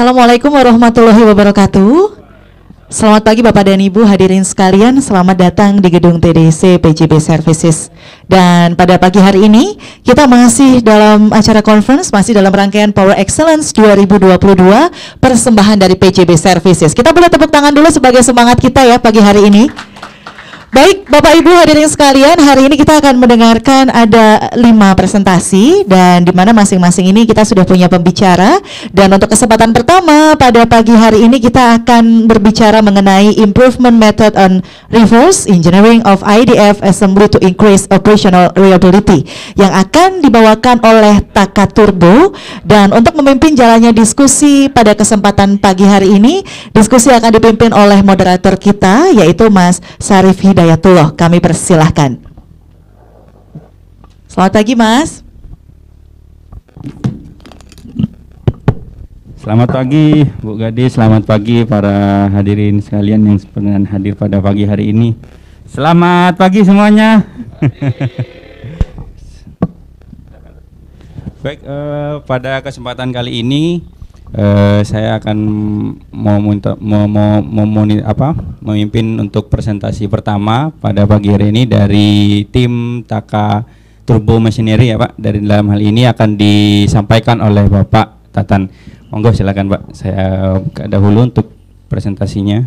Assalamualaikum warahmatullahi wabarakatuh. Selamat pagi Bapak dan Ibu hadirin sekalian, selamat datang di gedung TDC PJB Services. Dan pada pagi hari ini kita masih dalam acara conference, masih dalam rangkaian Power Excellence 2022 persembahan dari PJB Services. Kita boleh tepuk tangan dulu sebagai semangat kita ya pagi hari ini. Baik, Bapak Ibu hadirin sekalian, hari ini kita akan mendengarkan ada lima presentasi dan di mana masing-masing ini kita sudah punya pembicara dan untuk kesempatan pertama pada pagi hari ini kita akan berbicara mengenai improvement method on reverse engineering of IDF assembly to increase operational reliability yang akan dibawakan oleh Taka Turbo dan untuk memimpin jalannya diskusi pada kesempatan pagi hari ini diskusi akan dipimpin oleh moderator kita yaitu Mas Sarif Hidayat Hidayatullah. Kami persilahkan. Selamat pagi, Mas. Selamat pagi Bu Gadi. selamat pagi para hadirin sekalian yang pernah hadir pada pagi hari ini. Selamat pagi semuanya. Baik, eh, pada kesempatan kali ini uh, saya akan mau mau, mau, mau apa memimpin untuk presentasi pertama pada pagi hari ini dari tim Taka Turbo Machinery ya Pak. Dari dalam hal ini akan disampaikan oleh Bapak Tatan. Monggo silakan Pak. Saya dahulu untuk presentasinya.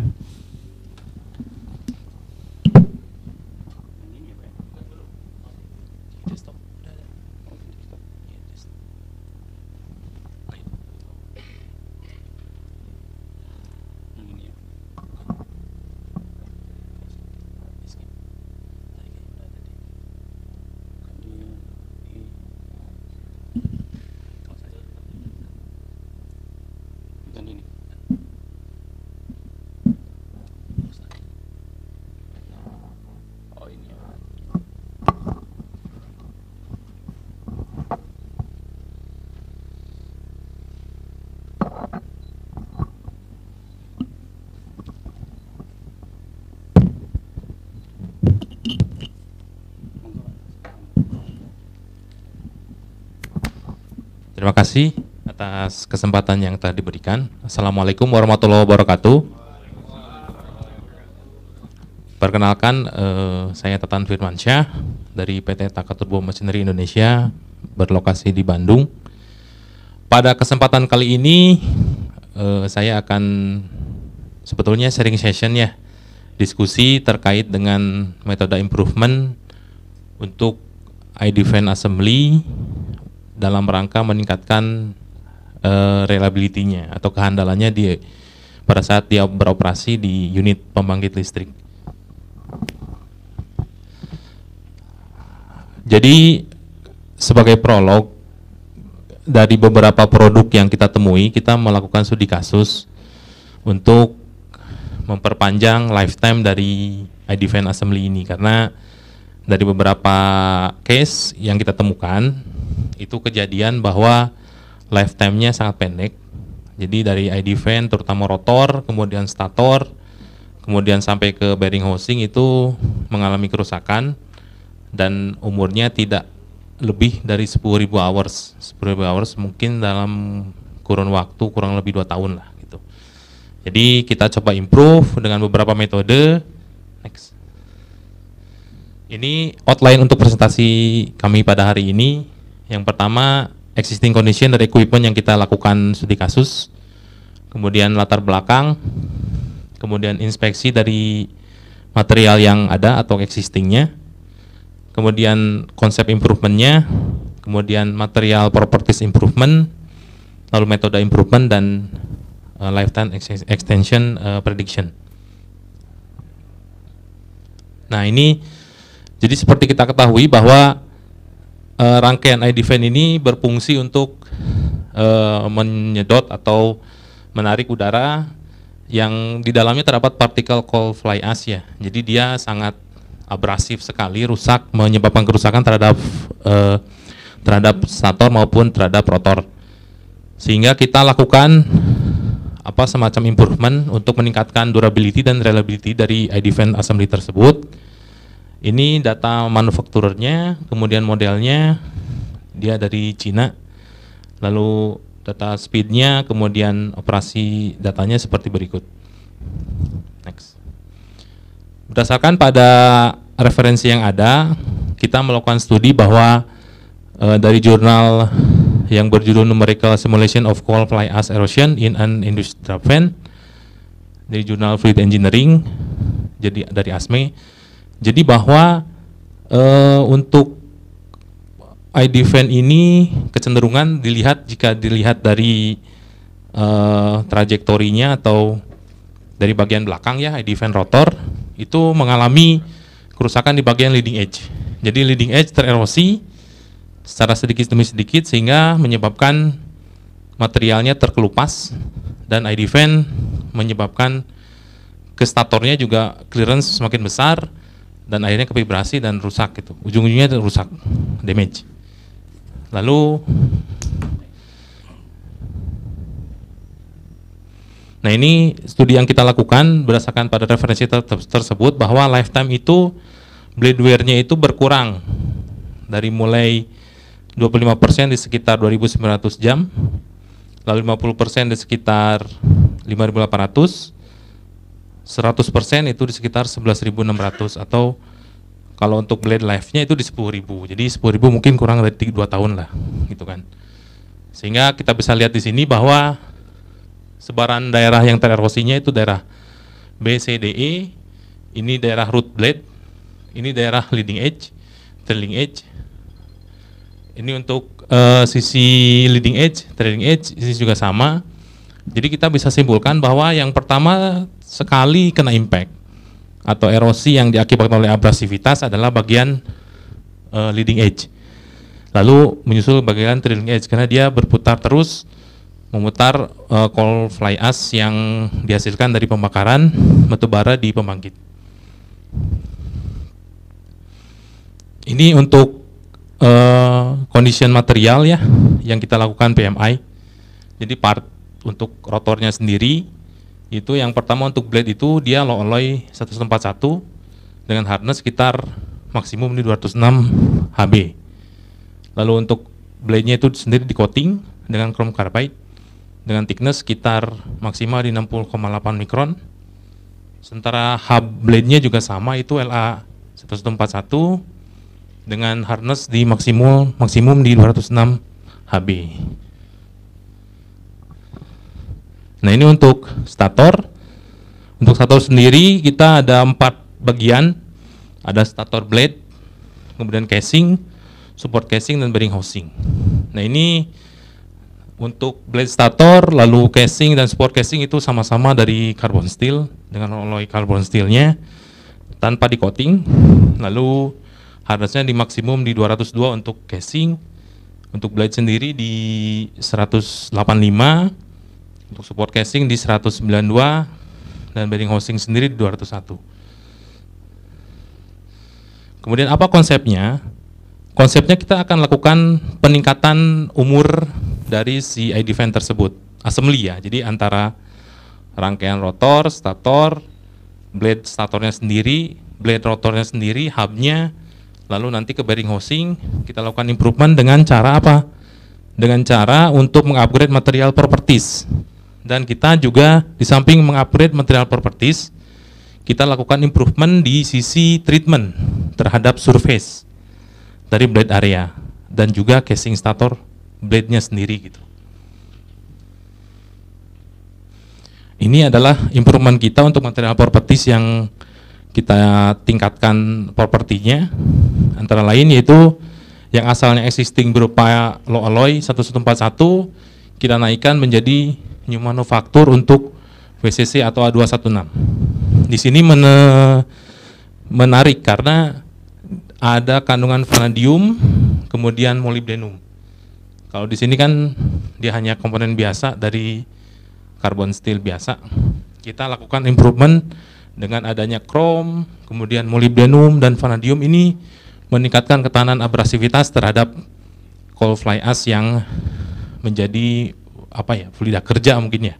Terima kasih atas kesempatan yang telah diberikan. Assalamualaikum warahmatullahi wabarakatuh. Perkenalkan, eh, saya Tatan Firmansyah dari PT Taka Turbo Machinery Indonesia berlokasi di Bandung. Pada kesempatan kali ini, eh, saya akan sebetulnya sharing session ya, diskusi terkait dengan metode improvement untuk ID fan assembly dalam rangka meningkatkan uh, reliability-nya atau kehandalannya di pada saat dia beroperasi di unit pembangkit listrik. Jadi sebagai prolog dari beberapa produk yang kita temui, kita melakukan studi kasus untuk memperpanjang lifetime dari ID IDFan assembly ini karena dari beberapa case yang kita temukan itu kejadian bahwa lifetime-nya sangat pendek. Jadi dari ID fan terutama rotor, kemudian stator, kemudian sampai ke bearing housing itu mengalami kerusakan dan umurnya tidak lebih dari 10.000 hours. 10.000 hours mungkin dalam kurun waktu kurang lebih 2 tahun lah gitu. Jadi kita coba improve dengan beberapa metode ini outline untuk presentasi kami pada hari ini. Yang pertama, existing condition dari equipment yang kita lakukan studi kasus. Kemudian latar belakang. Kemudian inspeksi dari material yang ada atau existingnya. Kemudian konsep improvementnya. Kemudian material properties improvement. Lalu metode improvement dan uh, lifetime ex extension uh, prediction. Nah ini jadi seperti kita ketahui bahwa e, rangkaian Fan ini berfungsi untuk e, menyedot atau menarik udara yang di dalamnya terdapat partikel coal fly ash ya. Jadi dia sangat abrasif sekali, rusak, menyebabkan kerusakan terhadap e, terhadap stator maupun terhadap rotor. Sehingga kita lakukan apa semacam improvement untuk meningkatkan durability dan reliability dari ID Fan assembly tersebut ini data manufakturnya, kemudian modelnya dia dari Cina. Lalu data speednya, kemudian operasi datanya seperti berikut. Next. Berdasarkan pada referensi yang ada, kita melakukan studi bahwa e, dari jurnal yang berjudul Numerical Simulation of Coal Fly Ash Erosion in an Industrial Fan dari jurnal Fluid Engineering jadi dari ASME jadi bahwa uh, untuk ID fan ini kecenderungan dilihat jika dilihat dari uh, trajektorinya atau dari bagian belakang ya ID fan rotor itu mengalami kerusakan di bagian leading edge. Jadi leading edge tererosi secara sedikit demi sedikit sehingga menyebabkan materialnya terkelupas dan ID fan menyebabkan ke statornya juga clearance semakin besar dan akhirnya kevibrasi dan rusak gitu ujung-ujungnya rusak damage lalu Nah ini studi yang kita lakukan berdasarkan pada referensi ter tersebut bahwa lifetime itu bleedware-nya itu berkurang dari mulai 25% di sekitar 2.900 jam, lalu 50% di sekitar 5.800, 100% itu di sekitar 11.600 atau kalau untuk blade life-nya itu di 10.000. Jadi 10.000 mungkin kurang dari 2 tahun lah, gitu kan. Sehingga kita bisa lihat di sini bahwa sebaran daerah yang tererosinya itu daerah BCDE, ini daerah root blade, ini daerah leading edge, trailing edge. Ini untuk uh, sisi leading edge, trailing edge, ini juga sama. Jadi kita bisa simpulkan bahwa yang pertama sekali kena impact atau erosi yang diakibatkan oleh abrasivitas adalah bagian uh, leading edge. Lalu menyusul bagian trailing edge karena dia berputar terus memutar uh, coal fly ash yang dihasilkan dari pembakaran batubara di pembangkit. Ini untuk uh, condition material ya yang kita lakukan PMI. Jadi part untuk rotornya sendiri itu yang pertama untuk blade itu dia low alloy 141 dengan hardness sekitar maksimum di 206 HB. Lalu untuk blade-nya itu sendiri di coating dengan chrome carbide dengan thickness sekitar maksimal di 60,8 mikron. Sementara hub blade-nya juga sama itu LA 141 dengan hardness di maksimum maksimum di 206 HB. Nah ini untuk stator. Untuk stator sendiri kita ada empat bagian. Ada stator blade, kemudian casing, support casing, dan bearing housing. Nah ini untuk blade stator, lalu casing dan support casing itu sama-sama dari carbon steel dengan alloy carbon steelnya tanpa di coating. Lalu hardnessnya di maksimum di 202 untuk casing, untuk blade sendiri di 185 untuk support casing di 192 dan bearing housing sendiri di 201. Kemudian apa konsepnya? Konsepnya kita akan lakukan peningkatan umur dari si ID fan tersebut. Assembly ya, jadi antara rangkaian rotor, stator, blade statornya sendiri, blade rotornya sendiri, hubnya, lalu nanti ke bearing housing kita lakukan improvement dengan cara apa? Dengan cara untuk mengupgrade material properties dan kita juga di samping mengupgrade material properties kita lakukan improvement di sisi treatment terhadap surface dari blade area dan juga casing stator blade-nya sendiri gitu. Ini adalah improvement kita untuk material properties yang kita tingkatkan propertinya antara lain yaitu yang asalnya existing berupa low alloy 1141 kita naikkan menjadi new manufaktur untuk VCC atau A216. Di sini mene, menarik karena ada kandungan vanadium, kemudian molybdenum. Kalau di sini kan dia hanya komponen biasa dari karbon steel biasa. Kita lakukan improvement dengan adanya krom, kemudian molybdenum dan vanadium ini meningkatkan ketahanan abrasivitas terhadap coal fly ash yang menjadi apa ya fluida kerja mungkin ya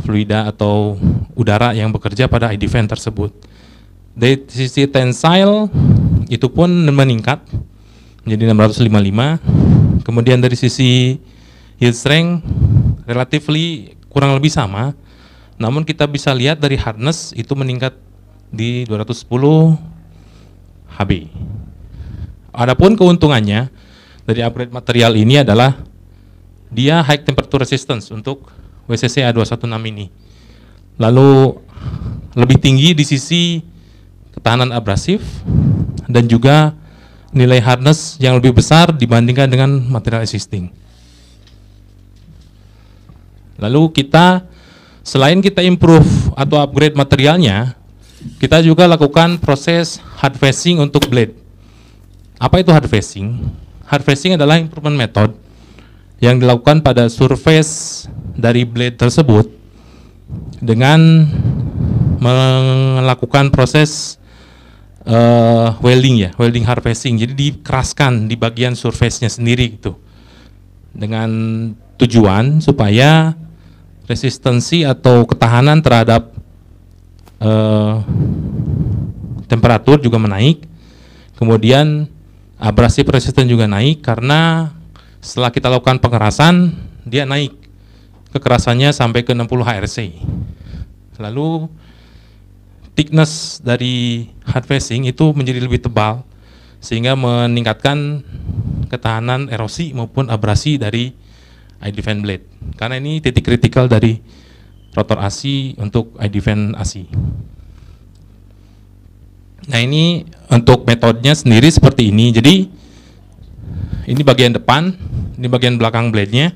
fluida atau udara yang bekerja pada ID fan tersebut dari sisi tensile itu pun meningkat menjadi 655 kemudian dari sisi yield strength relatively kurang lebih sama namun kita bisa lihat dari hardness itu meningkat di 210 HB adapun keuntungannya dari upgrade material ini adalah dia high temperature resistance untuk WCC A216 ini. Lalu lebih tinggi di sisi ketahanan abrasif dan juga nilai hardness yang lebih besar dibandingkan dengan material existing. Lalu kita selain kita improve atau upgrade materialnya, kita juga lakukan proses hard facing untuk blade. Apa itu hard facing? Hard facing adalah improvement method yang dilakukan pada surface dari blade tersebut dengan melakukan proses uh, welding ya, welding harvesting. Jadi dikeraskan di bagian surface-nya sendiri gitu. Dengan tujuan supaya resistensi atau ketahanan terhadap uh, temperatur juga menaik. Kemudian abrasi resisten juga naik karena setelah kita lakukan pengerasan, dia naik kekerasannya sampai ke 60 HRC. Lalu thickness dari hard facing itu menjadi lebih tebal sehingga meningkatkan ketahanan erosi maupun abrasi dari ID fan blade. Karena ini titik kritikal dari rotor AC untuk ID fan AC. Nah ini untuk metodenya sendiri seperti ini. Jadi ini bagian depan, ini bagian belakang blade-nya.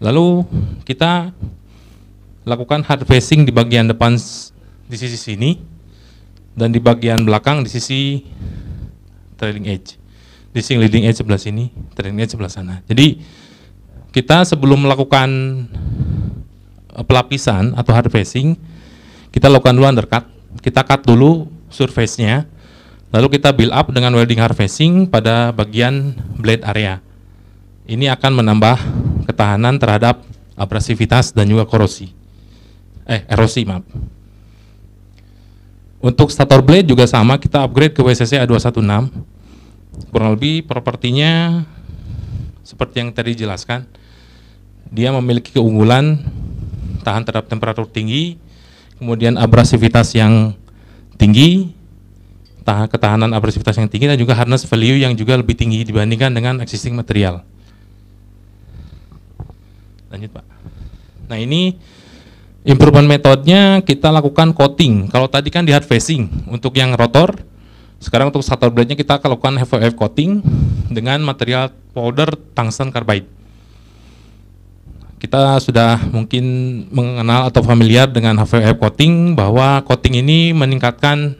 Lalu kita lakukan hard facing di bagian depan di sisi sini dan di bagian belakang di sisi trailing edge. Di sisi leading edge sebelah sini, trailing edge sebelah sana. Jadi kita sebelum melakukan e, pelapisan atau hard facing, kita lakukan dulu undercut. Kita cut dulu surface-nya Lalu kita build up dengan welding harvesting pada bagian blade area. Ini akan menambah ketahanan terhadap abrasivitas dan juga korosi. Eh, erosi, maaf. Untuk stator blade juga sama, kita upgrade ke WCC A216. Kurang lebih propertinya seperti yang tadi dijelaskan. Dia memiliki keunggulan tahan terhadap temperatur tinggi, kemudian abrasivitas yang tinggi, ketahanan abrasivitas yang tinggi dan juga hardness value yang juga lebih tinggi dibandingkan dengan existing material. Lanjut Pak. Nah ini improvement metodenya kita lakukan coating. Kalau tadi kan di hard facing untuk yang rotor, sekarang untuk stator blade-nya kita lakukan FOF coating dengan material powder tungsten carbide. Kita sudah mungkin mengenal atau familiar dengan HVF coating bahwa coating ini meningkatkan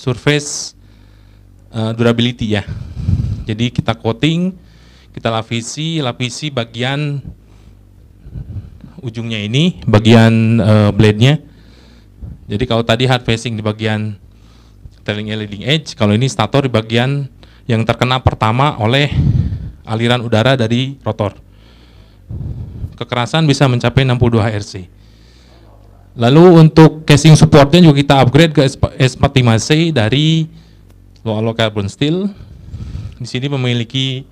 surface uh, durability ya. Jadi kita coating, kita lapisi, lapisi bagian ujungnya ini, bagian uh, blade-nya. Jadi kalau tadi hard facing di bagian trailing leading edge, kalau ini stator di bagian yang terkena pertama oleh aliran udara dari rotor. Kekerasan bisa mencapai 62 Hz. Lalu untuk casing supportnya juga kita upgrade ke S45C dari low alloy carbon steel. Di sini memiliki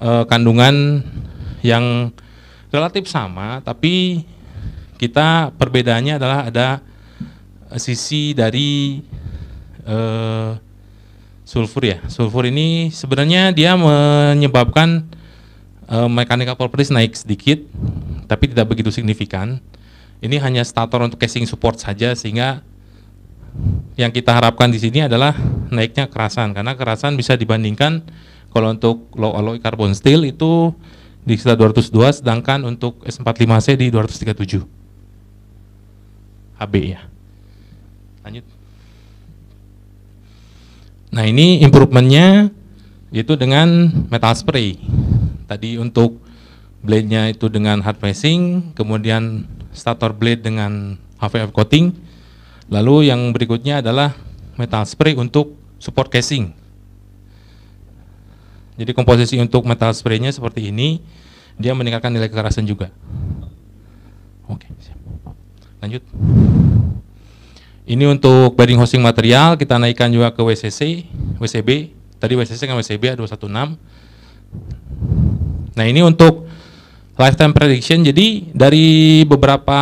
uh, kandungan yang relatif sama, tapi kita perbedaannya adalah ada eh, sisi dari uh, sulfur ya. Sulfur ini sebenarnya dia menyebabkan uh, mechanical properties naik sedikit, tapi tidak begitu signifikan ini hanya stator untuk casing support saja sehingga yang kita harapkan di sini adalah naiknya kerasan karena kerasan bisa dibandingkan kalau untuk low alloy carbon steel itu di sekitar 202 sedangkan untuk S45C di 237 HB ya lanjut nah ini improvementnya yaitu dengan metal spray tadi untuk blade-nya itu dengan hard facing, kemudian stator blade dengan HVF coating. Lalu yang berikutnya adalah metal spray untuk support casing. Jadi komposisi untuk metal spraynya seperti ini, dia meningkatkan nilai kekerasan juga. Oke, siap. lanjut. Ini untuk bedding housing material kita naikkan juga ke WCC, WCB. Tadi WCC kan WCB 216. Nah ini untuk Lifetime prediction. Jadi dari beberapa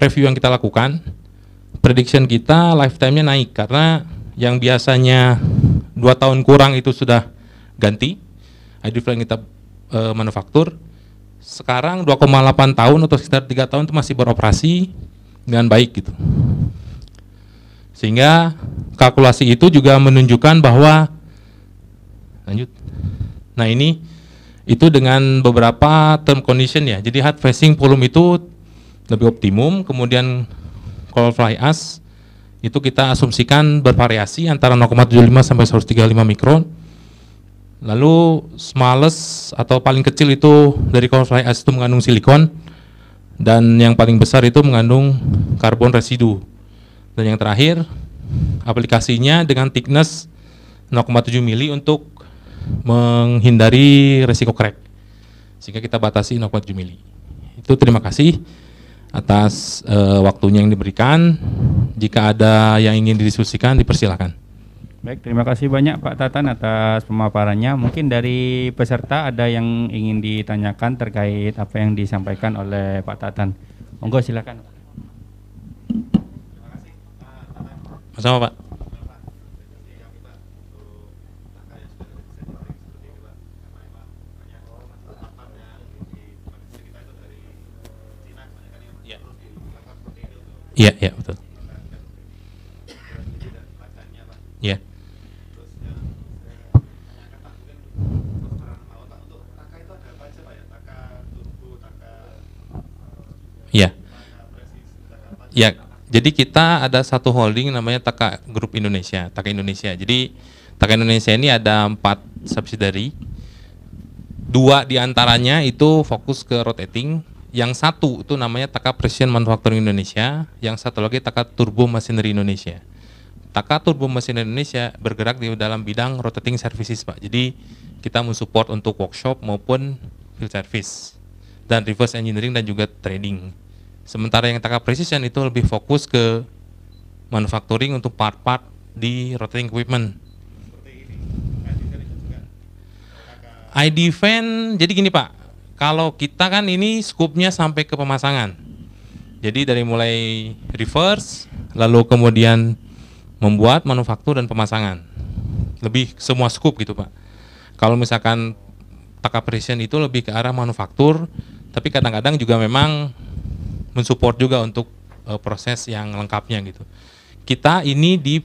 review yang kita lakukan, prediction kita lifetime-nya naik karena yang biasanya dua tahun kurang itu sudah ganti hydrofuel yang kita e, manufaktur. Sekarang 2,8 tahun atau sekitar tiga tahun itu masih beroperasi dengan baik gitu. Sehingga kalkulasi itu juga menunjukkan bahwa lanjut. Nah, ini itu dengan beberapa term condition ya. Jadi hard facing volume itu lebih optimum, kemudian call fly as itu kita asumsikan bervariasi antara 0,75 sampai 135 mikron. Lalu smallest atau paling kecil itu dari call fly as itu mengandung silikon dan yang paling besar itu mengandung karbon residu. Dan yang terakhir aplikasinya dengan thickness 0,7 mili untuk menghindari resiko crack sehingga kita batasi 0,7 mili itu terima kasih atas uh, waktunya yang diberikan jika ada yang ingin didiskusikan dipersilahkan baik terima kasih banyak Pak Tatan atas pemaparannya mungkin dari peserta ada yang ingin ditanyakan terkait apa yang disampaikan oleh Pak Tatan monggo silakan Terima kasih Pak Tatan. Sama Pak Iya, iya betul. Iya. Iya. Ya, jadi kita ada satu holding namanya Taka Group Indonesia, Taka Indonesia. Jadi Taka Indonesia ini ada empat subsidiary. Dua diantaranya itu fokus ke rotating, yang satu itu namanya Taka Precision Manufacturing Indonesia, yang satu lagi Taka Turbo Machinery Indonesia. Taka Turbo Machinery Indonesia bergerak di dalam bidang rotating services, Pak. Jadi kita mensupport untuk workshop maupun field service dan reverse engineering dan juga trading. Sementara yang Taka Precision itu lebih fokus ke manufacturing untuk part-part di rotating equipment. ID nah, Fan, jadi gini Pak, kalau kita kan ini scoopnya sampai ke pemasangan. Jadi dari mulai reverse, lalu kemudian membuat, manufaktur dan pemasangan. Lebih semua scoop gitu pak. Kalau misalkan Taka Precision itu lebih ke arah manufaktur, tapi kadang-kadang juga memang mensupport juga untuk uh, proses yang lengkapnya gitu. Kita ini di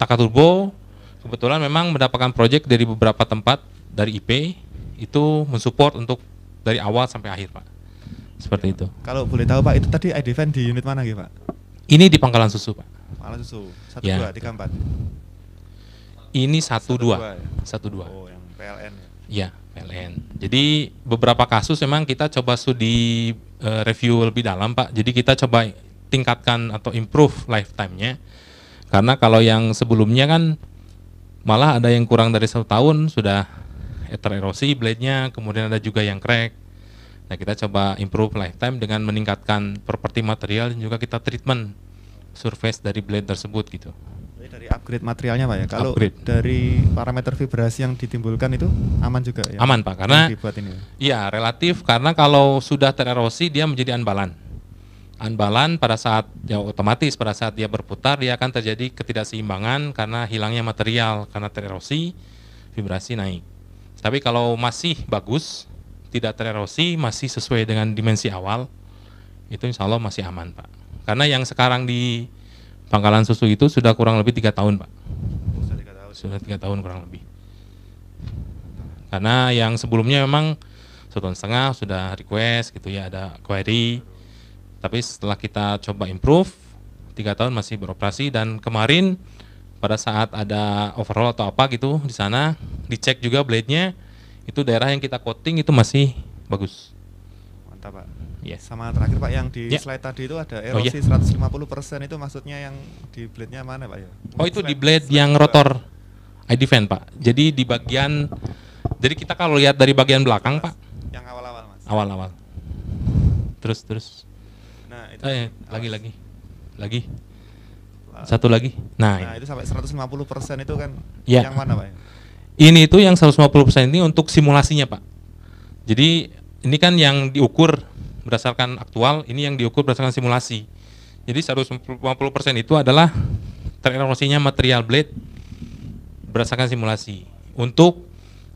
Taka Turbo kebetulan memang mendapatkan proyek dari beberapa tempat dari IP itu mensupport untuk dari awal sampai akhir Pak. Seperti ya. itu. Kalau boleh tahu Pak, itu tadi van di unit mana gitu Pak? Ini di Pangkalan Susu Pak. Pangkalan Susu, satu ya. dua tiga empat Ini satu dua ya? satu dua Oh yang PLN ya? ya PLN. Jadi beberapa kasus memang kita coba studi uh, review lebih dalam Pak. Jadi kita coba tingkatkan atau improve lifetime-nya. Karena kalau yang sebelumnya kan malah ada yang kurang dari satu tahun sudah tererosi blade-nya, kemudian ada juga yang crack. Nah, kita coba improve lifetime dengan meningkatkan properti material dan juga kita treatment surface dari blade tersebut gitu. dari upgrade materialnya Pak ya. Kalau upgrade. dari parameter vibrasi yang ditimbulkan itu aman juga ya. Aman Pak, karena dibuat ini. Ya? Iya, relatif karena kalau sudah tererosi dia menjadi anbalan. Anbalan pada saat ya otomatis pada saat dia berputar dia akan terjadi ketidakseimbangan karena hilangnya material karena tererosi vibrasi naik tapi kalau masih bagus, tidak tererosi, masih sesuai dengan dimensi awal, itu insya Allah masih aman Pak. Karena yang sekarang di Pangkalan Susu itu sudah kurang lebih tiga tahun Pak. Sudah tiga tahun kurang lebih. Karena yang sebelumnya memang setahun setengah sudah request gitu ya ada query. Tapi setelah kita coba improve, tiga tahun masih beroperasi dan kemarin pada saat ada overhaul atau apa gitu di sana dicek juga blade-nya itu daerah yang kita coating itu masih bagus mantap pak Yes. sama terakhir pak yang di yeah. slide tadi itu ada oh, ya. erosi oh, yeah. 150% itu maksudnya yang di blade-nya mana pak ya oh itu slide, di blade slide yang rotor ID fan pak jadi di bagian jadi kita kalau lihat dari bagian belakang mas, pak yang awal-awal mas awal-awal terus terus nah itu eh, lagi lagi lagi satu lagi. Nah, nah itu sampai 150% persen itu kan ya. yang mana, Pak? Ini itu yang 150% persen ini untuk simulasinya, Pak. Jadi ini kan yang diukur berdasarkan aktual, ini yang diukur berdasarkan simulasi. Jadi 150% persen itu adalah terinformasinya material blade berdasarkan simulasi. Untuk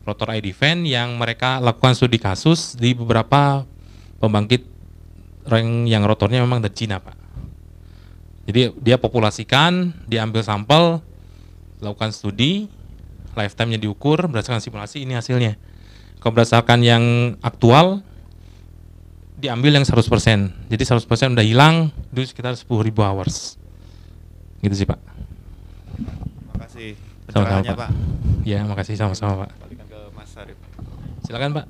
rotor ID fan yang mereka lakukan studi kasus di beberapa pembangkit yang rotornya memang dari Cina, Pak. Jadi dia populasikan, diambil sampel, lakukan studi, lifetime-nya diukur berdasarkan simulasi ini hasilnya. Kalau berdasarkan yang aktual diambil yang 100%. Jadi 100% udah hilang itu sekitar 10.000 hours. Gitu sih, Pak. Terima kasih sama Pak. Pak. Ya, makasih sama-sama, Pak. ke Mas Silakan, Pak.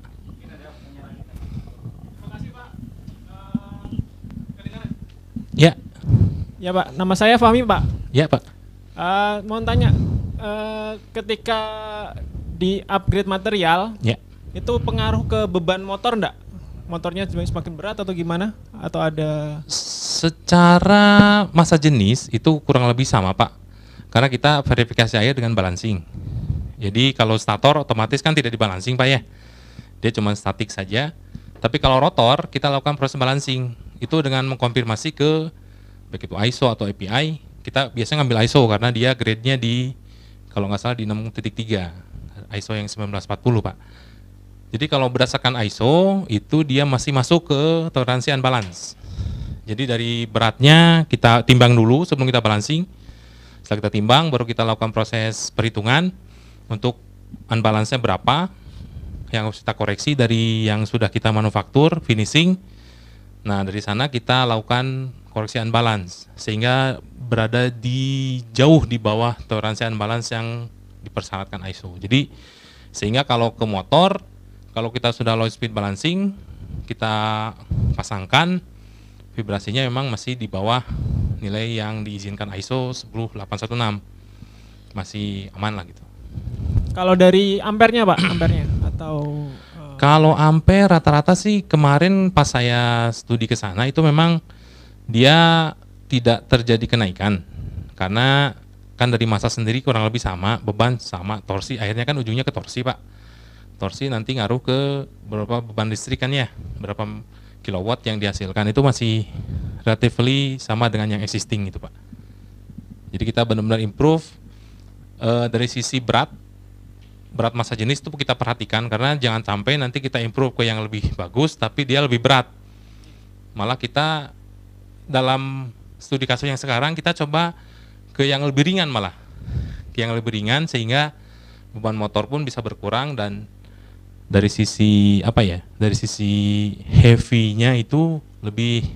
Eh, ya. Ya Pak, nama saya Fahmi Pak. Ya Pak. Uh, mau tanya, uh, ketika di upgrade material, ya. itu pengaruh ke beban motor enggak? Motornya semakin berat atau gimana? Atau ada? Secara masa jenis itu kurang lebih sama Pak, karena kita verifikasi air dengan balancing. Jadi kalau stator otomatis kan tidak dibalancing Pak ya, dia cuma statik saja. Tapi kalau rotor kita lakukan proses balancing itu dengan mengkonfirmasi ke baik itu ISO atau API, kita biasanya ngambil ISO karena dia grade-nya di kalau nggak salah di 6.3 ISO yang 1940 Pak. Jadi kalau berdasarkan ISO itu dia masih masuk ke toleransi unbalance. Jadi dari beratnya kita timbang dulu sebelum kita balancing. Setelah kita timbang baru kita lakukan proses perhitungan untuk unbalance-nya berapa yang harus kita koreksi dari yang sudah kita manufaktur, finishing. Nah, dari sana kita lakukan koreksi unbalance sehingga berada di jauh di bawah toleransi unbalance yang dipersyaratkan ISO. Jadi sehingga kalau ke motor kalau kita sudah low speed balancing kita pasangkan vibrasinya memang masih di bawah nilai yang diizinkan ISO 10816 masih aman lah gitu. Kalau dari ampernya pak, ampernya atau? Eh, kalau ampere rata-rata sih kemarin pas saya studi ke sana itu memang dia tidak terjadi kenaikan karena kan dari masa sendiri kurang lebih sama beban sama torsi akhirnya kan ujungnya ke torsi pak torsi nanti ngaruh ke berapa beban listrik kan ya berapa kilowatt yang dihasilkan itu masih relatively sama dengan yang existing itu pak jadi kita benar-benar improve uh, dari sisi berat berat masa jenis itu kita perhatikan karena jangan sampai nanti kita improve ke yang lebih bagus tapi dia lebih berat malah kita dalam studi kasus yang sekarang kita coba ke yang lebih ringan malah ke yang lebih ringan sehingga beban motor pun bisa berkurang dan dari sisi apa ya dari sisi heavy-nya itu lebih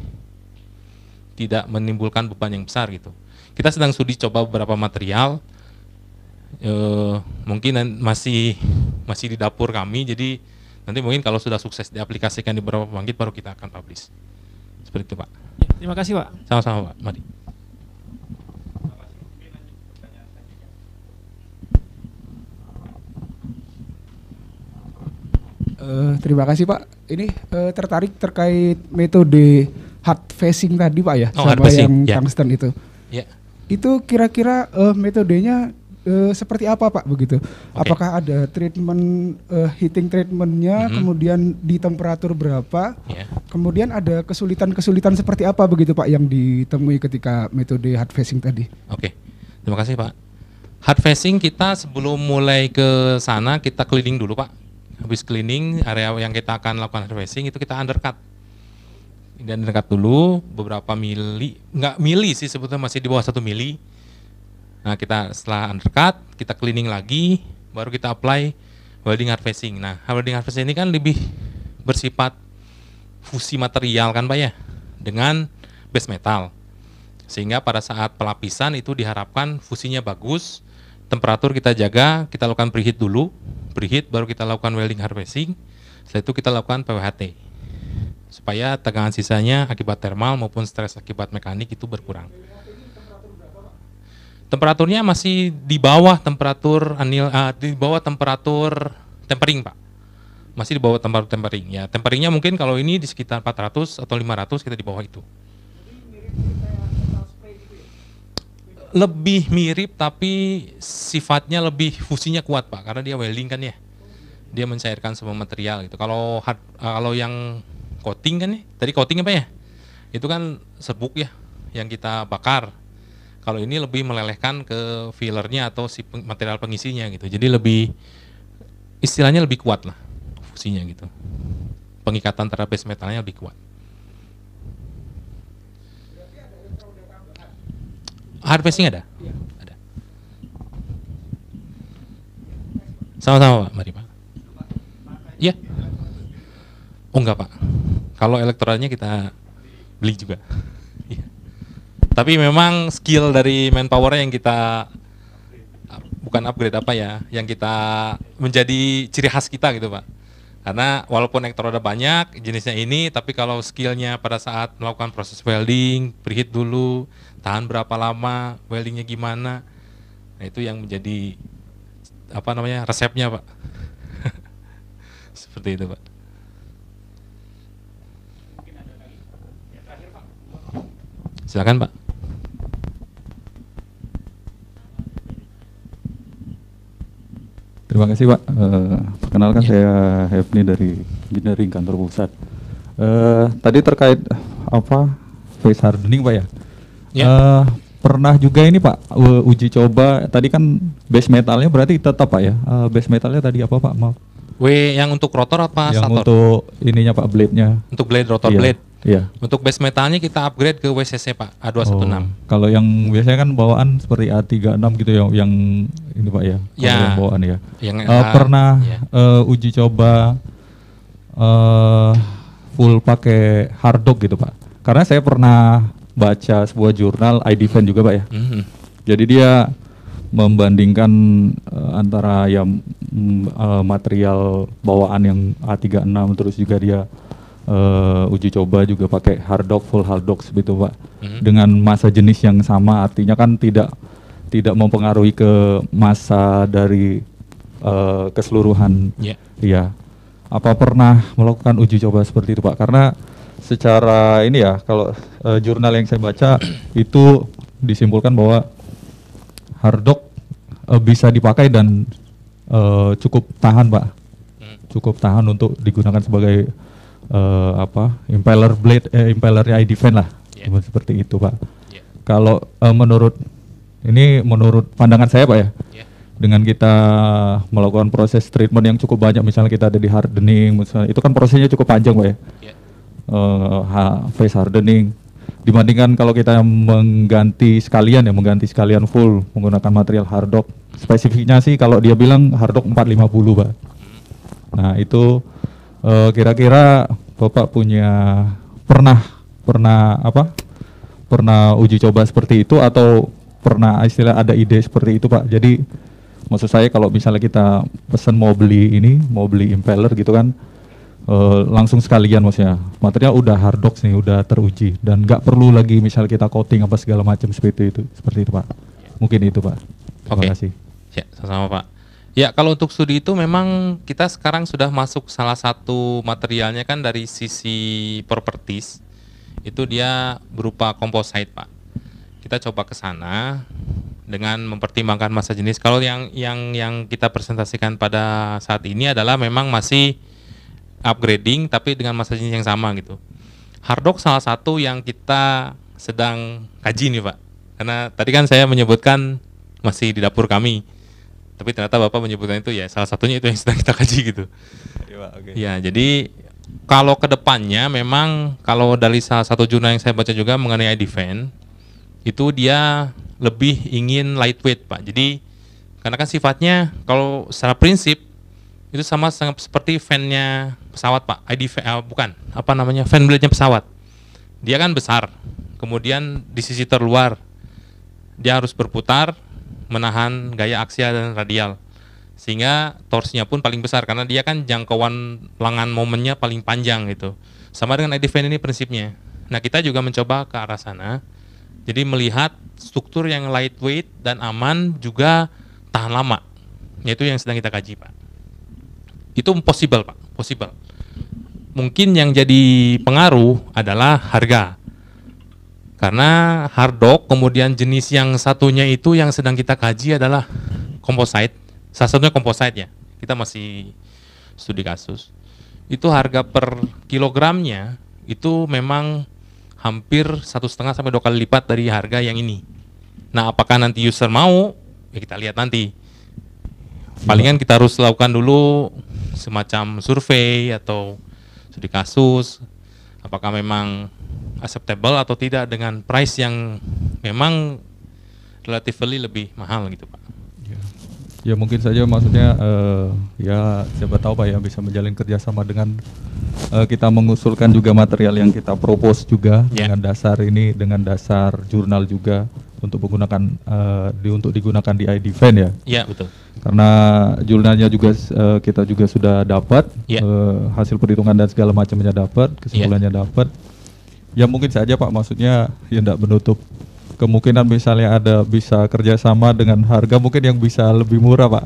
tidak menimbulkan beban yang besar gitu kita sedang studi coba beberapa material e, mungkin masih masih di dapur kami jadi nanti mungkin kalau sudah sukses diaplikasikan di beberapa bangkit baru kita akan publish seperti itu Pak. Ya, terima kasih Pak. Sama-sama Pak. Mari. Uh, terima kasih Pak. Ini uh, tertarik terkait metode hard facing tadi Pak ya, oh, sama yang yeah. tungsten itu. Yeah. Itu kira-kira uh, metodenya uh, seperti apa Pak begitu? Okay. Apakah ada treatment uh, heating treatmentnya, mm -hmm. kemudian di temperatur berapa, yeah. kemudian ada kesulitan-kesulitan seperti apa begitu Pak yang ditemui ketika metode hard facing tadi? Oke, okay. terima kasih Pak. Hard facing kita sebelum mulai ke sana kita cleaning dulu Pak. Habis cleaning area yang kita akan lakukan hard facing itu kita undercut dan dekat dulu beberapa mili nggak mili sih sebetulnya masih di bawah satu mili Nah, kita setelah undercut, kita cleaning lagi, baru kita apply welding harvesting. Nah, welding harvesting ini kan lebih bersifat fusi material kan, Pak ya, dengan base metal. Sehingga pada saat pelapisan itu diharapkan fusinya bagus, temperatur kita jaga, kita lakukan preheat dulu, preheat baru kita lakukan welding harvesting, setelah itu kita lakukan PWHT. Supaya tegangan sisanya akibat thermal maupun stres akibat mekanik itu berkurang temperaturnya masih di bawah temperatur anil uh, di bawah temperatur tempering pak masih di bawah temperatur tempering ya temperingnya mungkin kalau ini di sekitar 400 atau 500 kita di bawah itu lebih mirip tapi sifatnya lebih fusinya kuat pak karena dia welding kan ya dia mencairkan semua material gitu kalau hard, uh, kalau yang coating kan ya tadi coating apa ya itu kan serbuk ya yang kita bakar kalau ini lebih melelehkan ke fillernya atau si material pengisinya gitu. Jadi lebih istilahnya lebih kuat lah fungsinya gitu. Pengikatan terhadap base metalnya lebih kuat. Hard facing ada? Ya. Ada. Sama-sama Pak, mari Pak. Iya. Oh enggak Pak. Kalau elektoralnya kita beli juga. Tapi memang skill dari manpower yang kita bukan upgrade apa ya, yang kita menjadi ciri khas kita gitu pak. Karena walaupun ektor ada banyak jenisnya ini, tapi kalau skillnya pada saat melakukan proses welding, preheat dulu, tahan berapa lama, weldingnya gimana, nah itu yang menjadi apa namanya resepnya pak. Seperti itu pak. Silakan pak. Terima kasih Pak. Uh, perkenalkan ya. saya Hefni dari Engineering Kantor Pusat. Uh, tadi terkait apa face hardening Pak ya? ya. Uh, pernah juga ini Pak uji coba tadi kan base metalnya berarti tetap Pak ya? Uh, base metalnya tadi apa Pak? Maaf. W yang untuk rotor apa yang stator? untuk ininya Pak blade-nya. Untuk blade rotor iya. blade. Iya. Untuk base metalnya kita upgrade ke WCC Pak A216. Oh, kalau yang biasanya kan bawaan seperti A36 gitu ya yang ini Pak ya. Kalau ya. Yang bawaan ya. Yang uh, pernah ya. uh, uji coba uh, full pakai hard gitu Pak. Karena saya pernah baca sebuah jurnal ID Fan juga Pak ya. Mm -hmm. Jadi dia membandingkan uh, antara ya uh, material bawaan yang A36 terus juga dia uh, uji coba juga pakai hard dock full hard dock gitu pak mm-hmm. dengan masa jenis yang sama artinya kan tidak tidak mempengaruhi ke masa dari uh, keseluruhan yeah. ya iya. apa pernah melakukan uji coba seperti itu pak karena secara ini ya kalau uh, jurnal yang saya baca itu disimpulkan bahwa hard dock uh, bisa dipakai dan uh, cukup tahan pak mhm. cukup tahan untuk digunakan sebagai uh, apa impeller blade eh, impellernya ID fan lah yeah. seperti itu pak yeah. kalau uh, menurut ini menurut pandangan saya pak ya yeah. dengan kita melakukan proses treatment yang cukup banyak misalnya kita ada di hardening misalnya itu kan prosesnya cukup panjang pak ya yeah. Iya. uh, face hardening dibandingkan kalau kita mengganti sekalian ya mengganti sekalian full menggunakan material hardok spesifiknya sih kalau dia bilang hardok 450 pak hmm. nah itu Eh, kira-kira Bapak punya pernah pernah apa? Pernah uji coba seperti itu atau pernah istilah ada ide seperti itu, Pak? Jadi maksud saya kalau misalnya kita pesan mau beli ini, mau beli impeller gitu kan uh, langsung sekalian maksudnya. materinya udah hard nih, udah teruji dan nggak perlu lagi misal kita coating apa segala macam seperti itu, seperti itu, Pak. Mungkin itu, Pak. Terima okay. kasih. Ya, sama-sama, Pak. Ya, kalau untuk studi itu memang kita sekarang sudah masuk salah satu materialnya kan dari sisi properties. Itu dia berupa komposit Pak. Kita coba ke sana dengan mempertimbangkan masa jenis. Kalau yang yang yang kita presentasikan pada saat ini adalah memang masih upgrading tapi dengan masa jenis yang sama gitu. Hardok salah satu yang kita sedang kaji nih Pak. Karena tadi kan saya menyebutkan masih di dapur kami tapi ternyata bapak menyebutkan itu ya salah satunya itu yang sedang kita kaji gitu ya, okay. ya jadi kalau kedepannya memang kalau dari salah satu jurnal yang saya baca juga mengenai id fan itu dia lebih ingin lightweight pak jadi karena kan sifatnya kalau secara prinsip itu sama seperti fannya pesawat pak ID fan eh, bukan apa namanya fan blade-nya pesawat dia kan besar kemudian di sisi terluar dia harus berputar menahan gaya aksial dan radial sehingga torsinya pun paling besar karena dia kan jangkauan lengan momennya paling panjang gitu sama dengan edifan ini prinsipnya nah kita juga mencoba ke arah sana jadi melihat struktur yang lightweight dan aman juga tahan lama yaitu yang sedang kita kaji pak itu possible pak possible mungkin yang jadi pengaruh adalah harga karena hardok kemudian jenis yang satunya itu yang sedang kita kaji adalah komposit, Salah satunya komposit ya. Kita masih studi kasus. Itu harga per kilogramnya itu memang hampir satu setengah sampai dua kali lipat dari harga yang ini. Nah, apakah nanti user mau? Ya kita lihat nanti. Palingan kita harus lakukan dulu semacam survei atau studi kasus. Apakah memang acceptable atau tidak dengan price yang memang relatively lebih mahal gitu pak. Ya, ya mungkin saja maksudnya uh, ya siapa tahu pak yang bisa menjalin kerjasama dengan uh, kita mengusulkan juga material yang kita propose juga yeah. dengan dasar ini dengan dasar jurnal juga untuk menggunakan uh, di untuk digunakan di ID Fan ya. Iya betul. Karena jurnalnya juga uh, kita juga sudah dapat yeah. Ya. uh, hasil perhitungan dan segala macamnya dapat kesimpulannya yeah. dapat ya mungkin saja Pak maksudnya ya tidak menutup kemungkinan misalnya ada bisa kerjasama dengan harga mungkin yang bisa lebih murah Pak.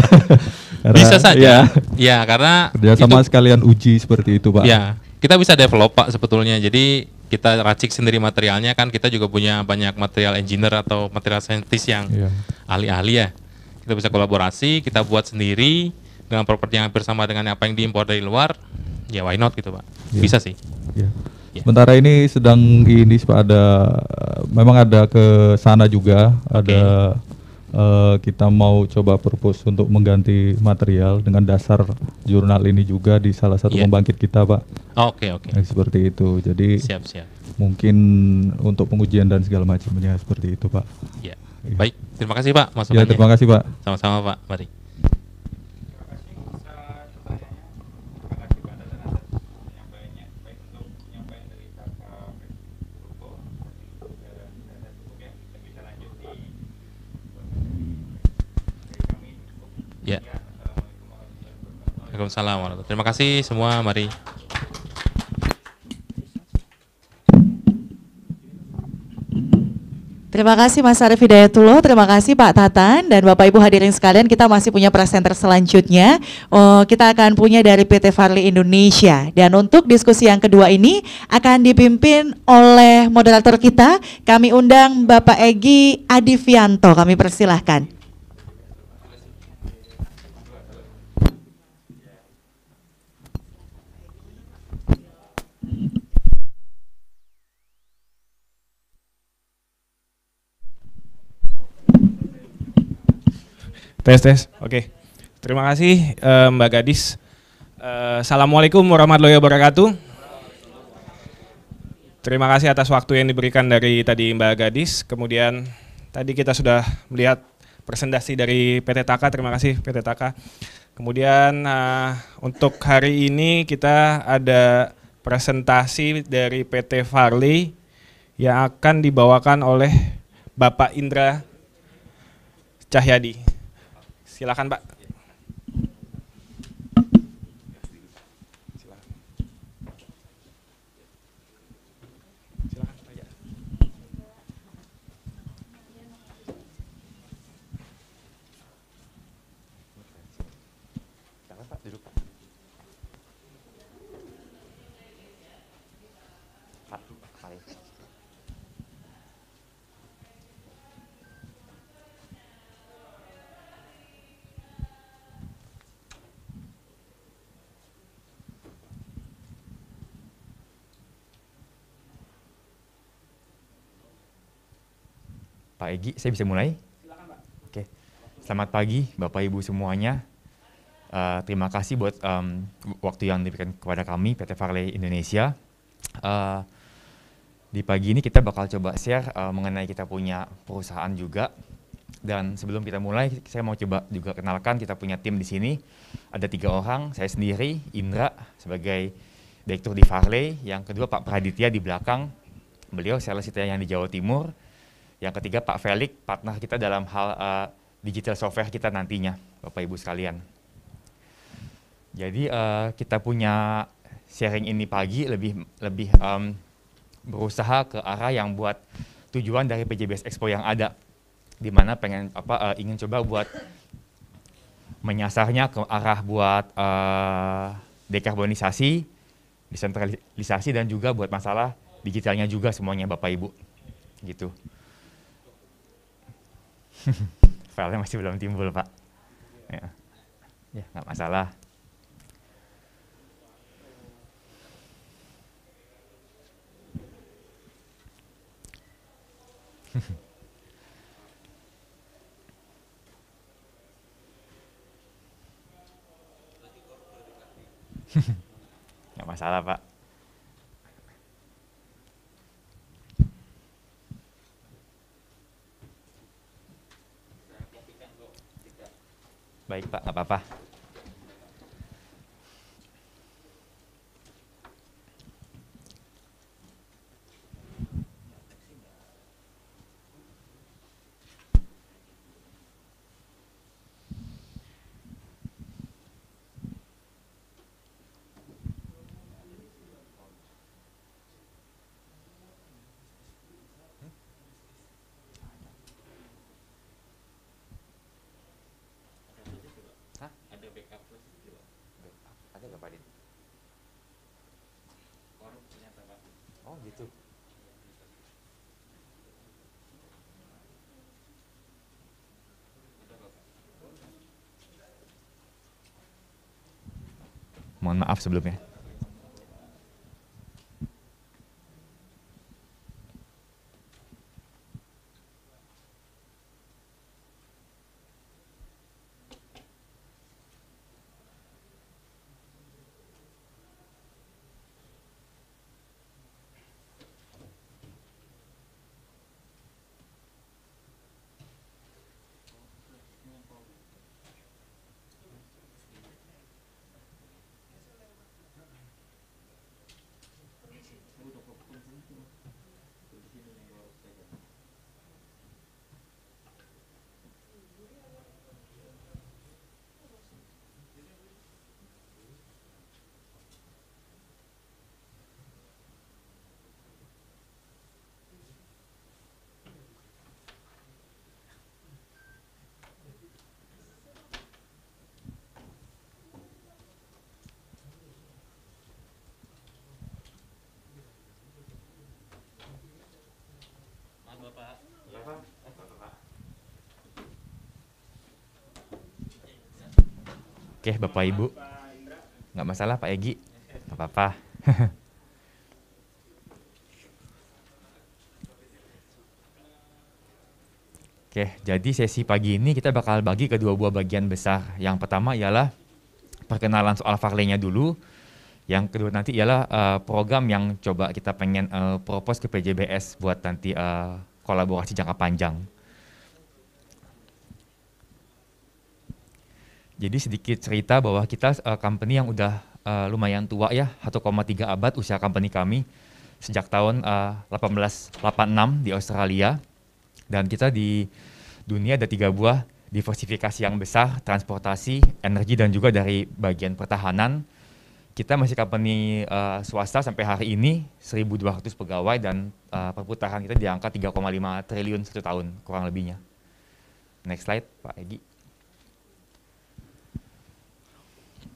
karena, bisa saja. Ya, ya karena kerjasama itu, sekalian uji seperti itu Pak. Ya kita bisa develop Pak sebetulnya. Jadi kita racik sendiri materialnya kan kita juga punya banyak material engineer atau material scientist yang iya. ahli-ahli ya. ya. Kita bisa kolaborasi, kita buat sendiri dengan properti yang hampir sama dengan apa yang diimpor dari luar. Ya why not gitu Pak. Ya. Bisa sih. Ya. Ya. Sementara ini sedang ini ada memang ada ke sana juga ada uh, kita mau coba purpose untuk mengganti material dengan dasar jurnal ini juga di salah satu yeah. pembangkit kita, Pak. Oke, okay, oke. Okay. Eh, seperti itu. Jadi Siap, siap. Mungkin untuk pengujian dan segala macamnya seperti itu, Pak. Yeah. Ya. Iya. Baik, terima kasih, Pak. Mas ya, terima kasih, Pak. Sama-sama, Pak. Mari. Ya. Waalaikumsalam Terima kasih semua, mari. Terima kasih Mas Arief Hidayatullah, terima kasih Pak Tatan dan Bapak Ibu hadirin sekalian kita masih punya presenter selanjutnya. Oh, kita akan punya dari PT Farli Indonesia dan untuk diskusi yang kedua ini akan dipimpin oleh moderator kita. Kami undang Bapak Egi Adivianto, kami persilahkan. Tes tes. Oke. Okay. Terima kasih uh, Mbak Gadis. Uh, Assalamualaikum warahmatullahi wabarakatuh. Terima kasih atas waktu yang diberikan dari tadi Mbak Gadis. Kemudian tadi kita sudah melihat presentasi dari PT Taka. Terima kasih PT Taka. Kemudian uh, untuk hari ini kita ada presentasi dari PT Farley yang akan dibawakan oleh Bapak Indra Cahyadi. Silakan Pak. Pak Egi, saya bisa mulai? Silakan, Pak. Oke, selamat pagi Bapak Ibu semuanya. Uh, terima kasih buat um, waktu yang diberikan kepada kami PT Farley Indonesia. Uh, di pagi ini kita bakal coba share uh, mengenai kita punya perusahaan juga. Dan sebelum kita mulai, saya mau coba juga kenalkan kita punya tim di sini. Ada tiga orang, saya sendiri, Indra sebagai direktur di Farley, yang kedua Pak Praditya di belakang, beliau sales yang di Jawa Timur, yang ketiga Pak Felix, partner kita dalam hal uh, digital software kita nantinya, Bapak Ibu sekalian. Jadi uh, kita punya sharing ini pagi lebih lebih um, berusaha ke arah yang buat tujuan dari PJBS Expo yang ada, di mana pengen apa uh, ingin coba buat menyasarnya ke arah buat uh, dekarbonisasi, desentralisasi dan juga buat masalah digitalnya juga semuanya Bapak Ibu, gitu. filenya masih belum timbul pak ya ya nggak masalah nggak masalah pak 拜拜，啊，不不。Mohon maaf sebelumnya. Bapak. Ya, Oke, Bapak Ibu. Nggak masalah Pak Egi. Nggak apa-apa. Oke, jadi sesi pagi ini kita bakal bagi ke dua buah bagian besar. Yang pertama ialah perkenalan soal varlenya dulu. Yang kedua nanti ialah uh, program yang coba kita pengen uh, propose ke PJBS buat nanti uh, kolaborasi jangka panjang. Jadi sedikit cerita bahwa kita uh, company yang udah uh, lumayan tua ya, 1,3 abad usia company kami sejak tahun eh, uh, 1886 di Australia. Dan kita di dunia ada tiga buah diversifikasi yang besar, transportasi, energi dan juga dari bagian pertahanan kita masih company uh, swasta sampai hari ini 1.200 pegawai dan uh, perputaran kita di angka 3,5 triliun satu tahun kurang lebihnya. Next slide Pak Egi.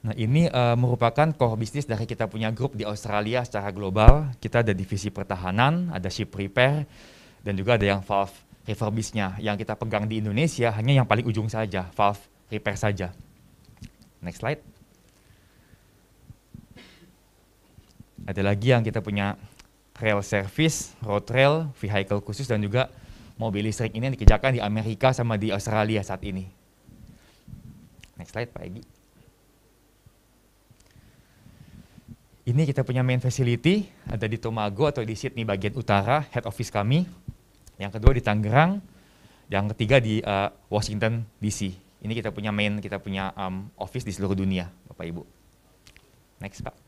Nah ini uh, merupakan core bisnis dari kita punya grup di Australia secara global. Kita ada divisi pertahanan, ada ship repair, dan juga ada yang valve refurbishnya. Yang kita pegang di Indonesia hanya yang paling ujung saja, valve repair saja. Next slide. ada lagi yang kita punya rail service, road rail, vehicle khusus dan juga mobil listrik ini yang dikerjakan di Amerika sama di Australia saat ini. Next slide Pak Egi. Ini kita punya main facility, ada di Tomago atau di Sydney bagian utara, head office kami. Yang kedua di Tangerang, yang ketiga di uh, Washington DC. Ini kita punya main, kita punya um, office di seluruh dunia, Bapak Ibu. Next Pak.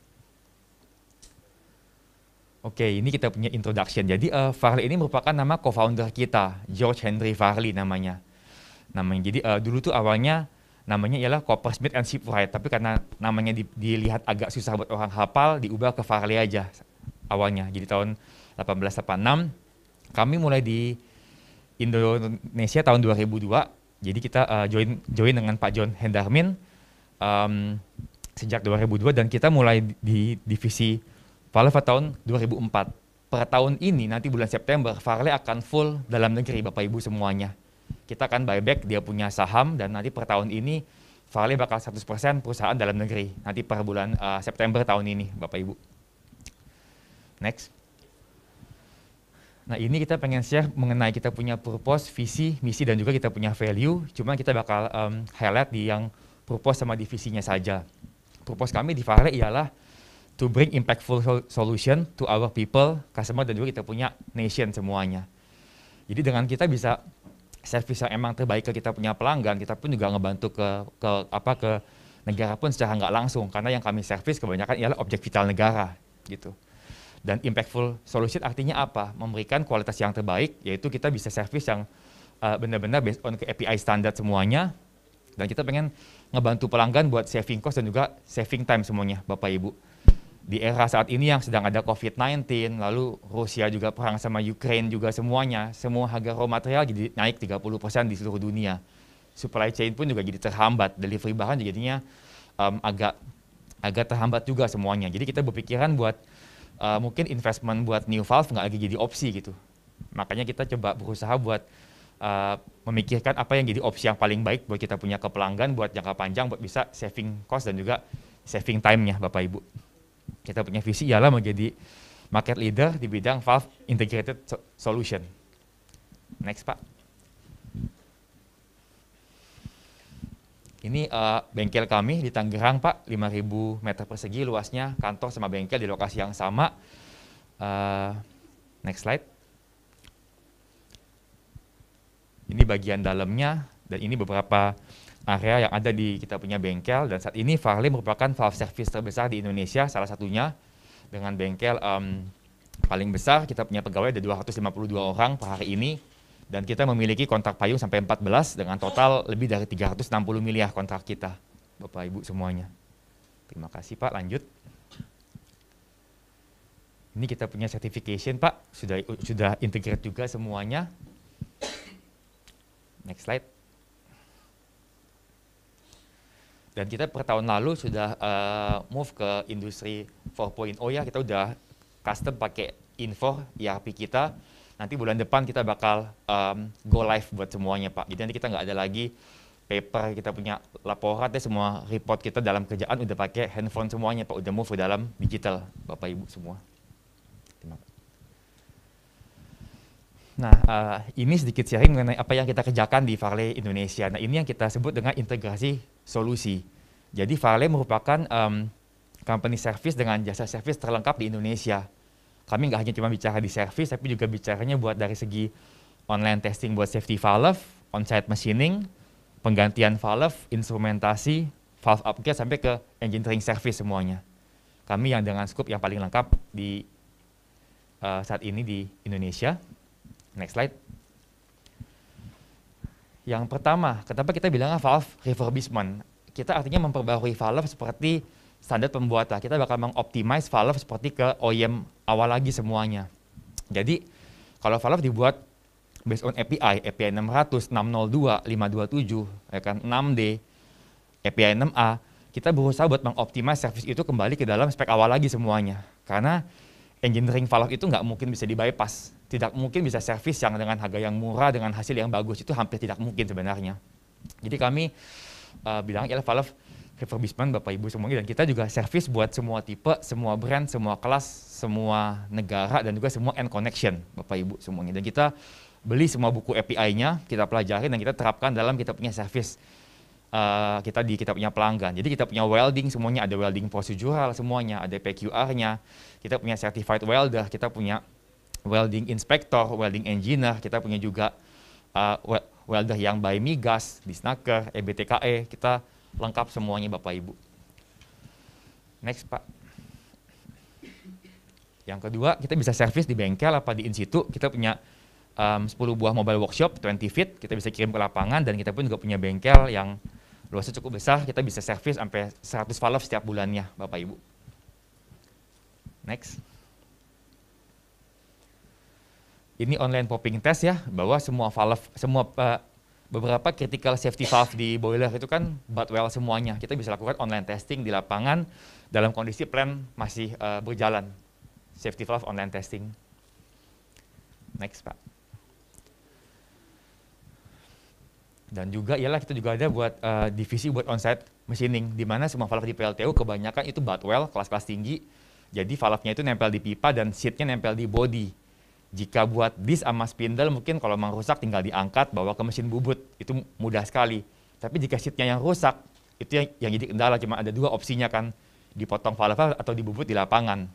Oke, ini kita punya introduction. Jadi uh, Farley ini merupakan nama co-founder kita, George Henry Farley namanya. Namanya. Jadi uh, dulu tuh awalnya namanya ialah Smith and Shipwright, tapi karena namanya di, dilihat agak susah buat orang hafal, diubah ke Farley aja awalnya. Jadi tahun 1886 kami mulai di Indonesia tahun 2002. Jadi kita uh, join join dengan Pak John Hendarmin um, sejak 2002 dan kita mulai di divisi Farley tahun 2004. Per tahun ini nanti bulan September Farley akan full dalam negeri Bapak Ibu semuanya. Kita akan buyback dia punya saham dan nanti per tahun ini Farley bakal 100% perusahaan dalam negeri nanti per bulan uh, September tahun ini Bapak Ibu. Next. Nah ini kita pengen share mengenai kita punya purpose, visi, misi dan juga kita punya value. Cuma kita bakal um, highlight di yang purpose sama divisinya saja. Purpose kami di Farley ialah to bring impactful solution to our people, customer dan juga kita punya nation semuanya. Jadi dengan kita bisa service yang emang terbaik ke kita punya pelanggan, kita pun juga ngebantu ke ke apa ke negara pun secara nggak langsung karena yang kami service kebanyakan ialah objek vital negara gitu. Dan impactful solution artinya apa? Memberikan kualitas yang terbaik yaitu kita bisa service yang uh, benar-benar based on ke API standar semuanya dan kita pengen ngebantu pelanggan buat saving cost dan juga saving time semuanya Bapak Ibu di era saat ini yang sedang ada COVID-19, lalu Rusia juga perang sama Ukraine juga semuanya, semua harga raw material jadi naik 30% di seluruh dunia. Supply chain pun juga jadi terhambat, delivery bahan jadinya um, agak agak terhambat juga semuanya. Jadi kita berpikiran buat uh, mungkin investment buat new valve nggak lagi jadi opsi gitu. Makanya kita coba berusaha buat uh, memikirkan apa yang jadi opsi yang paling baik buat kita punya ke pelanggan, buat jangka panjang, buat bisa saving cost dan juga saving time-nya Bapak Ibu kita punya visi ialah menjadi market leader di bidang valve integrated solution. Next Pak. Ini uh, bengkel kami di Tangerang Pak, 5000 meter persegi luasnya, kantor sama bengkel di lokasi yang sama. Uh, next slide. Ini bagian dalamnya dan ini beberapa area yang ada di kita punya bengkel dan saat ini Farley merupakan valve service terbesar di Indonesia salah satunya dengan bengkel um, paling besar kita punya pegawai ada 252 orang per hari ini dan kita memiliki kontrak payung sampai 14 dengan total lebih dari 360 miliar kontrak kita Bapak Ibu semuanya. Terima kasih Pak lanjut. Ini kita punya certification Pak sudah sudah integrate juga semuanya. Next slide. Dan kita per tahun lalu sudah uh, move ke industri 4.0 ya, kita udah custom pakai info ERP kita. Nanti bulan depan kita bakal um, go live buat semuanya Pak. Jadi nanti kita nggak ada lagi paper, kita punya laporan, ya semua report kita dalam kerjaan udah pakai handphone semuanya Pak. Udah move ke dalam digital Bapak Ibu semua. Nah, uh, ini sedikit sharing mengenai apa yang kita kerjakan di Farley Indonesia. Nah, ini yang kita sebut dengan integrasi solusi. Jadi Farley merupakan um, company service dengan jasa service terlengkap di Indonesia. Kami nggak hanya cuma bicara di service, tapi juga bicaranya buat dari segi online testing buat safety valve, on-site machining, penggantian valve, instrumentasi, valve upgrade sampai ke engineering service semuanya. Kami yang dengan scope yang paling lengkap di uh, saat ini di Indonesia Next slide. Yang pertama, kenapa kita bilang valve refurbishment? Kita artinya memperbaharui valve seperti standar pembuatan. Kita bakal mengoptimize valve seperti ke OEM awal lagi semuanya. Jadi kalau valve dibuat based on API, API 600, 602, 527, ya kan 6D, API 6A, kita berusaha buat mengoptimize service itu kembali ke dalam spek awal lagi semuanya. Karena engineering valve itu nggak mungkin bisa di bypass tidak mungkin bisa servis yang dengan harga yang murah dengan hasil yang bagus itu hampir tidak mungkin sebenarnya. Jadi kami uh, bilang ya Valve refurbishment Bapak Ibu semuanya dan kita juga servis buat semua tipe, semua brand, semua kelas, semua negara dan juga semua end connection Bapak Ibu semuanya. Dan kita beli semua buku API-nya, kita pelajari dan kita terapkan dalam kita punya servis. Uh, kita di kita punya pelanggan. Jadi kita punya welding semuanya ada welding prosedural semuanya, ada PQR-nya. Kita punya certified welder, kita punya welding inspector, welding engineer, kita punya juga uh, welder yang by migas, disnaker, EBTKE, kita lengkap semuanya Bapak Ibu. Next Pak. Yang kedua, kita bisa servis di bengkel apa di institut. Kita punya um, 10 buah mobile workshop 20 feet, kita bisa kirim ke lapangan dan kita pun juga punya bengkel yang luasnya cukup besar, kita bisa servis sampai 100 valve setiap bulannya Bapak Ibu. Next ini online popping test ya bahwa semua valve semua uh, beberapa critical safety valve di boiler itu kan but well semuanya. Kita bisa lakukan online testing di lapangan dalam kondisi plan masih uh, berjalan. Safety valve online testing. Next, Pak. Dan juga ialah kita juga ada buat uh, divisi buat onsite machining di mana semua valve di PLTU kebanyakan itu but well kelas-kelas tinggi. Jadi valve-nya itu nempel di pipa dan seatnya nempel di body jika buat bis sama spindle mungkin kalau memang rusak tinggal diangkat bawa ke mesin bubut itu mudah sekali tapi jika seatnya yang rusak itu yang, yang jadi kendala cuma ada dua opsinya kan dipotong valve atau dibubut di lapangan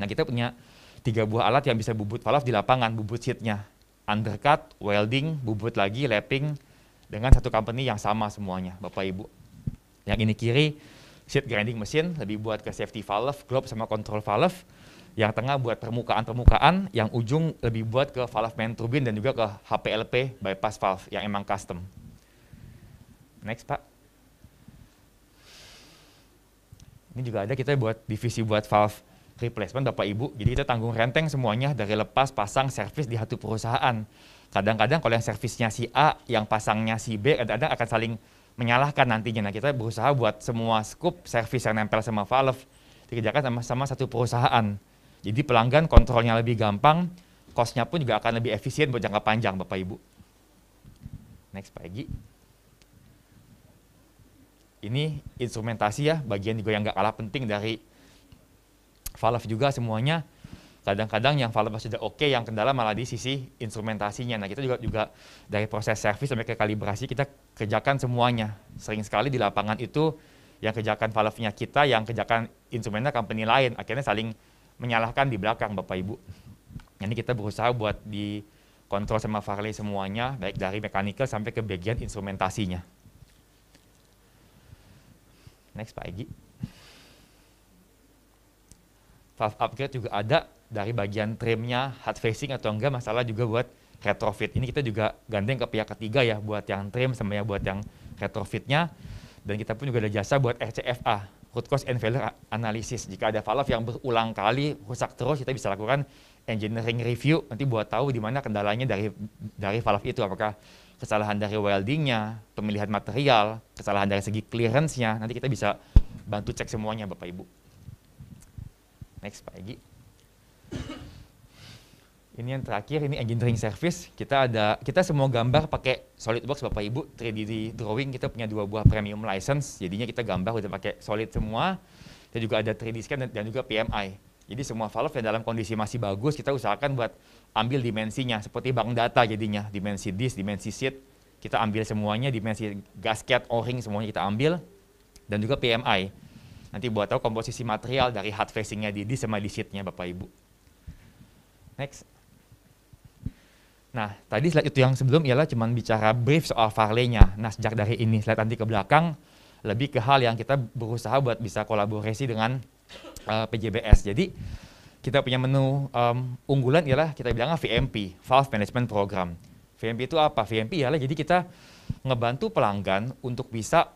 nah kita punya tiga buah alat yang bisa bubut valve di lapangan bubut seatnya undercut welding bubut lagi lapping dengan satu company yang sama semuanya bapak ibu yang ini kiri seat grinding mesin lebih buat ke safety valve globe sama control valve yang tengah buat permukaan-permukaan, yang ujung lebih buat ke valve main turbin dan juga ke HPLP bypass valve yang emang custom. Next Pak. Ini juga ada kita buat divisi buat valve replacement Bapak Ibu. Jadi kita tanggung renteng semuanya dari lepas pasang servis di satu perusahaan. Kadang-kadang kalau yang servisnya si A, yang pasangnya si B, ada kadang akan saling menyalahkan nantinya. Nah kita berusaha buat semua scoop servis yang nempel sama valve dikerjakan sama, sama satu perusahaan jadi pelanggan kontrolnya lebih gampang, cost-nya pun juga akan lebih efisien buat jangka panjang Bapak Ibu. Next Pak Egi. Ini instrumentasi ya, bagian juga yang gak kalah penting dari valve juga semuanya. Kadang-kadang yang valve sudah oke, yang kendala malah di sisi instrumentasinya. Nah kita juga juga dari proses servis sampai ke kalibrasi kita kerjakan semuanya. Sering sekali di lapangan itu yang kerjakan valve-nya kita, yang kerjakan instrumennya company lain. Akhirnya saling menyalahkan di belakang Bapak Ibu. ini kita berusaha buat dikontrol sama Farley semuanya, baik dari mechanical sampai ke bagian instrumentasinya. Next Pak Egi. Valve upgrade juga ada dari bagian trimnya, hard facing atau enggak masalah juga buat retrofit. Ini kita juga gandeng ke pihak ketiga ya buat yang trim sama ya buat yang retrofitnya. Dan kita pun juga ada jasa buat RCFA root cause and failure analysis. Jika ada valve yang berulang kali rusak terus, kita bisa lakukan engineering review nanti buat tahu di mana kendalanya dari dari valve itu. Apakah kesalahan dari weldingnya, pemilihan material, kesalahan dari segi Clearancenya. nanti kita bisa bantu cek semuanya Bapak Ibu. Next Pak Egi. Ini yang terakhir, ini engineering service. Kita ada, kita semua gambar pakai SolidWorks Bapak Ibu, 3D drawing, kita punya dua buah premium license, jadinya kita gambar udah pakai solid semua, dan juga ada 3D scan dan, dan juga PMI. Jadi semua valve yang dalam kondisi masih bagus, kita usahakan buat ambil dimensinya, seperti bank data jadinya, dimensi disk, dimensi seat kita ambil semuanya, dimensi gasket, o-ring semuanya kita ambil, dan juga PMI. Nanti buat tahu komposisi material dari hard facingnya di disk sama di Bapak Ibu. Next. Nah, tadi slide itu yang sebelum ialah cuma bicara brief soal Farley-nya. Nah, sejak dari ini slide nanti ke belakang lebih ke hal yang kita berusaha buat bisa kolaborasi dengan uh, eh, PJBS. Jadi, kita punya menu um, unggulan ialah kita bilangnya VMP, Valve Management Program. VMP itu apa? VMP ialah jadi kita ngebantu pelanggan untuk bisa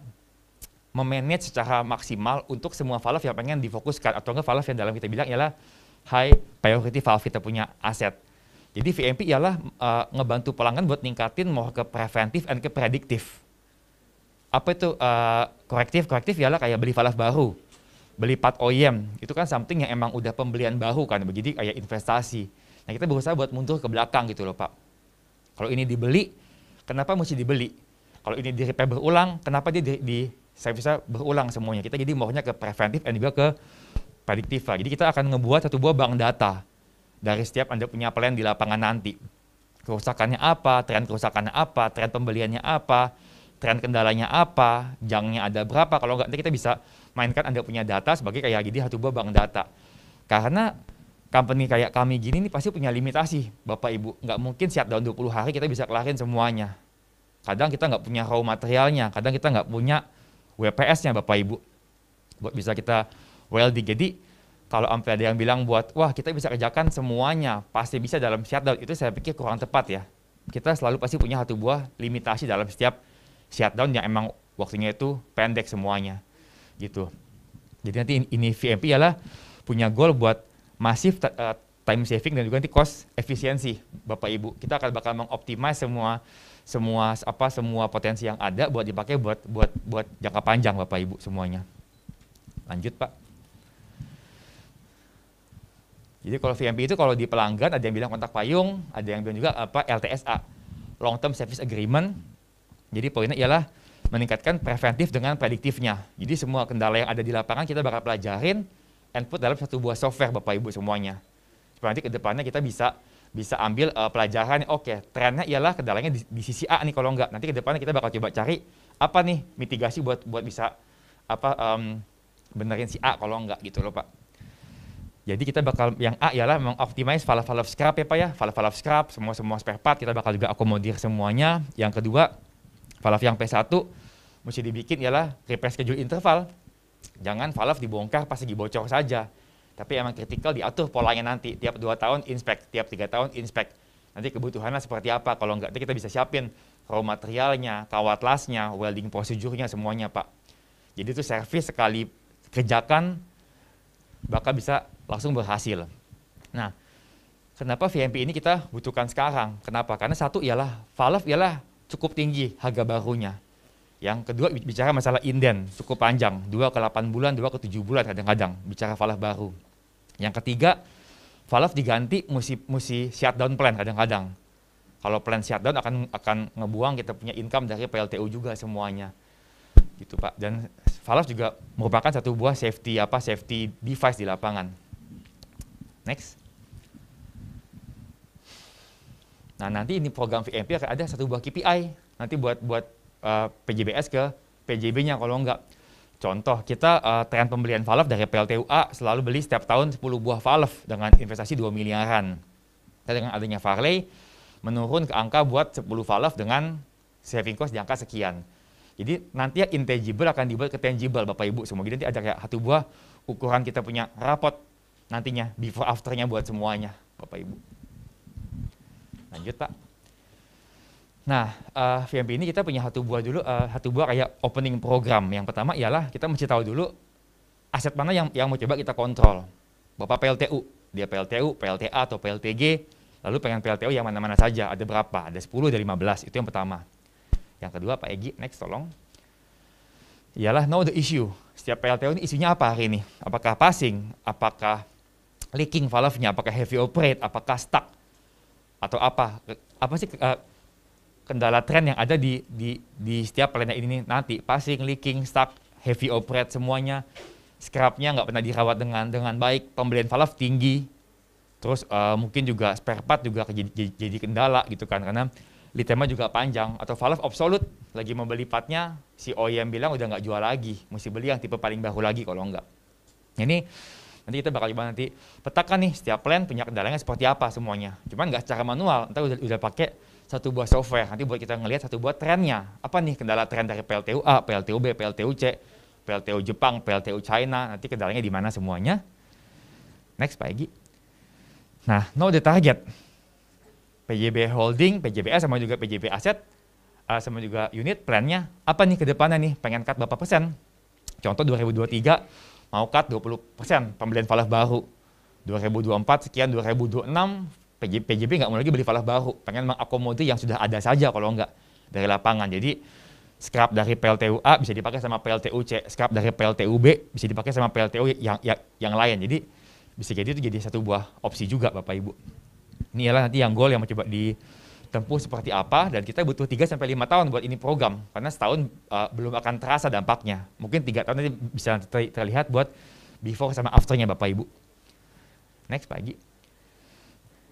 memanage secara maksimal untuk semua valve yang pengen difokuskan atau enggak valve yang dalam kita bilang ialah high priority valve kita punya aset. Jadi VMP ialah uh, ngebantu pelanggan buat ningkatin mau ke preventif and ke prediktif. Apa itu uh, korektif? ialah kayak beli falas baru, beli part OEM. Itu kan something yang emang udah pembelian baru kan, jadi kayak investasi. Nah kita berusaha buat mundur ke belakang gitu loh Pak. Kalau ini dibeli, kenapa mesti dibeli? Kalau ini di repair berulang, kenapa dia di, di bisa berulang semuanya? Kita jadi maunya ke preventif dan juga ke prediktif. lah. Jadi kita akan ngebuat satu buah bank data dari setiap Anda punya plan di lapangan nanti. Kerusakannya apa, tren kerusakannya apa, tren pembeliannya apa, tren kendalanya apa, jangnya ada berapa. Kalau nggak, nanti kita bisa mainkan Anda punya data sebagai kayak gini buah Bank Data. Karena company kayak kami gini ini pasti punya limitasi, Bapak Ibu. Nggak mungkin siap dalam 20 hari kita bisa kelarin semuanya. Kadang kita nggak punya raw materialnya, kadang kita nggak punya WPS-nya Bapak Ibu. Buat bisa kita welding. Jadi kalau sampai ada yang bilang buat wah kita bisa kerjakan semuanya pasti bisa dalam shutdown itu saya pikir kurang tepat ya kita selalu pasti punya satu buah limitasi dalam setiap shutdown yang emang waktunya itu pendek semuanya gitu jadi nanti ini VMP ialah punya goal buat masif eh, time saving dan juga nanti cost efisiensi Bapak Ibu kita akan bakal mengoptimize semua semua apa semua potensi yang ada buat dipakai buat buat buat jangka panjang Bapak Ibu semuanya lanjut Pak jadi kalau VMP itu kalau di pelanggan ada yang bilang kontak payung, ada yang bilang juga apa LTSA, long term service agreement. Jadi poinnya ialah meningkatkan preventif dengan prediktifnya. Jadi semua kendala yang ada di lapangan kita bakal pelajarin input dalam satu buah software Bapak Ibu semuanya. Supaya nanti ke depannya kita bisa bisa ambil uh, pelajaran, oke, okay, trennya ialah kendalanya di, di sisi A nih kalau enggak. Nanti ke depannya kita bakal coba cari apa nih mitigasi buat buat bisa apa um, benerin si A kalau enggak gitu loh Pak. Jadi kita bakal yang A ialah mengoptimize file-file of scrap ya Pak ya, file-file scrap, semua-semua spare part kita bakal juga akomodir semuanya. Yang kedua, valve yang P1 mesti dibikin ialah repair schedule interval. Jangan valve dibongkar pas lagi bocor saja. Tapi emang kritikal diatur polanya nanti, tiap dua tahun inspect, tiap tiga tahun inspect. Nanti kebutuhannya seperti apa, kalau enggak kita bisa siapin raw materialnya, kawat lasnya, welding prosedurnya semuanya Pak. Jadi itu service sekali kerjakan bakal bisa langsung berhasil. Nah, kenapa VMP ini kita butuhkan sekarang? Kenapa? Karena satu ialah valve ialah cukup tinggi harga barunya. Yang kedua bicara masalah inden cukup panjang, dua ke 8 bulan, dua ke 7 bulan kadang-kadang bicara valve baru. Yang ketiga, valve diganti musi mesti shutdown plan kadang-kadang. Kalau plan shutdown akan akan ngebuang kita punya income dari PLTU juga semuanya. Gitu Pak. Dan Falas juga merupakan satu buah safety apa safety device di lapangan. Next. Nah nanti ini program VMP akan ada satu buah KPI nanti buat buat uh, eh, PJBS ke PJB-nya kalau enggak. Contoh, kita uh, tren pembelian valve dari PLTUA selalu beli setiap tahun 10 buah valve dengan investasi 2 miliaran. Dan dengan adanya Farley, menurun ke angka buat 10 valve dengan saving cost di angka sekian. Jadi nanti yang intangible akan dibuat ke tangible Bapak Ibu semua. Jadi nanti ada kayak satu buah ukuran kita punya rapot nantinya before afternya buat semuanya Bapak Ibu. Lanjut Pak. Nah, uh, eh, VMP ini kita punya satu buah dulu, uh, satu buah kayak opening program. Yang pertama ialah kita mesti tahu dulu aset mana yang yang mau coba kita kontrol. Bapak PLTU, dia PLTU, PLTA atau PLTG, lalu pengen PLTU yang mana-mana saja, ada berapa? Ada 10, ada 15, itu yang pertama. Yang kedua Pak Egi, next tolong. Ialah know the issue. Setiap PLTU ini isunya apa hari ini? Apakah passing? Apakah leaking valve-nya? Apakah heavy operate? Apakah stuck? Atau apa? Apa sih uh, kendala tren yang ada di di di setiap planner ini nanti passing, leaking, stuck, heavy operate semuanya scrapnya nggak pernah dirawat dengan dengan baik, pembelian valve tinggi, terus uh, mungkin juga spare part juga jadi, jadi kendala gitu kan karena Litema juga panjang atau Valve Absolute lagi membeli partnya si OEM bilang udah nggak jual lagi mesti beli yang tipe paling baru lagi kalau nggak ini nanti kita bakal coba nanti petakan nih setiap plan punya kendalanya seperti apa semuanya cuman nggak secara manual nanti udah, udah pakai satu buah software nanti buat kita ngelihat satu buah trennya apa nih kendala tren dari PLTU A, PLTU B, PLTU C, PLTU Jepang, PLTU China nanti kendalanya di mana semuanya next Pak Egi nah know the target PJB Holding, PJBS sama juga PJB Aset, uh, eh, sama juga unit plannya apa nih ke depannya nih pengen cut berapa persen? Contoh 2023 mau cut 20 persen pembelian falas baru. 2024 sekian 2026 PJB, PJB nggak mau lagi beli falas baru, pengen mengakomodir yang sudah ada saja kalau nggak dari lapangan. Jadi scrap dari PLTU A bisa dipakai sama PLTU C, scrap dari PLTU B bisa dipakai sama PLTU yang, yang yang lain. Jadi bisa jadi itu jadi satu buah opsi juga Bapak Ibu ini adalah nanti yang goal yang mau coba ditempuh seperti apa dan kita butuh 3 sampai 5 tahun buat ini program karena setahun uh, belum akan terasa dampaknya. Mungkin 3 tahun nanti bisa ter terlihat buat before sama afternya Bapak Ibu. Next pagi.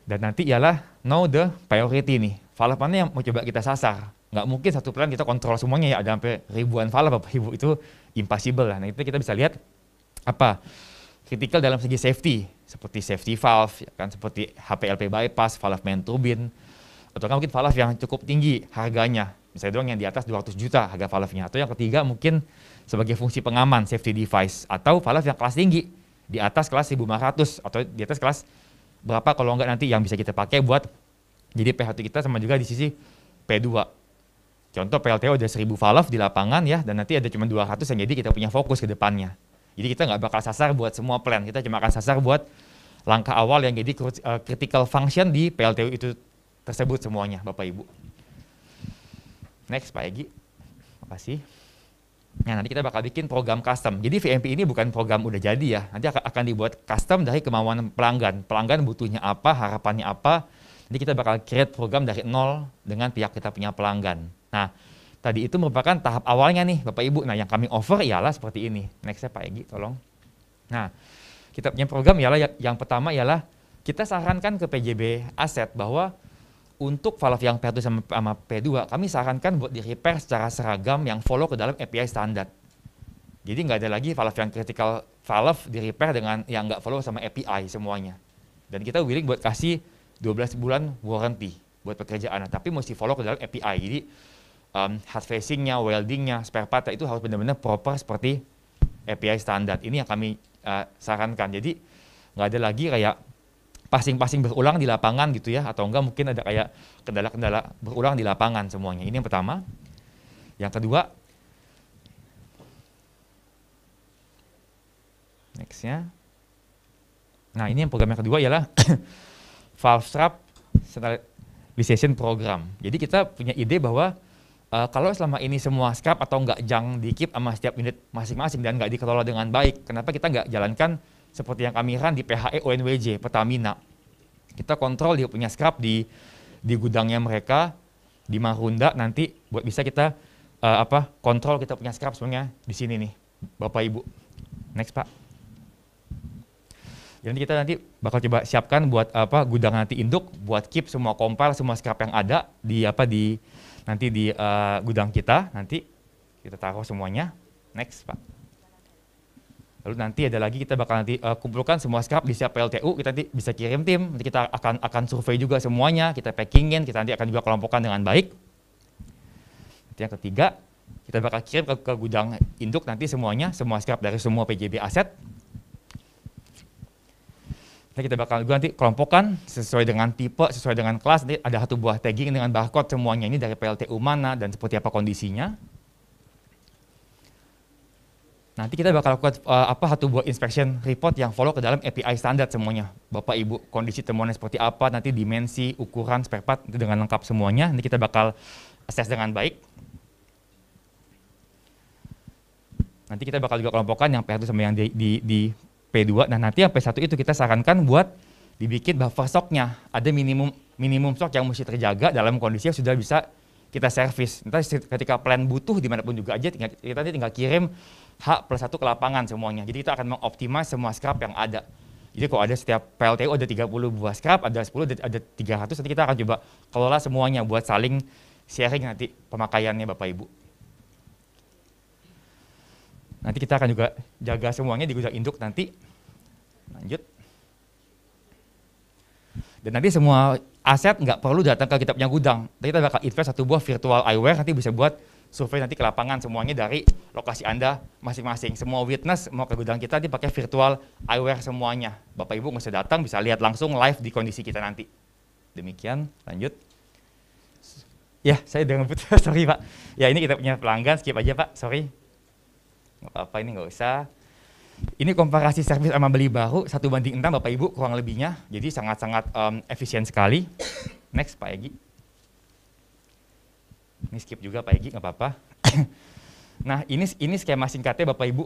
Dan nanti ialah know the priority nih. Valve mana yang mau coba kita sasar? Nggak mungkin satu plan kita kontrol semuanya ya ada sampai ribuan valve Bapak Ibu itu impossible lah. Nah itu kita bisa lihat apa kritikal dalam segi safety seperti safety valve ya kan seperti HPLP bypass valve main turbin atau kan mungkin valve yang cukup tinggi harganya misalnya doang yang di atas 200 juta harga valve-nya atau yang ketiga mungkin sebagai fungsi pengaman safety device atau valve yang kelas tinggi di atas kelas 1500 atau di atas kelas berapa kalau enggak nanti yang bisa kita pakai buat jadi ph kita sama juga di sisi P2 contoh PLTO ada 1000 valve di lapangan ya dan nanti ada cuma 200 yang jadi kita punya fokus ke depannya jadi kita nggak bakal sasar buat semua plan, kita cuma akan sasar buat langkah awal yang jadi eh, critical function di PLTU itu tersebut semuanya, Bapak Ibu. Next Pak Egi, makasih. Nah nanti kita bakal bikin program custom. Jadi VMP ini bukan program udah jadi ya, nanti akan dibuat custom dari kemauan pelanggan. Pelanggan butuhnya apa, harapannya apa, nanti kita bakal create program dari nol dengan pihak kita punya pelanggan. Nah tadi itu merupakan tahap awalnya nih Bapak Ibu. Nah yang kami offer ialah seperti ini. Nextnya Pak Egi tolong. Nah kita punya program ialah ya, yang pertama ialah kita sarankan ke PJB aset bahwa untuk valve yang P1 sama, sama P2 kami sarankan buat di repair secara seragam yang follow ke dalam API standar. Jadi nggak ada lagi valve yang critical valve di repair dengan yang nggak follow sama API semuanya. Dan kita willing buat kasih 12 bulan warranty buat pekerjaan, nah, tapi mesti follow ke dalam API. Jadi um, hard facingnya, weldingnya, spare partnya itu harus benar-benar proper seperti API standar. Ini yang kami uh, sarankan. Jadi nggak ada lagi kayak passing-passing berulang di lapangan gitu ya, atau enggak mungkin ada kayak kendala-kendala berulang di lapangan semuanya. Ini yang pertama. Yang kedua, nextnya. Nah ini yang program yang kedua ialah valve strap standardization program. Jadi kita punya ide bahwa uh, kalau selama ini semua scrap atau nggak jang di keep sama setiap unit masing-masing dan nggak dikelola dengan baik, kenapa kita nggak jalankan seperti yang kami run di PHE ONWJ Pertamina? Kita kontrol dia punya scrap di di gudangnya mereka di Marunda nanti buat bisa kita uh, apa kontrol kita punya scrap sebenarnya di sini nih Bapak Ibu. Next Pak. Jadi kita nanti bakal coba siapkan buat apa gudang nanti induk buat keep semua kompal semua scrap yang ada di apa di nanti di uh, gudang kita nanti kita taruh semuanya next pak lalu nanti ada lagi kita bakal nanti uh, kumpulkan semua scrap di siap PLTU kita nanti bisa kirim tim nanti kita akan akan survei juga semuanya kita packingin kita nanti akan juga kelompokkan dengan baik nanti yang ketiga kita bakal kirim ke, ke gudang induk nanti semuanya semua scrap dari semua PJB aset Nanti kita bakal juga nanti kelompokkan sesuai dengan tipe, sesuai dengan kelas. Nanti ada satu buah tagging dengan barcode semuanya ini dari PLTU mana dan seperti apa kondisinya. Nanti kita bakal lakukan uh, eh, apa satu buah inspection report yang follow ke dalam API standar semuanya. Bapak Ibu kondisi temuannya seperti apa, nanti dimensi, ukuran, spare part itu dengan lengkap semuanya. Nanti kita bakal assess dengan baik. Nanti kita bakal juga kelompokkan yang PR itu sama yang di, di, di P2. Nah nanti yang P1 itu kita sarankan buat dibikin buffer stoknya. Ada minimum minimum stok yang mesti terjaga dalam kondisi yang sudah bisa kita servis. Nanti ketika plan butuh dimanapun juga aja, tinggal, kita nanti tinggal kirim H plus satu ke lapangan semuanya. Jadi kita akan mengoptimasi semua scrap yang ada. Jadi kalau ada setiap PLTU ada 30 buah scrap, ada 10, ada 300, nanti kita akan coba kelola semuanya buat saling sharing nanti pemakaiannya Bapak Ibu. Nanti kita akan juga jaga semuanya di gudang induk nanti. Lanjut. Dan nanti semua aset nggak perlu datang ke kita punya gudang. Nanti kita bakal invest satu buah virtual eyewear nanti bisa buat survei nanti ke lapangan semuanya dari lokasi Anda masing-masing. Semua witness mau ke gudang kita pakai virtual eyewear semuanya. Bapak Ibu nggak usah datang bisa lihat langsung live di kondisi kita nanti. Demikian, lanjut. Ya, saya dengan sorry Pak. Ya ini kita punya pelanggan, skip aja Pak, sorry apa ini nggak usah. Ini komparasi servis sama beli baru satu banding enam Bapak Ibu kurang lebihnya, jadi sangat-sangat um, efisien sekali. Next Pak Egi. Ini skip juga Pak Egi nggak apa-apa. nah ini ini skema singkatnya Bapak Ibu.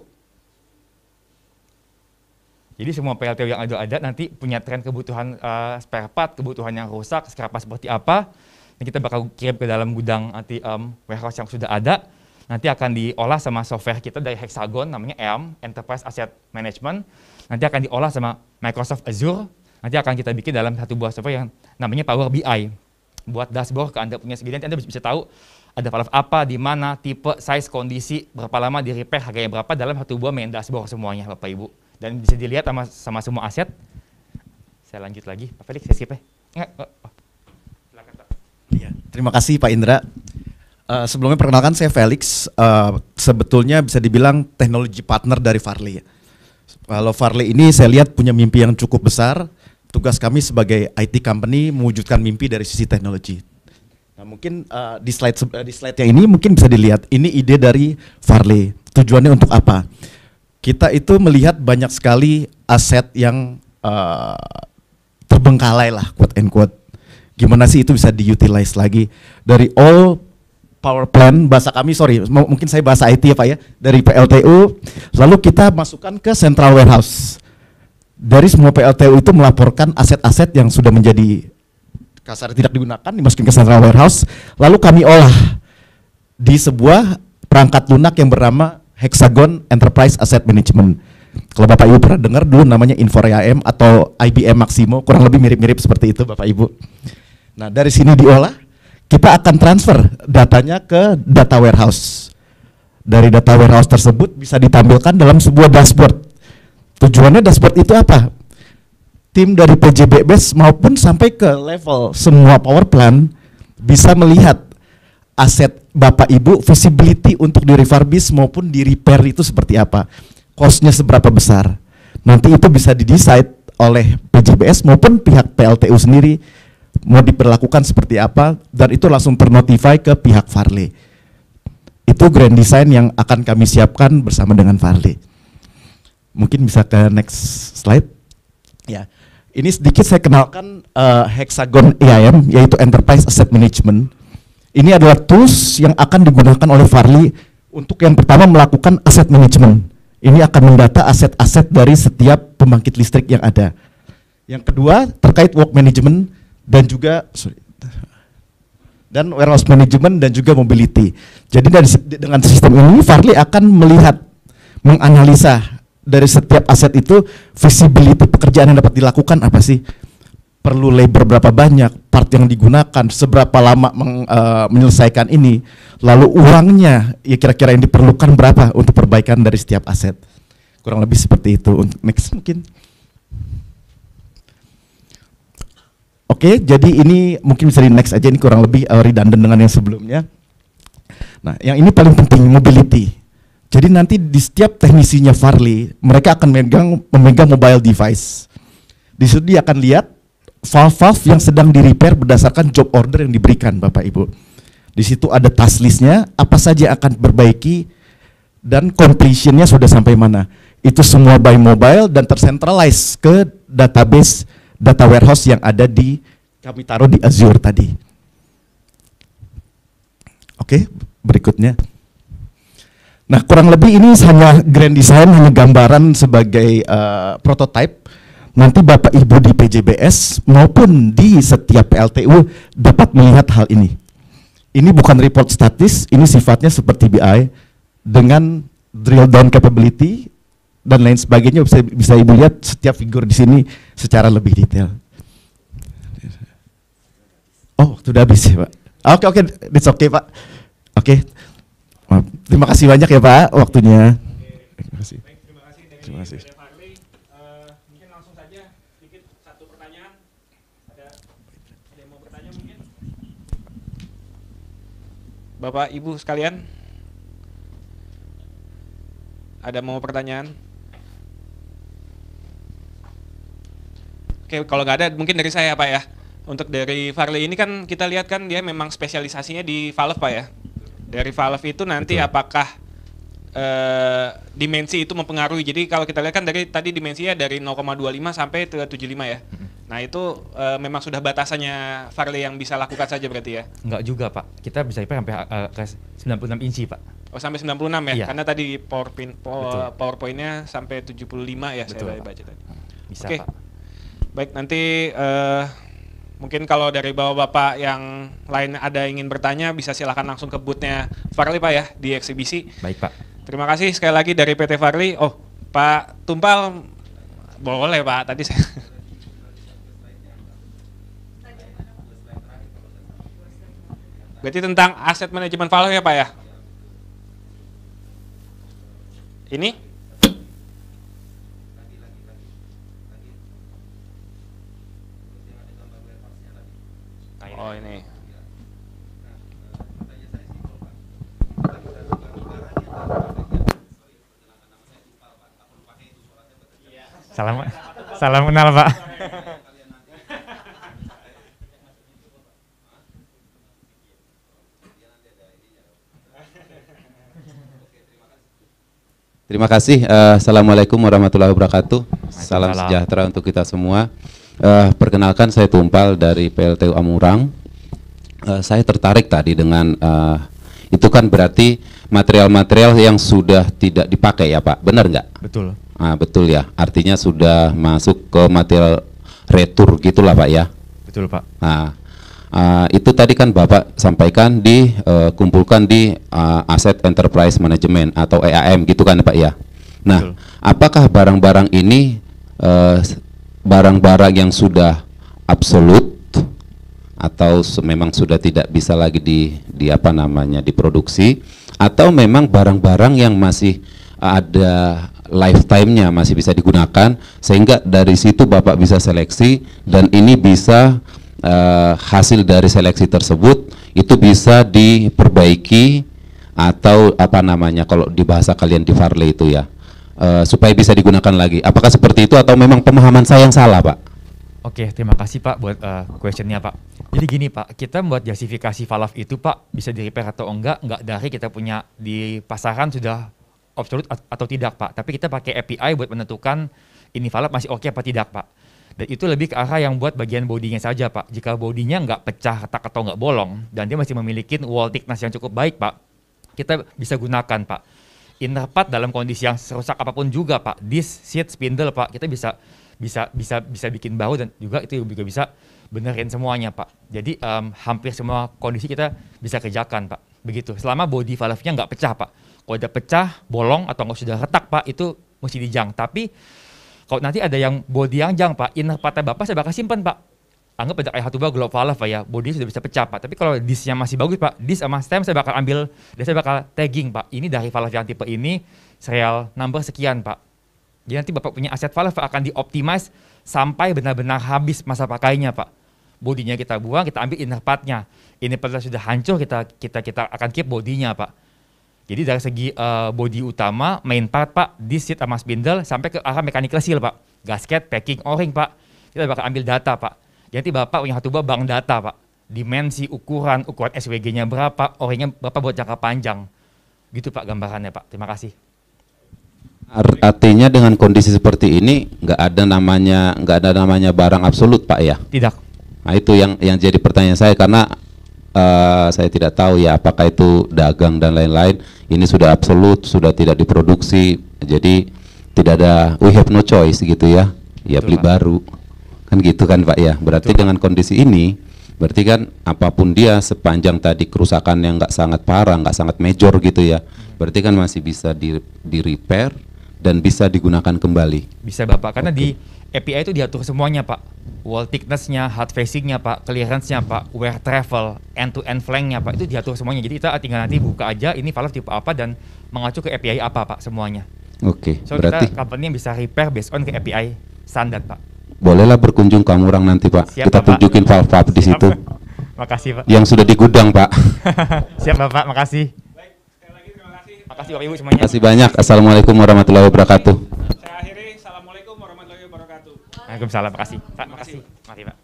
Jadi semua PLTU yang ada-ada nanti punya tren kebutuhan uh, spare part, kebutuhan yang rusak, sekerapa seperti apa. Ini kita bakal kirim ke dalam gudang anti um, warehouse yang sudah ada nanti akan diolah sama software kita dari Hexagon namanya ELM, Enterprise Asset Management. Nanti akan diolah sama Microsoft Azure. Nanti akan kita bikin dalam satu buah software yang namanya Power BI. Buat dashboard ke Anda punya segini, nanti Anda bisa tahu ada valve apa, di mana, tipe, size, kondisi, berapa lama di repair, harganya berapa dalam satu buah main dashboard semuanya Bapak Ibu. Dan bisa dilihat sama, sama semua aset. Saya lanjut lagi, Pak Felix, saya skip ya. Oh, oh. Iya, terima kasih Pak Indra. Uh, sebelumnya perkenalkan saya Felix. Uh, sebetulnya bisa dibilang teknologi partner dari Farley. Kalau Farley ini saya lihat punya mimpi yang cukup besar. Tugas kami sebagai IT company mewujudkan mimpi dari sisi teknologi. Nah, mungkin uh, di slide di slide yang ini mungkin bisa dilihat ini ide dari Farley. Tujuannya untuk apa? Kita itu melihat banyak sekali aset yang uh, terbengkalai lah quote and quote. Gimana sih itu bisa diutilize lagi dari all power plant bahasa kami sorry mungkin saya bahasa IT ya pak ya dari PLTU lalu kita masukkan ke central warehouse dari semua PLTU itu melaporkan aset-aset yang sudah menjadi kasar tidak digunakan dimasukin ke central warehouse lalu kami olah di sebuah perangkat lunak yang bernama Hexagon Enterprise Asset Management kalau Bapak Ibu pernah dengar dulu namanya AM atau IBM Maximo kurang lebih mirip-mirip seperti itu Bapak Ibu nah dari sini diolah kita akan transfer datanya ke data warehouse. Dari data warehouse tersebut bisa ditampilkan dalam sebuah dashboard. Tujuannya dashboard itu apa? Tim dari PJB maupun sampai ke level semua power plant bisa melihat aset Bapak Ibu visibility untuk di refurbish maupun di repair itu seperti apa. Costnya seberapa besar. Nanti itu bisa didesain oleh PJBS maupun pihak PLTU sendiri mau diperlakukan seperti apa dan itu langsung ternotify ke pihak Farley. Itu grand design yang akan kami siapkan bersama dengan Farley. Mungkin bisa ke next slide. Ya. Ini sedikit saya kenalkan uh, Hexagon EIM yaitu Enterprise Asset Management. Ini adalah tools yang akan digunakan oleh Farley untuk yang pertama melakukan aset management. Ini akan mendata aset-aset dari setiap pembangkit listrik yang ada. Yang kedua terkait work management dan juga sorry, dan warehouse management dan juga mobility. Jadi dari dengan sistem ini Farli akan melihat menganalisa dari setiap aset itu visibility pekerjaan yang dapat dilakukan apa sih? Perlu labor berapa banyak, part yang digunakan, seberapa lama meng, uh, menyelesaikan ini, lalu uangnya ya kira-kira yang diperlukan berapa untuk perbaikan dari setiap aset. Kurang lebih seperti itu. Next mungkin. Oke, okay, jadi ini mungkin bisa di next aja ini kurang lebih uh, redundant dengan yang sebelumnya. Nah, yang ini paling penting mobility. Jadi nanti di setiap teknisinya Farley, mereka akan megang memegang mobile device. Di situ dia akan lihat valve-valve yang sedang di repair berdasarkan job order yang diberikan Bapak Ibu. Di situ ada task listnya, apa saja yang akan perbaiki dan completionnya sudah sampai mana. Itu semua by mobile dan tercentralize ke database data warehouse yang ada di kami taruh di Azure tadi. Oke, berikutnya. Nah, kurang lebih ini hanya grand design, hanya gambaran sebagai uh, eh, prototype. Nanti Bapak Ibu di PJBS maupun di setiap PLTU dapat melihat hal ini. Ini bukan report statis, ini sifatnya seperti BI dengan drill down capability dan lain sebagainya bisa bisa ibu lihat setiap figur di sini secara lebih detail. Oh, sudah habis ya, Pak. Oke, okay, oke, okay. it's okay, Pak. Oke. Okay. Terima kasih banyak ya, Pak, waktunya. Terima kasih. terima kasih. Eh, mungkin langsung saja sedikit satu pertanyaan. Ada, ada mau bertanya Bapak, Ibu sekalian, ada mau pertanyaan? Oke, kalau nggak ada mungkin dari saya Pak ya. Untuk dari Farley ini kan kita lihat kan dia memang spesialisasinya di valve Pak ya. Dari valve itu nanti Betul. apakah eh, dimensi itu mempengaruhi. Jadi kalau kita lihat kan dari tadi dimensinya dari 0,25 sampai 75 ya. Mm-hmm. Nah itu e, memang sudah batasannya Farley yang bisa lakukan saja berarti ya? Enggak juga pak, kita bisa sampai, sampai uh, eh, ke 96 inci pak. Oh sampai 96 ya? Iya. Karena tadi power power, PowerPoint-nya sampai 75 ya Betul, saya baca tadi. Bisa Oke. pak. Baik, nanti uh, mungkin kalau dari bapak-bapak yang lain ada ingin bertanya bisa silahkan langsung ke boothnya Farli Pak ya di eksibisi. Baik Pak. Terima kasih sekali lagi dari PT Farli. Oh Pak Tumpal boleh Pak tadi saya. Berarti tentang aset manajemen value ya Pak ya? Ini? oh ini salam salam kenal pak Terima kasih. Uh, Assalamualaikum warahmatullahi wabarakatuh. Salam sejahtera untuk kita semua. Uh, perkenalkan saya Tumpal dari PLTU Amurang. Uh, saya tertarik tadi dengan uh, itu kan berarti material-material yang sudah tidak dipakai ya Pak, benar nggak? Betul. Ah betul ya, artinya sudah masuk ke material retur gitulah Pak ya. Betul Pak. Nah, uh, itu tadi kan Bapak sampaikan dikumpulkan uh, di uh, aset enterprise management atau EAM gitu kan Pak ya. Nah, betul. apakah barang-barang ini uh, barang-barang yang sudah absolut atau memang sudah tidak bisa lagi di, di apa namanya diproduksi atau memang barang-barang yang masih eh, ada lifetime-nya masih bisa digunakan sehingga dari situ Bapak bisa seleksi dan ini bisa uh, hasil dari seleksi tersebut itu bisa diperbaiki atau apa namanya kalau di bahasa kalian di Farley itu ya Eh, supaya bisa digunakan lagi. Apakah seperti itu atau memang pemahaman saya yang salah, Pak? Oke, terima kasih Pak buat uh, questionnya Pak. Jadi gini Pak, kita buat justifikasi falaf itu Pak bisa di repair atau enggak, enggak dari kita punya di pasaran sudah absolut atau tidak Pak. Tapi kita pakai API buat menentukan ini falaf masih oke okay apa tidak Pak. Dan itu lebih ke arah yang buat bagian bodinya saja Pak. Jika bodinya enggak pecah, retak atau enggak bolong, dan dia masih memiliki wall thickness yang cukup baik Pak, kita bisa gunakan Pak part dalam kondisi yang rusak apapun juga Pak, disc, seat, spindle Pak, kita bisa bisa bisa bisa bikin baru dan juga itu juga bisa benerin semuanya Pak. Jadi um, hampir semua kondisi kita bisa kerjakan Pak. Begitu, selama body valve-nya nggak pecah Pak. Kalau ada pecah, bolong atau nggak sudah retak Pak, itu mesti dijang. Tapi kalau nanti ada yang body yang jang Pak, inner partnya Bapak saya bakal simpan Pak anggap aja kayak 1 ya. bahwa global valve Pak ya, bodinya sudah bisa pecah Pak. Tapi kalau disnya masih bagus Pak, dis sama stem saya bakal ambil dan saya bakal tagging Pak. Ini dari valve yang tipe ini serial number sekian Pak. Jadi nanti Bapak punya aset valve akan dioptimis sampai benar-benar habis masa pakainya Pak. Bodinya kita buang, kita ambil inner partnya. Ini partnya sudah hancur, kita kita kita akan keep bodinya Pak. Jadi dari segi uh, eh, body utama, main part Pak, disc seat sama spindle sampai ke arah mekanik seal Pak. Gasket, packing, o-ring Pak. Kita bakal ambil data Pak jadi Bapak punya satu buah bank data Pak. Dimensi, ukuran, ukuran SWG-nya berapa, orangnya Bapak buat jangka panjang. Gitu Pak gambarannya Pak. Terima kasih. Artinya dengan kondisi seperti ini nggak ada namanya nggak ada namanya barang absolut pak ya? Tidak. Nah itu yang yang jadi pertanyaan saya karena uh, saya tidak tahu ya apakah itu dagang dan lain-lain ini sudah absolut sudah tidak diproduksi jadi tidak ada we have no choice gitu ya ya Betul, beli pak. baru. Kan gitu kan Pak ya. Berarti Betul. dengan kondisi ini berarti kan apapun dia sepanjang tadi kerusakan yang nggak sangat parah, nggak sangat major gitu ya. Berarti kan masih bisa di, di repair dan bisa digunakan kembali. Bisa Bapak karena okay. di API itu diatur semuanya Pak. Wall thicknessnya, hard facingnya Pak, clearancenya Pak, wear travel, end-to-end flanknya nya Pak, itu diatur semuanya. Jadi kita tinggal nanti buka aja ini valve tipe apa dan mengacu ke API apa Pak semuanya. Oke, okay, so, berarti kita company bisa repair based on ke API standar Pak bolehlah berkunjung ke orang nanti Pak. Siap, Kita tunjukin tunjukin valve di situ. Makasih Pak. Yang sudah di gudang Pak. Siap Bapak, makasih. Baik, terima kasih. Makasih Bapak Ibu semuanya. Terima kasih banyak. Assalamualaikum warahmatullahi wabarakatuh. Saya akhiri, Assalamualaikum warahmatullahi wabarakatuh. Waalaikumsalam, makasih. Pak, makasih. Makasih Pak.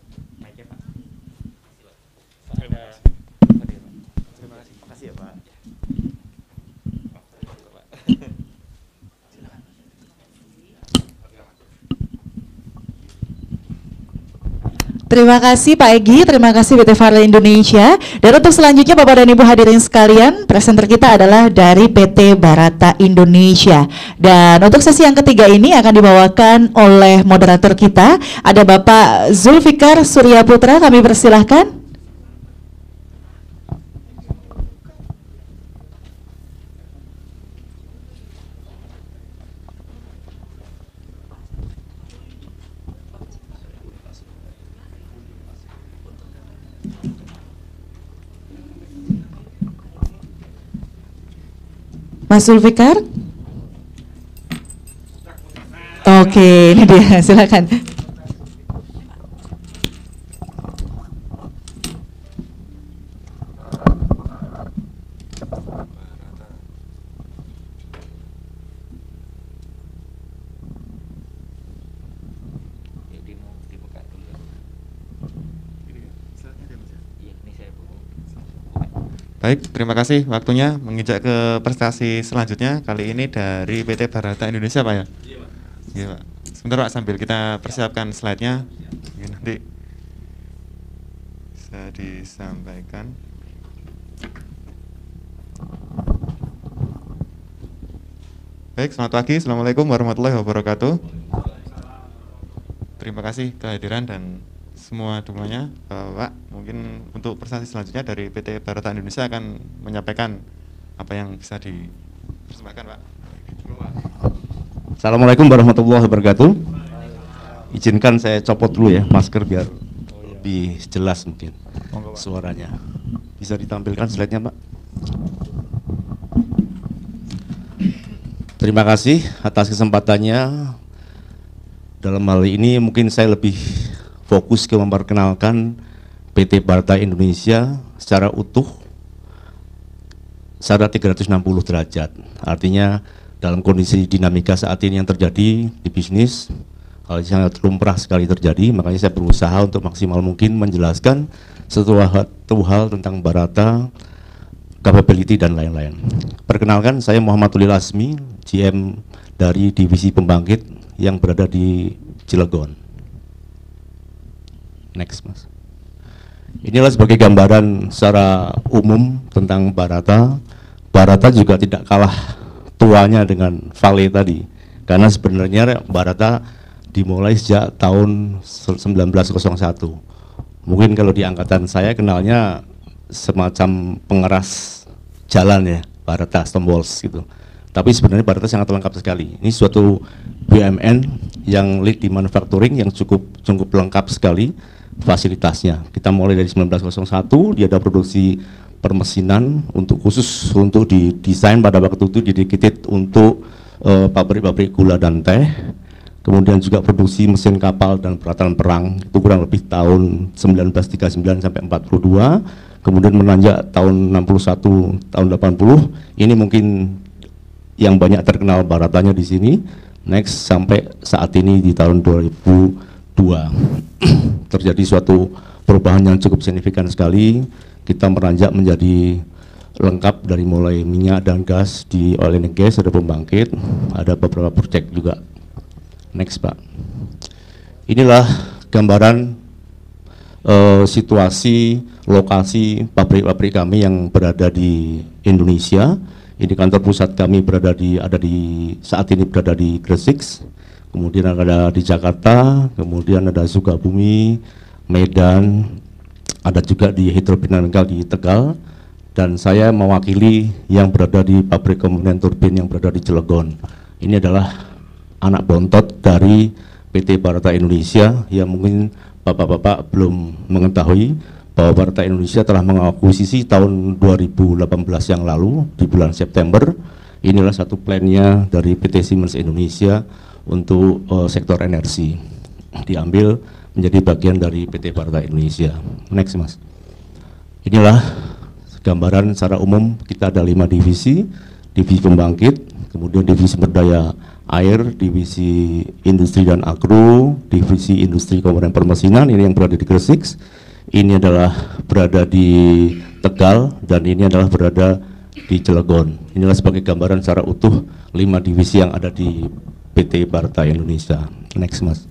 Terima kasih Pak Egi, terima kasih PT Farle Indonesia. Dan untuk selanjutnya Bapak dan Ibu hadirin sekalian, presenter kita adalah dari PT Barata Indonesia. Dan untuk sesi yang ketiga ini akan dibawakan oleh moderator kita, ada Bapak Zulfikar Surya Putra, kami persilahkan. Mas Zulfikar? Oke, okay, ini dia, silakan. Baik, terima kasih waktunya menginjak ke prestasi selanjutnya kali ini dari PT Barata Indonesia, Pak ya. Iya, Pak. Iya, Sebentar Pak sambil kita iya. persiapkan slide-nya. Ya, nanti bisa disampaikan. Baik, selamat pagi. Assalamualaikum warahmatullahi wabarakatuh. Terima kasih kehadiran dan semua semuanya uh, Pak mungkin untuk presentasi selanjutnya dari PT Barata Indonesia akan menyampaikan apa yang bisa dipersembahkan Pak Assalamualaikum warahmatullahi wabarakatuh izinkan saya copot dulu ya masker biar lebih jelas mungkin suaranya bisa ditampilkan slide-nya Pak Terima kasih atas kesempatannya dalam hal ini mungkin saya lebih fokus ke memperkenalkan PT Partai Indonesia secara utuh secara 360 derajat. Artinya dalam kondisi dinamika saat ini yang terjadi di bisnis, hal yang lumrah sekali terjadi, makanya saya berusaha untuk maksimal mungkin menjelaskan satu hal tentang Barata, capability, dan lain-lain. Perkenalkan, saya Muhammad Tulil Asmi, GM dari Divisi Pembangkit yang berada di Cilegon. Next, Mas. Inilah sebagai gambaran secara umum tentang Barata. Barata juga tidak kalah tuanya dengan Vale tadi. Karena sebenarnya Barata dimulai sejak tahun 1901. Mungkin kalau di angkatan saya kenalnya semacam pengeras jalan ya, Barata Stonewalls gitu. Tapi sebenarnya Barata sangat lengkap sekali. Ini suatu BUMN yang lead di manufacturing yang cukup cukup lengkap sekali fasilitasnya. Kita mulai dari 1901, dia ada produksi permesinan untuk khusus untuk didesain pada waktu itu didikitit untuk eh, pabrik-pabrik uh, gula dan teh. Kemudian juga produksi mesin kapal dan peralatan perang itu kurang lebih tahun 1939 sampai 42. Kemudian menanjak tahun 61 tahun 80 ini mungkin yang banyak terkenal baratannya di sini. Next sampai saat ini di tahun 2000 terjadi suatu perubahan yang cukup signifikan sekali kita meranjak menjadi lengkap dari mulai minyak dan gas di oil and gas ada pembangkit ada beberapa proyek juga next pak inilah gambaran uh, situasi lokasi pabrik-pabrik kami yang berada di Indonesia. Ini kantor pusat kami berada di ada di saat ini berada di Gresik kemudian ada di Jakarta, kemudian ada Sukabumi, Medan, ada juga di hidropinikal di Tegal, dan saya mewakili yang berada di pabrik komponen turbin yang berada di Cilegon. Ini adalah anak bontot dari PT Barata Indonesia yang mungkin Bapak-Bapak belum mengetahui bahwa Barata Indonesia telah mengakuisisi tahun 2018 yang lalu di bulan September. Inilah satu plannya dari PT Siemens Indonesia untuk uh, sektor energi diambil menjadi bagian dari PT Partai Indonesia. Next mas, inilah gambaran secara umum kita ada lima divisi, divisi pembangkit, kemudian divisi berdaya air, divisi industri dan agro, divisi industri komponen permesinan ini yang berada di Gresik, ini adalah berada di Tegal dan ini adalah berada di Cilegon. Inilah sebagai gambaran secara utuh lima divisi yang ada di PT Partai Indonesia. Next mas.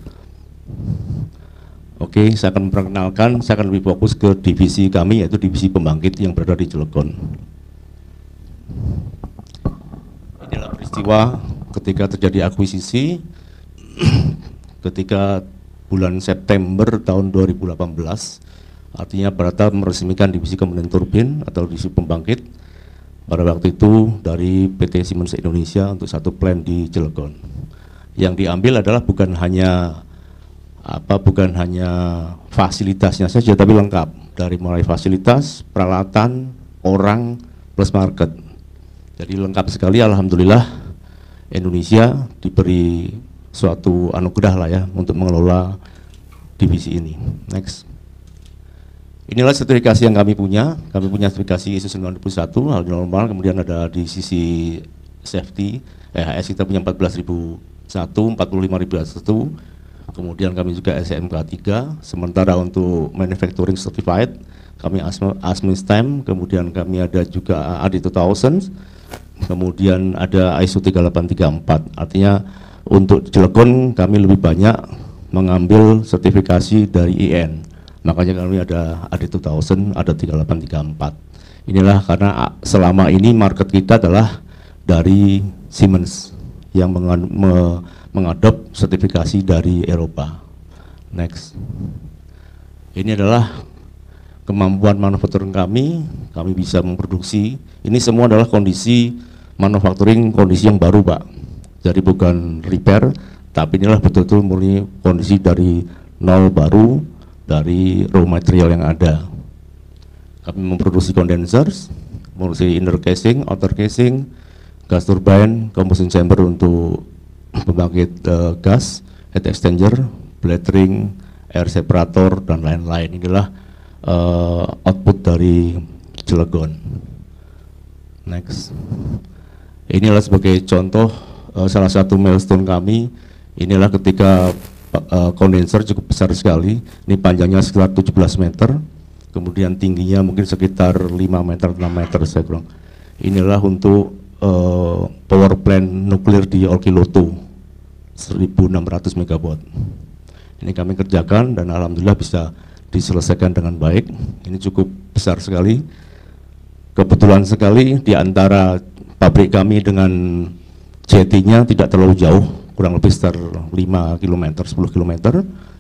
Oke, saya akan memperkenalkan. saya akan lebih fokus ke divisi kami yaitu divisi pembangkit yang berada di Cilegon. Inilah peristiwa ketika terjadi akuisisi ketika bulan September tahun 2018 artinya Barata meresmikan divisi komponen turbin atau divisi pembangkit pada waktu itu dari PT Siemens Indonesia untuk satu plan di Cilegon yang diambil adalah bukan hanya apa bukan hanya fasilitasnya saja tapi lengkap dari mulai fasilitas, peralatan, orang plus market. Jadi lengkap sekali alhamdulillah Indonesia diberi suatu anugerah lah ya untuk mengelola divisi ini. Next. Inilah sertifikasi yang kami punya. Kami punya sertifikasi ISO 91 hal normal kemudian ada di sisi safety EHS kita punya 14.000 1 45.001 kemudian kami juga SMK 3 sementara untuk manufacturing certified kami ASMI STEM kemudian kami ada juga AD 2000 kemudian ada ISO 3834 artinya untuk Cilegon kami lebih banyak mengambil sertifikasi dari IN makanya kami ada AD 2000 ada 3834 inilah karena selama ini market kita adalah dari Siemens yang me mengadop sertifikasi dari Eropa. Next. Ini adalah kemampuan manufacturing kami, kami bisa memproduksi. Ini semua adalah kondisi manufacturing kondisi yang baru, Pak. Jadi bukan repair, tapi inilah betul-betul murni kondisi dari nol baru dari raw material yang ada. Kami memproduksi condensers, memproduksi inner casing, outer casing, gas turbine, combustion chamber untuk pembangkit uh, gas, heat exchanger, ring, air separator dan lain-lain. Inilah uh, output dari Cilegon. Next. Inilah sebagai contoh uh, salah satu milestone kami. Inilah ketika uh, cukup besar sekali. Ini panjangnya sekitar 17 meter, kemudian tingginya mungkin sekitar 5 meter 6 meter saya kurang. Inilah untuk Eh, power plant nuklir di Olkiluoto 1600 megawatt. Ini kami kerjakan dan alhamdulillah bisa diselesaikan dengan baik. Ini cukup besar sekali. Kebetulan sekali di antara pabrik kami dengan jetinya tidak terlalu jauh, kurang lebih sekitar 5 km, 10 km.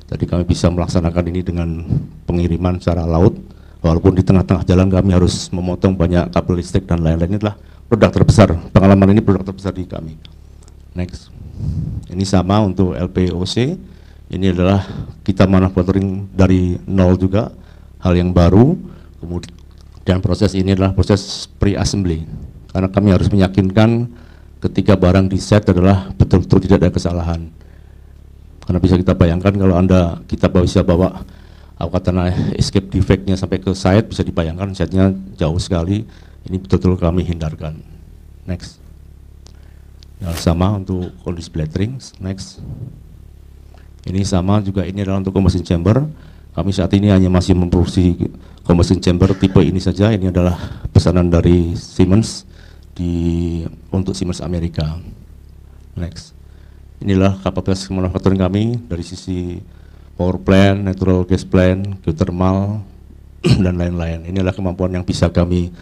Jadi kami bisa melaksanakan ini dengan pengiriman secara laut, walaupun di tengah-tengah jalan kami harus memotong banyak kabel listrik dan lain lain -lain produk terbesar. Pengalaman ini produk terbesar di kami. Next. Ini sama untuk LPOC. Ini adalah kita manufacturing dari nol juga, hal yang baru. Kemudian proses ini adalah proses pre-assembly. Karena kami harus meyakinkan ketika barang di set adalah betul-betul tidak ada kesalahan. Karena bisa kita bayangkan kalau Anda kita bisa bawa katakanlah escape defectnya sampai ke site bisa dibayangkan setnya jauh sekali ini betul-betul kami hindarkan. Next. yang sama untuk kondisi splattering. Next. Ini sama juga ini adalah untuk combustion chamber. Kami saat ini hanya masih memproduksi combustion chamber tipe ini saja. Ini adalah pesanan dari Siemens di untuk Siemens Amerika. Next. Inilah kapasitas manufaktur kami dari sisi power plant, natural gas plant, geothermal, dan lain-lain. Inilah kemampuan yang bisa kami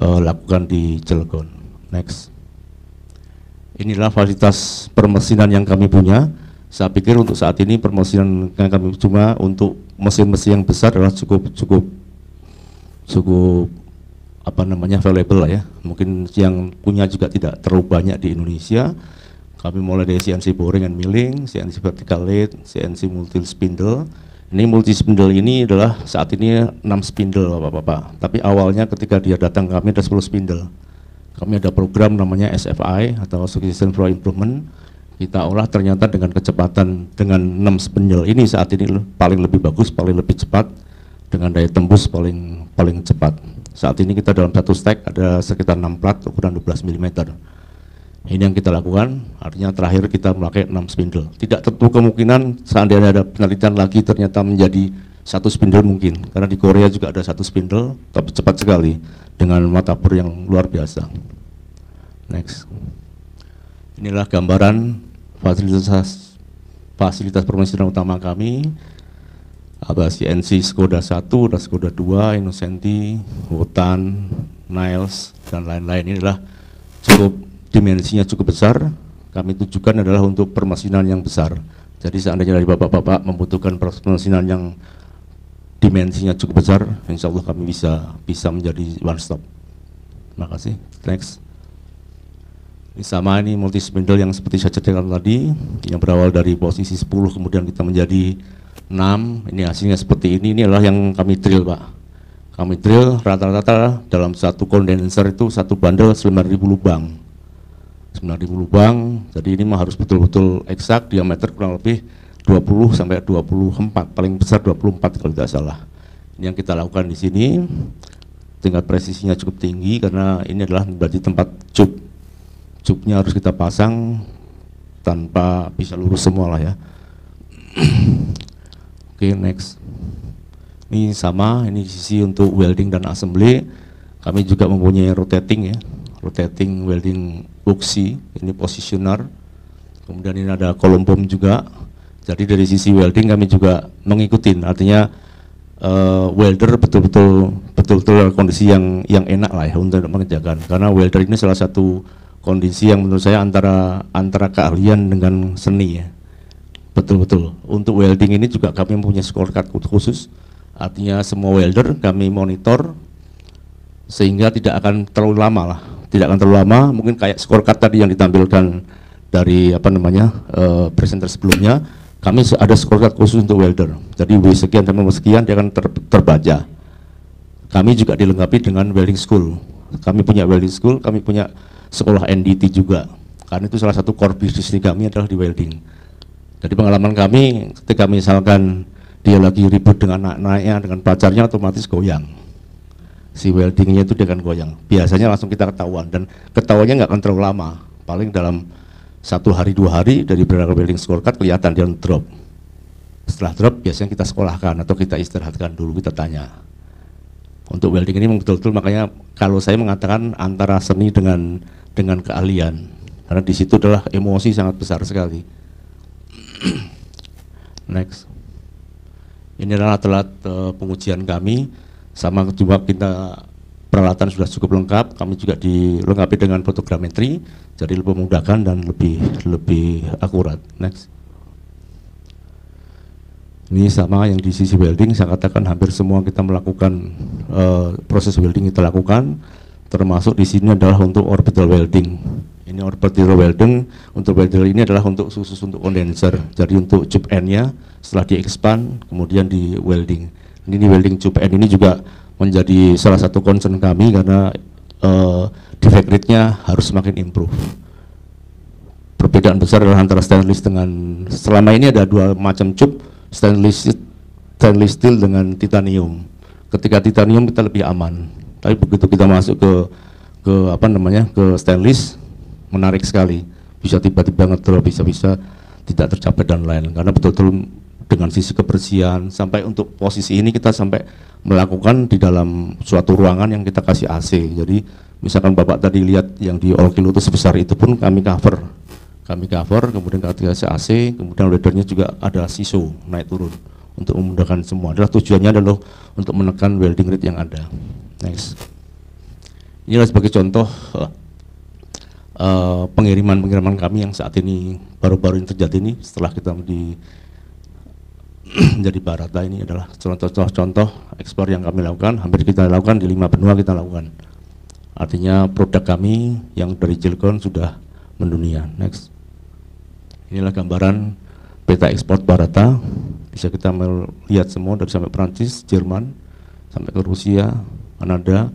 uh, lakukan di Cilegon. Next. Inilah fasilitas permesinan yang kami punya. Saya pikir untuk saat ini permesinan yang kami cuma untuk mesin-mesin yang besar adalah cukup cukup cukup apa namanya available lah ya. Mungkin yang punya juga tidak terlalu banyak di Indonesia. Kami mulai dari CNC boring and milling, CNC vertical lathe, CNC multi spindle, ini multi spindle ini adalah saat ini 6 spindle Bapak-bapak. Tapi awalnya ketika dia datang kami ada 10 spindle. Kami ada program namanya SFI atau Succession for Improvement. Kita olah ternyata dengan kecepatan dengan 6 spindle ini saat ini paling lebih bagus, paling lebih cepat dengan daya tembus paling paling cepat. Saat ini kita dalam satu stack ada sekitar 6 plat ukuran 12 mm. Ini yang kita lakukan, artinya terakhir kita memakai 6 spindle. Tidak tentu kemungkinan seandainya ada penelitian lagi ternyata menjadi satu spindle mungkin, karena di Korea juga ada satu spindle, tapi cepat sekali dengan mata pur yang luar biasa. Next. Inilah gambaran fasilitas fasilitas permesinan utama kami ada CNC Skoda 1, ada Skoda 2, Innocenti, Hutan, Niles, dan lain-lain. Inilah cukup dimensinya cukup besar, kami tujukan adalah untuk permesinan yang besar. Jadi seandainya dari bapak-bapak membutuhkan permesinan yang dimensinya cukup besar, insya Allah kami bisa bisa menjadi one stop. Terima kasih. Next. Ini sama ini multi spindle yang seperti saya ceritakan tadi, yang berawal dari posisi 10 kemudian kita menjadi 6. Ini hasilnya seperti ini. Ini adalah yang kami drill, Pak. Kami drill rata-rata dalam satu kondenser itu satu bandel 9000 lubang. 9.000 lubang. Jadi ini mah harus betul-betul eksak diameter kurang lebih 20 sampai 24, paling besar 24 kalau tidak salah. Ini yang kita lakukan di sini. Tingkat presisinya cukup tinggi karena ini adalah berarti tempat cup. Cupnya harus kita pasang tanpa bisa lurus semua lah ya. Oke, okay, next. Ini sama, ini sisi untuk welding dan assembly. Kami juga mempunyai rotating ya, rotating welding boxy ini positioner. Kemudian ini ada kolom bom juga. Jadi dari sisi welding kami juga mengikuti. Artinya uh, welder betul-betul betul-betul kondisi yang yang enak lah ya untuk mengerjakan. Karena welder ini salah satu kondisi yang menurut saya antara antara keahlian dengan seni ya. Betul-betul. Untuk welding ini juga kami punya scorecard khusus. Artinya semua welder kami monitor sehingga tidak akan terlalu lama lah tidak akan terlalu lama mungkin kayak scorecard tadi yang ditampilkan dari apa namanya uh, eh, presenter sebelumnya kami ada scorecard khusus untuk welder jadi W sekian sama sekian dia akan ter, terbaca kami juga dilengkapi dengan welding school kami punya welding school kami punya sekolah NDT juga karena itu salah satu core bisnis kami adalah di welding jadi pengalaman kami ketika misalkan dia lagi ribut dengan anak-anaknya dengan pacarnya otomatis goyang si weldingnya itu dengan goyang. Biasanya langsung kita ketahuan dan ketahuannya nggak akan terlalu lama, paling dalam satu hari dua hari dari beragam welding scorecard kelihatan dia drop. Setelah drop biasanya kita sekolahkan atau kita istirahatkan dulu kita tanya. Untuk welding ini betul-betul makanya kalau saya mengatakan antara seni dengan dengan keahlian karena di situ adalah emosi sangat besar sekali. Next. Ini adalah alat uh, eh, pengujian kami sama juga kita peralatan sudah cukup lengkap kami juga dilengkapi dengan fotogrametri jadi lebih memudahkan dan lebih lebih akurat next ini sama yang di sisi welding saya katakan hampir semua kita melakukan uh, proses welding kita lakukan termasuk di sini adalah untuk orbital welding ini orbital welding untuk welder ini adalah untuk khusus untuk kondenser jadi untuk N-nya setelah di expand kemudian di welding ini welding CUPN ini juga menjadi salah satu concern kami karena uh, defect rate-nya harus semakin improve. Perbedaan besar adalah antara stainless dengan selama ini ada dua macam cup stainless stainless steel dengan titanium. Ketika titanium kita lebih aman, tapi begitu kita masuk ke ke apa namanya ke stainless menarik sekali, bisa tiba-tiba ngetrol bisa-bisa tidak tercapai dan lain karena betul-betul dengan sisi kebersihan sampai untuk posisi ini kita sampai melakukan di dalam suatu ruangan yang kita kasih AC jadi misalkan bapak tadi lihat yang di all itu sebesar itu pun kami cover kami cover kemudian kami kasih AC kemudian ledernya juga ada siso naik turun untuk memudahkan semua adalah tujuannya adalah untuk menekan welding rate yang ada next adalah sebagai contoh eh, eh, pengiriman-pengiriman uh, kami yang saat ini baru-baru ini terjadi ini setelah kita di Jadi barata ini adalah contoh-contoh ekspor yang kami lakukan hampir kita lakukan di lima benua kita lakukan artinya produk kami yang dari Cilegon sudah mendunia next inilah gambaran peta ekspor barata bisa kita melihat semua dari sampai Prancis, Jerman sampai ke Rusia, Kanada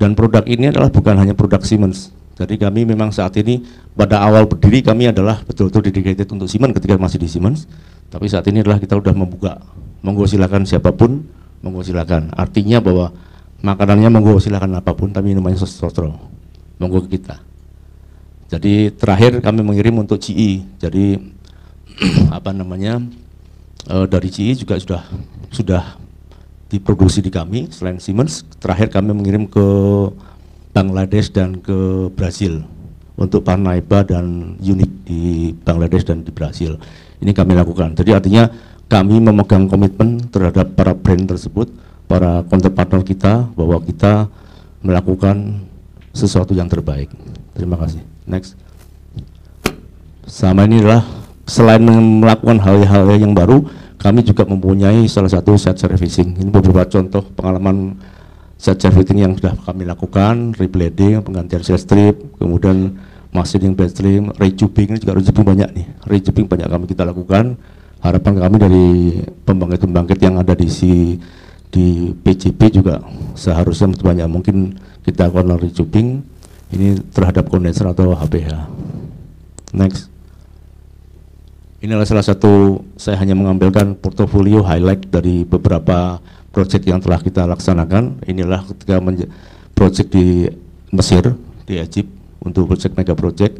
dan produk ini adalah bukan hanya produk Siemens jadi kami memang saat ini pada awal berdiri kami adalah betul-betul dedicated untuk Siemens ketika masih di Siemens. Tapi saat ini adalah kita sudah membuka, monggo silakan siapapun, monggo silakan. Artinya bahwa makanannya monggo silakan apapun, tapi minumannya sosro, monggo ke kita. Jadi terakhir kami mengirim untuk CI. E. Jadi apa namanya eh, e, dari CI juga sudah sudah diproduksi di kami selain Siemens. Terakhir kami mengirim ke Bangladesh dan ke Brasil untuk Parnaiba dan unit di Bangladesh dan di Brasil. Ini kami lakukan. Jadi artinya kami memegang komitmen terhadap para brand tersebut, para counterpart kita bahwa kita melakukan sesuatu yang terbaik. Terima kasih. Next. Sama inilah selain melakukan hal-hal yang baru, kami juga mempunyai salah satu set servicing. Ini beberapa contoh pengalaman set servicing yang sudah kami lakukan, reblading, penggantian seal strip, kemudian machining stream, rejubing ini juga rejubing banyak nih, rejubing banyak kami kita lakukan. Harapan kami dari pembangkit-pembangkit yang ada di si di PCP juga seharusnya banyak mungkin kita konon rejubing ini terhadap kondenser atau HPH. Next. Inilah salah satu saya hanya mengambilkan portofolio highlight dari beberapa proyek yang telah kita laksanakan inilah ketika proyek di Mesir di Egypt untuk proyek mega proyek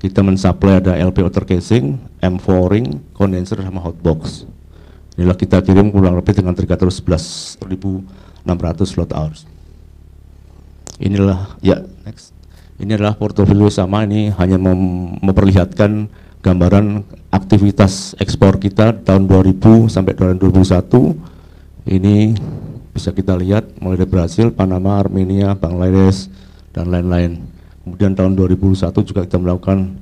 kita mensuplai ada LP outer casing, M4 ring, condenser sama hotbox. Inilah kita kirim kurang lebih dengan ratus slot hours. Inilah ya next. Ini adalah portofolio sama ini hanya mem memperlihatkan gambaran aktivitas ekspor kita tahun 2000 sampai 2021 ini bisa kita lihat mulai dari Brasil, Panama, Armenia, Bangladesh dan lain-lain. Kemudian tahun 2001 juga kita melakukan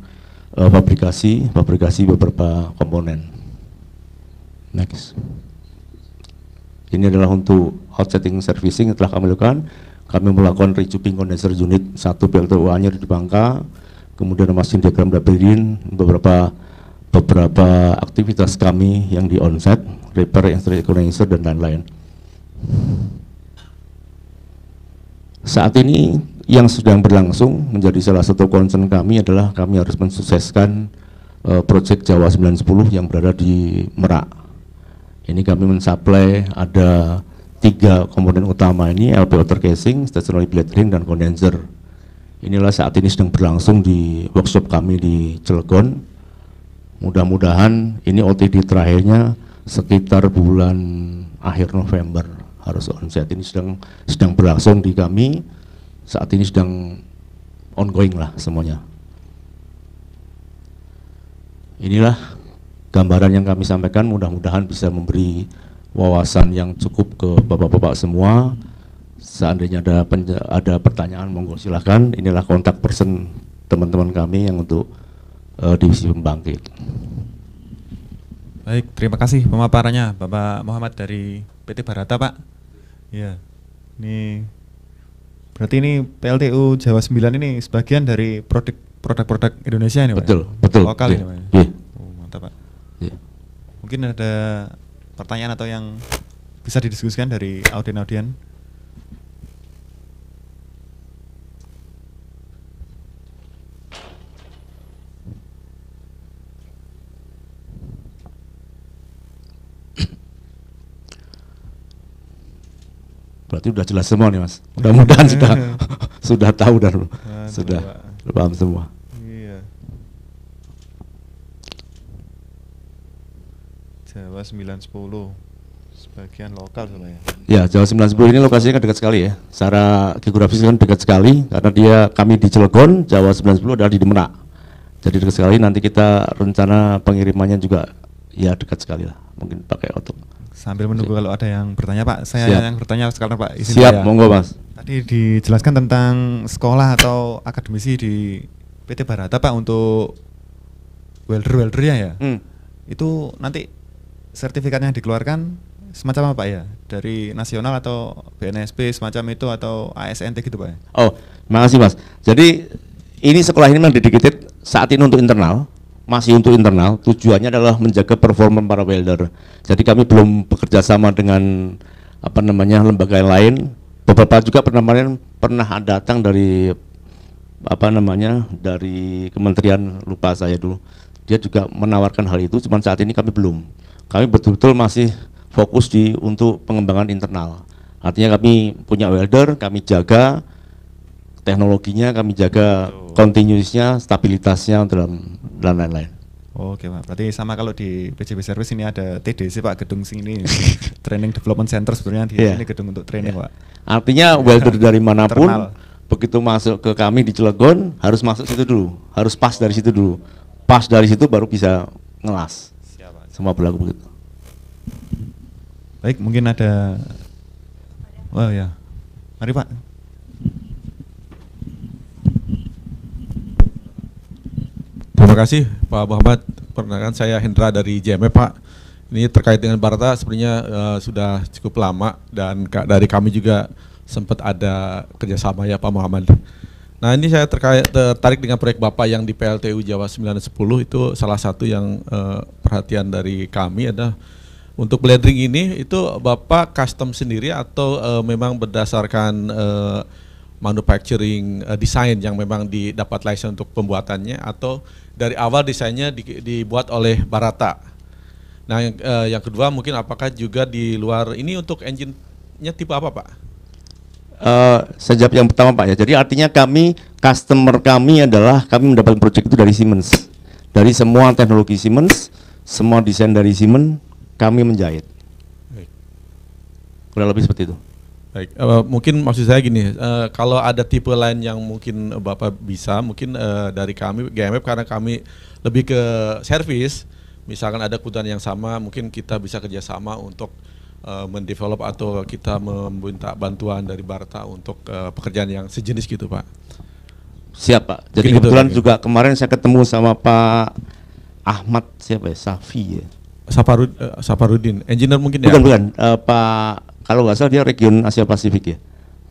uh, fabrikasi fabrikasi beberapa komponen. Next. Ini adalah untuk outsetting servicing yang telah kami lakukan. Kami melakukan recouping condenser unit 1 pltu nya di Bangka, kemudian mesin diagram dapirin beberapa beberapa aktivitas kami yang di onset, repair, installation, dan lain-lain. Saat ini yang sedang berlangsung menjadi salah satu concern kami adalah kami harus mensukseskan uh, eh, proyek Jawa 910 yang berada di Merak. Ini kami mensuplai ada tiga komponen utama ini, LP water casing, stationary blade ring, dan condenser. Inilah saat ini sedang berlangsung di workshop kami di Cilegon Mudah-mudahan ini OTD terakhirnya sekitar bulan akhir November harus onset. Ini sedang sedang berlangsung di kami. Saat ini sedang ongoing lah semuanya. Inilah gambaran yang kami sampaikan mudah-mudahan bisa memberi wawasan yang cukup ke bapak-bapak semua. Seandainya ada ada pertanyaan monggo silahkan. Inilah kontak person teman-teman kami yang untuk uh, divisi pembangkit. Baik, terima kasih pemaparannya Bapak Muhammad dari PT Barata, Pak. Ya, Ini berarti ini PLTU Jawa 9 ini sebagian dari produk produk-produk Indonesia ini, Pak. Betul, betul. Lokal ya, Pak. Yeah. Oh, mantap, Pak. Yeah. Mungkin ada pertanyaan atau yang bisa didiskusikan dari audien-audien? Berarti sudah jelas semua nih mas. Mudah-mudahan sudah sudah tahu dan nah, sudah Pak. paham semua. Iya. Jawa 910 sebagian lokal sebenarnya. Ya Jawa 910 ini lokasinya kan dekat sekali ya. Secara geografis kan dekat sekali karena dia kami di Cilegon, Jawa 910 adalah di Demak. Jadi dekat sekali nanti kita rencana pengirimannya juga ya dekat sekali lah. Mungkin pakai otot sambil menunggu iya. kalau ada yang bertanya Pak. Saya Siap. yang bertanya sekarang Pak. Izin Siap, saya. monggo Mas. Tadi dijelaskan tentang sekolah atau akademisi di PT Barata Pak untuk welder-weldernya ya. Hmm. Itu nanti sertifikat yang dikeluarkan semacam apa Pak ya? Dari nasional atau BNSP semacam itu atau ASNT gitu Pak ya? Oh, makasih Mas. Jadi ini sekolah ini memang dedicated saat ini untuk internal masih untuk internal, tujuannya adalah menjaga performa para welder. Jadi kami belum bekerja sama dengan apa namanya lembaga yang lain. Beberapa juga pernah pernah datang dari apa namanya dari kementerian lupa saya dulu. Dia juga menawarkan hal itu, cuman saat ini kami belum. Kami betul-betul masih fokus di untuk pengembangan internal. Artinya kami punya welder, kami jaga, teknologinya kami jaga kontinuisnya stabilitasnya dalam dan lain-lain Oke Pak, berarti sama kalau di PJB Service ini ada TDC Pak, gedung sini Training Development Center sebenarnya di yeah. sini gedung untuk training yeah. Pak. Artinya iya. welder dari manapun Internal. begitu masuk ke kami di Cilegon harus masuk situ dulu, harus pas dari situ dulu. Pas dari situ baru bisa ngelas. Siapa? Semua berlaku begitu. Baik, mungkin ada oh ya. Mari Pak. Terima kasih Pak Muhammad. Perkenalkan saya Hendra dari JME Pak. Ini terkait dengan Barta sebenarnya uh, sudah cukup lama dan dari kami juga sempat ada kerjasama ya Pak Muhammad. Nah ini saya terkait tertarik dengan proyek Bapak yang di PLTU Jawa 910 itu salah satu yang uh, perhatian dari kami adalah untuk blending ini itu Bapak custom sendiri atau uh, memang berdasarkan uh, manufacturing uh, design yang memang didapat license untuk pembuatannya atau dari awal desainnya di, dibuat oleh Barata. Nah, yang, eh, yang kedua mungkin apakah juga di luar ini untuk engine-nya tipe apa, Pak? Uh, sejak yang pertama, Pak ya. Jadi artinya kami customer kami adalah kami mendapatkan project itu dari Siemens. Dari semua teknologi Siemens, semua desain dari Siemens, kami menjahit. Kurang lebih seperti itu. Baik, uh, mungkin maksud saya gini, uh, kalau ada tipe lain yang mungkin Bapak bisa, mungkin uh, dari kami GMF karena kami lebih ke service, misalkan ada kebutuhan yang sama, mungkin kita bisa kerjasama untuk uh, mendevelop atau kita meminta bantuan dari Barta untuk uh, pekerjaan yang sejenis gitu, Pak. Siap, Pak. Jadi mungkin gitu, kebetulan itu, juga kemarin saya ketemu sama Pak Ahmad siapa ya? Safi ya. Saparud, uh, Saparudin, engineer mungkin bukan, ya. Bukan, bukan. Uh, Pak kalau nggak salah dia region Asia Pasifik ya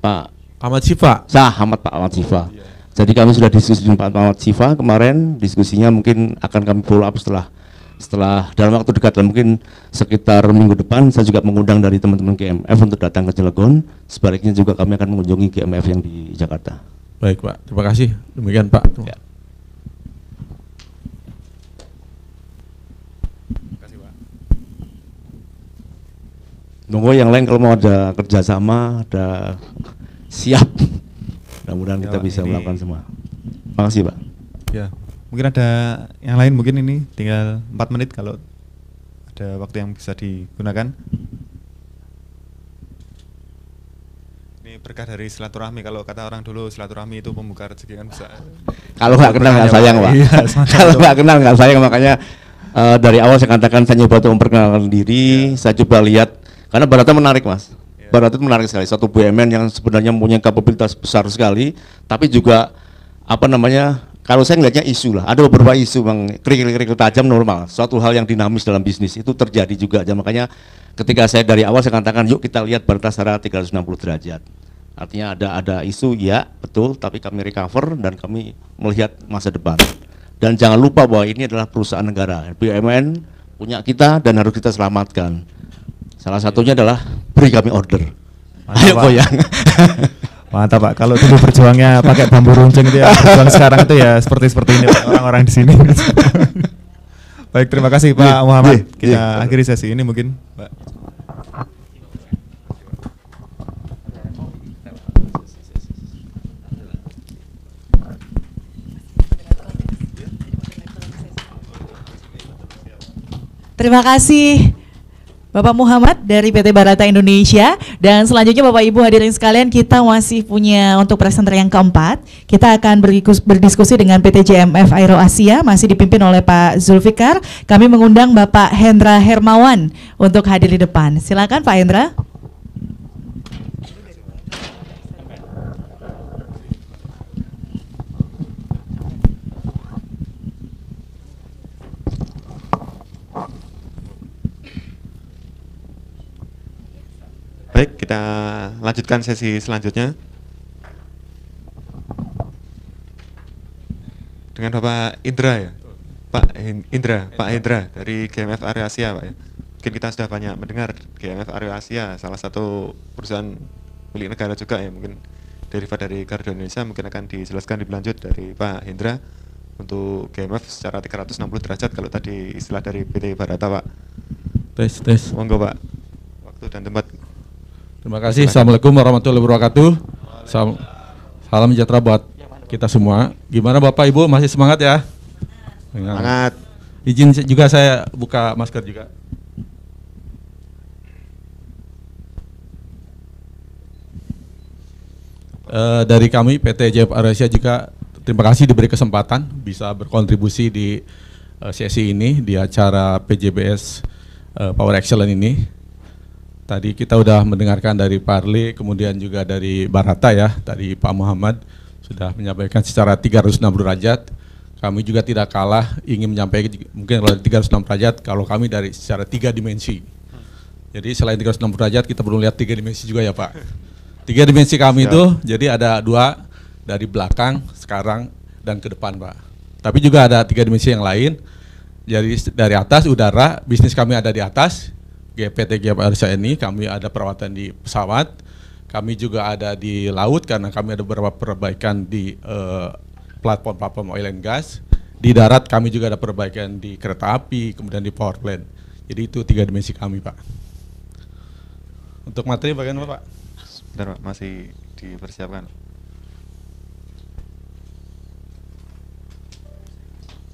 Pak Ahmad Siva Sah Ahmad Pak Ahmad Siva iya. jadi kami sudah diskusi dengan Pak Ahmad Siva kemarin diskusinya mungkin akan kami follow up setelah setelah dalam waktu dekat mungkin sekitar minggu depan saya juga mengundang dari teman-teman GMF untuk datang ke Cilegon sebaliknya juga kami akan mengunjungi GMF yang di Jakarta baik Pak terima kasih demikian Pak ya. Nunggu yang lain kalau mau ada kerjasama, ada siap. Mudah-mudahan kita bisa ini. melakukan semua. Makasih Pak. Ya, mungkin ada yang lain mungkin ini tinggal 4 menit kalau ada waktu yang bisa digunakan. Ini berkah dari silaturahmi. Kalau kata orang dulu silaturahmi itu pembuka rezeki kan bisa. Kalau nggak kenal nggak sayang pak. Iya, Kalau nggak kenal nggak sayang makanya uh, dari awal saya katakan saya nyoba untuk memperkenalkan diri. Iya. Saya coba lihat karena Barata menarik mas. Iya. Barat itu menarik sekali. Satu BUMN yang sebenarnya punya kapabilitas besar sekali, tapi juga apa namanya? Kalau saya melihatnya isu lah. Ada beberapa isu bang kerikil-kerikil tajam normal. Suatu hal yang dinamis dalam bisnis itu terjadi juga. Jadi makanya ketika saya dari awal saya katakan yuk kita lihat Barata secara 360 derajat. Artinya ada ada isu ya betul, tapi kami recover dan kami melihat masa depan. Dan jangan lupa bahwa ini adalah perusahaan negara. BUMN punya kita dan harus kita selamatkan. Salah satunya adalah beri kami order. Mantap, Ayo Pak. goyang. Mantap Pak. Kalau dulu berjuangnya pakai bambu runcing itu ya, berjuang sekarang itu ya seperti seperti ini orang-orang di sini. Baik, terima kasih Pak yeah, Muhammad. Yeah, iya. Kita yeah. akhiri sesi ini mungkin, Pak. Terima kasih. Bapak Muhammad dari PT Barata Indonesia dan selanjutnya Bapak Ibu hadirin sekalian kita masih punya untuk presenter yang keempat kita akan berdiskusi dengan PT JMF Aero Asia masih dipimpin oleh Pak Zulfikar kami mengundang Bapak Hendra Hermawan untuk hadir di depan silakan Pak Hendra. Baik, kita lanjutkan sesi selanjutnya. Dengan Bapak Indra ya. Pak Indra, Pak Indra dari GMF Area Asia, Pak ya. Mungkin kita sudah banyak mendengar GMF Area Asia, salah satu perusahaan milik negara juga ya mungkin derivat dari Garuda Indonesia mungkin akan dijelaskan lebih lanjut dari Pak Indra untuk GMF secara 360 derajat kalau tadi istilah dari PT Barata Pak. Tes tes. Monggo Pak. Waktu dan tempat Terima kasih. Assalamualaikum warahmatullahi wabarakatuh. Salam, salam sejahtera buat kita semua. Gimana Bapak Ibu masih semangat ya? Semangat. Izin juga saya buka masker juga. E, dari kami PT JF Arasia juga terima kasih diberi kesempatan bisa berkontribusi di eh, sesi ini di acara PJBS eh, Power Excellence ini. Tadi kita sudah mendengarkan dari Parli, kemudian juga dari Barata ya, tadi Pak Muhammad sudah menyampaikan secara 360 derajat. Kami juga tidak kalah ingin menyampaikan mungkin kalau 360 derajat kalau kami dari secara tiga dimensi. Jadi selain 360 derajat kita perlu lihat tiga dimensi juga ya Pak. Tiga dimensi kami ya. itu jadi ada dua dari belakang, sekarang dan ke depan Pak. Tapi juga ada tiga dimensi yang lain. Jadi dari atas udara, bisnis kami ada di atas, GPT Arsa ini kami ada perawatan di pesawat, kami juga ada di laut karena kami ada beberapa perbaikan di platform-platform oil and gas, di darat kami juga ada perbaikan di kereta api, kemudian di power plant. Jadi itu tiga dimensi kami Pak. Untuk materi bagaimana Pak? Sebentar Pak, masih dipersiapkan.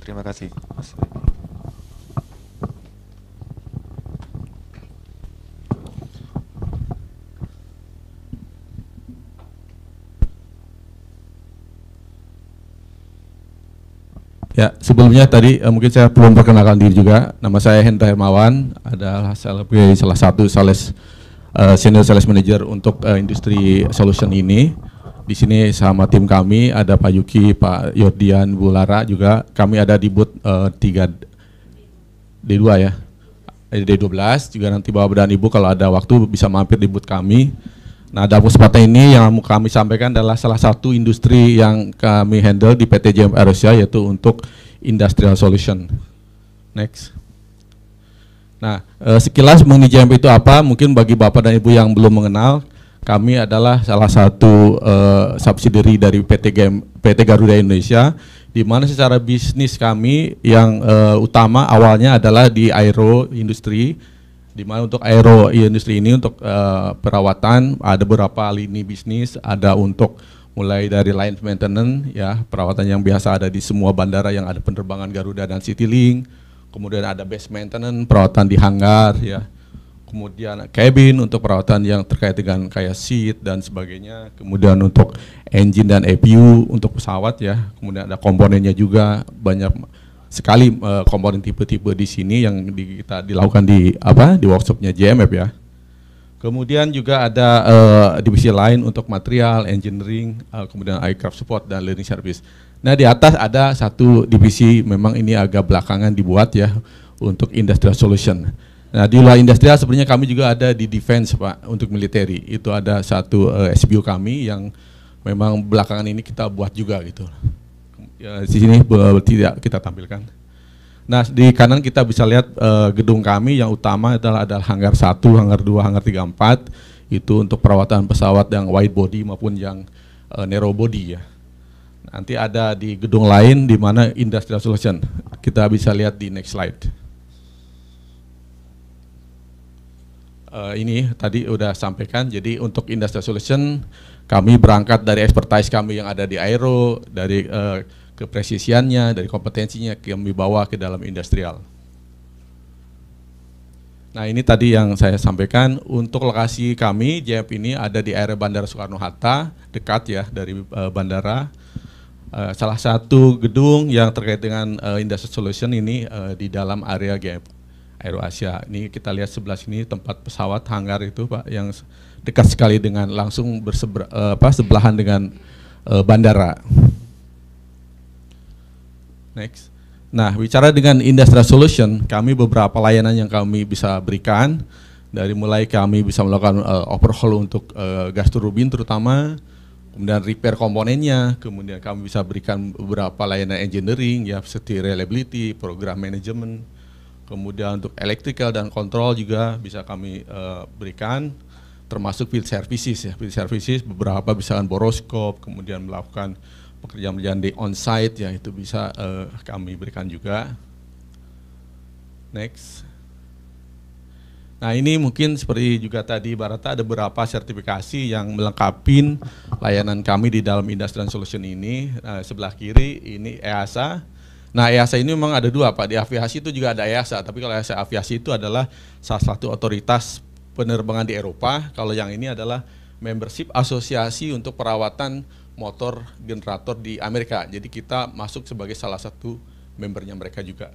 Terima kasih. Ya, sebelumnya tadi uh, mungkin saya belum perkenalkan diri juga. Nama saya Hendra Hermawan, adalah sebagai salah satu sales uh, senior sales manager untuk uh, industri solution ini. Di sini sama tim kami ada Pak Yuki, Pak Yordian, Bu Lara juga. Kami ada di booth uh, 3 D2 ya. D12 juga nanti bawa dan Ibu kalau ada waktu bisa mampir di booth kami. Nah, dapur sepatu ini yang kami sampaikan adalah salah satu industri yang kami handle di PT JM Aerosia yaitu untuk industrial solution. Next. Nah, eh, sekilas mengenai JM itu apa? Mungkin bagi Bapak dan Ibu yang belum mengenal, kami adalah salah satu uh, subsidiary dari PT GM, PT Garuda Indonesia di mana secara bisnis kami yang uh, utama awalnya adalah di aero industri di mana untuk aero industri ini untuk uh, perawatan ada beberapa lini bisnis, ada untuk mulai dari line maintenance ya, perawatan yang biasa ada di semua bandara yang ada penerbangan Garuda dan Citylink. Kemudian ada base maintenance, perawatan di hanggar ya. Kemudian cabin untuk perawatan yang terkait dengan kayak seat dan sebagainya. Kemudian untuk engine dan APU untuk pesawat ya. Kemudian ada komponennya juga banyak sekali uh, komponen tipe-tipe di sini yang di, kita dilakukan di apa di workshopnya JMF ya. Kemudian juga ada uh, divisi lain untuk material, engineering, uh, kemudian aircraft support dan learning service. Nah di atas ada satu divisi memang ini agak belakangan dibuat ya untuk industrial solution. Nah di luar industrial sebenarnya kami juga ada di defense pak untuk military. Itu ada satu uh, SBU kami yang memang belakangan ini kita buat juga gitu ya, di sini tidak ya kita tampilkan. Nah di kanan kita bisa lihat uh, gedung kami yang utama adalah adalah hanggar 1, hanggar 2, hanggar 3, 4 itu untuk perawatan pesawat yang wide body maupun yang uh, narrow body ya. Nanti ada di gedung lain di mana industrial solution. Kita bisa lihat di next slide. Uh, ini tadi udah sampaikan. Jadi untuk industrial solution kami berangkat dari expertise kami yang ada di aero, dari uh, kepresisiannya, dari kompetensinya yang dibawa ke dalam industrial. Nah ini tadi yang saya sampaikan untuk lokasi kami JF ini ada di area Bandara Soekarno-Hatta dekat ya dari e, bandara. E, salah satu gedung yang terkait dengan e, eh, Industry Solution ini e, di dalam area JF Aero Asia. Ini kita lihat sebelah sini tempat pesawat hanggar itu Pak yang dekat sekali dengan langsung bersebelahan apa, sebelahan dengan bandara. Next. Nah, bicara dengan industrial Solution, kami beberapa layanan yang kami bisa berikan dari mulai kami bisa melakukan uh, overhaul untuk uh, gas turbin terutama kemudian repair komponennya, kemudian kami bisa berikan beberapa layanan engineering ya seperti reliability, program management, kemudian untuk electrical dan control juga bisa kami uh, berikan termasuk field services ya, field services beberapa bisa kan boroskop, kemudian melakukan pekerjaan-pekerjaan di onsite ya itu bisa uh, kami berikan juga. Next. Nah ini mungkin seperti juga tadi Barata ada beberapa sertifikasi yang melengkapi layanan kami di dalam industrial solution ini. Nah, sebelah kiri ini EASA. Nah EASA ini memang ada dua Pak, di aviasi itu juga ada EASA, tapi kalau EASA aviasi itu adalah salah satu otoritas penerbangan di Eropa, kalau yang ini adalah membership asosiasi untuk perawatan motor generator di Amerika. Jadi kita masuk sebagai salah satu membernya mereka juga.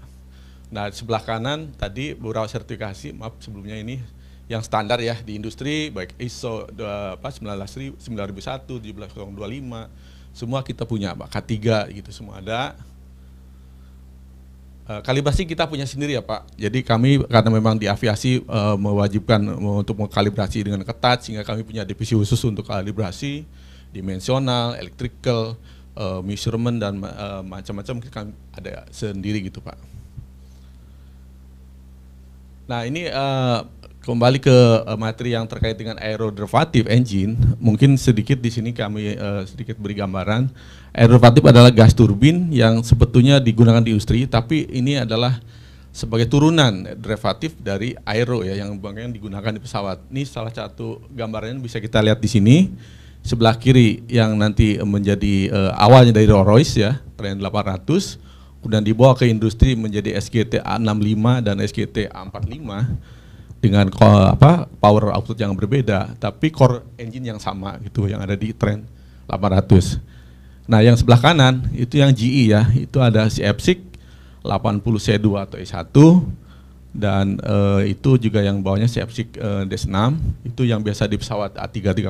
Nah, sebelah kanan tadi beberapa sertifikasi, maaf sebelumnya ini yang standar ya di industri baik ISO 9001, 17025, semua kita punya, Pak. K3 gitu semua ada. Eh, kalibrasi kita punya sendiri ya Pak. Jadi kami karena memang di aviasi eh, mewajibkan untuk mengkalibrasi dengan ketat sehingga kami punya divisi khusus untuk kalibrasi dimensional, electrical, uh, measurement dan uh, macam-macam kan ada sendiri gitu pak. Nah ini uh, kembali ke uh, materi yang terkait dengan aeroderivative engine, mungkin sedikit di sini kami uh, sedikit beri gambaran. Aeroderivative adalah gas turbin yang sebetulnya digunakan di industri, tapi ini adalah sebagai turunan derivatif dari aero ya yang yang digunakan di pesawat. Ini salah satu gambarannya bisa kita lihat di sini sebelah kiri yang nanti menjadi uh, awalnya dari Rolls Royce ya, tren 800, kemudian dibawa ke industri menjadi SGT A65 dan SGT A45 dengan apa power output yang berbeda, tapi core engine yang sama gitu yang ada di tren 800. Nah, yang sebelah kanan itu yang GE ya, itu ada si Epsic 80 C2 atau E1 dan e, itu juga yang bawahnya si Epsic e, eh, D6 itu yang biasa di pesawat A330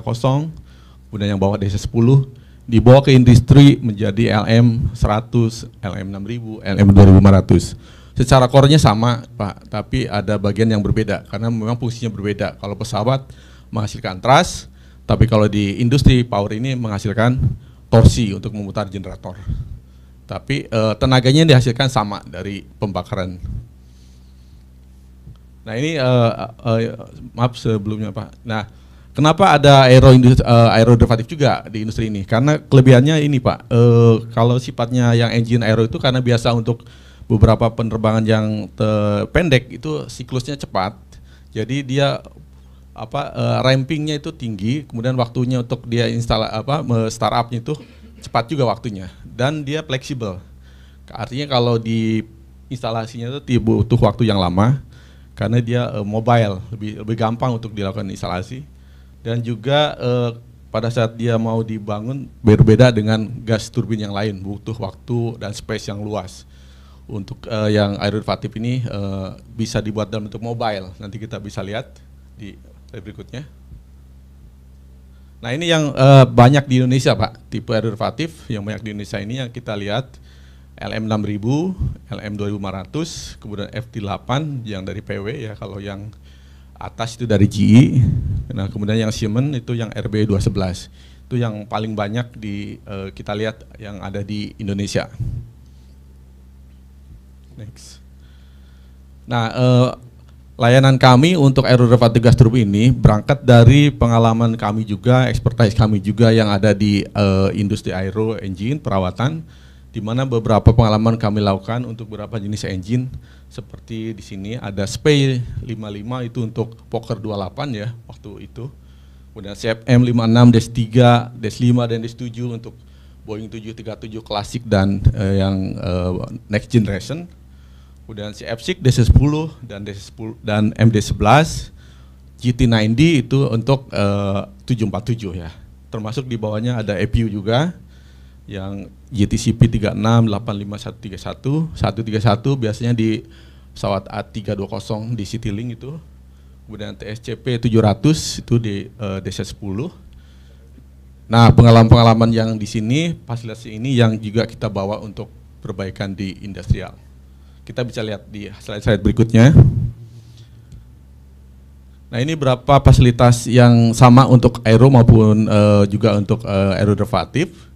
kemudian yang bawah DC 10 dibawa ke industri menjadi LM 100, LM 6000, LM 2500. Secara core sama, Pak, tapi ada bagian yang berbeda karena memang fungsinya berbeda. Kalau pesawat menghasilkan thrust, tapi kalau di industri power ini menghasilkan torsi untuk memutar generator. Tapi e, tenaganya yang dihasilkan sama dari pembakaran. Nah, ini e, e, maaf sebelumnya, Pak. Nah, Kenapa ada aero uh, eh, aerodervatif juga di industri ini? Karena kelebihannya ini Pak, uh, kalau sifatnya yang engine aero itu karena biasa untuk beberapa penerbangan yang pendek itu siklusnya cepat, jadi dia apa uh, rampingnya itu tinggi, kemudian waktunya untuk dia install apa startupnya itu cepat juga waktunya dan dia fleksibel. Artinya kalau di instalasinya itu butuh waktu yang lama karena dia uh, mobile lebih lebih gampang untuk dilakukan instalasi dan juga uh, pada saat dia mau dibangun berbeda dengan gas turbin yang lain butuh waktu dan space yang luas untuk uh, yang aerodinamik ini uh, bisa dibuat dalam bentuk mobile nanti kita bisa lihat di berikutnya nah ini yang uh, banyak di Indonesia pak tipe aerodinamik yang banyak di Indonesia ini yang kita lihat LM 6000 LM 2500 kemudian FT8 yang dari PW ya kalau yang atas itu dari GE, nah kemudian yang Siemens itu yang RB 211 itu yang paling banyak di uh, kita lihat yang ada di Indonesia. Next. Nah, uh, layanan kami untuk Aerodriva gas Turbo ini berangkat dari pengalaman kami juga, expertise kami juga yang ada di uh, industri aero engine perawatan, di mana beberapa pengalaman kami lakukan untuk beberapa jenis engine seperti di sini ada SPY 55 itu untuk poker 28 ya waktu itu. Kemudian CFM 56 DES 3, DES 5 dan DES 7 untuk Boeing 737 klasik dan uh, yang uh, next generation. Kemudian CF6 DES 10 dan DES 10 dan MD11 GT90 itu untuk eh, uh, 747 ya. Termasuk di bawahnya ada EPU juga yang GTCP 36 131 biasanya di pesawat A320 di Citylink itu kemudian TSCP 700 itu di eh, uh, DC10 nah pengalaman-pengalaman yang di sini fasilitas ini yang juga kita bawa untuk perbaikan di industrial kita bisa lihat di slide-slide berikutnya Nah ini berapa fasilitas yang sama untuk aero maupun uh, juga untuk uh, eh, aero derivatif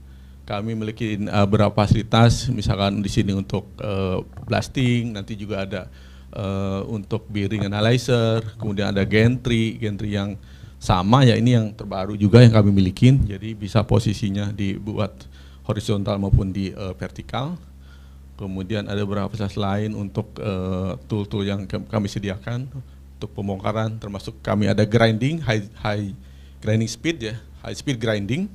kami memiliki eh, beberapa fasilitas, misalkan di sini untuk uh, blasting, nanti juga ada uh, untuk bearing analyzer, kemudian ada gentry gentry yang sama ya ini yang terbaru juga yang kami milikin, jadi bisa posisinya dibuat horizontal maupun di uh, vertikal. Kemudian ada beberapa fasilitas lain untuk tool-tool uh, yang kami sediakan untuk pembongkaran, termasuk kami ada grinding, high, high grinding speed ya, high speed grinding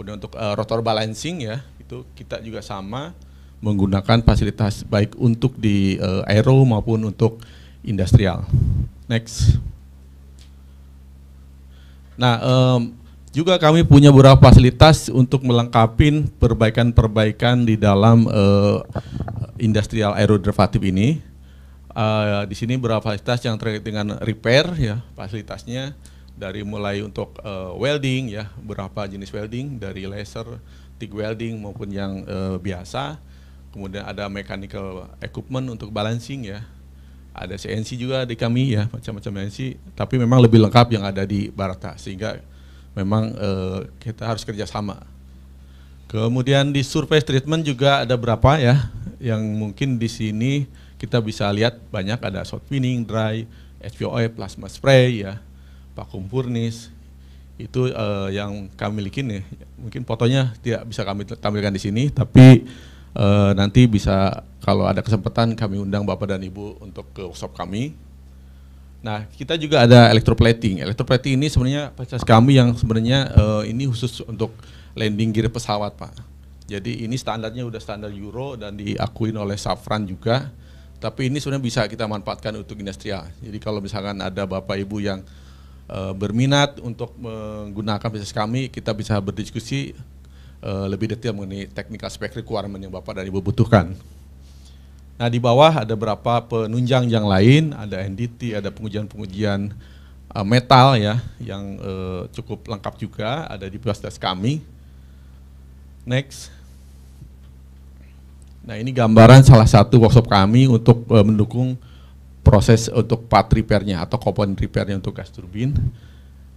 kemudian untuk uh, rotor balancing ya itu kita juga sama menggunakan fasilitas baik untuk di uh, aero maupun untuk industrial. Next. Nah, um, juga kami punya beberapa fasilitas untuk melengkapi perbaikan-perbaikan di dalam uh, industrial aeroderivatif ini. Uh, di sini beberapa fasilitas yang terkait dengan repair ya fasilitasnya dari mulai untuk uh, welding ya berapa jenis welding dari laser, TIG welding maupun yang uh, biasa. Kemudian ada mechanical equipment untuk balancing ya. Ada CNC juga di kami ya, macam-macam CNC, tapi memang lebih lengkap yang ada di Barata sehingga memang uh, kita harus kerjasama. Kemudian di surface treatment juga ada berapa ya yang mungkin di sini kita bisa lihat banyak ada shot winning, dry, HVOE, plasma spray ya vakum furnis itu uh, yang kami miliki nih. Mungkin fotonya tidak bisa kami tampilkan di sini, tapi uh, nanti bisa kalau ada kesempatan kami undang Bapak dan Ibu untuk ke workshop kami. Nah, kita juga ada electroplating. Electroplating ini sebenarnya fasilitas kami yang sebenarnya uh, ini khusus untuk landing gear pesawat, Pak. Jadi ini standarnya udah standar Euro dan diakui oleh Safran juga. Tapi ini sebenarnya bisa kita manfaatkan untuk industrial. Jadi kalau misalkan ada Bapak Ibu yang Eh, berminat untuk menggunakan bisnis kami, kita bisa berdiskusi eh, lebih detail mengenai teknik aspek requirement yang Bapak dan Ibu butuhkan. Nah di bawah ada berapa penunjang yang lain, ada NDT, ada pengujian-pengujian eh, metal ya yang cukup lengkap juga ada di proses kami. Next. Nah ini gambaran salah satu workshop kami untuk mendukung proses untuk part repairnya atau komponen repairnya untuk gas turbin.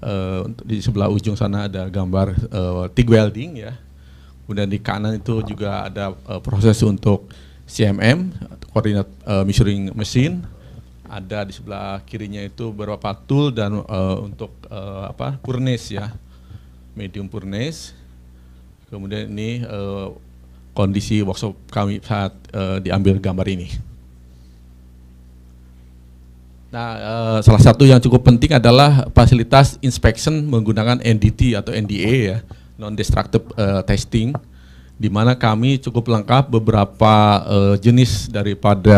Uh, di sebelah ujung sana ada gambar uh, TIG welding ya. Kemudian di kanan itu juga ada uh, proses untuk CMM, koordinat uh, measuring machine. Ada di sebelah kirinya itu beberapa tool dan uh, untuk uh, apa purnes ya, medium purnes. Kemudian ini uh, kondisi workshop kami saat uh, diambil gambar ini. Nah, uh, salah satu yang cukup penting adalah fasilitas inspection menggunakan NDT atau NDA ya, non-destructive uh, testing, di mana kami cukup lengkap beberapa uh, jenis daripada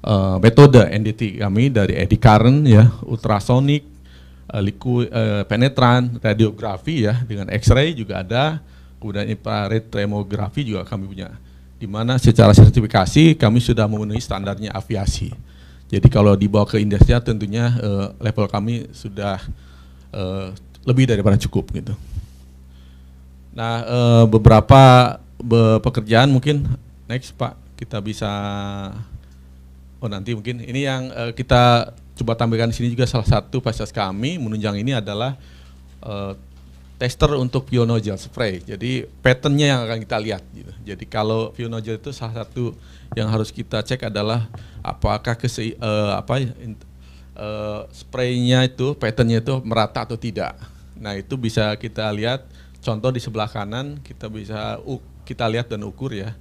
uh, metode NDT kami dari eddy current ya, ultrasonic, uh, liquid uh, penetran, radiografi ya, dengan X-ray juga ada, kemudian infrared tremografi juga kami punya. Di mana secara sertifikasi kami sudah memenuhi standarnya aviasi. Jadi kalau dibawa ke Indosat tentunya uh, level kami sudah uh, lebih daripada cukup gitu. Nah uh, beberapa be pekerjaan mungkin next Pak kita bisa oh nanti mungkin ini yang uh, kita coba tampilkan di sini juga salah satu fasilitas kami menunjang ini adalah uh, tester untuk fuel nozzle spray. Jadi patternnya yang akan kita lihat. Gitu. Jadi kalau fuel nozzle itu salah satu yang harus kita cek adalah apakah kese, uh, apa uh, spraynya itu patternnya itu merata atau tidak. Nah itu bisa kita lihat. Contoh di sebelah kanan kita bisa uh, kita lihat dan ukur ya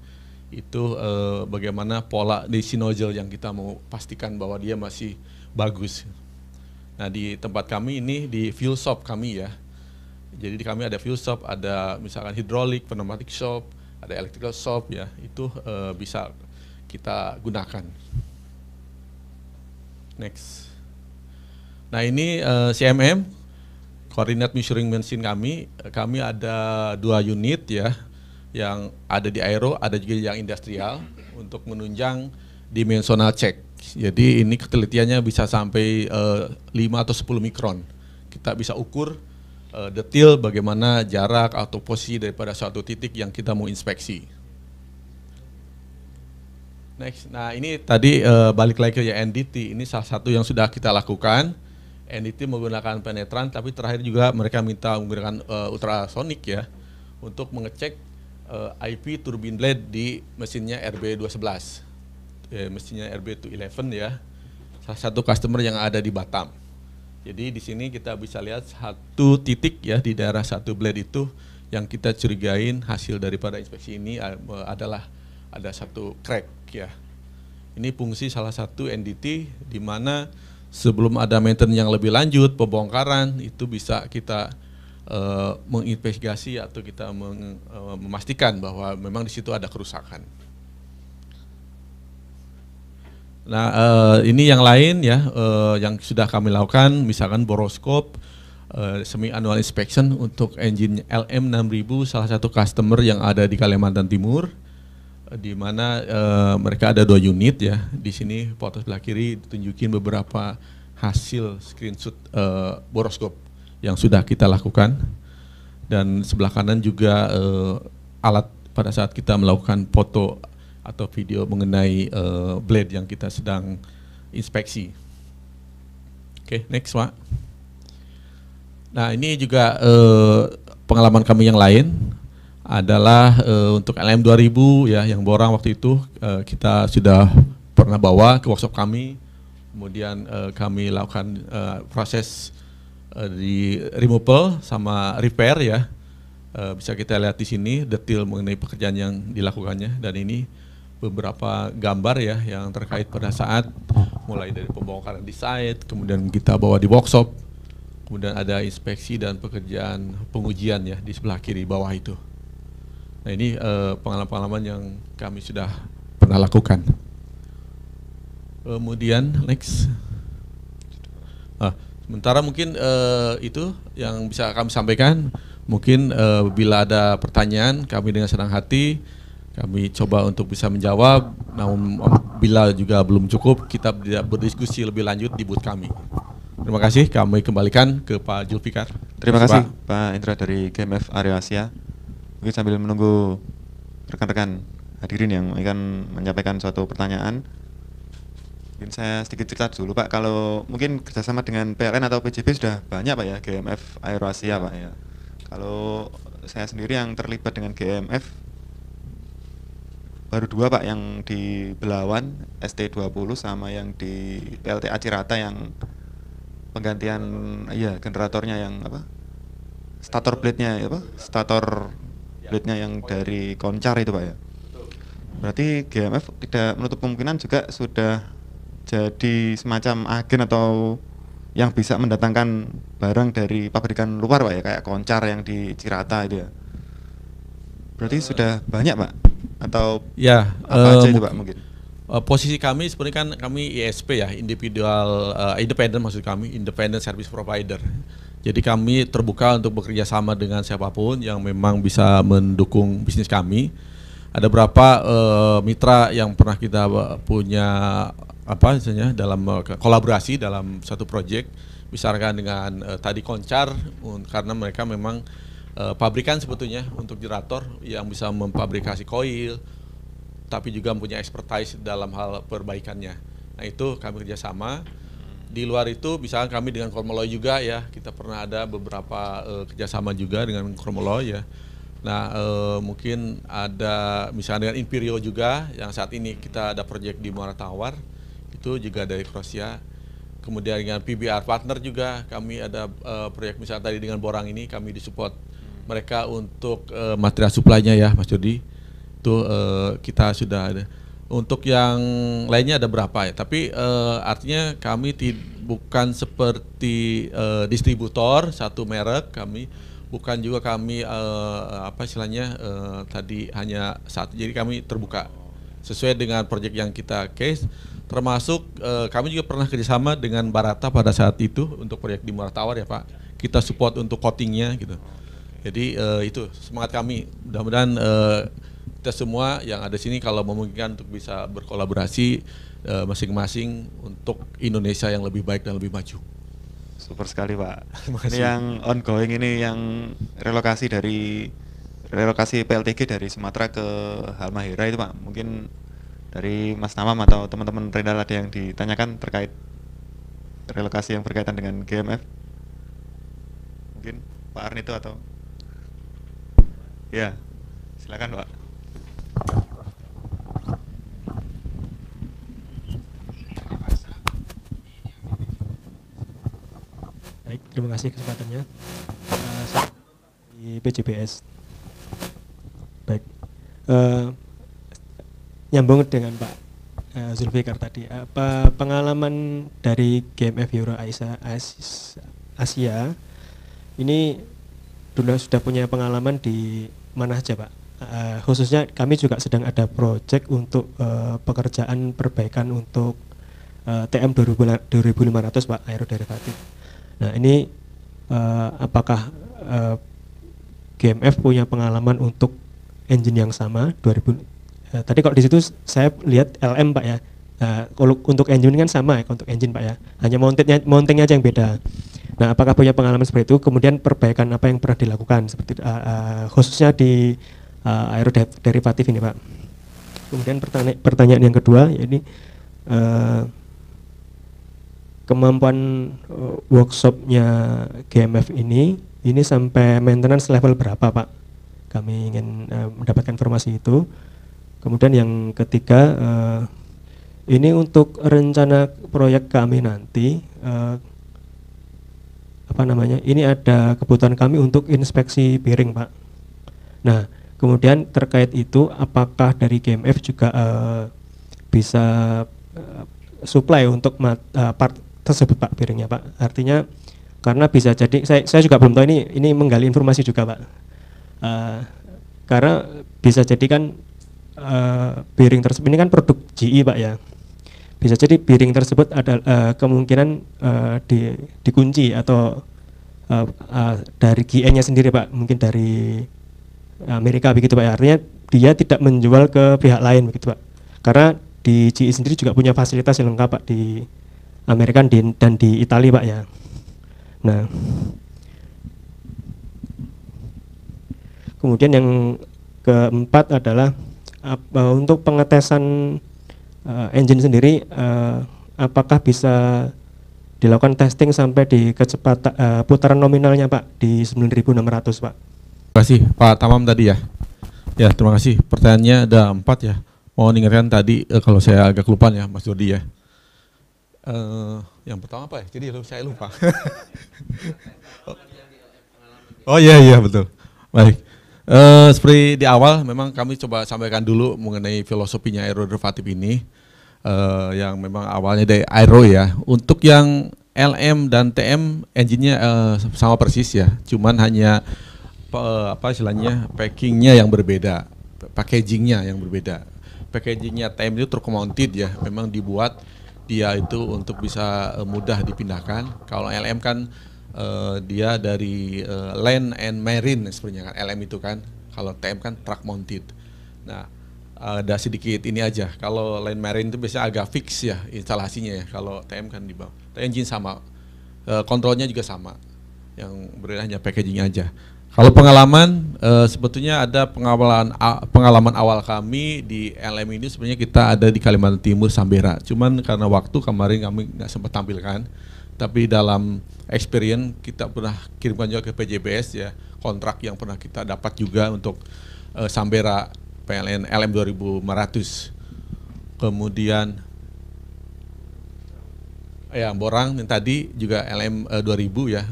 itu eh, bagaimana pola di si nozzle yang kita mau pastikan bahwa dia masih bagus. Nah di tempat kami ini di fuel shop kami ya, jadi di kami ada fuel shop, ada misalkan hidrolik, pneumatic shop, ada electrical shop ya, itu uh, bisa kita gunakan. Next. Nah ini uh, eh, CMM, koordinat measuring machine kami. Eh, kami ada dua unit ya, yang ada di aero, ada juga yang industrial untuk menunjang dimensional check. Jadi ini ketelitiannya bisa sampai uh, 5 atau 10 mikron. Kita bisa ukur uh, detil bagaimana jarak atau posisi daripada suatu titik yang kita mau inspeksi. Next, nah ini tadi uh, balik lagi ya NDT, ini salah satu yang sudah kita lakukan. NDT menggunakan penetran, tapi terakhir juga mereka minta menggunakan uh, eh, ultrasonik ya untuk mengecek uh, IP turbine blade di mesinnya RB211, eh, mesinnya RB211 ya, salah satu customer yang ada di Batam. Jadi di sini kita bisa lihat satu titik ya di daerah satu blade itu yang kita curigain hasil daripada inspeksi ini eh, adalah ada satu crack ya. Ini fungsi salah satu NDT di mana sebelum ada maintenance yang lebih lanjut pembongkaran itu bisa kita uh, menginvestigasi atau kita meng, uh, memastikan bahwa memang di situ ada kerusakan. Nah, uh, ini yang lain ya, uh, yang sudah kami lakukan, misalkan boroskop, uh, semi annual inspection untuk engine LM6000, salah satu customer yang ada di Kalimantan Timur, di mana uh, mereka ada dua unit ya. Di sini foto sebelah kiri ditunjukin beberapa hasil screenshot uh, boroskop yang sudah kita lakukan, dan sebelah kanan juga uh, alat pada saat kita melakukan foto atau video mengenai uh, blade yang kita sedang inspeksi. Oke, okay, next Pak. Nah ini juga uh, pengalaman kami yang lain adalah uh, untuk LM 2000 ya yang borang waktu itu uh, kita sudah pernah bawa ke workshop kami, kemudian uh, kami lakukan uh, proses uh, di removal sama repair ya. Uh, bisa kita lihat di sini detail mengenai pekerjaan yang dilakukannya dan ini beberapa gambar ya yang terkait pada saat mulai dari pembongkaran di site, kemudian kita bawa di workshop, kemudian ada inspeksi dan pekerjaan pengujian ya di sebelah kiri bawah itu. Nah ini eh, pengalaman-pengalaman eh, yang kami sudah pernah lakukan. Kemudian next, nah, sementara mungkin eh, itu yang bisa kami sampaikan. Mungkin eh, bila ada pertanyaan, kami dengan senang hati kami coba untuk bisa menjawab, namun um, bila juga belum cukup, kita berdiskusi lebih lanjut di booth kami. Terima kasih, kami kembalikan ke Pak Julfikar. Terima kasih Pak, Pak Indra dari GMF Area Asia. Mungkin sambil menunggu rekan-rekan hadirin yang akan menyampaikan suatu pertanyaan, Mungkin saya sedikit cerita dulu Pak, kalau mungkin kerjasama dengan PLN atau PJB sudah banyak Pak ya, GMF Asia, Pak ya. Kalau saya sendiri yang terlibat dengan GMF baru dua pak yang di Belawan ST20 sama yang di PLTA Cirata yang penggantian iya generatornya yang apa stator blade-nya ya, pak stator blade-nya yang dari koncar itu pak ya berarti GMF tidak menutup kemungkinan juga sudah jadi semacam agen atau yang bisa mendatangkan barang dari pabrikan luar pak ya kayak koncar yang di Cirata itu ya Berarti sudah banyak pak? Atau ya, apa uh, aja itu eh, pak mungkin? Eh, posisi kami sebenarnya kan kami ISP ya, individual uh, independent maksud kami, independent service provider. Jadi kami terbuka untuk bekerja sama dengan siapapun yang memang bisa mendukung bisnis kami. Ada berapa uh, mitra yang pernah kita punya apa misalnya dalam kolaborasi dalam satu proyek misalkan dengan uh, tadi Koncar karena mereka memang uh, pabrikan sebetulnya untuk generator yang bisa memfabrikasi koil, tapi juga punya expertise dalam hal perbaikannya. Nah itu kami kerjasama. Di luar itu, misalnya kami dengan Kormoloy juga ya, kita pernah ada beberapa uh, kerjasama juga dengan Kormoloy ya. Nah uh, mungkin ada misalnya dengan Imperio juga, yang saat ini kita ada proyek di Muara Tawar, itu juga dari Kroasia kemudian dengan PBR partner juga kami ada uh, proyek misalnya tadi dengan Borang ini kami disupport mereka untuk uh, material supply-nya ya Mas Jody itu uh, kita sudah ada untuk yang lainnya ada berapa ya tapi uh, artinya kami bukan seperti uh, distributor satu merek kami bukan juga kami uh, apa istilahnya uh, tadi hanya satu jadi kami terbuka sesuai dengan proyek yang kita case termasuk uh, kami juga pernah kerjasama dengan Barata pada saat itu untuk proyek di Muara Tawar ya Pak kita support untuk coatingnya gitu jadi uh, itu semangat kami. Mudah-mudahan uh, kita semua yang ada sini kalau memungkinkan untuk bisa berkolaborasi eh, masing-masing uh, untuk Indonesia yang lebih baik dan lebih maju. Super sekali Pak. ini yang ongoing ini yang relokasi dari relokasi PLTG dari Sumatera ke Halmahera itu Pak. Mungkin dari Mas Namam atau teman-teman Rendal ada yang ditanyakan terkait relokasi yang berkaitan dengan GMF? Mungkin Pak Arnito atau Ya, silakan Pak. Baik, terima kasih kesempatannya. Eh, di PJBS. Baik, uh, nyambung dengan Pak uh, Zulfikar tadi. Apa pengalaman dari GMF Euro Asia, Asia ini dulu sudah punya pengalaman di mana aja Pak? Uh, khususnya kami juga sedang ada proyek untuk uh, pekerjaan perbaikan untuk uh, TM 2500 Pak aeroderivatif. Nah ini uh, apakah uh, GMF punya pengalaman untuk engine yang sama 2000? Uh, tadi kalau di situ saya lihat LM Pak ya. Uh, untuk engine kan sama ya untuk engine Pak ya. Hanya mountingnya mountingnya aja yang beda. Nah, apakah punya pengalaman seperti itu? Kemudian perbaikan apa yang pernah dilakukan seperti uh, uh, khususnya di uh, aeroderivatif ini, Pak. Kemudian pertanya pertanyaan yang kedua, yaitu uh, kemampuan uh, workshopnya GMF ini, ini sampai maintenance level berapa, Pak? Kami ingin uh, mendapatkan informasi itu. Kemudian yang ketiga, uh, ini untuk rencana proyek kami nanti. Uh, apa namanya ini ada kebutuhan kami untuk inspeksi piring pak nah kemudian terkait itu apakah dari GMF juga uh, bisa uh, supply untuk mat, uh, part tersebut pak piringnya pak artinya karena bisa jadi saya, saya juga belum tahu ini ini menggali informasi juga pak uh, karena bisa jadi kan uh, piring tersebut ini kan produk GE pak ya bisa jadi piring tersebut ada uh, kemungkinan uh, di, dikunci atau uh, uh, dari GN-nya sendiri Pak, mungkin dari Amerika begitu Pak. Artinya dia tidak menjual ke pihak lain begitu Pak. Karena di GE sendiri juga punya fasilitas yang lengkap Pak di Amerika di, dan di Italia Pak ya. Nah, kemudian yang keempat adalah apa, untuk pengetesan uh, engine sendiri uh, apakah bisa dilakukan testing sampai di kecepatan uh, putaran nominalnya Pak di 9600 Pak. Terima kasih Pak Tamam tadi ya. Ya, terima kasih. Pertanyaannya ada empat ya. Mau ingatkan tadi eh, kalau saya agak lupa ya Mas Dodi ya. Uh, yang pertama apa ya? Jadi saya lupa. oh iya iya betul. Baik. Uh, seperti di awal, memang kami coba sampaikan dulu mengenai filosofinya aeroderivatif ini, uh, yang memang awalnya dari aero ya. Untuk yang LM dan TM, engine-nya uh, sama persis ya, cuman hanya uh, apa istilahnya packingnya yang berbeda, packagingnya yang berbeda. Packagingnya TM itu truk mounted ya, memang dibuat dia itu untuk bisa mudah dipindahkan. Kalau LM kan Eh, dia dari uh, Land and Marine sebenarnya kan LM itu kan kalau TM kan truck mounted nah eh, ada sedikit ini aja kalau Land Marine itu biasanya agak fix ya instalasinya ya kalau TM kan di bawah engine sama uh, kontrolnya juga sama yang berbeda hanya packaging aja kalau pengalaman uh, sebetulnya ada pengawalan pengalaman awal kami di LM ini sebenarnya kita ada di Kalimantan Timur Sambera. Cuman karena waktu kemarin kami nggak sempat tampilkan tapi dalam experience kita pernah kirimkan juga ke PJBS ya kontrak yang pernah kita dapat juga untuk uh, Sambera PLN LM 2500 kemudian ya Borang yang tadi juga LM uh, 2000 ya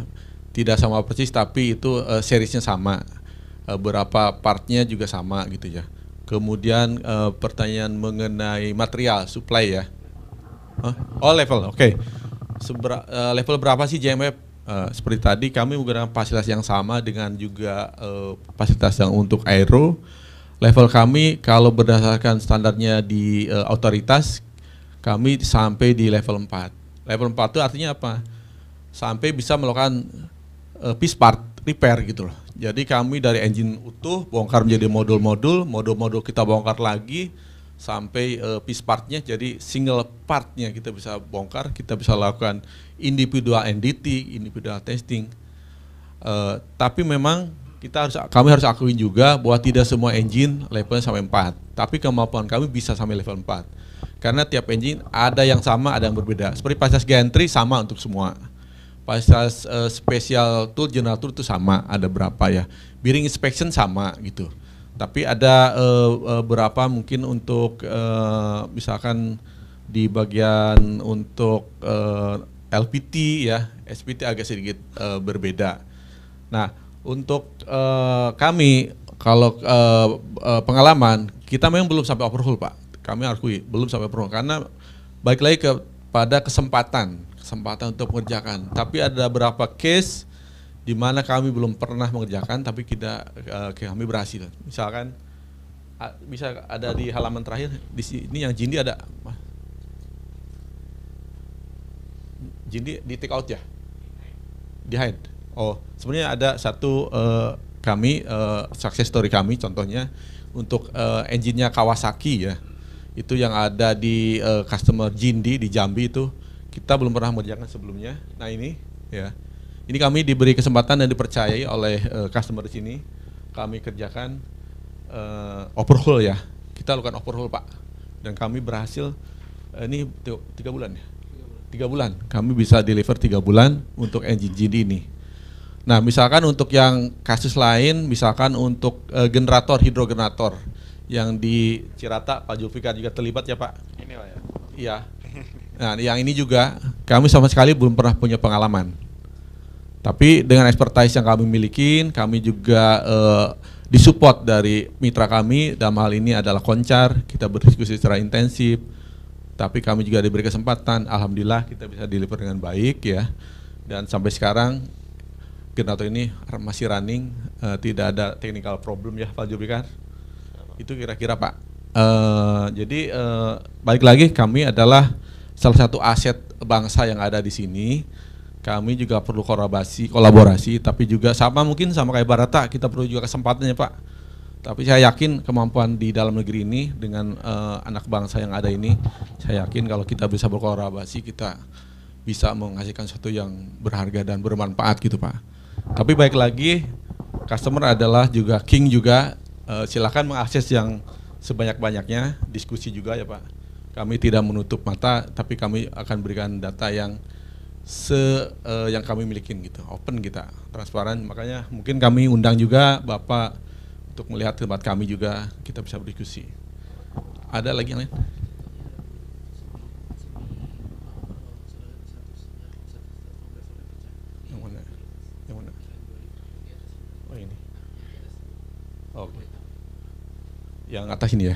tidak sama persis tapi itu uh, seriesnya sama uh, berapa partnya juga sama gitu ya kemudian uh, pertanyaan mengenai material supply ya huh? oh level oke okay seber, uh, eh, level berapa sih JMF uh, eh, seperti tadi kami menggunakan fasilitas yang sama dengan juga uh, fasilitas yang untuk aero level kami kalau berdasarkan standarnya di uh, otoritas kami sampai di level 4 level 4 itu artinya apa sampai bisa melakukan uh, piece part repair gitu loh jadi kami dari engine utuh bongkar menjadi modul-modul modul-modul kita bongkar lagi sampai uh, piece partnya jadi single partnya kita bisa bongkar, kita bisa lakukan individual entity, individual testing. Uh, tapi memang kita harus kami harus akuin juga bahwa tidak semua engine levelnya sampai 4, tapi kemampuan kami bisa sampai level 4. Karena tiap engine ada yang sama, ada yang berbeda. Seperti pasas gantry sama untuk semua. pasas uh, eh, special tool generator itu sama, ada berapa ya. bearing inspection sama gitu tapi ada uh, mungkin untuk uh, misalkan di bagian untuk uh, LPT ya, SPT agak sedikit uh, berbeda. Nah, untuk uh, kami kalau uh, uh, pengalaman kita memang belum sampai overhaul, Pak. Kami akui belum sampai overhaul karena baik lagi kepada kesempatan, kesempatan untuk mengerjakan. Tapi ada beberapa case di mana kami belum pernah mengerjakan tapi kita uh, kami berhasil. Misalkan bisa ada di halaman terakhir di sini yang Jindi ada Jindi di take out ya? Di hide. Oh, sebenarnya ada satu uh, kami uh, success story kami contohnya untuk uh, engine-nya Kawasaki ya. Itu yang ada di uh, customer Jindi di Jambi itu kita belum pernah mengerjakan sebelumnya. Nah, ini ya ini kami diberi kesempatan dan dipercayai oleh uh, customer di sini. Kami kerjakan uh, overhaul ya. Kita lakukan overhaul pak. Dan kami berhasil uh, ini tiga bulan ya. Tiga bulan. Kami bisa deliver tiga bulan untuk engine GD ini. Nah misalkan untuk yang kasus lain, misalkan untuk uh, generator hidrogenerator yang di Cirata Pak Jufika juga terlibat ya Pak. Ini lah ya. Iya. Nah yang ini juga kami sama sekali belum pernah punya pengalaman. Tapi dengan expertise yang kami miliki, kami juga uh, disupport dari mitra kami dalam hal ini adalah Koncar. Kita berdiskusi secara intensif. Tapi kami juga diberi kesempatan, alhamdulillah kita bisa deliver dengan baik ya. Dan sampai sekarang generator ini masih running, uh, tidak ada technical problem ya Pak Jubrikar. Itu kira-kira Pak. Uh, jadi uh, balik lagi kami adalah salah satu aset bangsa yang ada di sini kami juga perlu kolaborasi, kolaborasi tapi juga sama mungkin sama kayak Barata kita perlu juga kesempatannya Pak. Tapi saya yakin kemampuan di dalam negeri ini dengan uh, anak bangsa yang ada ini, saya yakin kalau kita bisa berkolaborasi kita bisa menghasilkan sesuatu yang berharga dan bermanfaat gitu Pak. Tapi baik lagi customer adalah juga king juga uh, silakan mengakses yang sebanyak-banyaknya diskusi juga ya Pak. Kami tidak menutup mata tapi kami akan berikan data yang se uh, yang kami milikin gitu open kita transparan makanya mungkin kami undang juga bapak untuk melihat tempat kami juga kita bisa berdiskusi ada lagi yang lain yang oh, yang atas ini ya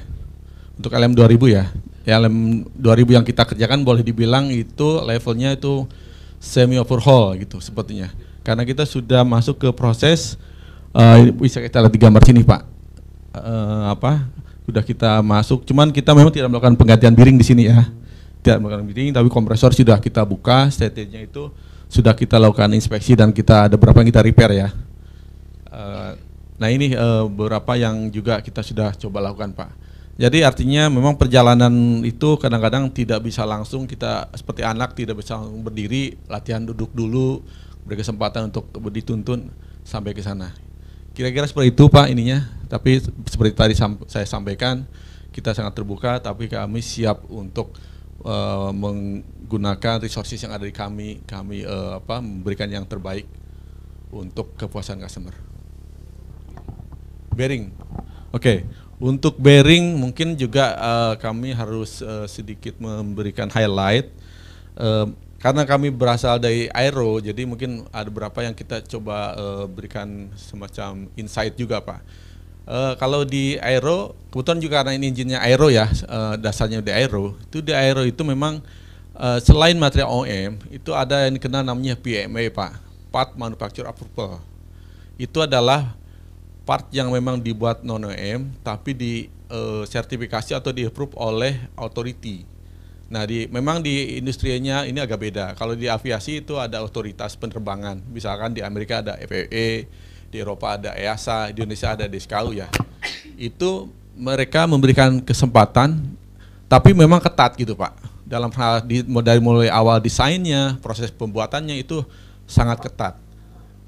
untuk LM 2000 ya ya LM 2000 yang kita kerjakan boleh dibilang itu levelnya itu semi overhaul gitu sepertinya. Karena kita sudah masuk ke proses uh, bisa kita lihat di gambar sini Pak. Uh, apa sudah kita masuk, cuman kita memang tidak melakukan penggantian biring di sini ya. Tidak melakukan biring, tapi kompresor sudah kita buka, statenya itu sudah kita lakukan inspeksi dan kita ada beberapa yang kita repair ya. Uh, nah ini uh, beberapa yang juga kita sudah coba lakukan Pak jadi artinya memang perjalanan itu kadang-kadang tidak bisa langsung kita seperti anak tidak bisa langsung berdiri, latihan duduk dulu, beri kesempatan untuk dituntun sampai ke sana. Kira-kira seperti itu Pak ininya. Tapi seperti tadi saya sampaikan, kita sangat terbuka tapi kami siap untuk uh, menggunakan resources yang ada di kami, kami uh, apa memberikan yang terbaik untuk kepuasan customer. Bearing. Oke. Untuk bearing mungkin juga uh, kami harus uh, sedikit memberikan highlight uh, karena kami berasal dari aero, jadi mungkin ada beberapa yang kita coba uh, berikan semacam insight juga pak. Uh, kalau di aero, kebetulan juga karena ini engine aero ya, uh, dasarnya di aero, itu di aero itu memang uh, selain material OM, itu ada yang dikenal namanya PMA pak, Part Manufacture Approval. Itu adalah part yang memang dibuat non OEM tapi di uh, sertifikasi atau di approve oleh authority. Nah, di memang di industrinya ini agak beda. Kalau di aviasi itu ada otoritas penerbangan. Misalkan di Amerika ada FAA, di Eropa ada EASA, di Indonesia ada DSKU ya. Itu mereka memberikan kesempatan tapi memang ketat gitu, Pak. Dalam hal di, dari mulai awal desainnya, proses pembuatannya itu sangat ketat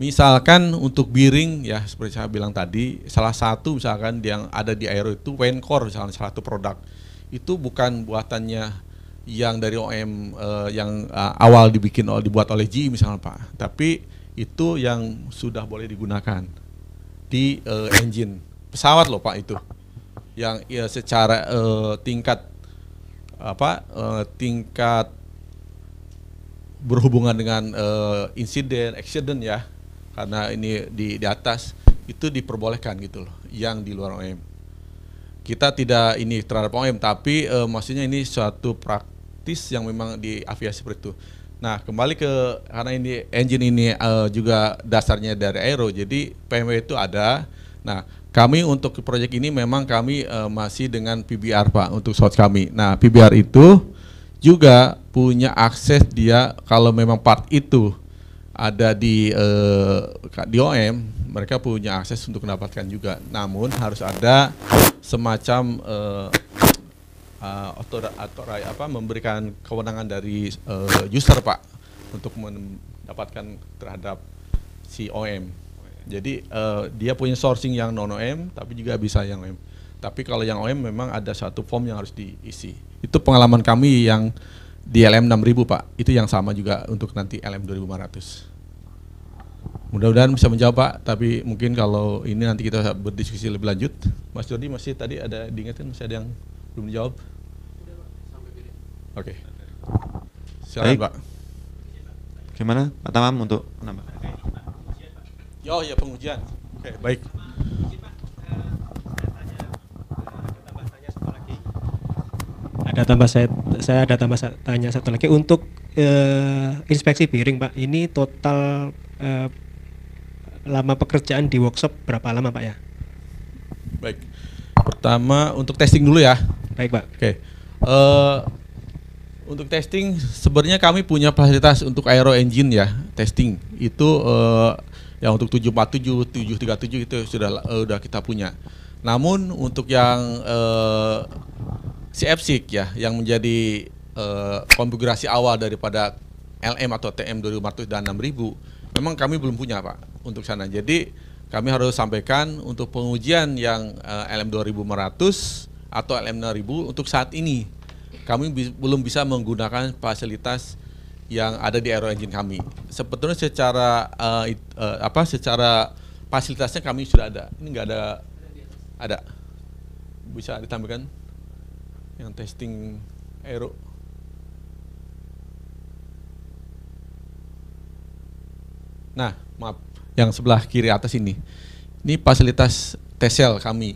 Misalkan untuk biring ya seperti saya bilang tadi, salah satu misalkan yang ada di Aero itu Wencore misalnya salah satu produk itu bukan buatannya yang dari OM eh, yang eh, awal dibikin dibuat oleh GE misalnya Pak, tapi itu yang sudah boleh digunakan di eh, engine pesawat loh Pak itu. Yang ya, secara eh, tingkat apa eh, tingkat berhubungan dengan eh, insiden, accident ya karena ini di, di atas itu diperbolehkan gitu loh yang di luar OM. Kita tidak ini terhadap OM tapi e, maksudnya ini suatu praktis yang memang di aviasi seperti itu. Nah, kembali ke karena ini engine ini e, juga dasarnya dari aero jadi PMW itu ada. Nah, kami untuk proyek ini memang kami e, masih dengan PBR Pak untuk shot kami. Nah, PBR itu juga punya akses dia kalau memang part itu ada di uh, di OM mereka punya akses untuk mendapatkan juga namun harus ada semacam uh, eh, uh, eh, autor, apa memberikan kewenangan dari uh, user Pak untuk mendapatkan terhadap si OM jadi uh, dia punya sourcing yang non OM tapi juga bisa yang OM tapi kalau yang OM memang ada satu form yang harus diisi itu pengalaman kami yang di LM 6000 Pak. Itu yang sama juga untuk nanti LM 2500. Mudah-mudahan bisa menjawab Pak, tapi mungkin kalau ini nanti kita berdiskusi lebih lanjut. Mas Jody masih tadi ada diingatkan masih ada yang belum dijawab? Oke. Okay. Silakan Pak. Gimana Pak Tamam untuk nama Oh ya pengujian. Oke, okay, baik. Ada tambah saya, saya ada tambah tanya satu lagi untuk eh, inspeksi piring, Pak. Ini total eh, lama pekerjaan di workshop berapa lama Pak ya? Baik. Pertama untuk testing dulu ya. Baik Pak. Oke. Okay. Uh, eh, untuk testing sebenarnya kami punya fasilitas untuk aero engine ya testing itu uh, yang untuk 747, 737 itu sudah uh, sudah kita punya. Namun untuk yang uh, CFC ya yang menjadi uh, konfigurasi awal daripada LM atau TM 2500 dan 6000 memang kami belum punya Pak untuk sana. Jadi kami harus sampaikan untuk pengujian yang uh, LM 2500 atau LM 6000 untuk saat ini kami bi belum bisa menggunakan fasilitas yang ada di aero engine kami. Sebetulnya secara uh, it, uh, apa secara fasilitasnya kami sudah ada. Ini nggak ada ada bisa ditampilkan yang testing aero. Nah, maaf yang sebelah kiri atas ini. Ini fasilitas tesel kami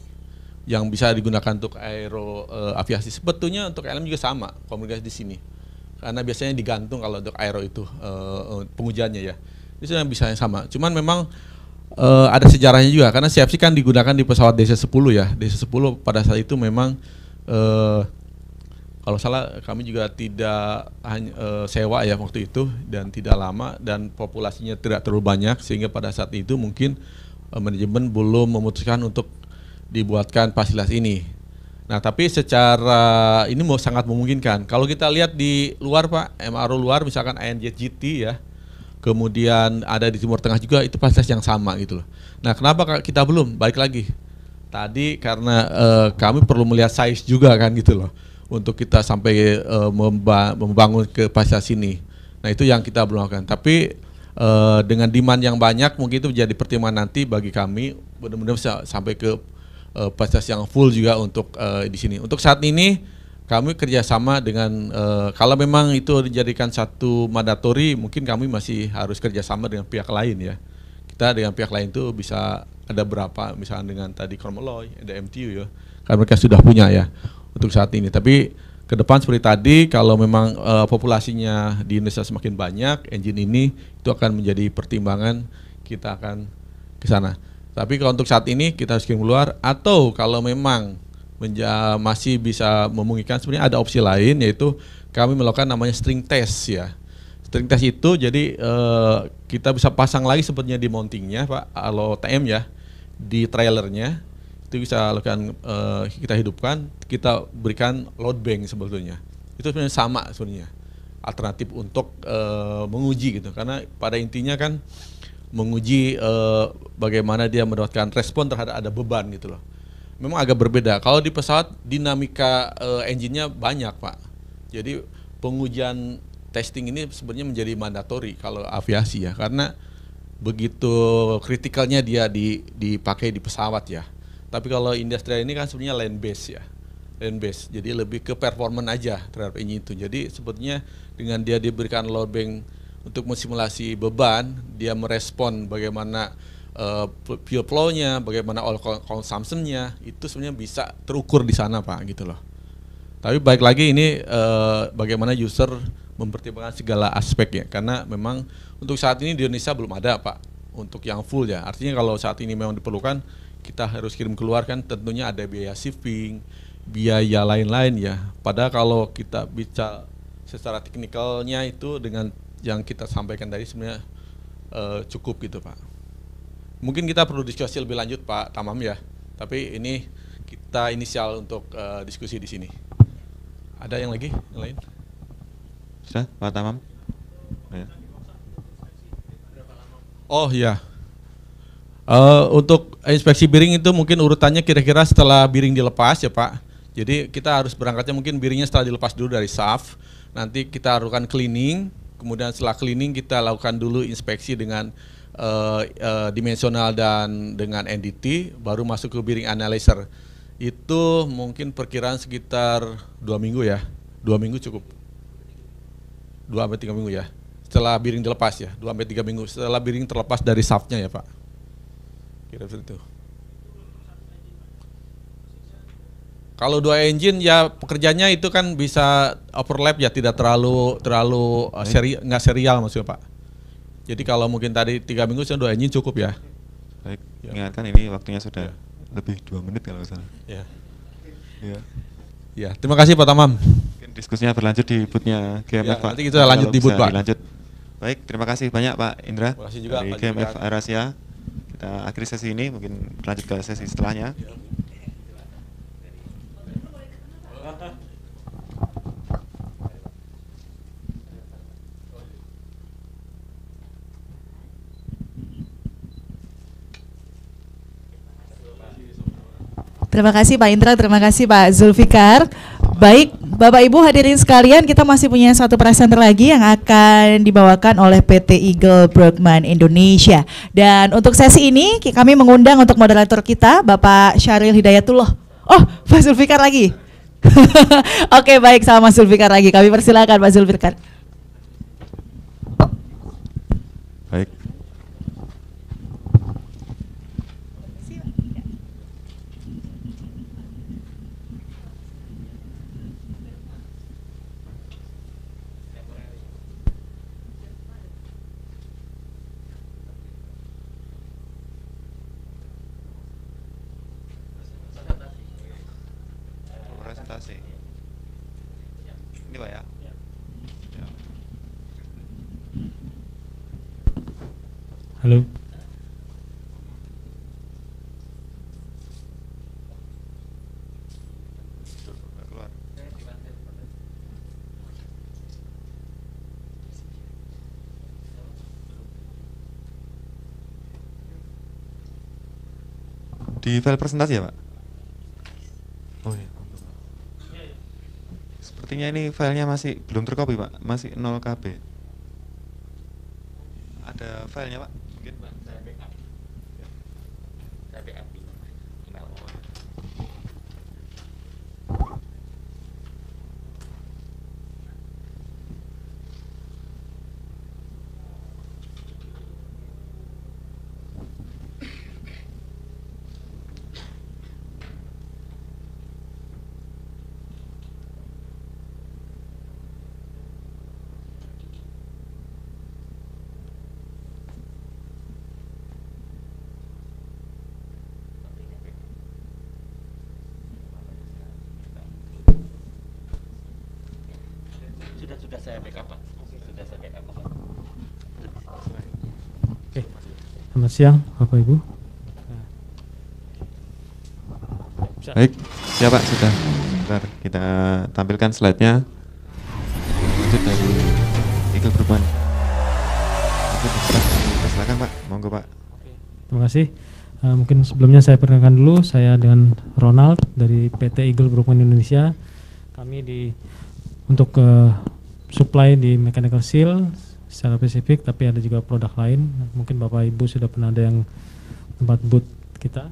yang bisa digunakan untuk aero e, aviasi. Sebetulnya untuk LM juga sama komunikasi di sini. Karena biasanya digantung kalau untuk aero itu e, pengujiannya ya. Itu yang bisa yang sama. Cuman memang e, ada sejarahnya juga karena CFC kan digunakan di pesawat DC-10 ya. DC-10 pada saat itu memang e, kalau salah kami juga tidak hanya e, sewa ya waktu itu dan tidak lama dan populasinya tidak terlalu banyak sehingga pada saat itu mungkin e, manajemen belum memutuskan untuk dibuatkan fasilitas ini. Nah, tapi secara ini mau sangat memungkinkan. Kalau kita lihat di luar Pak, MRO luar misalkan ANJGT ya. Kemudian ada di Timur Tengah juga itu fasilitas yang sama gitu loh. Nah, kenapa kita belum? Baik lagi. Tadi karena e, kami perlu melihat size juga kan gitu loh untuk kita sampai uh, membangun ke pasar sini. Nah itu yang kita belum lakukan. Tapi uh, dengan demand yang banyak mungkin itu menjadi pertimbangan nanti bagi kami benar-benar sampai ke uh, pasar yang full juga untuk uh, di sini. Untuk saat ini kami kerjasama dengan uh, kalau memang itu dijadikan satu mandatori mungkin kami masih harus kerjasama dengan pihak lain ya. Kita dengan pihak lain itu bisa ada berapa misalnya dengan tadi Kormeloy, ada MTU ya, karena mereka sudah punya ya untuk saat ini. Tapi ke depan seperti tadi kalau memang uh, populasinya di Indonesia semakin banyak, engine ini itu akan menjadi pertimbangan kita akan ke sana. Tapi kalau untuk saat ini kita harus kirim keluar atau kalau memang masih bisa memungkinkan sebenarnya ada opsi lain yaitu kami melakukan namanya string test ya. String test itu jadi uh, kita bisa pasang lagi sepertinya di mountingnya Pak kalau TM ya di trailernya itu bisa lakukan uh, eh, kita hidupkan kita berikan load bank sebetulnya itu sebenarnya sama sebenarnya alternatif untuk uh, menguji gitu karena pada intinya kan menguji uh, bagaimana dia mendapatkan respon terhadap ada beban gitu loh memang agak berbeda kalau di pesawat dinamika uh, engine-nya banyak pak jadi pengujian testing ini sebenarnya menjadi mandatori kalau aviasi ya karena begitu kritikalnya dia di, dipakai di pesawat ya tapi kalau industrial ini kan sebenarnya land base ya. Land base. Jadi lebih ke performance aja terhadap ini itu. Jadi sebetulnya dengan dia diberikan load bank untuk mensimulasi beban, dia merespon bagaimana uh, fuel flow-nya, bagaimana oil consumption-nya, itu sebenarnya bisa terukur di sana, Pak, gitu loh. Tapi baik lagi ini uh, bagaimana user mempertimbangkan segala aspek ya, karena memang untuk saat ini di Indonesia belum ada, Pak, untuk yang full ya. Artinya kalau saat ini memang diperlukan kita harus kirim keluar kan tentunya ada biaya shipping, biaya lain-lain ya. Padahal kalau kita bicara secara teknikalnya itu dengan yang kita sampaikan tadi sebenarnya uh, cukup gitu Pak. Mungkin kita perlu diskusi lebih lanjut Pak Tamam ya. Tapi ini kita inisial untuk uh, diskusi di sini. Ada yang lagi yang lain? Sudah Pak Tamam. Iya. Oh ya, Uh, untuk inspeksi biring itu mungkin urutannya kira-kira setelah biring dilepas ya Pak. Jadi kita harus berangkatnya mungkin biringnya setelah dilepas dulu dari shaft. Nanti kita lakukan cleaning, kemudian setelah cleaning kita lakukan dulu inspeksi dengan uh, uh, dimensional dan dengan NDT, baru masuk ke biring analyzer. Itu mungkin perkiraan sekitar dua minggu ya, dua minggu cukup, dua sampai tiga minggu ya. Setelah biring dilepas ya, dua sampai tiga minggu setelah biring terlepas dari shaftnya ya Pak kira itu kalau dua engine ya pekerjaannya itu kan bisa overlap ya tidak terlalu terlalu eh, seri nggak serial maksudnya pak jadi kalau mungkin tadi tiga minggu sudah dua engine cukup ya baik ya. ingatkan ini waktunya sudah ya. lebih dua menit kalau misalnya ya ya ya terima kasih pak Tamam mungkin diskusinya berlanjut di bootnya GMF ya, pak nanti kita lanjut di boot pak Dilanjut. baik terima kasih banyak pak Indra terima kasih juga dari pak GMF Arasia kita akhiri sesi ini mungkin lanjut ke sesi setelahnya iya. Terima kasih Pak Indra, terima kasih Pak Zulfikar. Baik, Bapak Ibu hadirin sekalian, kita masih punya satu presenter lagi yang akan dibawakan oleh PT Eagle Brookman Indonesia. Dan untuk sesi ini kami mengundang untuk moderator kita Bapak Syaril Hidayatullah. Oh, Pak Zulfikar lagi. Oke, baik sama Mas Zulfikar lagi. Kami persilakan Pak Zulfikar. Halo. Di file presentasi ya, Pak? Oh iya. Sepertinya ini filenya masih belum terkopi, Pak. Masih 0 KB. Ada filenya, Pak? Selamat siang, Bapak Ibu. Baik, ya Pak sudah. Bentar, kita tampilkan slide-nya. Itu dari Eagle Perubahan. Silakan Pak, monggo Pak. Terima kasih. Uh, mungkin sebelumnya saya perkenalkan dulu, saya dengan Ronald dari PT Eagle Brookman Indonesia. Kami di untuk uh, supply di mechanical seal, secara spesifik tapi ada juga produk lain mungkin bapak ibu sudah pernah ada yang tempat booth kita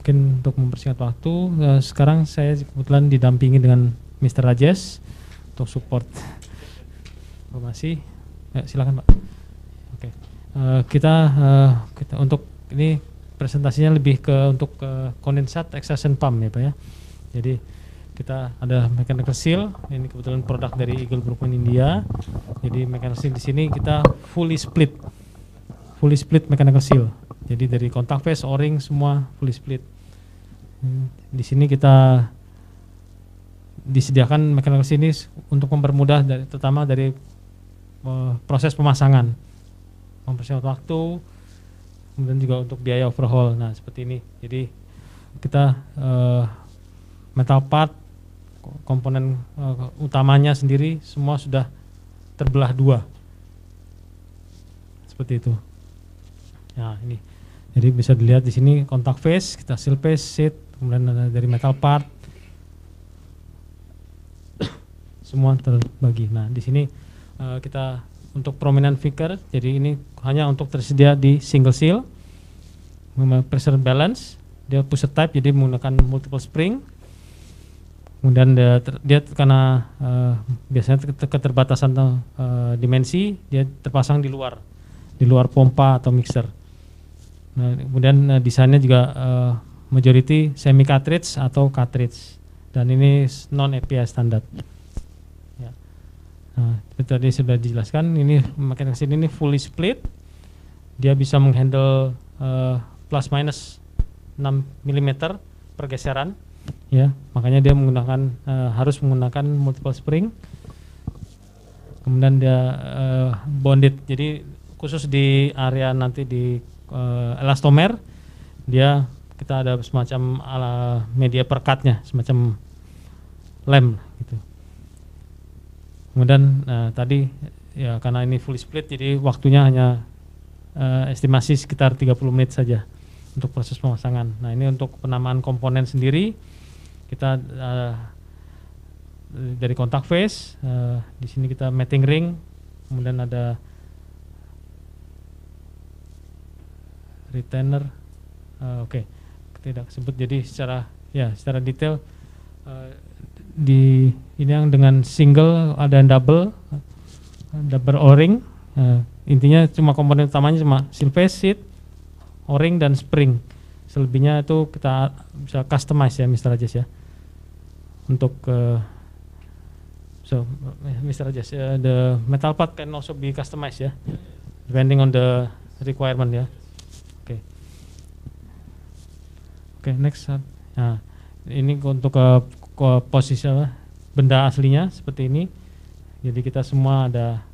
mungkin untuk mempersingkat waktu uh, sekarang saya kebetulan didampingi dengan Mr. Rajesh untuk support informasi ya, silakan pak oke okay. uh, eh, kita uh, kita untuk ini presentasinya lebih ke untuk ke kondensat extraction pump ya pak ya jadi kita ada mechanical seal ini kebetulan produk dari Eagle Brookman India jadi mechanical seal di sini kita fully split fully split mechanical seal jadi dari kontak face o-ring semua fully split hmm, di sini kita disediakan mechanical seal ini untuk mempermudah dari, terutama dari uh, proses pemasangan mempersingkat waktu kemudian juga untuk biaya overhaul nah seperti ini jadi kita uh, metal part komponen uh, utamanya sendiri semua sudah terbelah dua seperti itu nah ini jadi bisa dilihat di sini kontak face kita seal face sheet kemudian ada dari metal part semua terbagi nah di sini uh, kita untuk prominent figure jadi ini hanya untuk tersedia di single seal pressure balance dia pusher type jadi menggunakan multiple spring kemudian dia, ter, dia karena uh, biasanya keterbatasan uh, dimensi dia terpasang di luar di luar pompa atau mixer nah, kemudian uh, desainnya juga uh, majority semi cartridge atau cartridge dan ini non API standar ya. nah, tadi sudah dijelaskan ini makin kesini ini fully split dia bisa menghandle uh, plus minus 6 mm pergeseran ya makanya dia menggunakan e, harus menggunakan multiple spring kemudian dia e, bonded jadi khusus di area nanti di e, elastomer dia kita ada semacam ala media perkatnya semacam lem gitu kemudian e, tadi ya karena ini fully split jadi waktunya hanya e, estimasi sekitar 30 menit saja untuk proses pemasangan. Nah ini untuk penamaan komponen sendiri kita uh, dari kontak face uh, di sini kita mating ring, kemudian ada retainer. Uh, Oke, okay. tidak sebut. Jadi secara ya secara detail uh, di ini yang dengan single ada yang double double o-ring. Uh, intinya cuma komponen utamanya cuma surface sheet, O-ring dan spring. Selebihnya itu kita bisa customize ya Mr. Rajesh ya. Untuk uh, so eh, Mr. Rajesh, uh, the metal part can also be customized ya. Depending on the requirement ya. Oke. Okay. Oke, okay, next. Nah, ini untuk uh, posisi uh, benda aslinya seperti ini. Jadi kita semua ada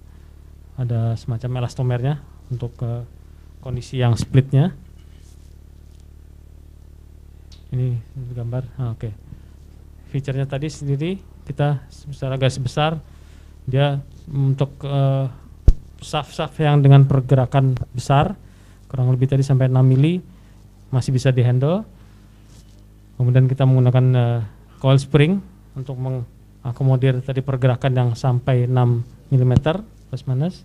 ada semacam elastomernya untuk uh, kondisi yang splitnya ini gambar ah, oke okay. fiturnya tadi sendiri kita secara garis besar dia untuk uh, saf-saf yang dengan pergerakan besar kurang lebih tadi sampai 6 mili masih bisa dihandle kemudian kita menggunakan uh, coil spring untuk mengakomodir tadi pergerakan yang sampai 6 mm plus minus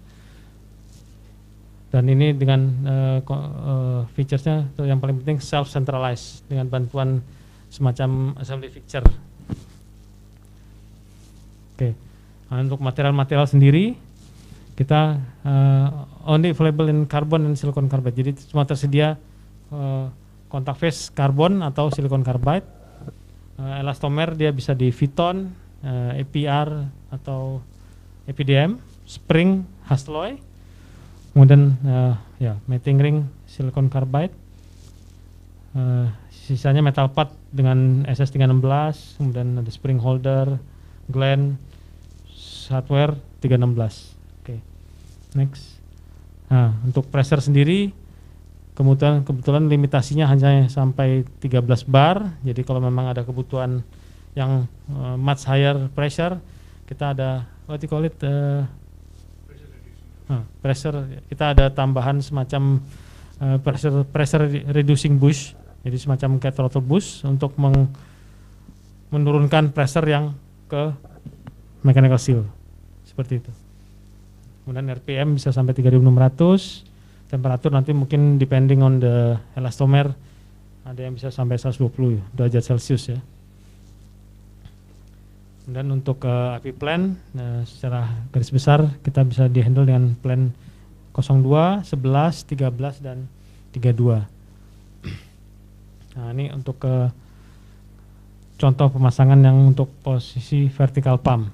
dan ini dengan uh, eh, uh, eh, featuresnya yang paling penting self centralized dengan bantuan semacam assembly feature. Oke, okay. nah, untuk material-material sendiri kita uh, only available in carbon and silicon carbide. Jadi cuma tersedia uh, kontak face carbon atau silicon carbide. Uh, elastomer dia bisa di Viton, uh, EPR atau EPDM, Spring, Hasloy kemudian uh, ya mating ring silicon carbide uh, eh, sisanya metal part dengan SS316 kemudian ada spring holder gland hardware 316 oke okay. next nah untuk pressure sendiri kemudian kebetulan limitasinya hanya sampai 13 bar jadi kalau memang ada kebutuhan yang uh, much higher pressure kita ada what you call it uh, Hmm, pressure kita ada tambahan semacam uh, pressure pressure reducing bush jadi semacam kayak throttle bush untuk meng, menurunkan pressure yang ke mechanical seal seperti itu kemudian RPM bisa sampai 3600 temperatur nanti mungkin depending on the elastomer ada yang bisa sampai 120 derajat celcius ya dan untuk uh, API plan uh, secara garis besar kita bisa dihandle dengan plan 02, 11, 13 dan 32. Nah, ini untuk uh, contoh pemasangan yang untuk posisi vertikal pump.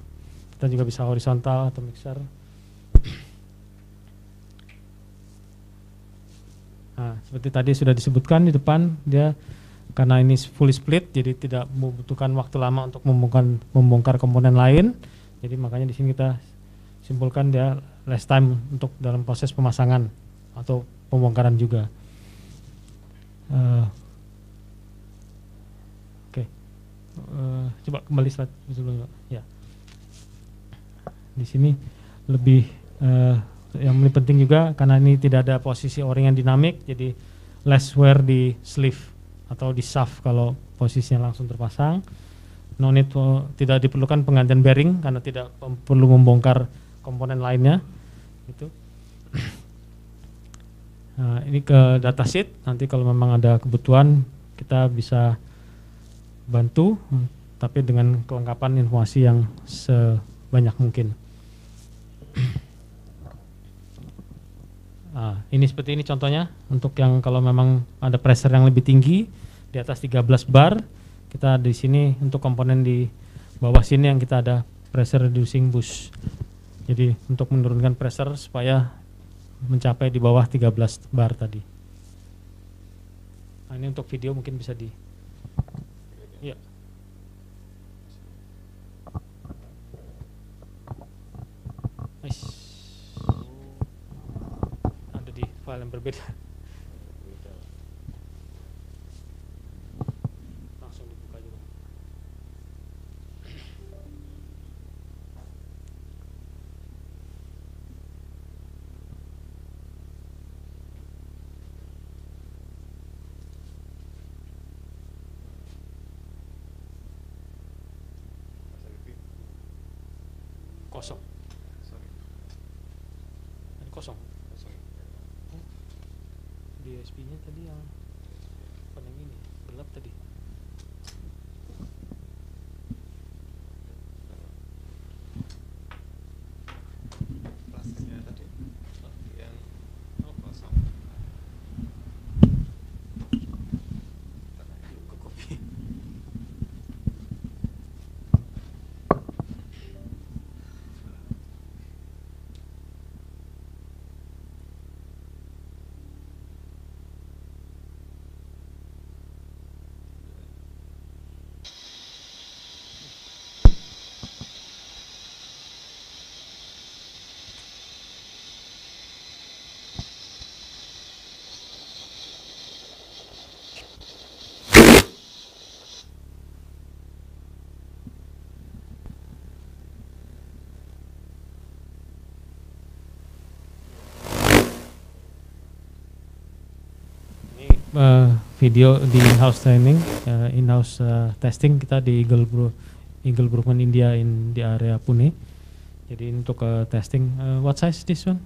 Kita juga bisa horizontal atau mixer. Nah, seperti tadi sudah disebutkan di depan dia karena ini fully split jadi tidak membutuhkan waktu lama untuk membongkar, membongkar komponen lain jadi makanya di sini kita simpulkan dia less time untuk dalam proses pemasangan atau pembongkaran juga uh, oke okay. uh, eh, coba kembali slide dulu. ya di sini lebih uh, yang lebih penting juga karena ini tidak ada posisi o yang dinamik jadi less wear di sleeve atau di shaft kalau posisinya langsung terpasang. No need to, tidak diperlukan penggantian bearing karena tidak perlu membongkar komponen lainnya. Itu. Nah, ini ke datasheet nanti kalau memang ada kebutuhan kita bisa bantu hmm, tapi dengan kelengkapan informasi yang sebanyak mungkin. Nah, ini seperti ini contohnya untuk yang kalau memang ada pressure yang lebih tinggi di atas 13 bar. Kita di sini untuk komponen di bawah sini yang kita ada pressure reducing bus. Jadi untuk menurunkan pressure supaya mencapai di bawah 13 bar tadi. Nah, ini untuk video mungkin bisa di Ya. Nice. Ada di file yang berbeda. USB-nya tadi yang uh, video di in-house training, uh, in-house uh, testing kita di Eagle Bro Eagle Brookman India in di area Pune. Jadi untuk uh, testing, uh, what size this one?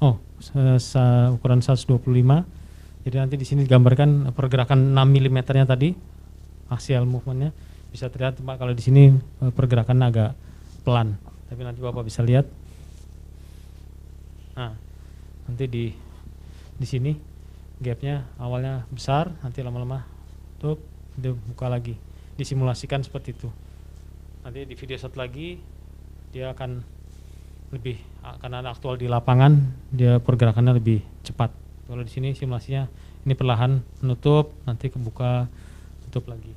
Oh, uh, ukuran 125. Jadi nanti di sini digambarkan pergerakan 6 mm-nya tadi, axial movementnya. Bisa terlihat Pak kalau di sini uh, pergerakan agak pelan, tapi nanti Bapak bisa lihat. Nah, nanti di di sini gapnya awalnya besar nanti lama-lama tutup dibuka lagi disimulasikan seperti itu nanti di video satu lagi dia akan lebih karena ada aktual di lapangan dia pergerakannya lebih cepat kalau di sini simulasinya ini perlahan menutup nanti kebuka tutup lagi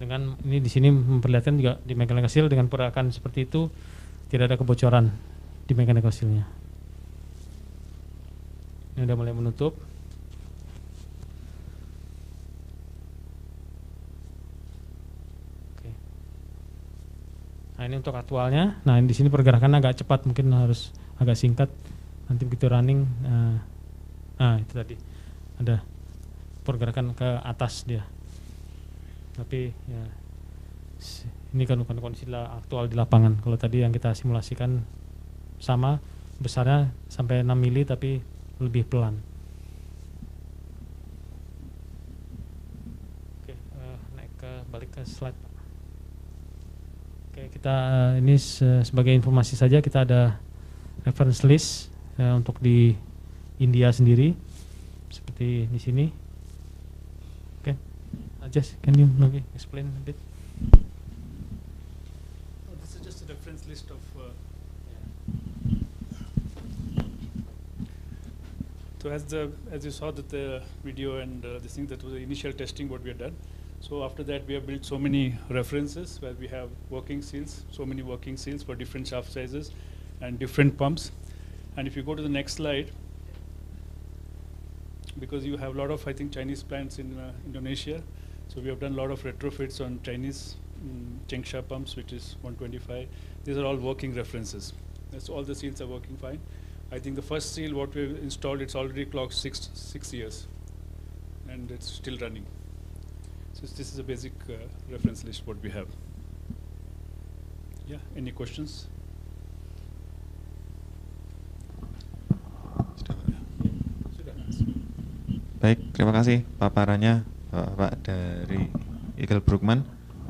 dengan ini di sini memperlihatkan juga di mekanik hasil dengan pergerakan seperti itu tidak ada kebocoran di mekanik hasilnya ini udah mulai menutup oke nah ini untuk aktualnya nah di sini pergerakan agak cepat mungkin harus agak singkat nanti begitu running nah, nah itu tadi ada pergerakan ke atas dia tapi ya ini kan bukan kondisi aktual di lapangan kalau tadi yang kita simulasikan sama besarnya sampai 6 mili tapi lebih pelan. Oke, uh, naik ke balik ke slide. Oke, kita eh, ini se sebagai informasi saja kita ada reference list uh, untuk di India sendiri seperti di sini. Oke, okay. just can you maybe explain a bit? Oh, this is just a reference list of So as the as you saw that the video and uh, this thing that was the initial testing what we had done. So after that we have built so many references where we have working seals, so many working seals for different shaft sizes and different pumps. And if you go to the next slide, because you have a lot of I think Chinese plants in uh, Indonesia, so we have done a lot of retrofits on Chinese mm, pumps, which is 125. These are all working references. That's all the seals are working fine. I think the first seal what we installed, it's already clocked six, six years and it's still running. So this is a basic uh, reference list what we have. Yeah, any questions? Baik, terima kasih paparannya Bapak dari Eagle Brookman.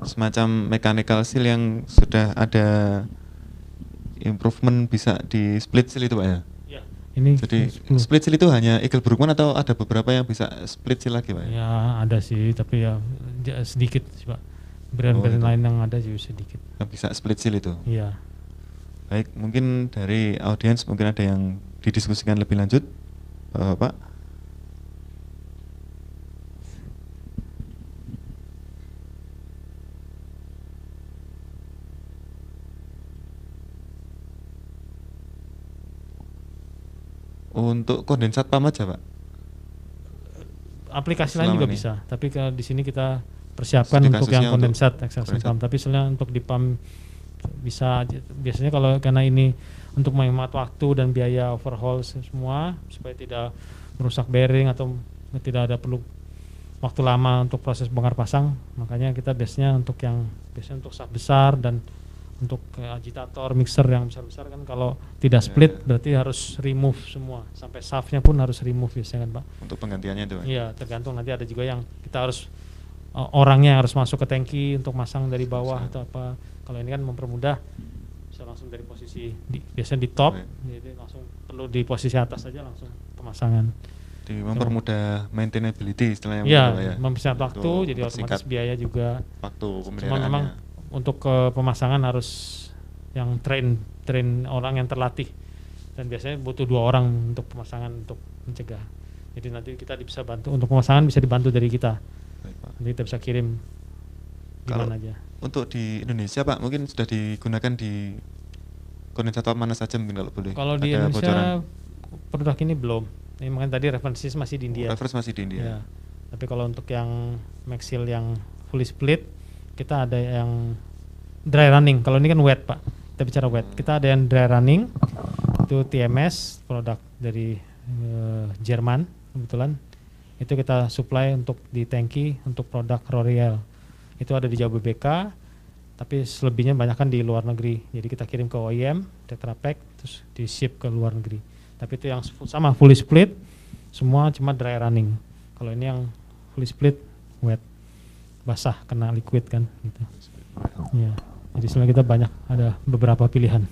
Semacam mechanical seal yang sudah ada improvement bisa di split seal itu Pak ya? Ini Jadi split seal itu hanya Eagle Brookman atau ada beberapa yang bisa split seal lagi Pak? Ya ada sih, tapi ya sedikit sih Pak. Brand-brand oh, gitu. lain yang ada juga sedikit. Bisa split seal itu? Iya. Baik, mungkin dari audiens mungkin ada yang didiskusikan lebih lanjut Bapak-Bapak. Untuk kondensat pam aja, Pak. Aplikasi Selama lain juga ini. bisa, tapi ke, di sini kita persiapkan untuk yang kondensat ekstraksi pam, tapi sebenarnya untuk di pam bisa biasanya kalau karena ini untuk menghemat waktu dan biaya overhaul semua supaya tidak merusak bearing atau tidak ada perlu waktu lama untuk proses bongkar pasang makanya kita biasanya untuk yang biasanya untuk shaft besar dan untuk kayak agitator, mixer yang besar-besar kan kalau tidak iya, split yeah. berarti harus remove semua sampai shaftnya pun harus remove biasanya kan pak. Untuk penggantiannya itu. Iya tergantung nanti ada juga yang kita harus uh, orangnya yang harus masuk ke tangki untuk masang dari bawah Sampai. atau apa. Kalau ini kan mempermudah bisa langsung dari posisi di, biasanya di top, yeah. jadi langsung perlu di posisi atas saja langsung pemasangan. Jadi mempermudah maintainability istilahnya. Iya, ya. mempersingkat waktu, jadi otomatis biaya juga. Waktu pemeliharaannya. Cuma memang untuk ke eh, pemasangan harus yang train train orang yang terlatih dan biasanya butuh dua orang untuk pemasangan untuk mencegah jadi nanti kita bisa bantu untuk pemasangan bisa dibantu dari kita Baik, nanti kita bisa kirim Kalau aja untuk di Indonesia Pak mungkin sudah digunakan di kondensator mana saja mungkin kalau boleh kalau di Indonesia bocoran. produk ini belum ini mungkin tadi referensi masih di India referensi masih di India ya. tapi kalau untuk yang Maxil yang fully split kita ada yang dry running. Kalau ini kan wet pak, kita bicara wet. Kita ada yang dry running itu TMS produk dari uh, Jerman kebetulan itu kita supply untuk di tanki untuk produk L'Oreal itu ada di Jawa BBK tapi selebihnya banyak kan di luar negeri jadi kita kirim ke OEM Tetra Pak terus di ship ke luar negeri tapi itu yang sama fully split semua cuma dry running kalau ini yang fully split wet basah kena liquid kan gitu. Ya. Jadi sebenarnya kita banyak ada beberapa pilihan.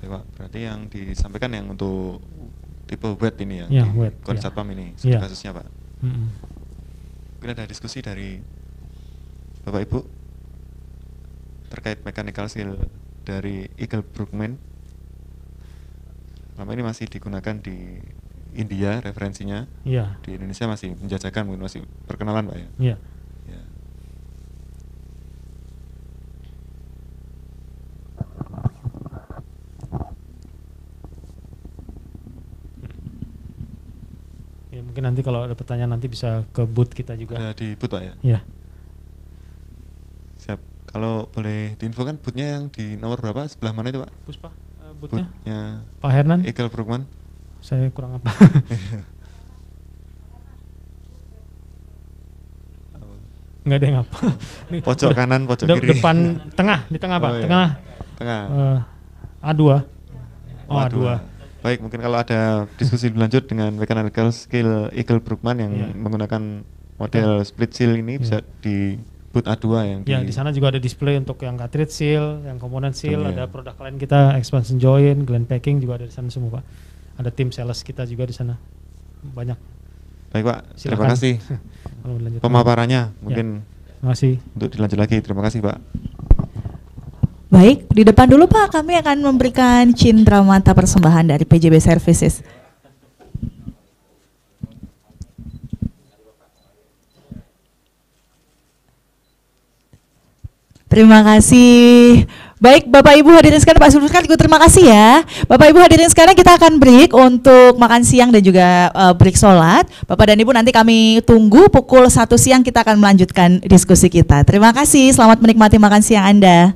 Pak, berarti yang disampaikan yang untuk tipe wet ini ya, ya wet, kondisi ya. ini ya. kasusnya Pak. Mm -hmm. ada diskusi dari Bapak Ibu terkait mechanical seal dari Eagle Brookman. Lama ini masih digunakan di India referensinya. ya. Di Indonesia masih menjajakan mungkin masih perkenalan Pak ya. ya. mungkin nanti kalau ada pertanyaan nanti bisa ke booth kita juga. Ada di booth Pak ya? Iya. Siap. Kalau boleh diinfokan booth-nya yang di nomor berapa? Sebelah mana itu Pak? Puspa, uh, Pak Hernan. Ekel Brugman. Saya kurang apa. Enggak ada yang apa. pojok kanan, pojok kiri. Depan, tengah, di tengah Pak, oh, iya. tengah. Tengah. Uh, eh, A2. Oh, A2. A2. Baik, mungkin kalau ada diskusi lebih lanjut dengan mechanical skill Eagle Brookman yang yeah. menggunakan model yeah. split seal ini yeah. bisa iya. di boot A2 yang ya, di, di sana juga ada display untuk yang cartridge seal, yang komponen seal, yeah. ada produk lain kita expansion joint, glen packing juga ada di sana semua, Pak. Ada tim sales kita juga di sana. Banyak. Baik, Pak. Silakan. Terima kasih. Pemaparannya iya. mungkin ya. Terima kasih. Untuk dilanjut lagi, terima kasih, Pak. Baik, di depan dulu Pak, kami akan memberikan cindera mata persembahan dari PJB Services. Terima kasih. Baik, Bapak Ibu hadirin sekarang Pak Sultan terima kasih ya. Bapak Ibu hadirin sekarang kita akan break untuk makan siang dan juga uh, break sholat. Bapak dan Ibu nanti kami tunggu pukul satu siang kita akan melanjutkan diskusi kita. Terima kasih, selamat menikmati makan siang Anda.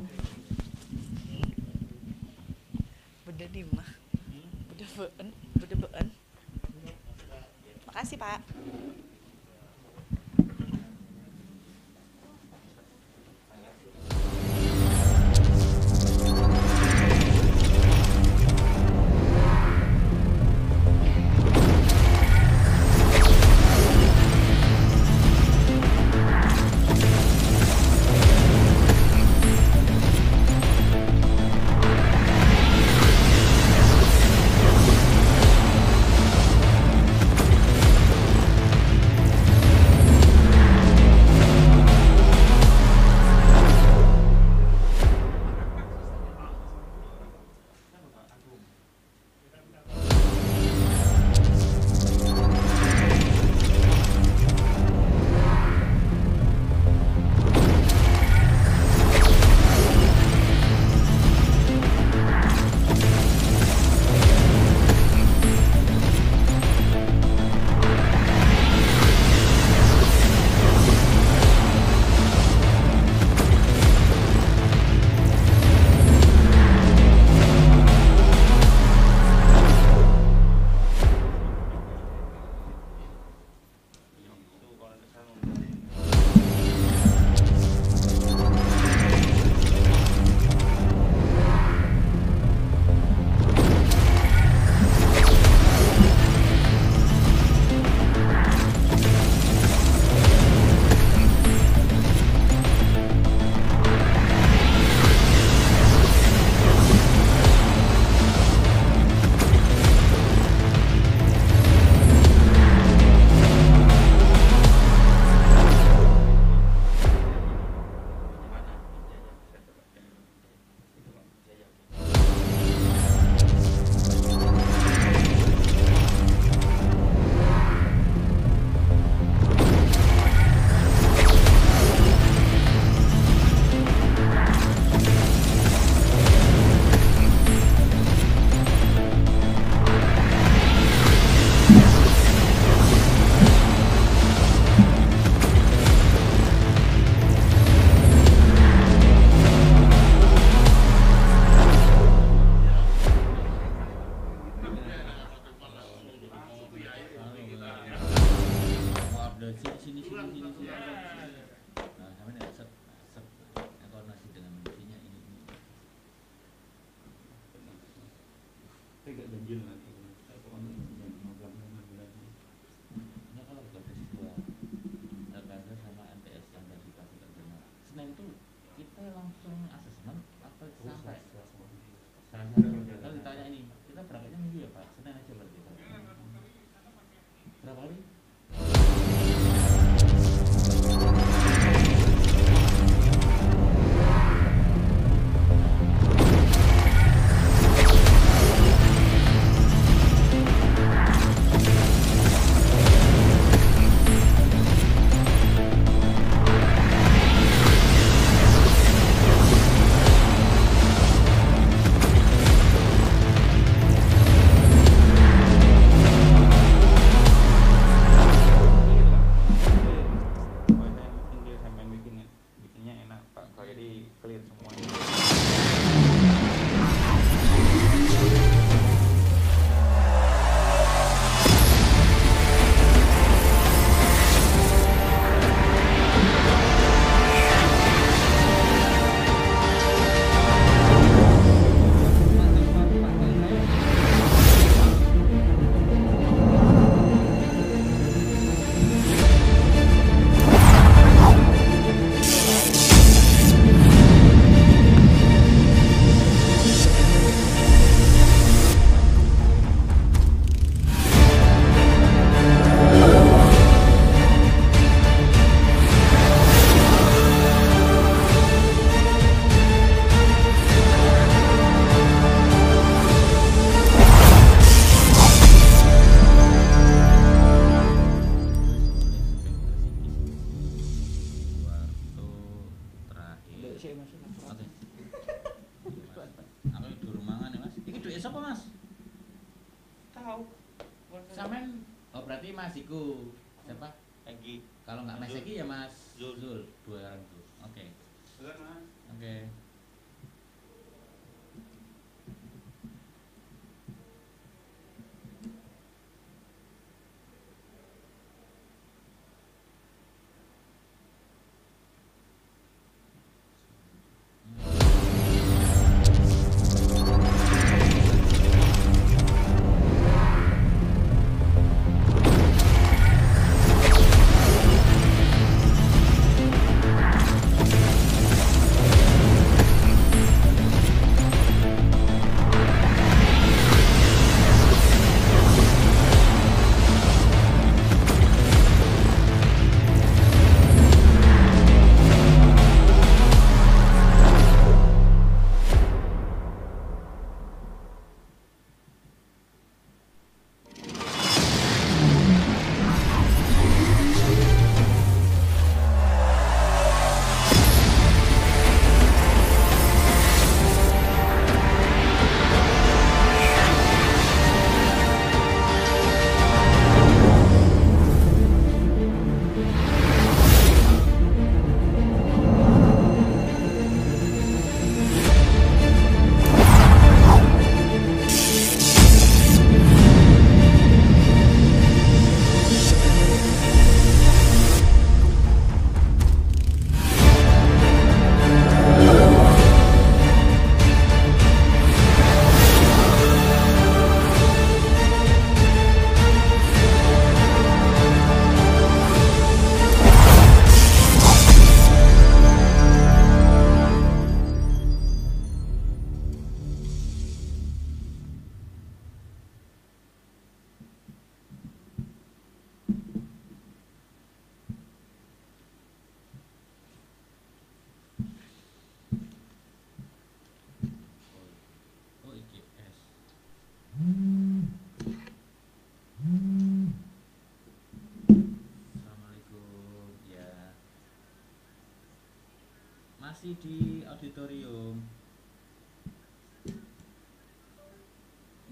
seleksi di auditorium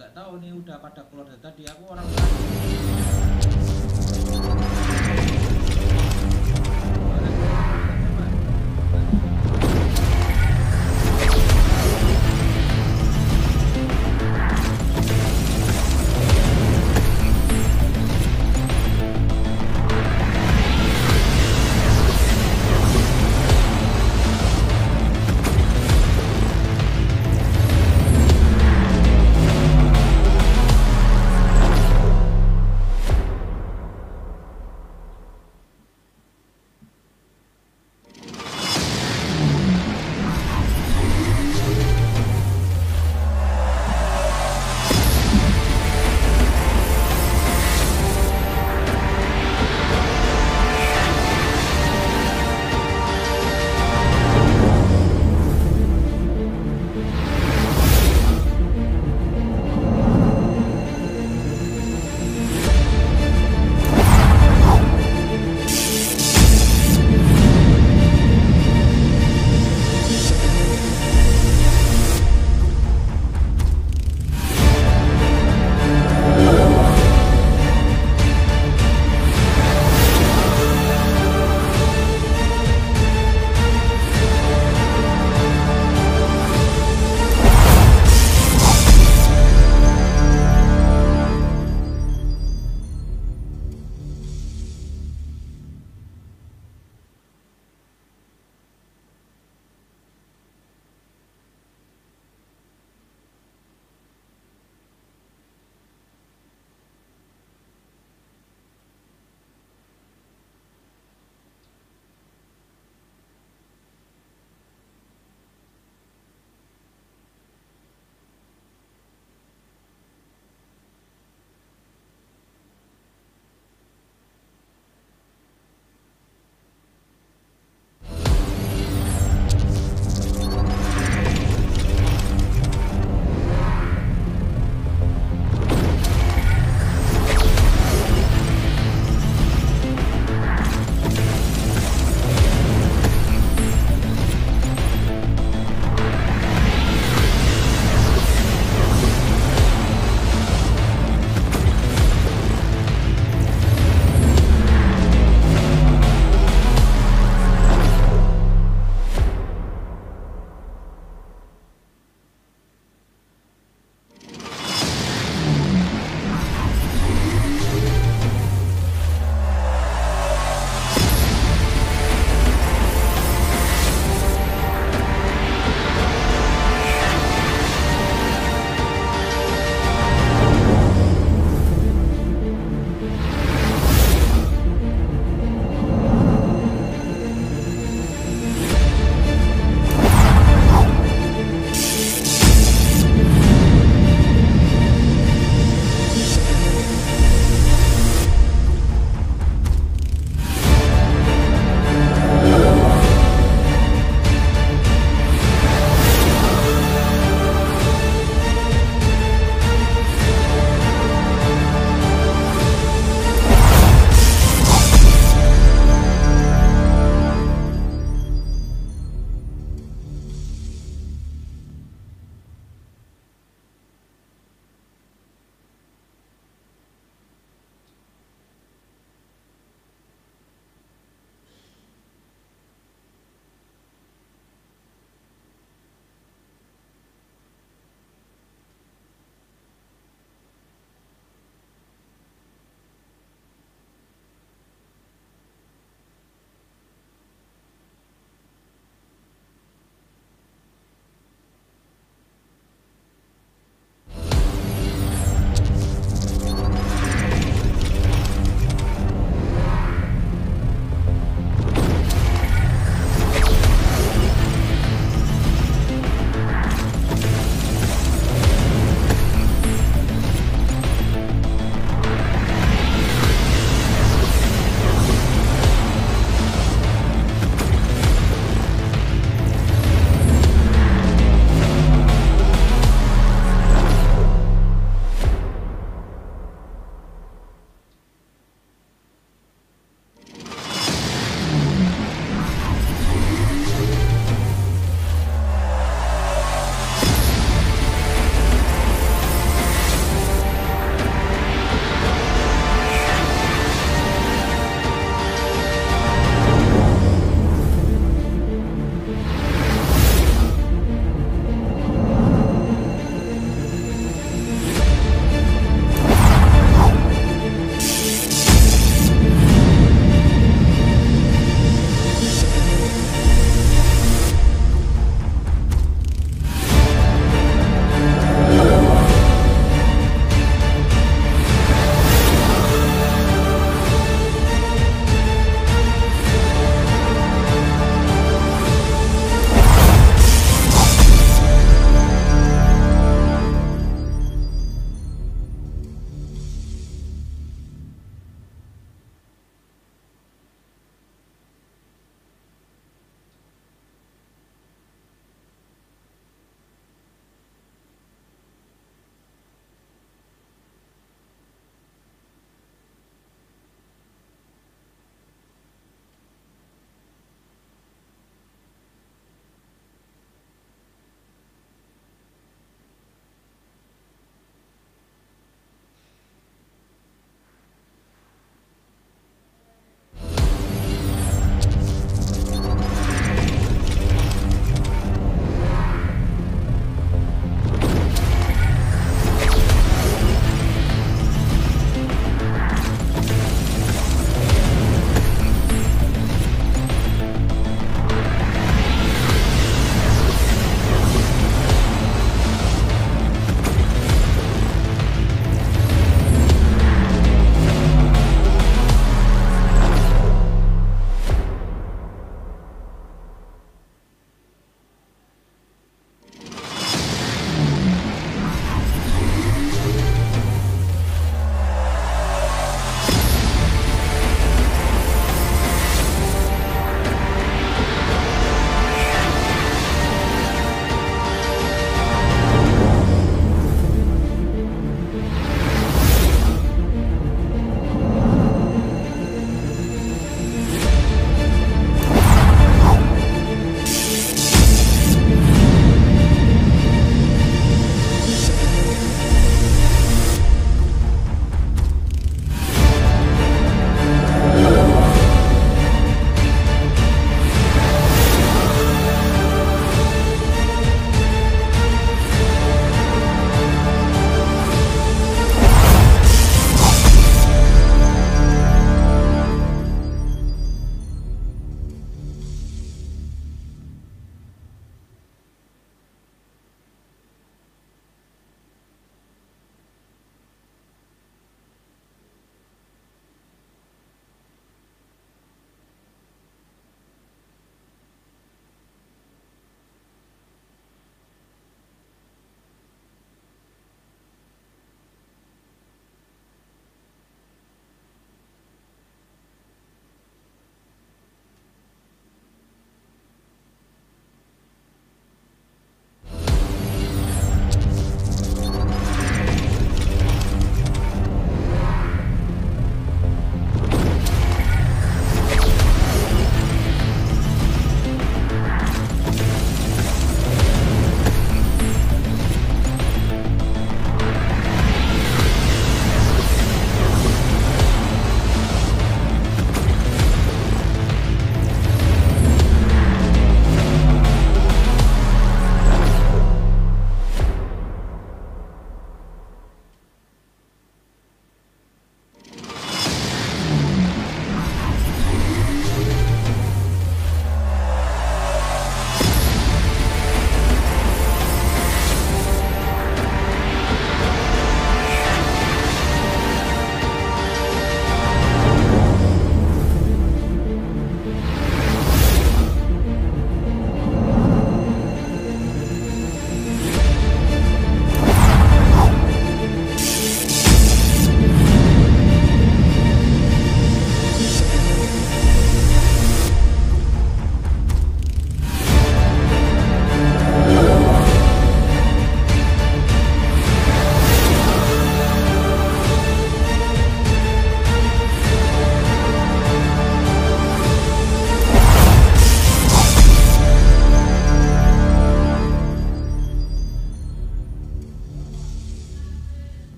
nggak tahu nih udah pada keluar data di aku orang -orang.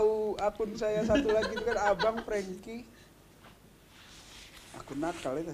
tahu akun saya satu lagi itu kan Abang Franky. Aku nakal itu.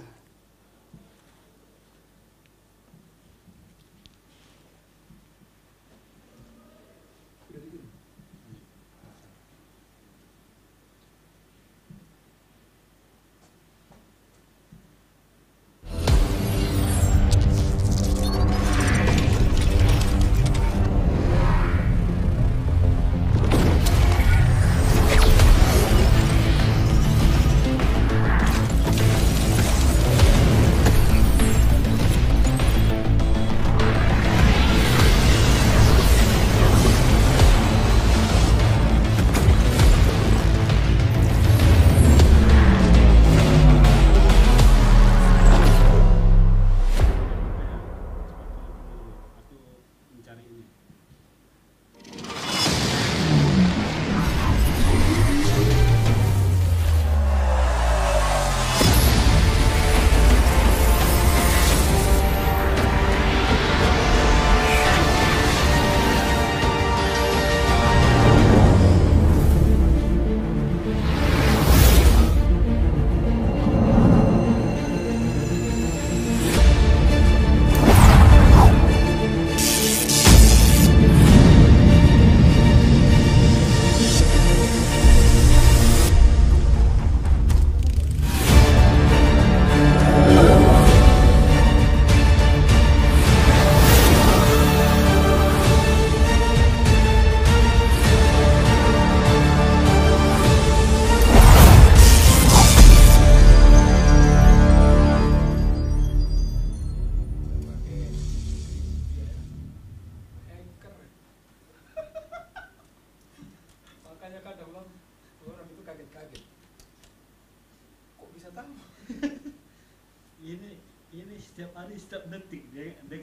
Dexter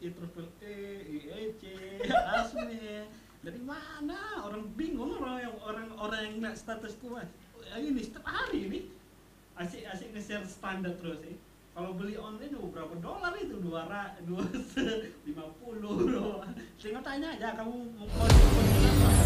Interpol E eh, eh, eh, asli ya dari mana orang bingung orang yang orang orang yang nak status ku mas ini setiap hari ini asik asik nge-share standar terus sih kalau beli online itu oh, berapa dolar itu dua ratus lima puluh nggak tanya aja kamu mau apa?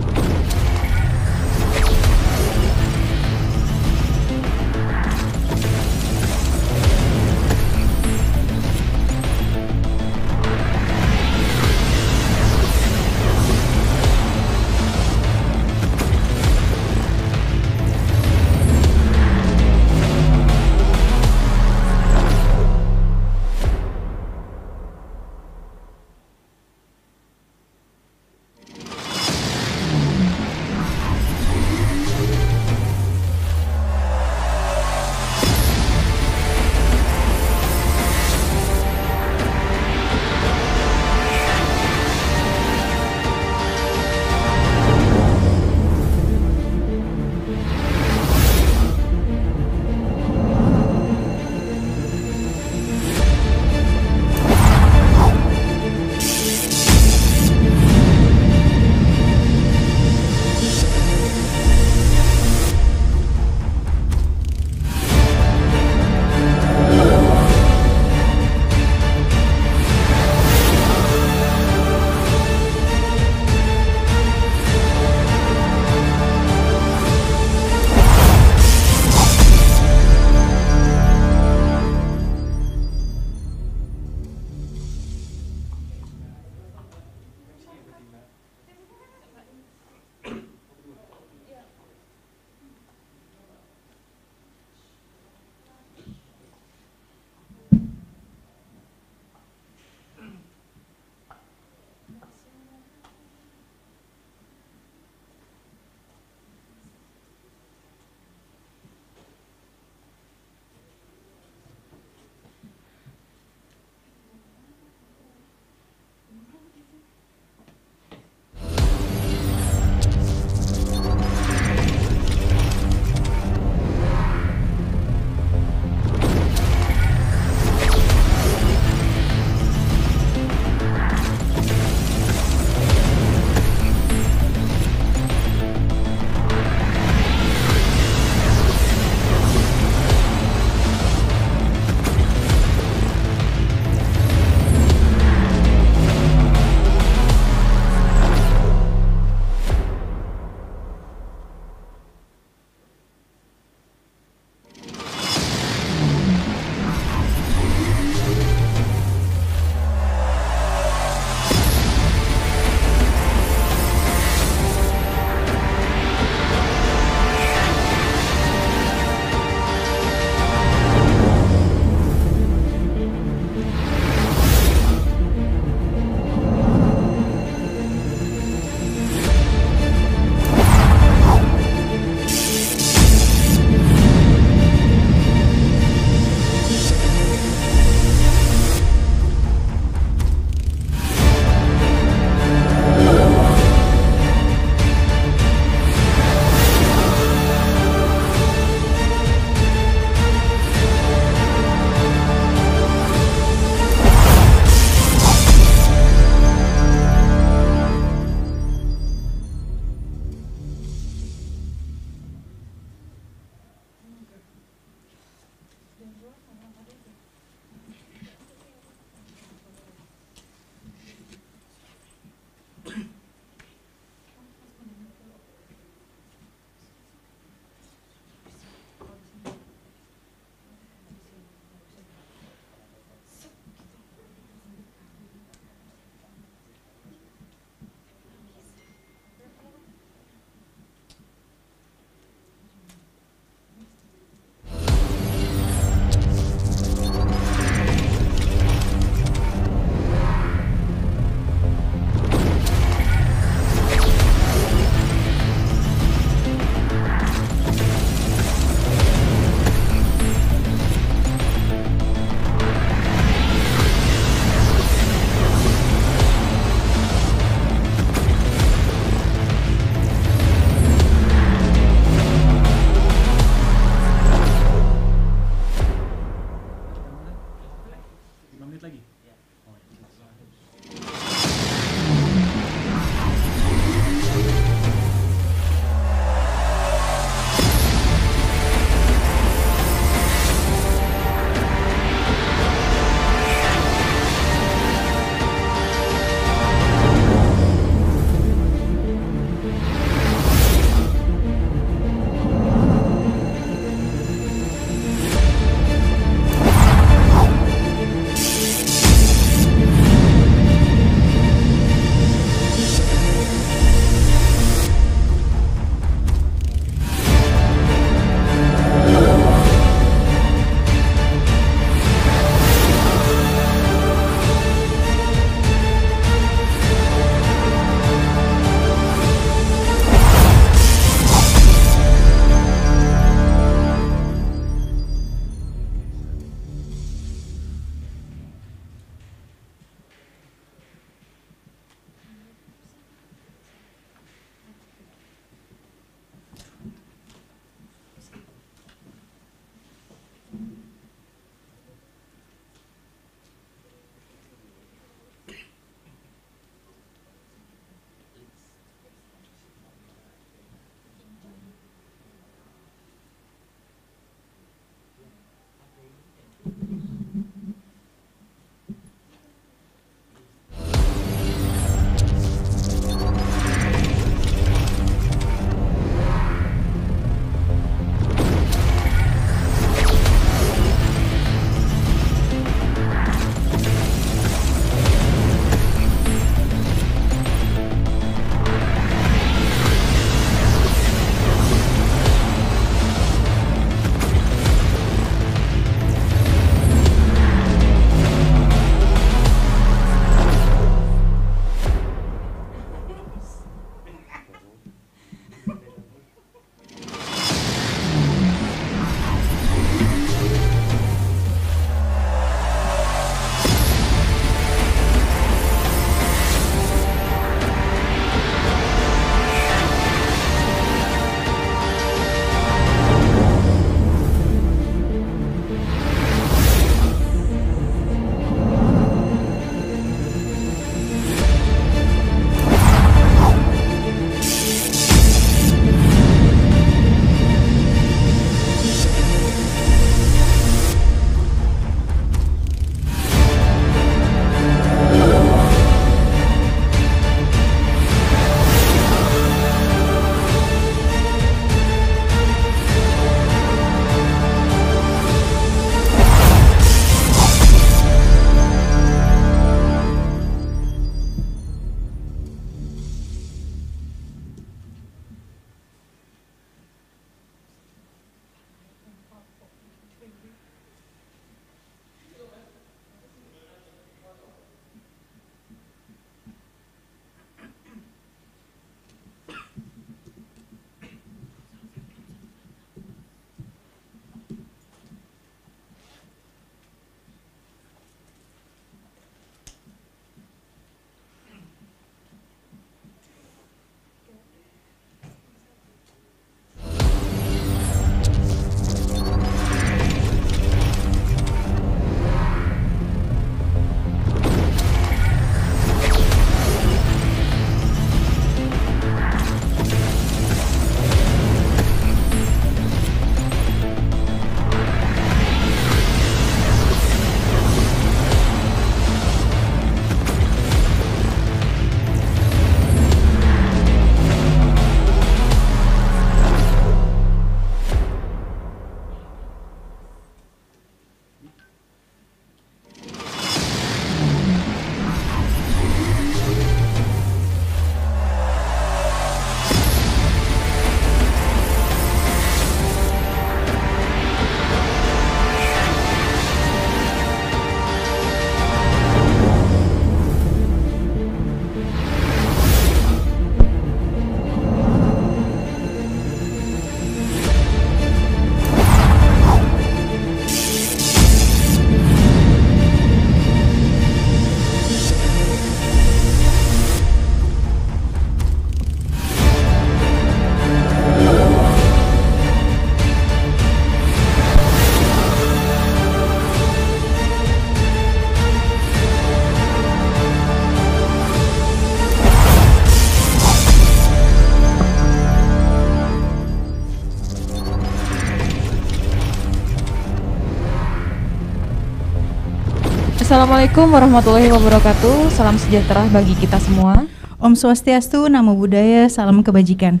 Assalamualaikum warahmatullahi wabarakatuh. Salam sejahtera bagi kita semua. Om Swastiastu, Namo Buddhaya, salam kebajikan.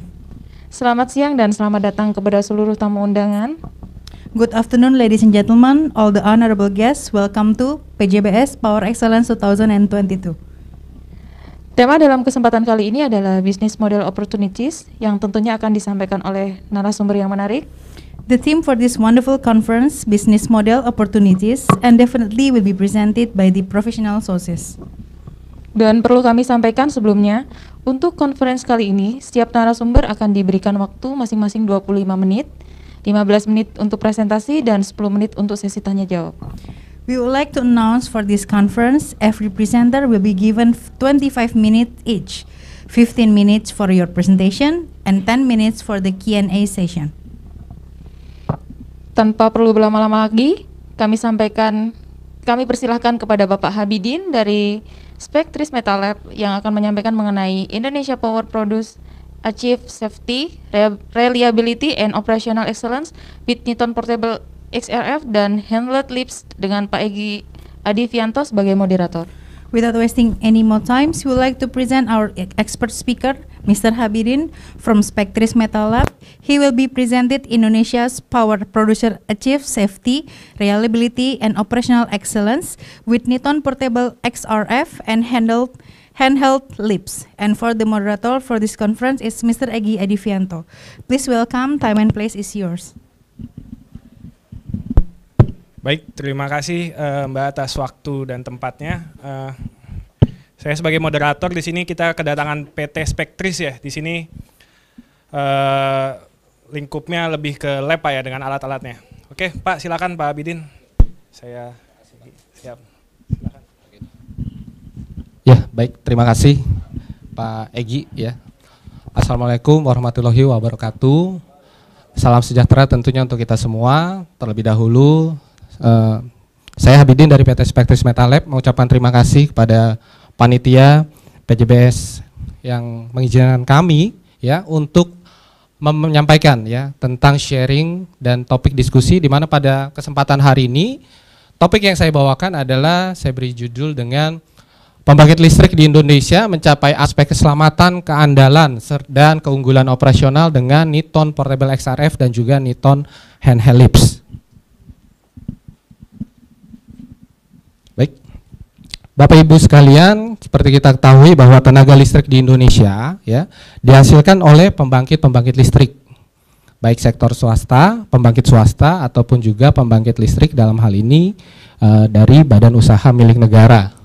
Selamat siang dan selamat datang kepada seluruh tamu undangan. Good afternoon ladies and gentlemen, all the honorable guests. Welcome to PJBS Power Excellence 2022. Tema dalam kesempatan kali ini adalah Business Model Opportunities yang tentunya akan disampaikan oleh narasumber yang menarik. The theme for this wonderful conference, Business Model Opportunities, and definitely will be presented by the professional sources. Dan perlu kami sampaikan sebelumnya, untuk conference kali ini, setiap narasumber akan diberikan waktu masing-masing 25 menit, 15 menit untuk presentasi, dan 10 menit untuk sesi tanya-jawab. We would like to announce for this conference, every presenter will be given 25 minutes each, 15 minutes for your presentation, and 10 minutes for the Q&A session. Tanpa perlu berlama-lama lagi, kami sampaikan kami persilahkan kepada Bapak Habidin dari Spectris Metal Lab yang akan menyampaikan mengenai Indonesia Power Produce Achieve Safety, Reliability and Operational Excellence with Newton Portable XRF dan Handled Lips dengan Pak Egi Adivianto sebagai moderator. Without wasting any more time, we would like to present our expert speaker, Mr. Habirin from Spectris Metal Lab. He will be presented Indonesia's power producer achieve safety, reliability, and operational excellence with Niton Portable XRF and handled handheld lips. And for the moderator for this conference is Mr. Egi Adivianto. Please welcome. Time and place is yours. Baik, terima kasih uh, Mbak atas waktu dan tempatnya. Uh, saya sebagai moderator di sini kita kedatangan PT Spektris ya. Di sini uh, lingkupnya lebih ke lab ya dengan alat-alatnya. Oke, Pak silakan Pak Abidin. Saya siap. Ya, baik. Terima kasih Pak Egi ya. Assalamualaikum warahmatullahi wabarakatuh. Salam sejahtera tentunya untuk kita semua. Terlebih dahulu Eh, saya Habidin dari PT Spectris Metal Lab mengucapkan terima kasih kepada panitia PJBS yang mengizinkan kami ya untuk menyampaikan ya tentang sharing dan topik diskusi di mana pada kesempatan hari ini topik yang saya bawakan adalah saya beri judul dengan pembangkit listrik di Indonesia mencapai aspek keselamatan, keandalan dan keunggulan operasional dengan Niton Portable XRF dan juga Niton Handheld Lips. Bapak Ibu sekalian, seperti kita ketahui bahwa tenaga listrik di Indonesia ya dihasilkan oleh pembangkit-pembangkit listrik baik sektor swasta, pembangkit swasta ataupun juga pembangkit listrik dalam hal ini e, dari badan usaha milik negara.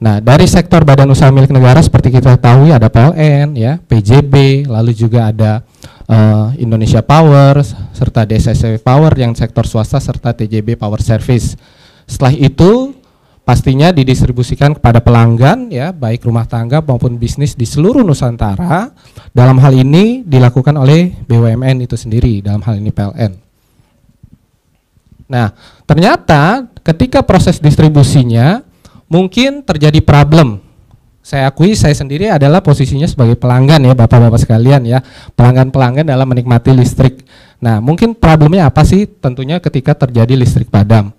Nah, dari sektor badan usaha milik negara seperti kita ketahui ada PLN ya, PJB, lalu juga ada e, Indonesia Power serta DSSW Power yang sektor swasta serta TJB Power Service. Setelah itu pastinya didistribusikan kepada pelanggan ya baik rumah tangga maupun bisnis di seluruh Nusantara dalam hal ini dilakukan oleh BUMN itu sendiri dalam hal ini PLN. Nah ternyata ketika proses distribusinya mungkin terjadi problem. Saya akui saya sendiri adalah posisinya sebagai pelanggan ya bapak-bapak sekalian ya pelanggan-pelanggan dalam menikmati listrik. Nah mungkin problemnya apa sih tentunya ketika terjadi listrik padam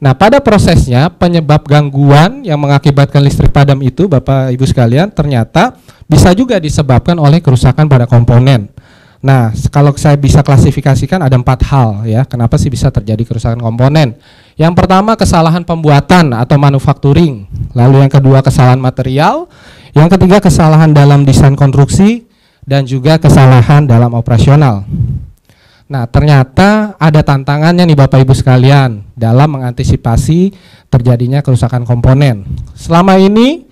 Nah, pada prosesnya penyebab gangguan yang mengakibatkan listrik padam itu Bapak Ibu sekalian ternyata bisa juga disebabkan oleh kerusakan pada komponen. Nah, kalau saya bisa klasifikasikan ada empat hal ya, kenapa sih bisa terjadi kerusakan komponen? Yang pertama kesalahan pembuatan atau manufacturing, lalu yang kedua kesalahan material, yang ketiga kesalahan dalam desain konstruksi dan juga kesalahan dalam operasional. Nah, ternyata ada tantangannya nih Bapak Ibu sekalian dalam mengantisipasi terjadinya kerusakan komponen. Selama ini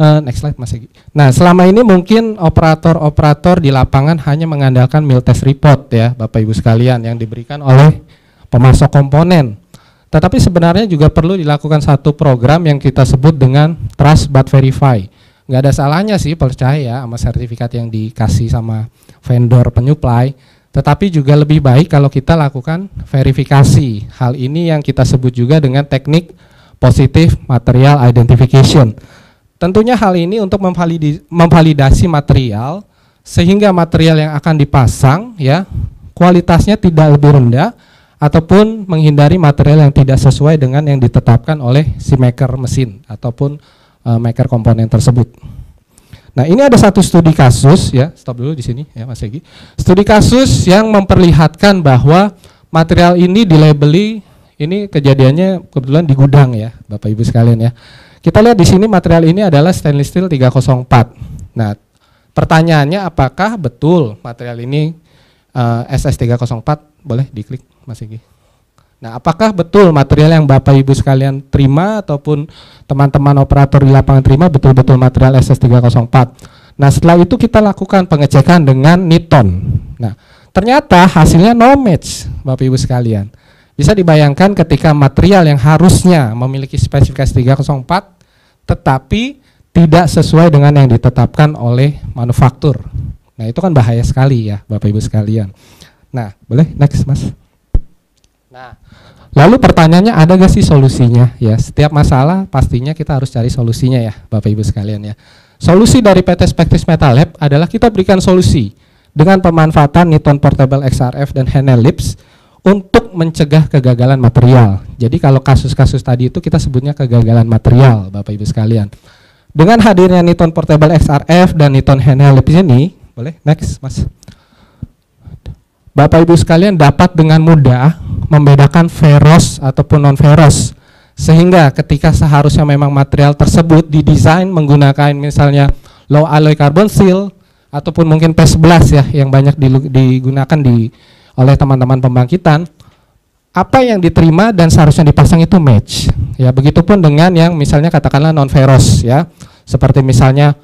uh, next slide masih. Nah, selama ini mungkin operator-operator di lapangan hanya mengandalkan mil test report ya Bapak Ibu sekalian yang diberikan oleh pemasok komponen. Tetapi sebenarnya juga perlu dilakukan satu program yang kita sebut dengan trust but verify. Nggak ada salahnya sih percaya sama sertifikat yang dikasih sama vendor penyuplai tetapi juga lebih baik kalau kita lakukan verifikasi. Hal ini yang kita sebut juga dengan teknik positif material identification. Tentunya hal ini untuk memvalidasi material sehingga material yang akan dipasang ya kualitasnya tidak lebih rendah ataupun menghindari material yang tidak sesuai dengan yang ditetapkan oleh si maker mesin ataupun uh, maker komponen tersebut. Nah, ini ada satu studi kasus ya, stop dulu di sini ya Mas Egi. Studi kasus yang memperlihatkan bahwa material ini di dilabeli ini kejadiannya kebetulan di gudang ya, Bapak Ibu sekalian ya. Kita lihat di sini material ini adalah stainless steel 304. Nah, pertanyaannya apakah betul material ini uh, eh, SS304? Boleh diklik Mas Egi. Nah, apakah betul material yang Bapak Ibu sekalian terima ataupun teman-teman operator di lapangan terima betul-betul material SS304? Nah, setelah itu kita lakukan pengecekan dengan Niton. Nah, ternyata hasilnya no match, Bapak Ibu sekalian. Bisa dibayangkan ketika material yang harusnya memiliki spesifikasi 304 tetapi tidak sesuai dengan yang ditetapkan oleh manufaktur. Nah, itu kan bahaya sekali ya, Bapak Ibu sekalian. Nah, boleh next, Mas. Nah, Lalu pertanyaannya ada gak sih solusinya? Ya, setiap masalah pastinya kita harus cari solusinya ya, Bapak Ibu sekalian ya. Solusi dari PT Spectris Metal Lab adalah kita berikan solusi dengan pemanfaatan Niton Portable XRF dan Henel Lips untuk mencegah kegagalan material. Jadi kalau kasus-kasus tadi itu kita sebutnya kegagalan material, Bapak Ibu sekalian. Dengan hadirnya Niton Portable XRF dan Niton Henel Lips ini, boleh next Mas. Bapak Ibu sekalian dapat dengan mudah membedakan ferros ataupun non ferrous sehingga ketika seharusnya memang material tersebut didesain menggunakan misalnya low alloy carbon steel ataupun mungkin P11 ya yang banyak digunakan di oleh teman-teman pembangkitan apa yang diterima dan seharusnya dipasang itu match ya begitupun dengan yang misalnya katakanlah non ferrous ya seperti misalnya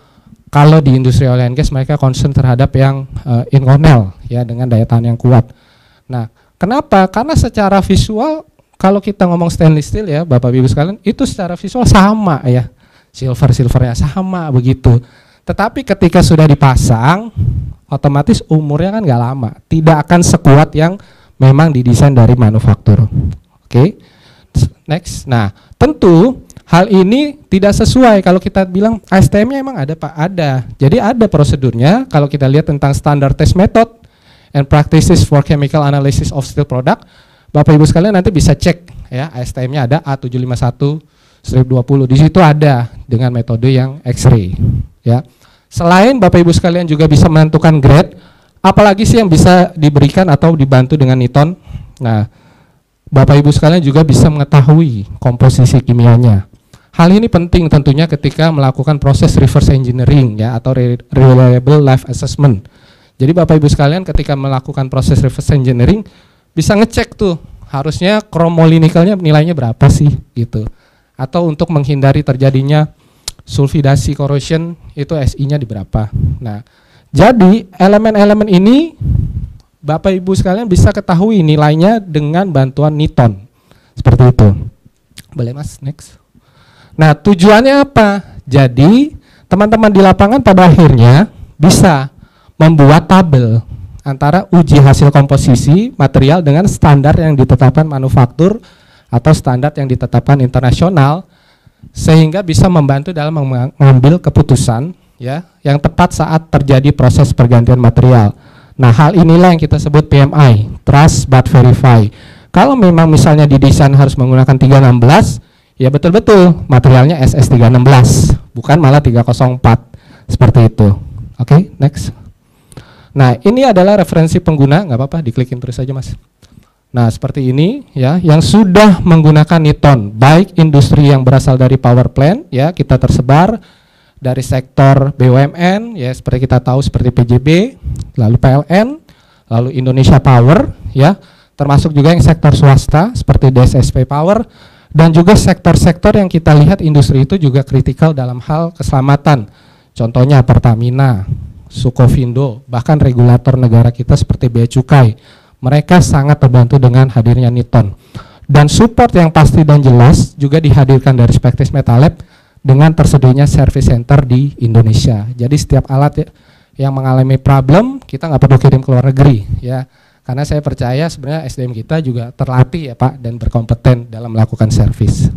kalau di industri oil and gas mereka concern terhadap yang uh, ya dengan daya tahan yang kuat nah Kenapa? Karena secara visual kalau kita ngomong stainless steel ya Bapak Ibu sekalian itu secara visual sama ya. Silver-silvernya sama begitu. Tetapi ketika sudah dipasang otomatis umurnya kan nggak lama, tidak akan sekuat yang memang didesain dari manufaktur. Oke. Okay. Next. Nah, tentu hal ini tidak sesuai kalau kita bilang ASTM-nya emang ada Pak, ada. Jadi ada prosedurnya kalau kita lihat tentang standar test method and Practices for Chemical Analysis of Steel Product. Bapak Ibu sekalian nanti bisa cek ya ASTM-nya ada A751 20 di situ ada dengan metode yang X-ray ya. Selain Bapak Ibu sekalian juga bisa menentukan grade, apalagi sih yang bisa diberikan atau dibantu dengan Niton. Nah, Bapak Ibu sekalian juga bisa mengetahui komposisi kimianya. Hal ini penting tentunya ketika melakukan proses reverse engineering ya atau reliable life assessment jadi Bapak Ibu sekalian ketika melakukan proses reverse engineering bisa ngecek tuh harusnya kromolinikalnya nilainya berapa sih gitu. Atau untuk menghindari terjadinya sulfidasi corrosion itu SI-nya di berapa. Nah, jadi elemen-elemen ini Bapak Ibu sekalian bisa ketahui nilainya dengan bantuan Niton Seperti itu. Boleh Mas, next. Nah, tujuannya apa? Jadi, teman-teman di lapangan pada akhirnya bisa membuat tabel antara uji hasil komposisi material dengan standar yang ditetapkan manufaktur atau standar yang ditetapkan internasional sehingga bisa membantu dalam mengambil keputusan ya yang tepat saat terjadi proses pergantian material. Nah, hal inilah yang kita sebut PMI, Trust But Verify. Kalau memang misalnya di desain harus menggunakan 316, ya betul-betul materialnya SS316, bukan malah 304. Seperti itu. Oke, okay, next. Nah, ini adalah referensi pengguna, nggak apa-apa, diklikin terus aja mas. Nah, seperti ini ya, yang sudah menggunakan Niton, baik industri yang berasal dari power plant ya, kita tersebar dari sektor BUMN ya, seperti kita tahu seperti PJB, lalu PLN, lalu Indonesia Power ya, termasuk juga yang sektor swasta seperti DSSP Power dan juga sektor-sektor yang kita lihat industri itu juga kritikal dalam hal keselamatan. Contohnya Pertamina, Sukovindo, bahkan regulator negara kita seperti Bea Cukai. Mereka sangat terbantu dengan hadirnya Niton. Dan support yang pasti dan jelas juga dihadirkan dari Spectris Metalab dengan tersedianya service center di Indonesia. Jadi setiap alat ya, yang mengalami problem, kita nggak perlu kirim ke luar negeri. ya karena saya percaya sebenarnya SDM kita juga terlatih ya Pak dan berkompeten dalam melakukan service.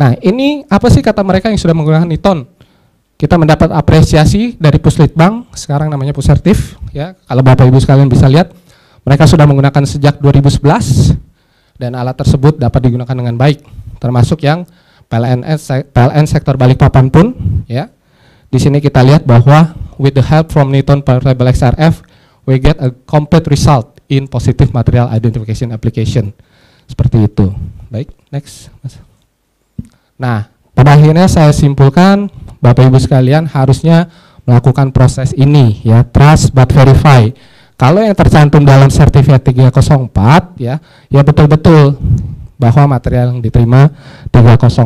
Nah ini apa sih kata mereka yang sudah menggunakan Niton? kita mendapat apresiasi dari Puslitbang, sekarang namanya Pusertif ya. Kalau Bapak Ibu sekalian bisa lihat, mereka sudah menggunakan sejak 2011 dan alat tersebut dapat digunakan dengan baik, termasuk yang PLN PLN sektor Balikpapan pun ya. Di sini kita lihat bahwa with the help from Newton Portable XRF, we get a complete result in positive material identification application. Seperti itu. Baik, next. Nah, pada akhirnya saya simpulkan Bapak Ibu sekalian harusnya melakukan proses ini ya trust but verify. Kalau yang tercantum dalam sertifikat 304 ya ya betul-betul bahwa material yang diterima 304.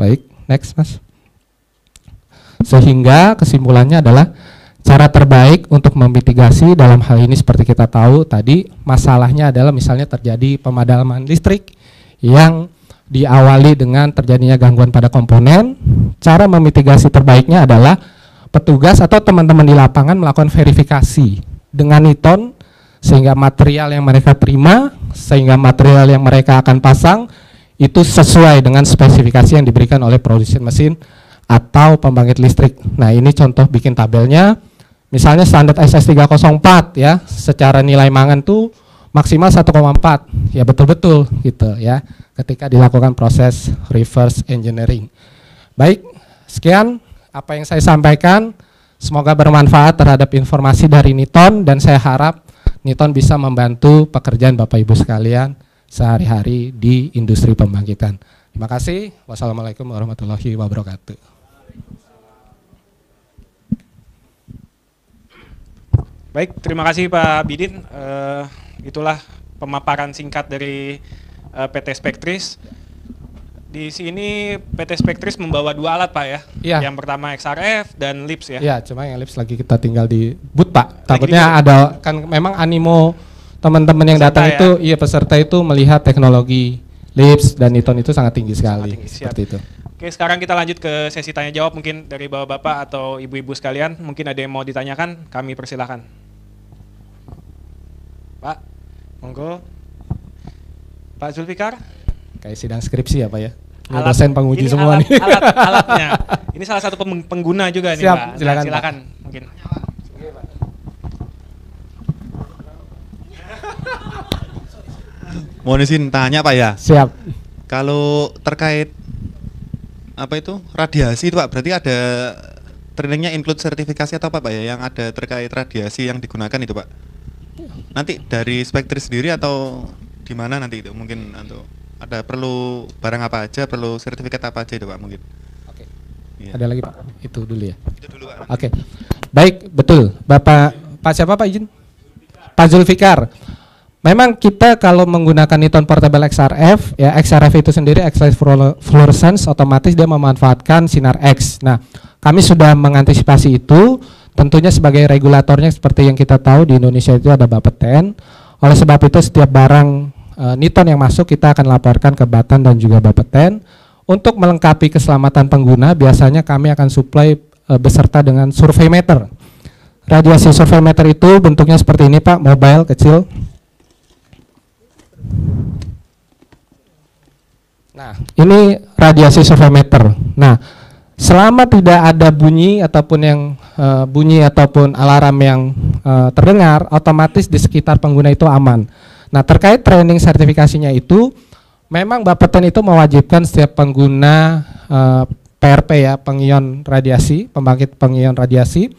Baik, next Mas. Sehingga kesimpulannya adalah cara terbaik untuk memitigasi dalam hal ini seperti kita tahu tadi masalahnya adalah misalnya terjadi pemadaman listrik yang diawali dengan terjadinya gangguan pada komponen. Cara memitigasi terbaiknya adalah petugas atau teman-teman di lapangan melakukan verifikasi dengan niton sehingga material yang mereka terima, sehingga material yang mereka akan pasang itu sesuai dengan spesifikasi yang diberikan oleh produsen mesin atau pembangkit listrik. Nah, ini contoh bikin tabelnya. Misalnya standar SS304 ya, secara nilai mangan tuh maksimal 1,4 ya betul-betul gitu ya ketika dilakukan proses reverse engineering. Baik, sekian apa yang saya sampaikan. Semoga bermanfaat terhadap informasi dari Niton dan saya harap Niton bisa membantu pekerjaan Bapak Ibu sekalian sehari-hari di industri pembangkitan. Terima kasih. Wassalamualaikum warahmatullahi wabarakatuh. Baik, terima kasih Pak Bidin. Uh, itulah pemaparan singkat dari uh, eh, PT Spektris. Di sini PT Spektris membawa dua alat pak ya. ya. Yang pertama XRF dan Lips ya. Iya, cuma yang Lips lagi kita tinggal di boot pak. Takutnya ada kan memang animo teman-teman yang datang ya? itu, iya peserta itu melihat teknologi Lips dan Niton itu sangat tinggi sekali. Sangat tinggi, Seperti itu. Oke, sekarang kita lanjut ke sesi tanya jawab mungkin dari bapak-bapak atau ibu-ibu sekalian. Mungkin ada yang mau ditanyakan, kami persilahkan. Pak. Monggo. Pak Zulfikar? Kayak sidang skripsi ya Pak ya? Alat, dosen penguji ini semua alat, nih. Alat, alatnya. ini salah satu pengguna juga Siap, nih Pak. Silakan. Nah, silakan Pak. mungkin. Mohon izin tanya Pak ya. Siap. Kalau terkait apa itu radiasi itu Pak, berarti ada trainingnya include sertifikasi atau apa Pak ya yang ada terkait radiasi yang digunakan itu Pak? nanti dari spektri sendiri atau di mana nanti itu mungkin atau ada perlu barang apa aja perlu sertifikat apa aja itu pak mungkin oke ya. ada lagi pak itu dulu ya itu dulu pak oke baik betul bapak pak siapa pak izin pak Zulfikar Memang kita kalau menggunakan Niton Portable XRF, ya XRF itu sendiri X-ray fluorescence otomatis dia memanfaatkan sinar X. Nah, kami sudah mengantisipasi itu Tentunya sebagai regulatornya seperti yang kita tahu di Indonesia itu ada Bapeten. Oleh sebab itu setiap barang e, Niton yang masuk kita akan laporkan ke Batan dan juga Bapeten. Untuk melengkapi keselamatan pengguna biasanya kami akan supply e, eh, beserta dengan survei meter. Radiasi survei meter itu bentuknya seperti ini Pak, mobile kecil. Nah, ini radiasi survei meter. Nah, selama tidak ada bunyi ataupun yang uh, bunyi ataupun alarm yang uh, terdengar, otomatis di sekitar pengguna itu aman. Nah, terkait training sertifikasinya itu, memang Bapeten itu mewajibkan setiap pengguna uh, eh, PRP ya, pengion radiasi, pembangkit pengion radiasi,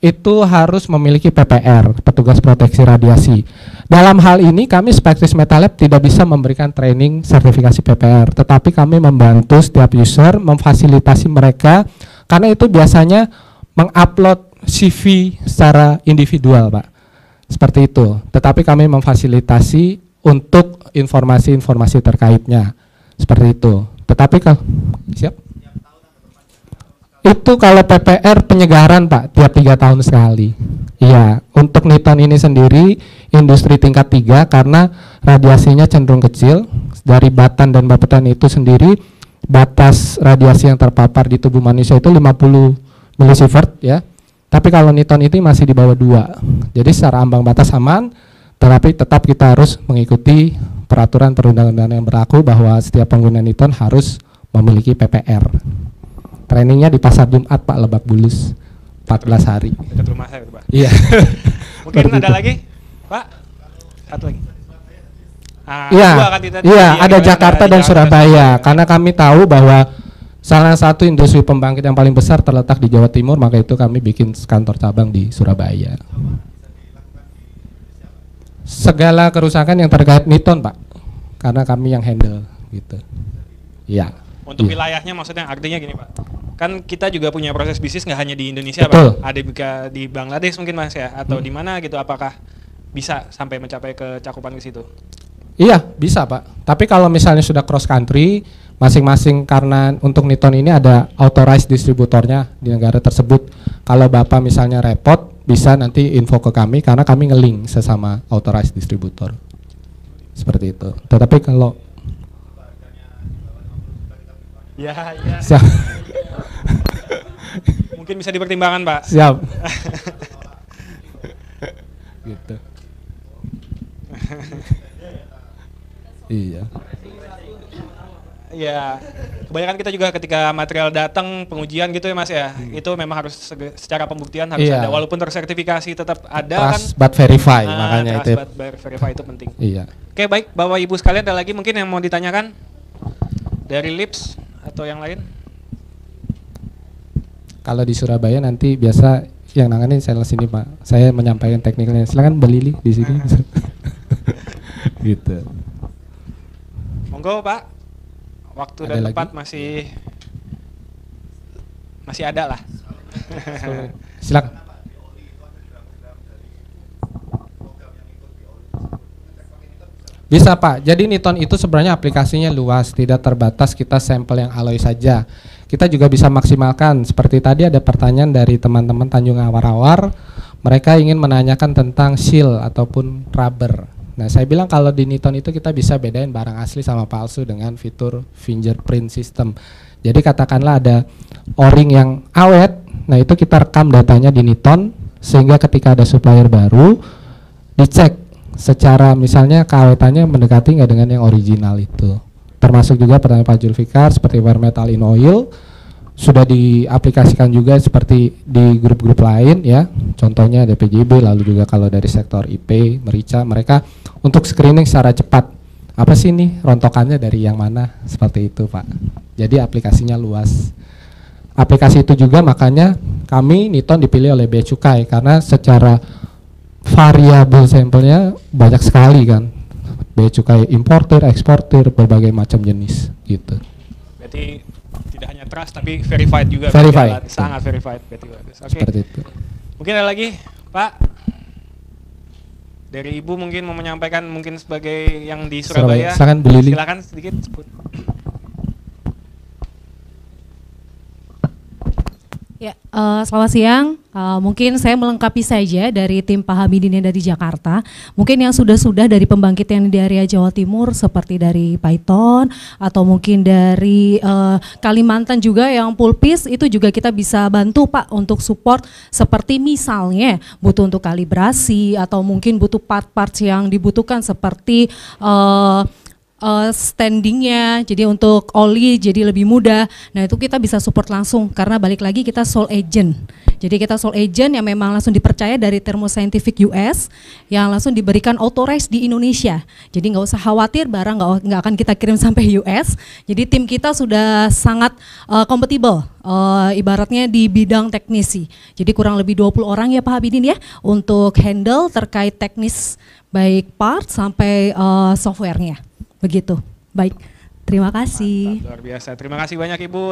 itu harus memiliki PPR, petugas proteksi radiasi. Dalam hal ini kami Spectris MetaLab tidak bisa memberikan training sertifikasi PPR, tetapi kami membantu setiap user memfasilitasi mereka karena itu biasanya mengupload CV secara individual, Pak. Seperti itu. Tetapi kami memfasilitasi untuk informasi-informasi terkaitnya. Seperti itu. Tetapi kalau siap itu kalau PPR penyegaran Pak tiap tiga tahun sekali Iya, untuk Niton ini sendiri industri tingkat tiga karena radiasinya cenderung kecil dari batan dan bapetan itu sendiri batas radiasi yang terpapar di tubuh manusia itu 50 milisievert ya. Tapi kalau Niton itu masih di bawah dua. Jadi secara ambang batas aman, tetapi tetap kita harus mengikuti peraturan perundang-undangan yang berlaku bahwa setiap pengguna Niton harus memiliki PPR. Trainingnya di pasar Jumat Pak Lebak Bulus. 14 hari. Dekat rumah saya, Pak. Iya. Mungkin ada itu. lagi, Pak? Satu lagi. Iya, ah, iya, kan iya, iya ada Jakarta dan Surabaya. Karena kami tahu bahwa salah satu industri pembangkit yang paling besar terletak di Jawa Timur, maka itu kami bikin kantor cabang di Surabaya. Segala kerusakan yang terkait Niton, Pak, karena kami yang handle gitu. Iya. Untuk yeah. wilayahnya maksudnya artinya gini Pak. Kan kita juga punya proses bisnis nggak hanya di Indonesia Betul. Pak. Ada juga di Bangladesh mungkin Mas ya atau hmm. di mana gitu apakah bisa sampai mencapai ke cakupan ke situ? Iya, bisa, Pak. Tapi kalau misalnya sudah cross country, masing-masing karena untuk Niton ini ada authorized distributornya di negara tersebut. Kalau Bapak misalnya repot, bisa nanti info ke kami karena kami ngeling sesama authorized distributor. Seperti itu. Tetapi kalau Ya, ya. Siap. Mungkin bisa dipertimbangkan, Pak. Siap. gitu. iya. Iya. Kebanyakan kita juga ketika material datang pengujian gitu ya Mas ya. Hmm. Itu memang harus secara pembuktian harus iya. ada walaupun tersertifikasi tetap ada kan. trust kan. but verify nah, makanya trust itu. but verify itu penting. Iya. Oke, baik Bapak Ibu sekalian ada lagi mungkin yang mau ditanyakan dari Lips atau yang lain? Kalau di Surabaya nanti biasa yang nanganin sales ini Pak. Saya menyampaikan tekniknya. Silakan Belili di sini. gitu. Monggo Pak. Waktu ada dan lagi? tempat masih masih ada lah. Silakan. Bisa Pak. Jadi Niton itu sebenarnya aplikasinya luas, tidak terbatas kita sampel yang alloy saja. Kita juga bisa maksimalkan. Seperti tadi ada pertanyaan dari teman-teman Tanjung Awar-Awar, mereka ingin menanyakan tentang seal ataupun rubber. Nah, saya bilang kalau di Niton itu kita bisa bedain barang asli sama palsu dengan fitur fingerprint system. Jadi katakanlah ada o-ring yang awet, nah itu kita rekam datanya di Niton sehingga ketika ada supplier baru dicek secara misalnya kawetannya mendekati nggak dengan yang original itu termasuk juga pertanyaan Pak Julfikar seperti wear metal in oil sudah diaplikasikan juga seperti di grup-grup lain ya contohnya ada PJB lalu juga kalau dari sektor IP merica mereka untuk screening secara cepat apa sih nih rontokannya dari yang mana seperti itu Pak jadi aplikasinya luas aplikasi itu juga makanya kami Niton dipilih oleh Bea Cukai karena secara variabel sampelnya banyak sekali kan bea cukai importer eksportir berbagai macam jenis gitu berarti tidak hanya trust tapi verified juga verified sangat verified berarti okay. seperti itu mungkin ada lagi pak dari ibu mungkin mau menyampaikan mungkin sebagai yang di Surabaya, Surabaya. silakan silakan sedikit sebut. Ya, uh, selamat siang. Uh, mungkin saya melengkapi saja dari tim Pak Hamidin yang dari Jakarta. Mungkin yang sudah-sudah dari pembangkit yang di area Jawa Timur seperti dari Python atau mungkin dari uh, Kalimantan juga yang pulpis itu juga kita bisa bantu Pak untuk support seperti misalnya butuh untuk kalibrasi atau mungkin butuh part-part yang dibutuhkan seperti uh, uh, standingnya, jadi untuk oli jadi lebih mudah. Nah itu kita bisa support langsung karena balik lagi kita sole agent. Jadi kita sole agent yang memang langsung dipercaya dari Thermo Scientific US yang langsung diberikan authorize di Indonesia. Jadi nggak usah khawatir barang nggak akan kita kirim sampai US. Jadi tim kita sudah sangat uh, eh, kompatibel. Uh, eh, ibaratnya di bidang teknisi. Jadi kurang lebih 20 orang ya Pak Habibin ya untuk handle terkait teknis baik part sampai uh, softwarenya. Begitu. Baik. Terima kasih. Mantap, luar biasa. Terima kasih banyak Ibu.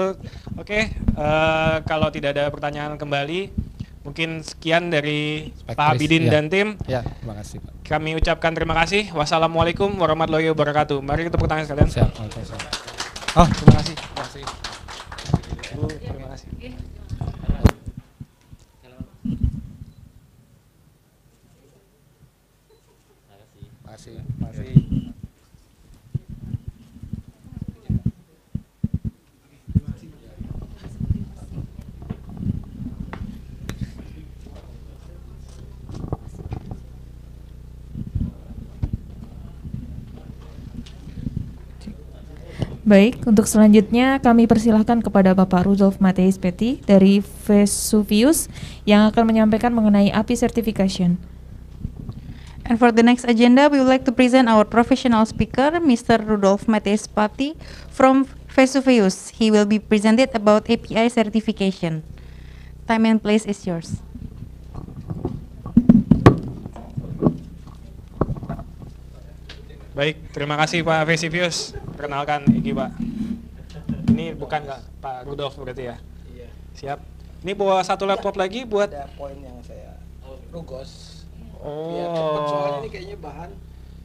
Oke, uh, kalau tidak ada pertanyaan kembali, mungkin sekian dari Spektris, Pak Abidin ya. dan tim. Ya, terima kasih. Kami ucapkan terima kasih. Wassalamualaikum warahmatullahi wabarakatuh. Mari kita tangan sekalian. Siap. Oh, terima kasih. Terima kasih. terima kasih. Baik, untuk selanjutnya kami persilahkan kepada Bapak Rudolf Mateis Peti dari Vesuvius yang akan menyampaikan mengenai API certification. And for the next agenda, we would like to present our professional speaker, Mr. Rudolf Mateis Peti from Vesuvius. He will be presented about API certification. Time and place is yours. Baik, terima kasih Pak Vesivius. Perkenalkan Iki Pak. Ini bukan nggak Pak Rudolf berarti ya? Iya. Siap. Ini bawa satu laptop ya, lagi buat. Ada poin yang saya rugos. Iya, oh. Ya, soalnya ini kayaknya bahan.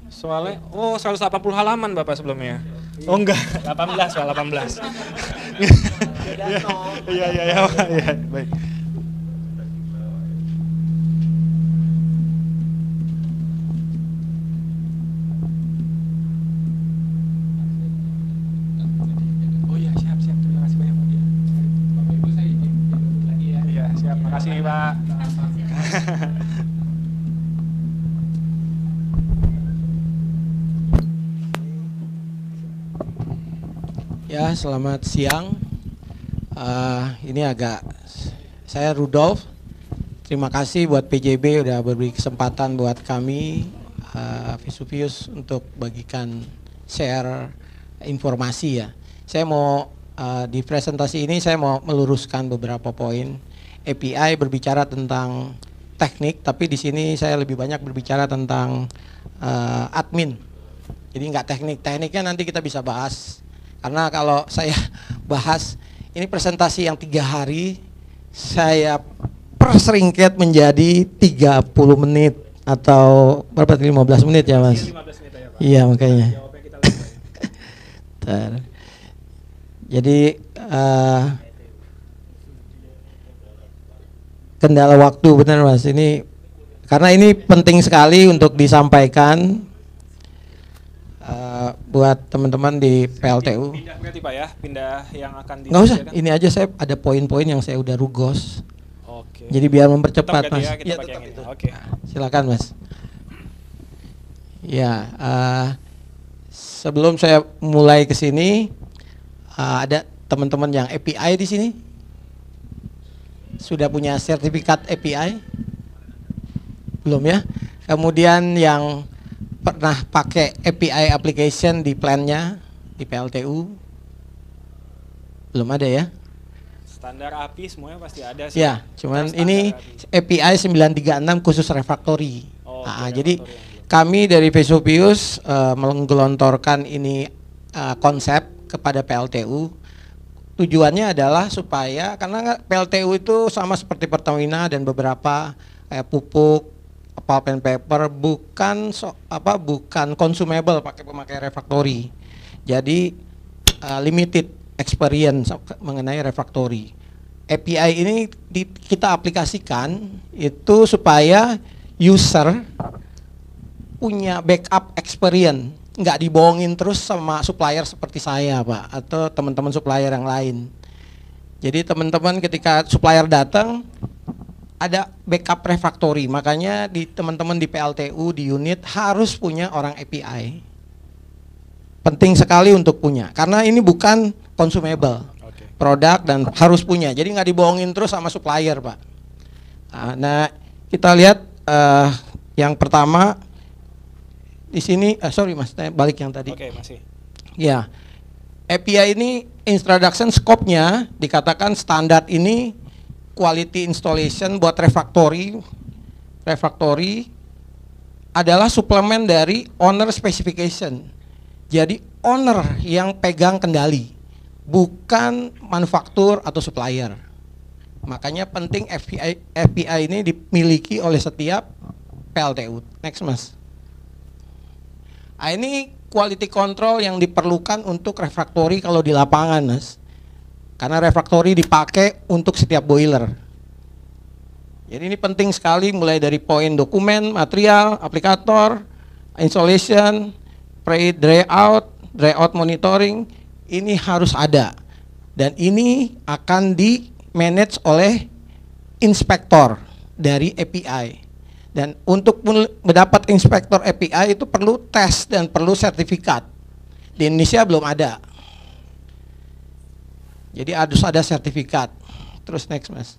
Soalnya, oh 180 halaman Bapak sebelumnya. Iya. Oh enggak, 18 Pak, 18. Iya, iya, iya, iya baik. Ya, selamat siang. Uh, ini agak saya Rudolf. Terima kasih buat PJB udah beri kesempatan buat kami uh, Vesuvius untuk bagikan share informasi ya. Saya mau uh, di presentasi ini saya mau meluruskan beberapa poin. API berbicara tentang teknik, tapi di sini saya lebih banyak berbicara tentang uh, admin. Jadi nggak teknik, tekniknya nanti kita bisa bahas karena kalau saya bahas ini presentasi yang tiga hari, saya perseringket menjadi 30 menit atau berapa 15 menit ya mas? iya menit ya, Pak. Iya makanya. Ya. Jadi uh, kendala waktu benar mas ini karena ini penting sekali untuk disampaikan Eh, buat teman-teman di PLTU. Pindah berarti Pak ya, pindah yang akan Nggak usah, ini aja saya ada poin-poin yang saya udah rugos. Oke. Jadi biar mempercepat Mas. Ya, ya, tetap itu. Oke. Silakan Mas. Ya, uh, sebelum saya mulai ke sini uh, ada teman-teman yang API di sini. Sudah punya sertifikat API? Belum ya? Kemudian yang pernah pakai API application di plannya di PLTU? Belum ada ya? Standar API semuanya pasti ada sih. Ya, cuman ini API. API 936 khusus refactory. Oh, nah, jadi kami dari Vesuvius uh, menggelontorkan ini uh, konsep kepada PLTU tujuannya adalah supaya karena PLTU itu sama seperti Pertamina dan beberapa eh, pupuk pulp and paper bukan so, apa bukan consumable pakai pemakai refractory. Jadi uh, limited experience mengenai refractory. API ini di, kita aplikasikan itu supaya user punya backup experience, nggak dibohongin terus sama supplier seperti saya, Pak, atau teman-teman supplier yang lain. Jadi teman-teman ketika supplier datang, ada backup refactory. Makanya di teman-teman di PLTU di unit harus punya orang API. Penting sekali untuk punya karena ini bukan consumable produk dan harus punya. Jadi nggak dibohongin terus sama supplier, Pak. Nah, nah kita lihat uh, yang pertama di sini uh, sorry Mas, balik yang tadi. Oke, masih. Ya. API ini introduction scope-nya dikatakan standar ini quality installation buat refactory refactory adalah suplemen dari owner specification. Jadi owner yang pegang kendali, bukan manufaktur atau supplier. Makanya penting FPI, FPI ini dimiliki oleh setiap PLTU. Next mas. Ah, ini quality control yang diperlukan untuk refractory kalau di lapangan mas. Karena refraktori dipakai untuk setiap boiler. Jadi ini penting sekali mulai dari poin dokumen, material, aplikator, installation, pre dryout out monitoring, ini harus ada. Dan ini akan di manage oleh inspektor dari API. Dan untuk mendapat inspektor API itu perlu tes dan perlu sertifikat. Di Indonesia belum ada. Jadi harus ada sertifikat. Terus next mas.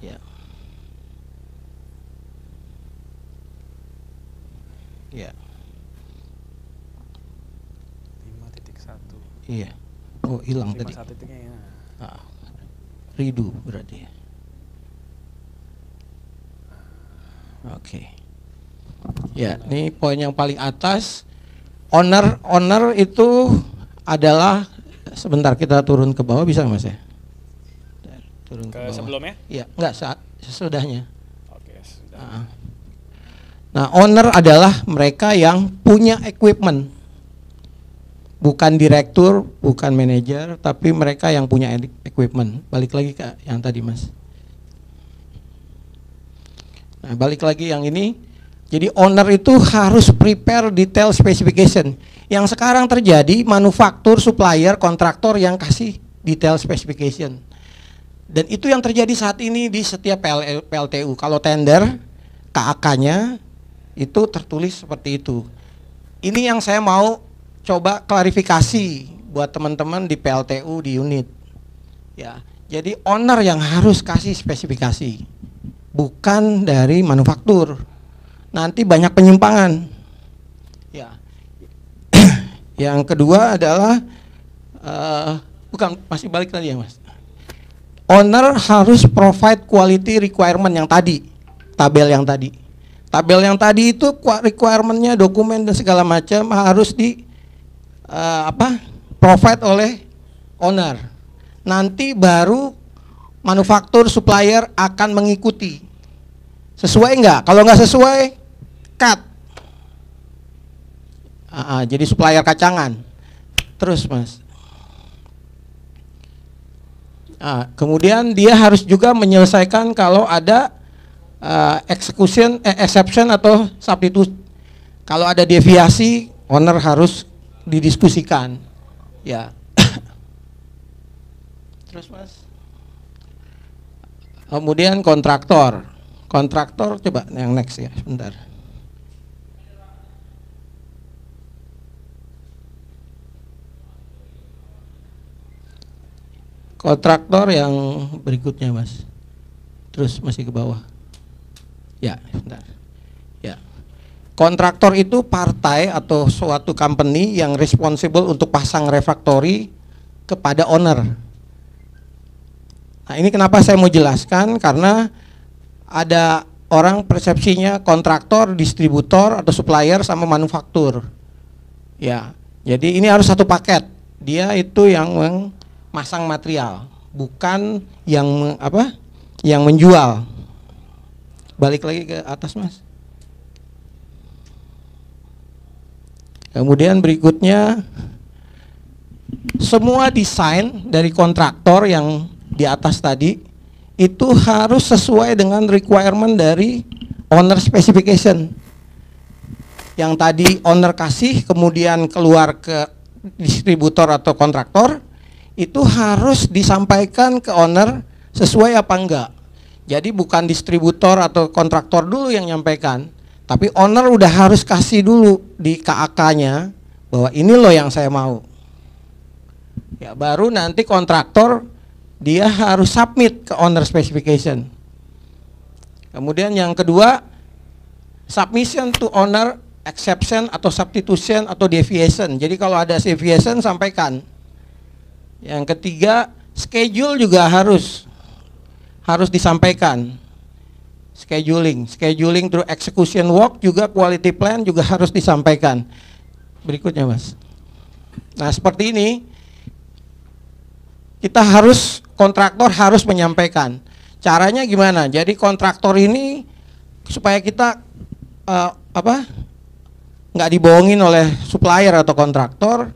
Ya. Ya. satu. Iya. Oh, hilang tadi. satu titiknya ya. Ah. Ridu berarti. Oke. Okay. Ya, ini poin yang paling atas. Owner owner itu adalah sebentar kita turun ke bawah bisa Mas ya? Turun ke, ke bawah. sebelumnya? Iya, enggak saat sesudahnya. Oke, sudah. Ah, ah. Nah, owner adalah mereka yang punya equipment. Bukan direktur, bukan manajer, tapi mereka yang punya equipment. Balik lagi ke yang tadi, Mas. Nah, balik lagi yang ini jadi owner itu harus prepare detail specification. Yang sekarang terjadi manufaktur, supplier, kontraktor yang kasih detail specification. Dan itu yang terjadi saat ini di setiap PL, PLTU. Kalau tender, KAK-nya itu tertulis seperti itu. Ini yang saya mau coba klarifikasi buat teman-teman di PLTU di unit. Ya, jadi owner yang harus kasih spesifikasi, bukan dari manufaktur nanti banyak penyimpangan. Ya. yang kedua adalah uh, bukan masih balik tadi ya, Mas. Owner harus provide quality requirement yang tadi, tabel yang tadi. Tabel yang tadi itu requirementnya dokumen dan segala macam harus di uh, apa? provide oleh owner. Nanti baru manufaktur supplier akan mengikuti. Sesuai enggak? Kalau enggak sesuai, sekat. Ah, ah, jadi supplier kacangan. Terus mas. Ah, kemudian dia harus juga menyelesaikan kalau ada uh, execution, eh, exception atau substitute. Kalau ada deviasi, owner harus didiskusikan. Ya. Terus mas. Kemudian kontraktor. Kontraktor coba yang next ya, sebentar. kontraktor yang berikutnya mas terus masih ke bawah ya bentar ya kontraktor itu partai atau suatu company yang responsible untuk pasang refraktori kepada owner nah ini kenapa saya mau jelaskan karena ada orang persepsinya kontraktor distributor atau supplier sama manufaktur ya jadi ini harus satu paket dia itu yang masang material, bukan yang apa? yang menjual. Balik lagi ke atas, Mas. Kemudian berikutnya semua desain dari kontraktor yang di atas tadi itu harus sesuai dengan requirement dari owner specification. Yang tadi owner kasih kemudian keluar ke distributor atau kontraktor itu harus disampaikan ke owner sesuai apa enggak. Jadi bukan distributor atau kontraktor dulu yang nyampaikan, tapi owner udah harus kasih dulu di KAK-nya bahwa ini loh yang saya mau. Ya baru nanti kontraktor dia harus submit ke owner specification. Kemudian yang kedua submission to owner exception atau substitution atau deviation. Jadi kalau ada deviation sampaikan yang ketiga, schedule juga harus harus disampaikan. Scheduling, scheduling through execution work juga quality plan juga harus disampaikan. Berikutnya, Mas. Nah, seperti ini kita harus kontraktor harus menyampaikan. Caranya gimana? Jadi kontraktor ini supaya kita uh, apa? nggak dibohongin oleh supplier atau kontraktor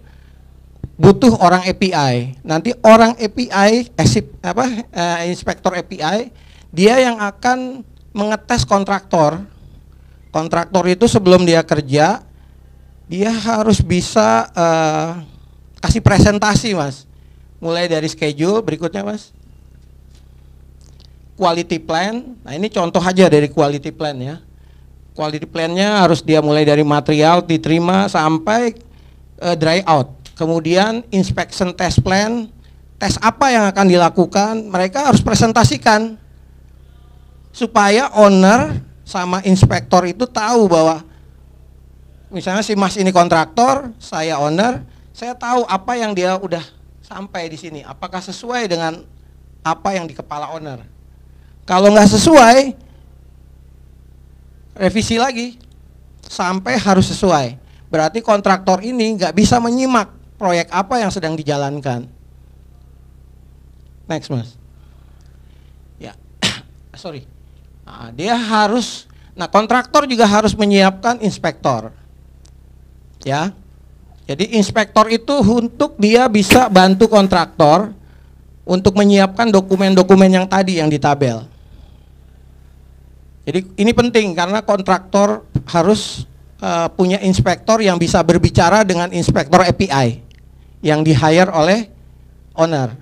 butuh orang API. Nanti orang API, exip, eh, apa, uh, inspektor API, dia yang akan mengetes kontraktor. Kontraktor itu sebelum dia kerja, dia harus bisa uh, kasih presentasi, mas. Mulai dari schedule, berikutnya, mas. Quality plan. Nah ini contoh aja dari quality plan ya. Quality plan-nya harus dia mulai dari material diterima sampai uh, dry out Kemudian inspection test plan, tes apa yang akan dilakukan, mereka harus presentasikan supaya owner sama inspektor itu tahu bahwa misalnya si Mas ini kontraktor, saya owner, saya tahu apa yang dia udah sampai di sini, apakah sesuai dengan apa yang di kepala owner. Kalau nggak sesuai, revisi lagi sampai harus sesuai. Berarti kontraktor ini nggak bisa menyimak proyek apa yang sedang dijalankan. Next mas. Ya, sorry. Nah, dia harus, nah kontraktor juga harus menyiapkan inspektor. Ya, jadi inspektor itu untuk dia bisa bantu kontraktor untuk menyiapkan dokumen-dokumen yang tadi yang ditabel. Jadi ini penting karena kontraktor harus uh, punya inspektor yang bisa berbicara dengan inspektor API yang di hire oleh owner.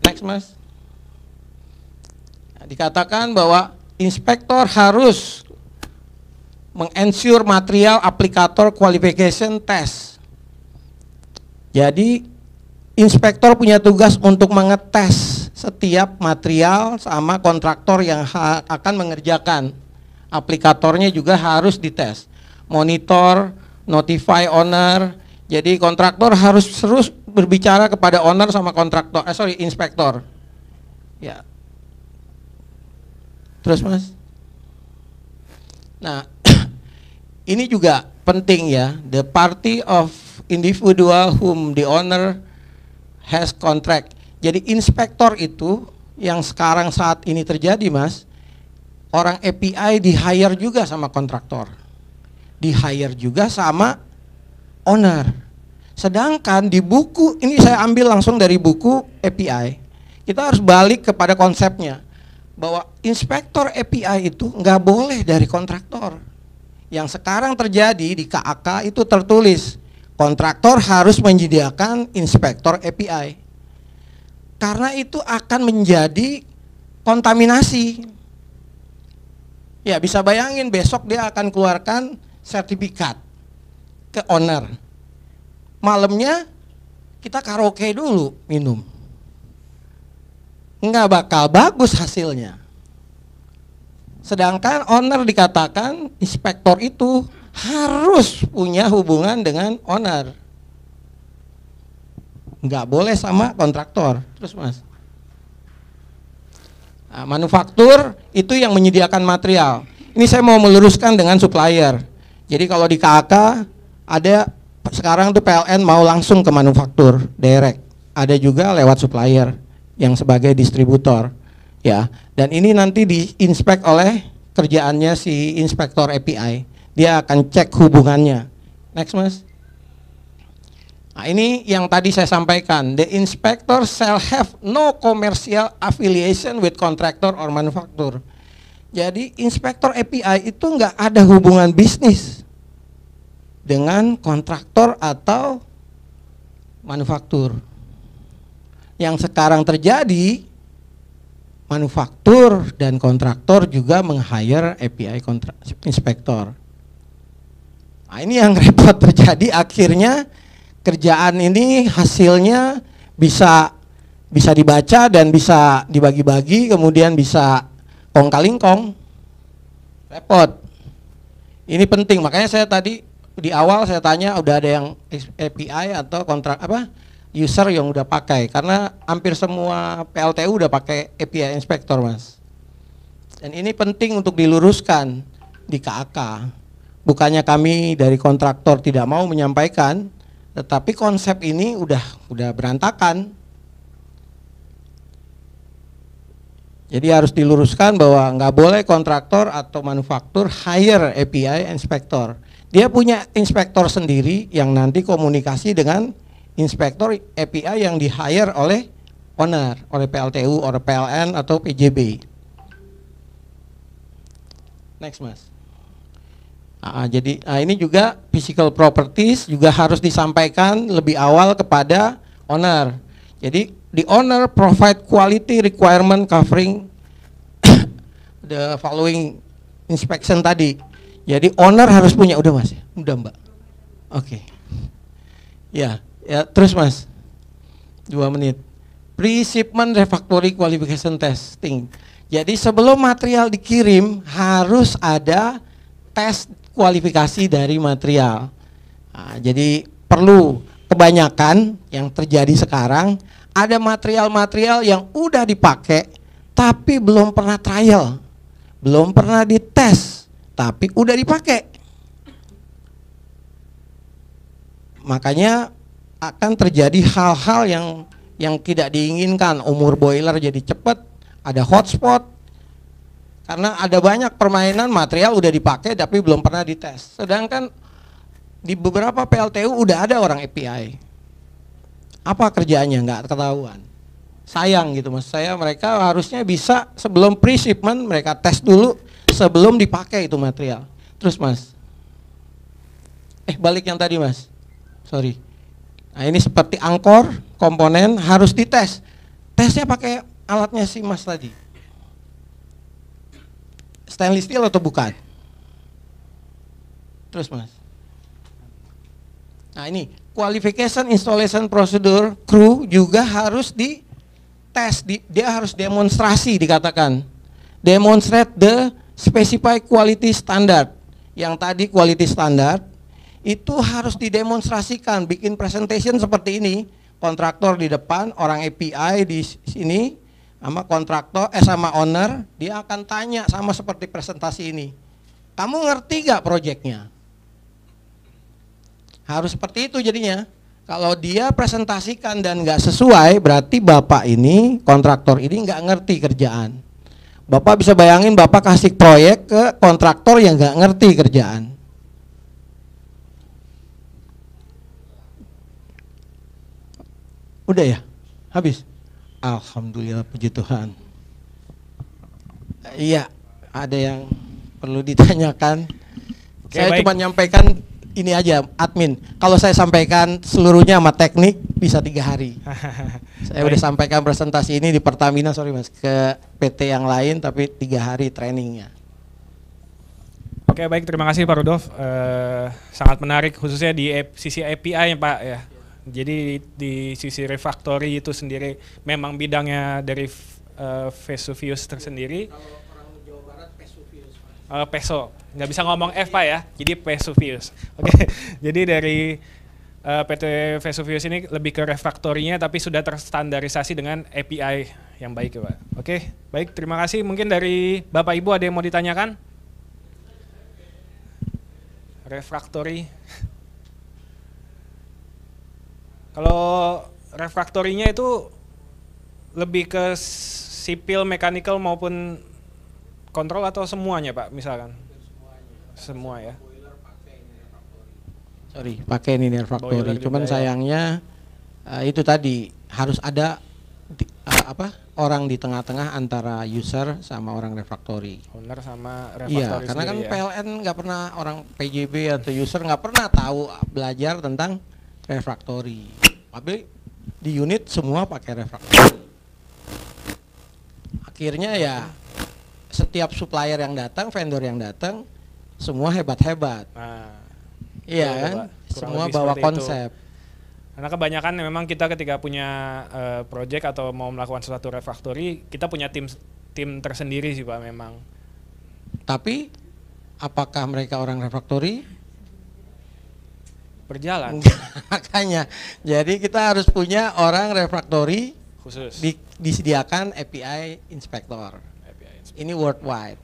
Next mas. Nah, dikatakan bahwa inspektor harus mengensure material aplikator qualification test. Jadi inspektor punya tugas untuk mengetes setiap material sama kontraktor yang akan mengerjakan. Aplikatornya juga harus dites. Monitor, notify owner, jadi kontraktor harus terus berbicara kepada owner sama kontraktor, eh sorry inspektor. Ya. Terus mas. Nah, ini juga penting ya. The party of individual whom the owner has contract. Jadi inspektor itu yang sekarang saat ini terjadi mas, orang API di hire juga sama kontraktor, di hire juga sama owner. Sedangkan di buku ini saya ambil langsung dari buku API. Kita harus balik kepada konsepnya bahwa inspektor API itu nggak boleh dari kontraktor. Yang sekarang terjadi di KAK itu tertulis kontraktor harus menyediakan inspektor API. Karena itu akan menjadi kontaminasi. Ya, bisa bayangin besok dia akan keluarkan sertifikat ke owner. Malamnya kita karaoke dulu minum. Nggak bakal bagus hasilnya. Sedangkan owner dikatakan inspektor itu harus punya hubungan dengan owner. Nggak boleh sama kontraktor. Terus mas. Nah, manufaktur itu yang menyediakan material. Ini saya mau meluruskan dengan supplier. Jadi kalau di KAK ada sekarang tuh PLN mau langsung ke manufaktur direct ada juga lewat supplier yang sebagai distributor ya dan ini nanti diinspek oleh kerjaannya si inspektor API dia akan cek hubungannya next mas Nah, ini yang tadi saya sampaikan, the inspector shall have no commercial affiliation with contractor or manufacturer. Jadi inspektor API itu nggak ada hubungan bisnis dengan kontraktor atau manufaktur. Yang sekarang terjadi manufaktur dan kontraktor juga meng-hire API inspektor. Nah, ini yang repot terjadi akhirnya kerjaan ini hasilnya bisa bisa dibaca dan bisa dibagi-bagi kemudian bisa kong repot. Ini penting makanya saya tadi di awal saya tanya udah ada yang API atau kontrak apa user yang udah pakai karena hampir semua PLTU udah pakai API Inspector mas dan ini penting untuk diluruskan di KAK bukannya kami dari kontraktor tidak mau menyampaikan tetapi konsep ini udah udah berantakan Jadi harus diluruskan bahwa nggak boleh kontraktor atau manufaktur hire API inspector. Dia punya inspektor sendiri yang nanti komunikasi dengan inspektor API yang di hire oleh owner, oleh PLTU, oleh PLN atau PJB. Next mas. Nah, jadi nah ini juga physical properties juga harus disampaikan lebih awal kepada owner. Jadi the owner provide quality requirement covering the following inspection tadi. Jadi owner harus punya, udah mas, udah mbak. Oke. Okay. Ya, ya terus mas, dua menit. Pre-shipment refactory qualification testing. Jadi sebelum material dikirim harus ada tes kualifikasi dari material. Nah, jadi perlu kebanyakan yang terjadi sekarang ada material-material yang udah dipakai tapi belum pernah trial, belum pernah dites tapi udah dipakai. Makanya akan terjadi hal-hal yang yang tidak diinginkan. Umur boiler jadi cepat, ada hotspot. Karena ada banyak permainan material udah dipakai tapi belum pernah dites. Sedangkan di beberapa PLTU udah ada orang API. Apa kerjaannya nggak ketahuan. Sayang gitu mas saya mereka harusnya bisa sebelum pre-shipment mereka tes dulu sebelum dipakai itu material. Terus mas, eh balik yang tadi mas, sorry. Nah ini seperti angkor, komponen harus dites. Tesnya pakai alatnya si mas tadi. Stainless steel atau bukan? Terus mas. Nah ini qualification installation procedure crew juga harus di tes, dia harus demonstrasi dikatakan. Demonstrate the specify quality standard. Yang tadi quality standar itu harus didemonstrasikan, bikin presentation seperti ini, kontraktor di depan, orang API di sini, sama kontraktor, eh sama owner, dia akan tanya sama seperti presentasi ini. Kamu ngerti gak proyeknya? Harus seperti itu jadinya. Kalau dia presentasikan dan nggak sesuai, berarti bapak ini, kontraktor ini nggak ngerti kerjaan. Bapak bisa bayangin Bapak kasih proyek ke kontraktor yang nggak ngerti kerjaan. Udah ya? Habis? Alhamdulillah puji Tuhan. Iya, ada yang perlu ditanyakan. Oke, Saya baik. cuma nyampaikan ini aja admin. Kalau saya sampaikan seluruhnya sama teknik bisa tiga hari. saya udah sampaikan presentasi ini di Pertamina sorry mas ke PT yang lain tapi tiga hari trainingnya. Oke baik terima kasih Pak Rudolf. Uh, sangat menarik khususnya di sisi API ya Pak ya. Jadi di sisi refactory itu sendiri memang bidangnya dari uh, Vesuvius tersendiri uh, peso. Nggak bisa ngomong F Pak ya, jadi peso Vesuvius. Oke, okay. jadi dari uh, eh, PT Vesuvius ini lebih ke refaktorinya tapi sudah terstandarisasi dengan API yang baik ya Pak. Oke, okay. baik terima kasih. Mungkin dari Bapak Ibu ada yang mau ditanyakan? refraktori Kalau refraktorinya itu lebih ke sipil, mekanikal maupun kontrol atau semuanya pak misalkan semua ya sorry pakai ini Nair Factory cuman ya. sayangnya ya. uh, itu tadi harus ada di, uh, apa orang di tengah-tengah antara user sama orang refractory owner sama refaktori iya karena kan ya. PLN nggak pernah orang PJB atau user nggak pernah tahu eh, belajar tentang refraktori tapi di unit semua pakai refractory akhirnya ya setiap supplier yang datang, vendor yang datang, semua hebat-hebat. Nah, iya kan? Semua bawa konsep. Itu. Karena kebanyakan ya memang kita ketika punya uh, project atau mau melakukan suatu refactory, kita punya tim tim tersendiri sih Pak memang. Tapi apakah mereka orang refactory? Berjalan. Makanya. Jadi kita harus punya orang refractory khusus. disediakan API inspector ini worldwide.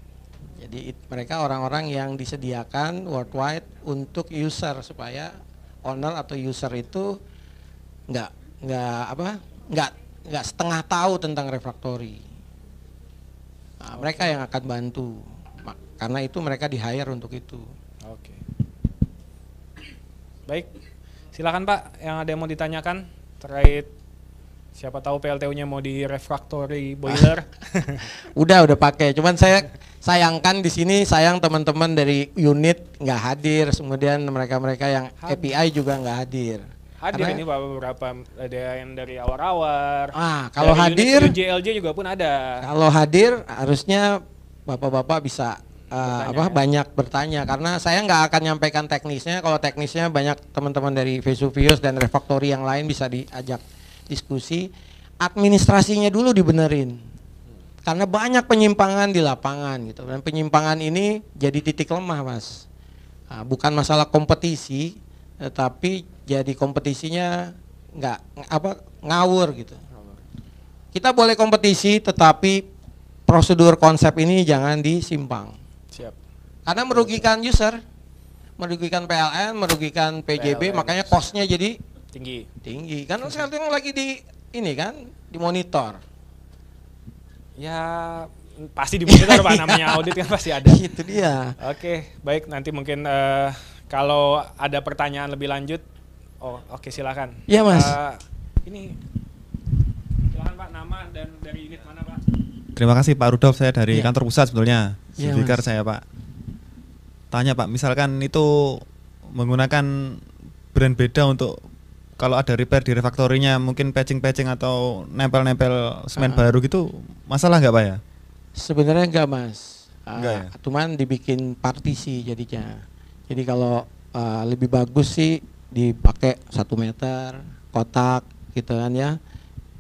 Jadi it, mereka orang-orang yang disediakan worldwide untuk user supaya owner atau user itu nggak nggak apa nggak nggak setengah tahu tentang refraktori. Nah, okay. Mereka yang akan bantu karena itu mereka di hire untuk itu. Oke. Okay. Baik, silakan Pak yang ada yang mau ditanyakan terkait Siapa tahu PLTU-nya mau di refractory boiler. udah udah pakai. Cuman saya sayangkan di sini sayang teman-teman dari unit nggak hadir, kemudian mereka-mereka yang hadir. API juga nggak hadir. Hadir Karena, ini beberapa ada yang dari awar-awar. Ah, kalau hadir JLJ juga pun ada. Kalau hadir harusnya bapak-bapak bisa Uh, apa ya? banyak bertanya karena saya nggak akan nyampaikan teknisnya kalau teknisnya banyak teman-teman dari Vesuvius dan Refactory yang lain bisa diajak diskusi administrasinya dulu dibenerin karena banyak penyimpangan di lapangan gitu dan penyimpangan ini jadi titik lemah mas nah, bukan masalah kompetisi tetapi jadi kompetisinya nggak apa ngawur gitu kita boleh kompetisi tetapi prosedur konsep ini jangan disimpang siap karena merugikan user merugikan PLN merugikan PJB PLN. makanya kosnya jadi Tinggi. Tinggi. Kan sekarang lagi di ini kan di monitor. Ya pasti di monitor Pak namanya iya. audit kan pasti ada. Itu dia. Oke, baik nanti mungkin uh, kalau ada pertanyaan lebih lanjut Oh, oke okay, silakan. ya Mas. Uh, ini silakan Pak nama dan dari unit mana, Pak? Terima kasih Pak Rudolf, saya dari ya. kantor pusat sebetulnya. Ya, Sedikar saya, Pak. Tanya, Pak, misalkan itu menggunakan brand beda untuk kalau ada repair di refaktorinya mungkin patching-patching atau nempel-nempel semen uh ah. -huh. baru gitu masalah nggak pak ya? Sebenarnya enggak mas, uh, ya? cuman dibikin partisi jadinya. Jadi kalau uh, lebih bagus sih dipakai satu meter kotak gitu kan ya.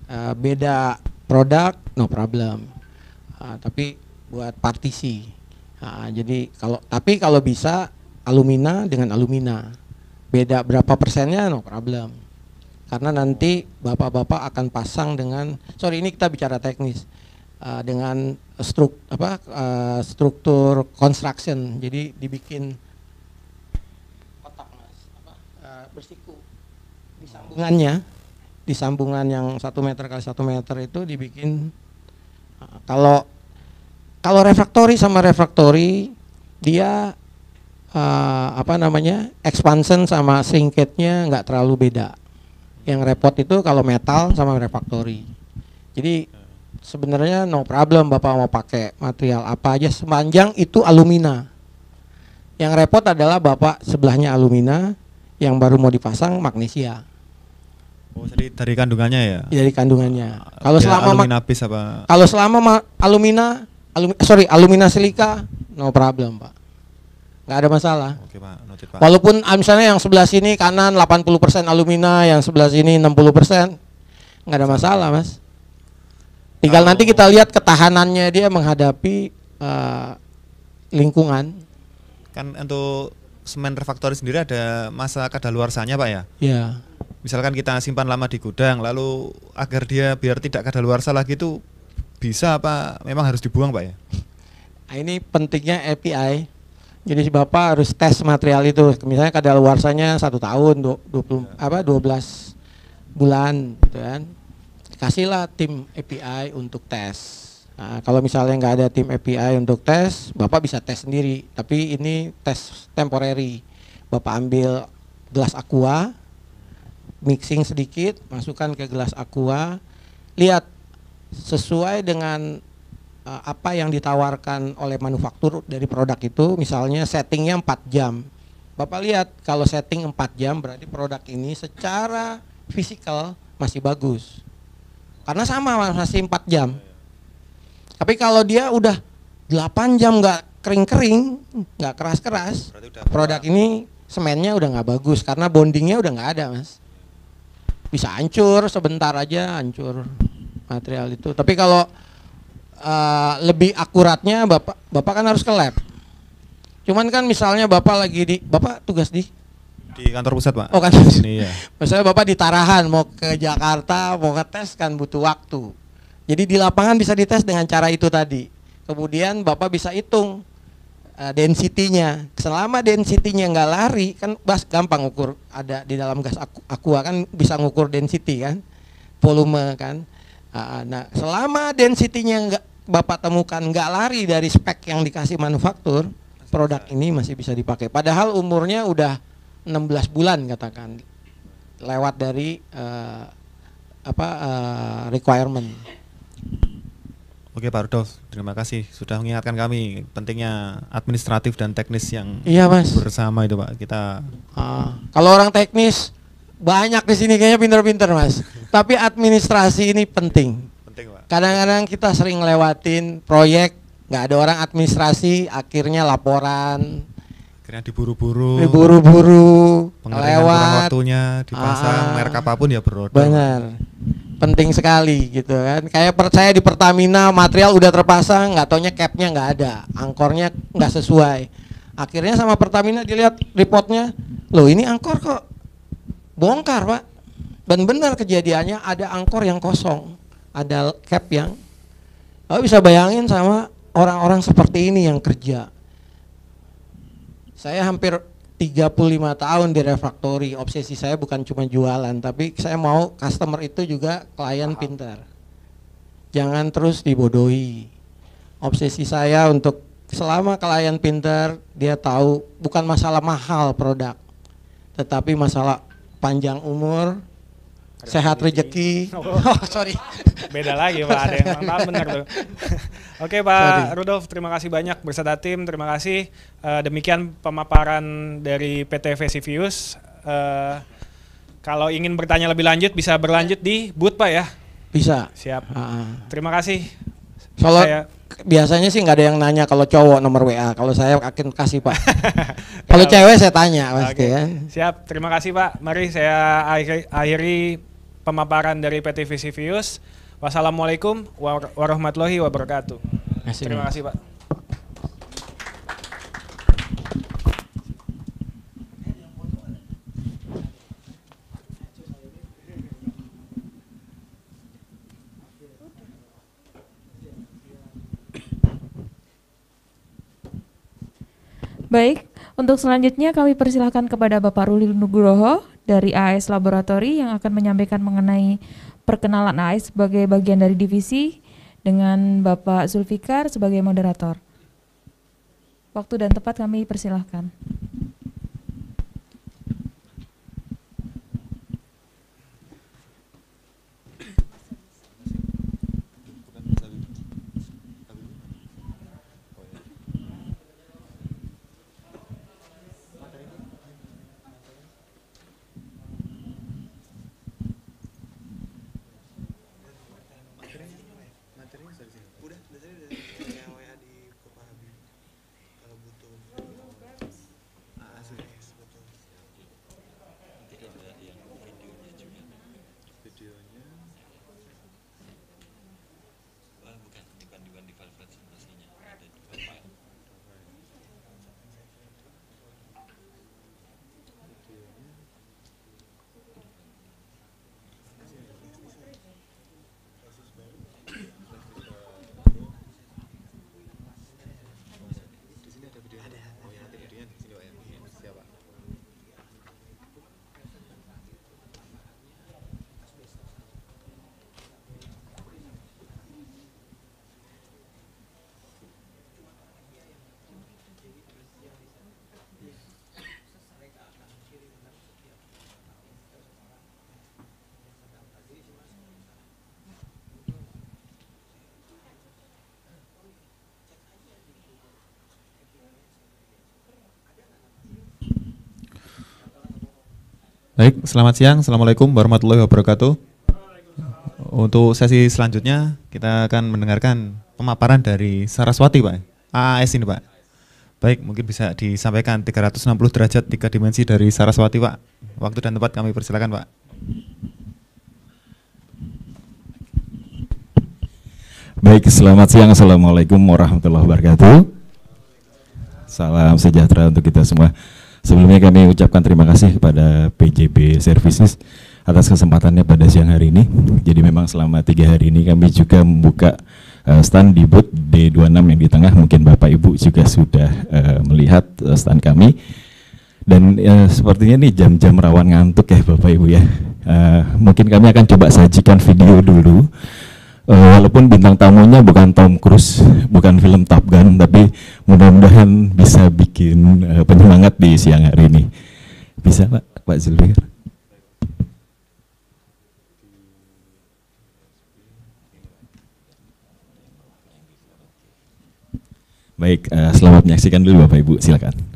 Uh, beda produk no problem, uh, tapi buat partisi. Uh, jadi kalau tapi kalau bisa alumina dengan alumina beda berapa persennya no problem karena nanti bapak-bapak akan pasang dengan sorry ini kita bicara teknis uh, dengan struk apa uh, struktur construction jadi dibikin kotak mas apa, uh, bersiku di sambungannya di sambungan yang satu meter kali satu meter itu dibikin uh, kalau kalau refraktori sama refraktori dia uh, apa namanya expansion sama shrinkage nggak terlalu beda yang repot itu kalau metal sama refactory jadi sebenarnya no problem bapak mau pakai material apa aja sepanjang itu alumina yang repot adalah bapak sebelahnya alumina yang baru mau dipasang magnesia Oh, jadi dari kandungannya ya? Dari kandungannya. Ah, kalau ya, selama alumina apa? Kalau selama alumina, alum sorry, alumina silika, no problem, Pak nggak ada masalah. Oke, Pak. Noted, Pak. Walaupun ah, misalnya yang sebelah sini kanan 80% alumina, yang sebelah sini 60%, nggak ada masalah, Mas. Tinggal nanti kita lihat ketahanannya dia menghadapi uh, lingkungan. Kan untuk semen refaktori sendiri ada masa kadaluarsanya, Pak ya? Iya. Misalkan kita simpan lama di gudang, lalu agar dia biar tidak kadaluarsa lagi itu bisa apa memang harus dibuang, Pak ya? Nah, ini pentingnya API jadi si bapak harus tes material itu. Misalnya kadaluarsanya satu tahun, 20 iya. apa 12 bulan gitu kan. Kasihlah tim API untuk tes. Nah, kalau misalnya nggak ada tim API untuk tes, Bapak bisa tes sendiri. Tapi ini tes temporary. Bapak ambil gelas aqua, mixing sedikit, masukkan ke gelas aqua, lihat sesuai dengan Eh, apa yang ditawarkan oleh manufaktur dari produk itu misalnya settingnya 4 jam Bapak lihat kalau setting 4 jam berarti produk ini secara fisikal masih bagus karena sama masih 4 jam tapi kalau dia udah 8 jam nggak kering-kering nggak keras-keras produk ini semennya udah nggak bagus karena bondingnya udah nggak ada mas bisa hancur sebentar aja hancur material itu tapi kalau Eh, lebih akuratnya bapak bapak kan harus ke lab. Cuman kan misalnya bapak lagi di bapak tugas di di kantor pusat pak. Oh kan. Iya. Misalnya bapak di Tarahan mau ke Jakarta mau ngetes kan butuh waktu. Jadi di lapangan bisa dites dengan cara itu tadi. Kemudian bapak bisa hitung uh, eh, densitinya. Selama densitinya nggak lari kan bas gampang ukur ada di dalam gas aku, aqua kan bisa ngukur density kan, volume kan. Ah, ah, nah selama densitinya nggak Bapak temukan nggak lari dari spek yang dikasih manufaktur, produk ini masih bisa dipakai. Padahal umurnya udah 16 bulan katakan lewat dari uh, apa uh, requirement. Oke Pak Rudolf, terima kasih sudah mengingatkan kami pentingnya administratif dan teknis yang iya, mas. bersama itu Pak. Kita uh, kalau orang teknis banyak di sini kayaknya pinter-pinter Mas, tapi administrasi ini penting kadang-kadang kita sering lewatin proyek nggak ada orang administrasi akhirnya laporan akhirnya diburu-buru diburu-buru lewat waktunya dipasang ah, merek apapun ya bro benar penting sekali gitu kan kayak percaya di Pertamina material udah terpasang nggak taunya capnya nggak ada angkornya nggak sesuai akhirnya sama Pertamina dilihat reportnya loh ini angkor kok bongkar pak dan benar kejadiannya ada angkor yang kosong ada cap yang oh bisa bayangin sama orang-orang seperti ini yang kerja saya hampir 35 tahun di refraktori obsesi saya bukan cuma jualan tapi saya mau customer itu juga klien pintar jangan terus dibodohi obsesi saya untuk selama klien pintar dia tahu bukan masalah mahal produk tetapi masalah panjang umur sehat rezeki. Oh, sorry. Beda lagi Pak, ada yang ulang benar tuh. Oke Pak Rudolf, terima kasih banyak bersama tim, terima kasih. Uh, demikian pemaparan dari PT Vesivius. Uh, kalau ingin bertanya lebih lanjut bisa berlanjut di booth Pak ya. Bisa. Siap. Uh, terima kasih. Kalau biasanya sih nggak ada yang nanya kalau cowok nomor WA. Kalau saya akan kasih pak. kalau cewek saya tanya pasti okay. ya. Siap. Terima kasih pak. Mari saya akhiri pemaparan dari PT Visivius. Wassalamualaikum war warahmatullahi wabarakatuh. Kasih, Terima kasih Pak. Baik, untuk selanjutnya kami persilahkan kepada Bapak Ruli Nugroho dari AS Laboratory yang akan menyampaikan mengenai perkenalan AS sebagai bagian dari divisi dengan Bapak Zulfikar sebagai moderator. Waktu dan tempat kami persilahkan. Baik, selamat siang. Assalamualaikum warahmatullahi wabarakatuh. Untuk sesi selanjutnya kita akan mendengarkan pemaparan dari Saraswati, Pak. AAS ini, Pak. Baik, mungkin bisa disampaikan 360 derajat tiga dimensi dari Saraswati, Pak. Waktu dan tempat kami persilakan, Pak. Baik, selamat siang. Assalamualaikum warahmatullahi wabarakatuh. Salam sejahtera untuk kita semua. Sebelumnya kami ucapkan terima kasih kepada PJB Services atas kesempatannya pada siang hari ini. Jadi memang selama tiga hari ini kami juga membuka eh, stand di booth D26 yang di tengah. Mungkin Bapak Ibu juga sudah eh, melihat eh, stand kami. Dan uh, sepertinya ini jam-jam rawan ngantuk ya Bapak Ibu ya. Uh, mungkin kami akan coba sajikan video dulu Uh, walaupun bintang tamunya bukan Tom Cruise, bukan film Top Gun, tapi mudah-mudahan bisa bikin uh, penyemangat di siang hari ini. Bisa Pak, Pak Zulfiqar? Baik, uh, selamat menyaksikan dulu Bapak Ibu, silakan.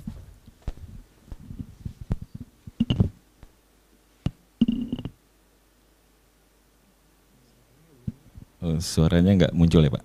Eh, suaranya nggak muncul ya Pak?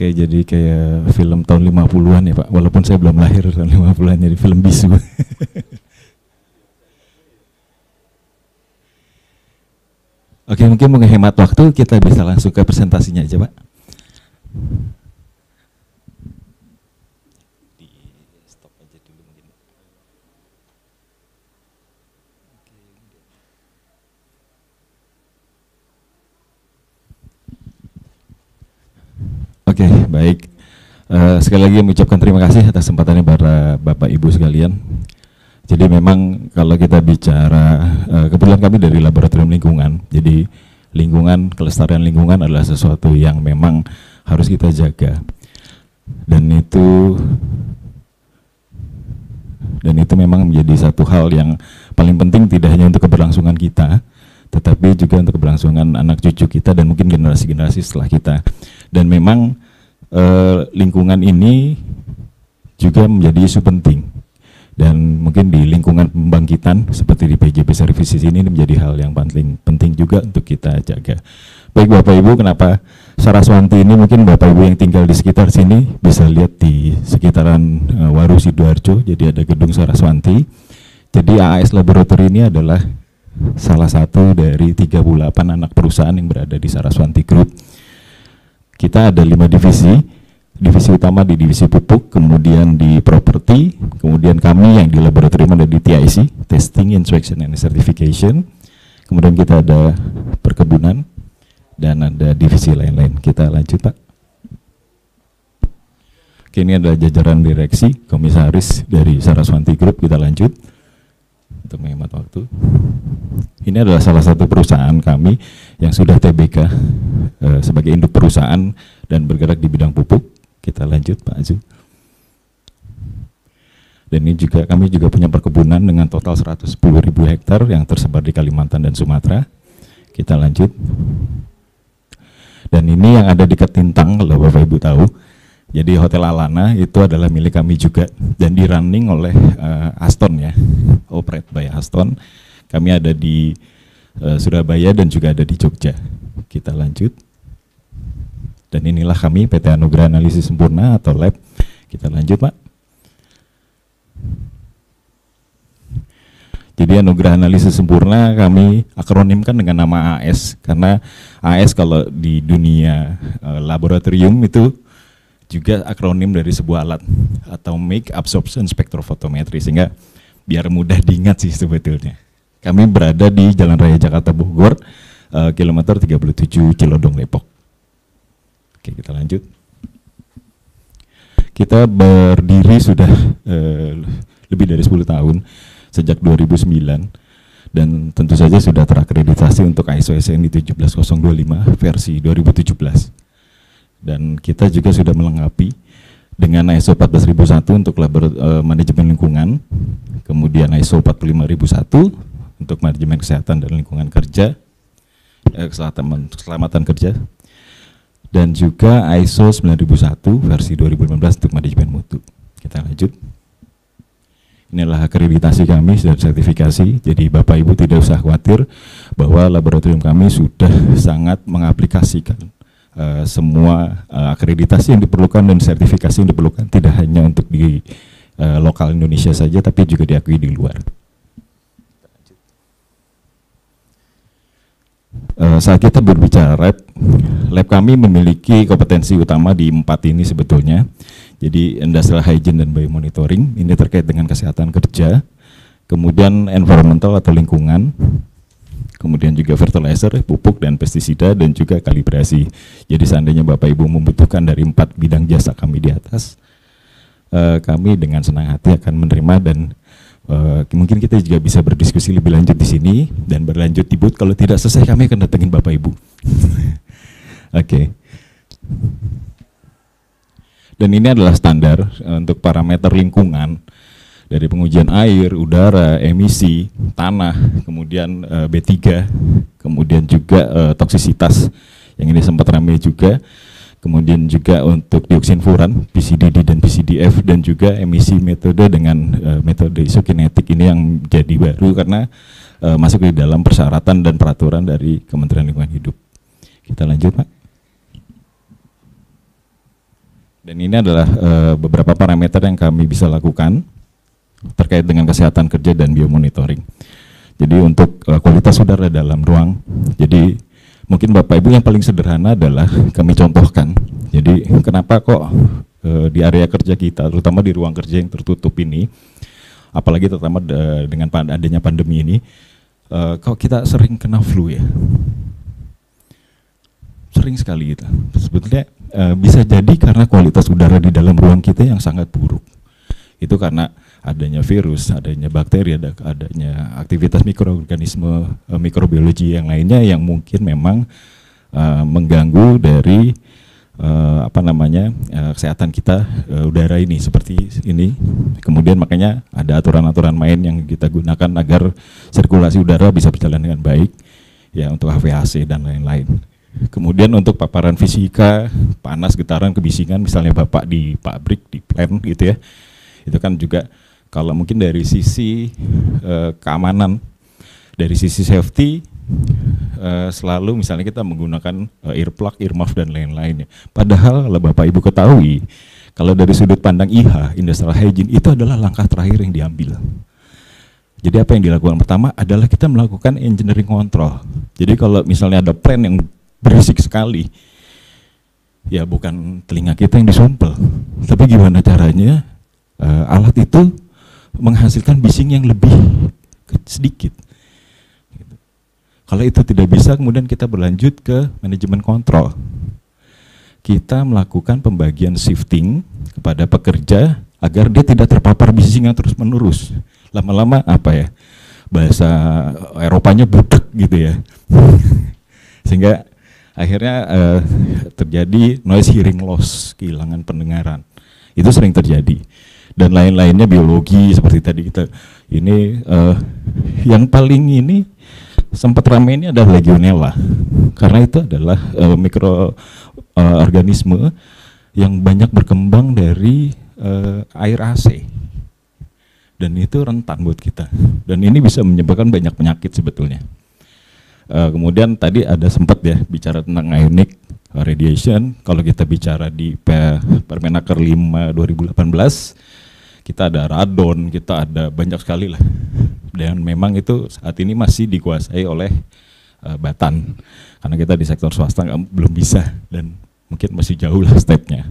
kayak jadi kayak film tahun 50-an ya Pak. Walaupun saya belum lahir tahun 50-an jadi film bisu. Oke, mungkin menghemat waktu kita bisa langsung ke presentasinya aja, Pak. Oke, okay, baik. Uh, sekali lagi mengucapkan terima kasih atas kesempatannya para Bapak Ibu sekalian. Jadi memang kalau kita bicara uh, eh, kebetulan kami dari laboratorium lingkungan. Jadi lingkungan, kelestarian lingkungan adalah sesuatu yang memang harus kita jaga. Dan itu dan itu memang menjadi satu hal yang paling penting tidak hanya untuk keberlangsungan kita, tetapi juga untuk keberlangsungan anak cucu kita dan mungkin generasi-generasi setelah kita. Dan memang eh, lingkungan ini juga menjadi isu penting dan mungkin di lingkungan pembangkitan seperti di PJB Services ini, menjadi hal yang penting penting juga untuk kita jaga. Baik Bapak Ibu, kenapa Saraswanti ini mungkin Bapak Ibu yang tinggal di sekitar sini bisa lihat di sekitaran uh, Waru Sidoarjo, jadi ada gedung Saraswanti. Jadi AAS Laboratory ini adalah salah satu dari 38 anak perusahaan yang berada di Saraswanti Group kita ada lima divisi, divisi utama di divisi pupuk, kemudian di properti, kemudian kami yang di laboratorium ada di TIC, Testing, Inspection, and Certification, kemudian kita ada perkebunan, dan ada divisi lain-lain. Kita lanjut Pak. Oke, ini adalah jajaran direksi, komisaris dari Saraswanti Group, kita lanjut untuk menghemat waktu. Ini adalah salah satu perusahaan kami yang sudah TBK uh, eh, sebagai induk perusahaan dan bergerak di bidang pupuk. Kita lanjut Pak Azu. Dan ini juga kami juga punya perkebunan dengan total 110 ribu hektar yang tersebar di Kalimantan dan Sumatera. Kita lanjut. Dan ini yang ada di Ketintang, kalau Bapak Ibu tahu, jadi ya, Hotel Alana itu adalah milik kami juga dan di running oleh uh, Aston ya, operate by Aston. Kami ada di uh, Surabaya dan juga ada di Jogja. Kita lanjut. Dan inilah kami PT Anugerah Analisis Sempurna atau Lab. Kita lanjut, Pak. Jadi anugerah analisis sempurna kami akronimkan dengan nama AS karena AS kalau di dunia uh, laboratorium itu juga akronim dari sebuah alat atau make Absorption Spectrophotometry sehingga biar mudah diingat sih sebetulnya. Kami berada di Jalan Raya Jakarta Bogor, uh, kilometer 37 Cilodong Depok. Oke, kita lanjut. Kita berdiri sudah uh, lebih dari 10 tahun sejak 2009 dan tentu saja sudah terakreditasi untuk ISO SN 17025 versi 2017 dan kita juga sudah melengkapi dengan ISO 14001 untuk labor uh, manajemen lingkungan, kemudian ISO 45001 untuk manajemen kesehatan dan lingkungan kerja, eh, keselamatan, keselamatan kerja, dan juga ISO 9001 versi 2015 untuk manajemen mutu. Kita lanjut. Inilah akreditasi kami dan sertifikasi. Jadi Bapak Ibu tidak usah khawatir bahwa laboratorium kami sudah sangat mengaplikasikan Eh, semua uh, akreditasi yang diperlukan dan sertifikasi yang diperlukan tidak hanya untuk di uh, lokal Indonesia saja tapi juga diakui di luar. Uh, saat kita berbicara lab, lab kami memiliki kompetensi utama di empat ini sebetulnya. Jadi industrial hygiene dan biomonitoring ini terkait dengan kesehatan kerja, kemudian environmental atau lingkungan, kemudian juga fertilizer, pupuk dan pestisida dan juga kalibrasi. Jadi seandainya Bapak Ibu membutuhkan dari empat bidang jasa kami di atas, uh, kami dengan senang hati akan menerima dan uh, mungkin kita juga bisa berdiskusi lebih lanjut di sini dan berlanjut di booth. Kalau tidak selesai kami akan datengin Bapak Ibu. Oke. okay. Dan ini adalah standar eh, untuk parameter lingkungan dari pengujian air, udara, emisi, tanah, kemudian e, eh, B3, kemudian juga e, toksisitas yang ini sempat ramai juga, kemudian juga untuk dioksin furan, PCDD dan PCDF dan juga emisi metode dengan e, metode isokinetik ini yang jadi baru karena e, masuk di dalam persyaratan dan peraturan dari Kementerian Lingkungan Hidup. Kita lanjut, Pak. Dan ini adalah e, beberapa parameter yang kami bisa lakukan terkait dengan kesehatan kerja dan biomonitoring. Jadi untuk uh, kualitas udara dalam ruang, jadi mungkin Bapak Ibu yang paling sederhana adalah kami contohkan. Jadi kenapa kok uh, di area kerja kita, terutama di ruang kerja yang tertutup ini, apalagi terutama uh, dengan adanya pandemi ini, uh, kok kita sering kena flu ya? Sering sekali kita. Sebetulnya uh, bisa jadi karena kualitas udara di dalam ruang kita yang sangat buruk. Itu karena adanya virus, adanya bakteri, ada adanya aktivitas mikroorganisme eh, mikrobiologi yang lainnya yang mungkin memang uh, mengganggu dari uh, apa namanya uh, kesehatan kita uh, udara ini seperti ini kemudian makanya ada aturan-aturan main yang kita gunakan agar sirkulasi udara bisa berjalan dengan baik ya untuk HVAC dan lain-lain kemudian untuk paparan fisika panas getaran kebisingan misalnya bapak di pabrik di plant gitu ya itu kan juga kalau mungkin dari sisi uh, keamanan, dari sisi safety, uh, selalu misalnya kita menggunakan uh, earplug, earmuff dan lain lain ya. Padahal Bapak Ibu ketahui, kalau dari sudut pandang IH, industrial hygiene, itu adalah langkah terakhir yang diambil. Jadi apa yang dilakukan pertama adalah kita melakukan engineering control. Jadi kalau misalnya ada plan yang berisik sekali, ya bukan telinga kita yang disumpel, tapi gimana caranya uh, alat itu menghasilkan bising yang lebih sedikit. Kalau itu tidak bisa, kemudian kita berlanjut ke manajemen kontrol. Kita melakukan pembagian shifting kepada pekerja agar dia tidak terpapar bising yang terus-menerus. Lama-lama apa ya? Bahasa Eropanya budak gitu ya. Sehingga akhirnya eh, terjadi noise hearing loss, kehilangan pendengaran. Itu sering terjadi dan lain-lainnya biologi seperti tadi kita ini uh, yang paling ini sempat ramai ini adalah legionella karena itu adalah uh, eh, mikroorganisme eh, uh, yang banyak berkembang dari uh, air AC dan itu rentan buat kita dan ini bisa menyebabkan banyak penyakit sebetulnya uh, kemudian tadi ada sempat ya bicara tentang ionic radiation kalau kita bicara di Permenaker 5 2018 kita ada radon, kita ada banyak sekali lah. Dan memang itu saat ini masih dikuasai oleh uh, Batan, karena kita di sektor swasta gak, belum bisa dan mungkin masih jauh lah stepnya.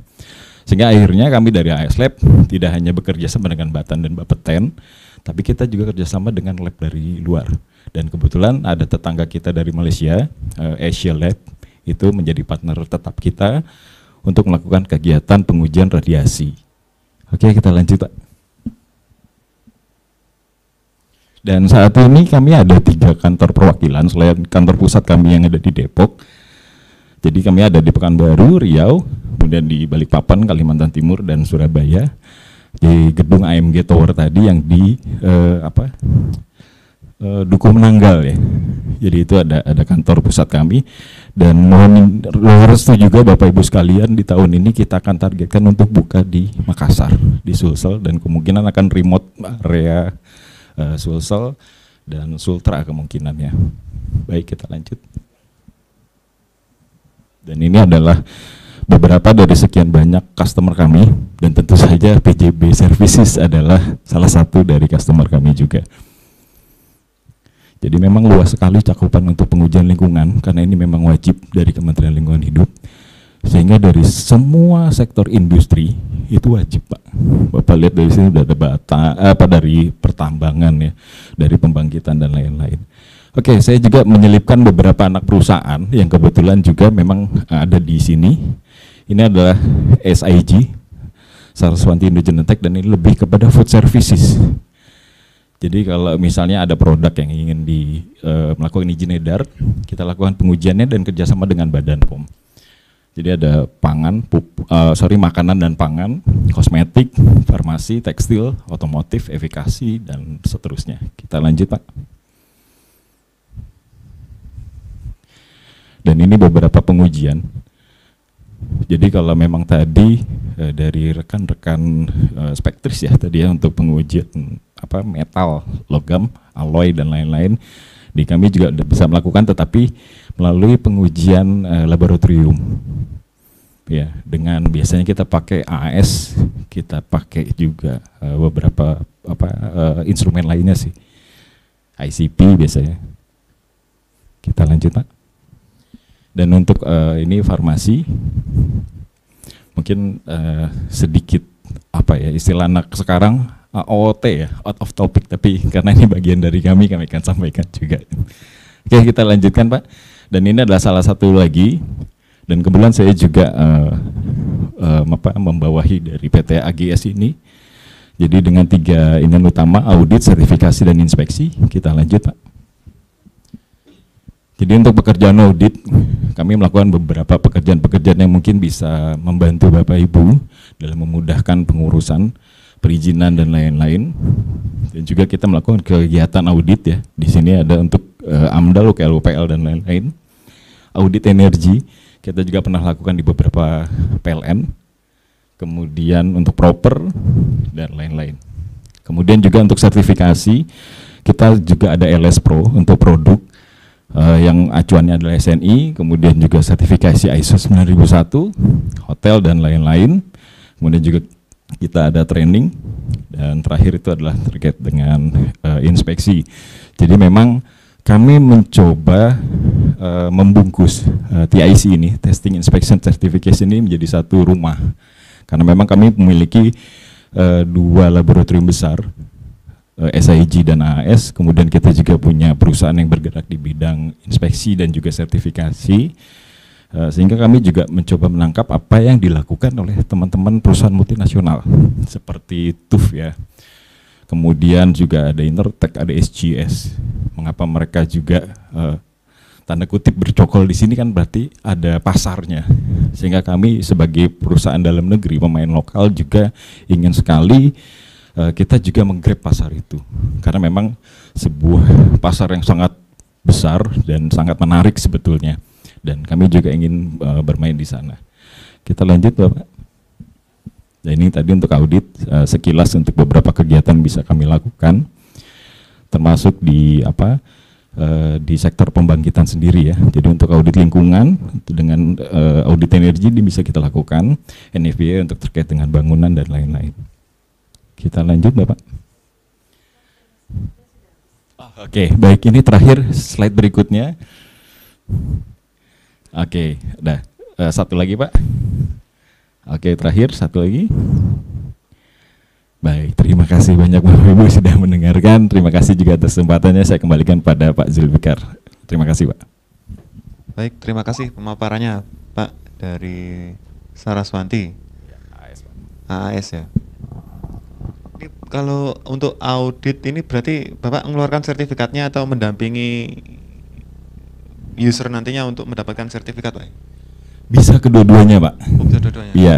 Sehingga akhirnya kami dari AS Lab tidak hanya bekerja sama dengan Batan dan bapak Bapeten, tapi kita juga kerjasama dengan lab dari luar. Dan kebetulan ada tetangga kita dari Malaysia, uh, Asia Lab, itu menjadi partner tetap kita untuk melakukan kegiatan pengujian radiasi Oke, kita lanjut, Dan saat ini kami ada tiga kantor perwakilan selain kantor pusat kami yang ada di Depok. Jadi kami ada di Pekanbaru, Riau, kemudian di Balikpapan, Kalimantan Timur dan Surabaya di gedung AMG Tower tadi yang di eh, apa uh, Dukuh Menanggal ya. Jadi itu ada ada kantor pusat kami dan mohon restu juga Bapak Ibu sekalian di tahun ini kita akan targetkan untuk buka di Makassar, di Sulsel dan kemungkinan akan remote area uh, Sulsel dan Sultra kemungkinannya. Baik, kita lanjut. Dan ini adalah beberapa dari sekian banyak customer kami dan tentu saja PJB Services adalah salah satu dari customer kami juga. Jadi memang luas sekali cakupan untuk pengujian lingkungan karena ini memang wajib dari Kementerian Lingkungan Hidup. Sehingga dari semua sektor industri itu wajib, Pak. Bapak lihat dari sini sudah ada bata apa dari pertambangan ya, dari pembangkitan dan lain-lain. Oke, saya juga menyelipkan beberapa anak perusahaan yang kebetulan juga memang ada di sini. Ini adalah SIG, Saraswanti Indogenetek dan ini lebih kepada food services jadi kalau misalnya ada produk yang ingin di uh, melakukan izin edar, kita lakukan pengujiannya dan kerjasama dengan Badan POM. Jadi ada pangan, pup, uh, sorry makanan dan pangan, kosmetik, farmasi, tekstil, otomotif, efikasi dan seterusnya. Kita lanjut pak. Dan ini beberapa pengujian. Jadi kalau memang tadi uh, dari rekan-rekan uh, spektris ya tadi ya untuk pengujian apa metal, logam, alloy dan lain-lain. Di kami juga bisa melakukan tetapi melalui pengujian uh, laboratorium. Ya, dengan biasanya kita pakai AAS kita pakai juga uh, beberapa apa uh, instrumen lainnya sih. ICP biasanya. Kita lanjut, Pak. Dan untuk uh, ini farmasi mungkin uh, sedikit apa ya istilah anak sekarang Uh, OOT ya, out of topic, tapi karena ini bagian dari kami, kami akan sampaikan juga. Oke, kita lanjutkan Pak. Dan ini adalah salah satu lagi, dan kebetulan saya juga uh, uh, apa, membawahi dari PT AGS ini. Jadi dengan tiga ini utama, audit, sertifikasi, dan inspeksi, kita lanjut Pak. Jadi untuk pekerjaan audit, kami melakukan beberapa pekerjaan-pekerjaan yang mungkin bisa membantu Bapak Ibu dalam memudahkan pengurusan perizinan dan lain-lain. Dan juga kita melakukan kegiatan audit ya. Di sini ada untuk uh, AMDAL, UKLUPL dan lain-lain. Audit energi kita juga pernah lakukan di beberapa PLN. Kemudian untuk proper dan lain-lain. Kemudian juga untuk sertifikasi kita juga ada LS Pro untuk produk uh, yang acuannya adalah SNI, kemudian juga sertifikasi ISO 9001, hotel dan lain-lain. Kemudian juga kita ada training dan terakhir itu adalah terkait dengan uh, inspeksi. Jadi memang kami mencoba uh, membungkus uh, eh, TIC ini, Testing Inspection Certification ini menjadi satu rumah. Karena memang kami memiliki uh, dua laboratorium besar, uh, SIG dan AAS, kemudian kita juga punya perusahaan yang bergerak di bidang inspeksi dan juga sertifikasi. Eh, sehingga kami juga mencoba menangkap apa yang dilakukan oleh teman-teman perusahaan multinasional seperti TUF ya kemudian juga ada Intertek ada SGS mengapa mereka juga uh, tanda kutip bercokol di sini kan berarti ada pasarnya sehingga kami sebagai perusahaan dalam negeri pemain lokal juga ingin sekali uh, kita juga menggrab pasar itu karena memang sebuah pasar yang sangat besar dan sangat menarik sebetulnya dan kami juga ingin uh, bermain di sana. Kita lanjut Bapak. Nah, ini tadi untuk audit uh, sekilas untuk beberapa kegiatan bisa kami lakukan termasuk di apa uh, di sektor pembangkitan sendiri ya. Jadi untuk audit lingkungan dengan uh, audit energi ini bisa kita lakukan NFBA untuk terkait dengan bangunan dan lain-lain. Kita lanjut Bapak. Oke, okay, baik ini terakhir slide berikutnya. Oke, dah. Uh, satu lagi, Pak. Oke, terakhir satu lagi. Baik, terima kasih banyak Bapak Ibu sudah mendengarkan. Terima kasih juga atas kesempatannya saya kembalikan pada Pak Zulfikar. Terima kasih, Pak. Baik, terima kasih pemaparannya, Pak dari Saraswanti. AAS ya. Ini kalau untuk audit ini berarti Bapak mengeluarkan sertifikatnya atau mendampingi user nantinya untuk mendapatkan sertifikat Pak? Bisa kedua-duanya, Pak. Oh, bisa kedua-duanya. Iya.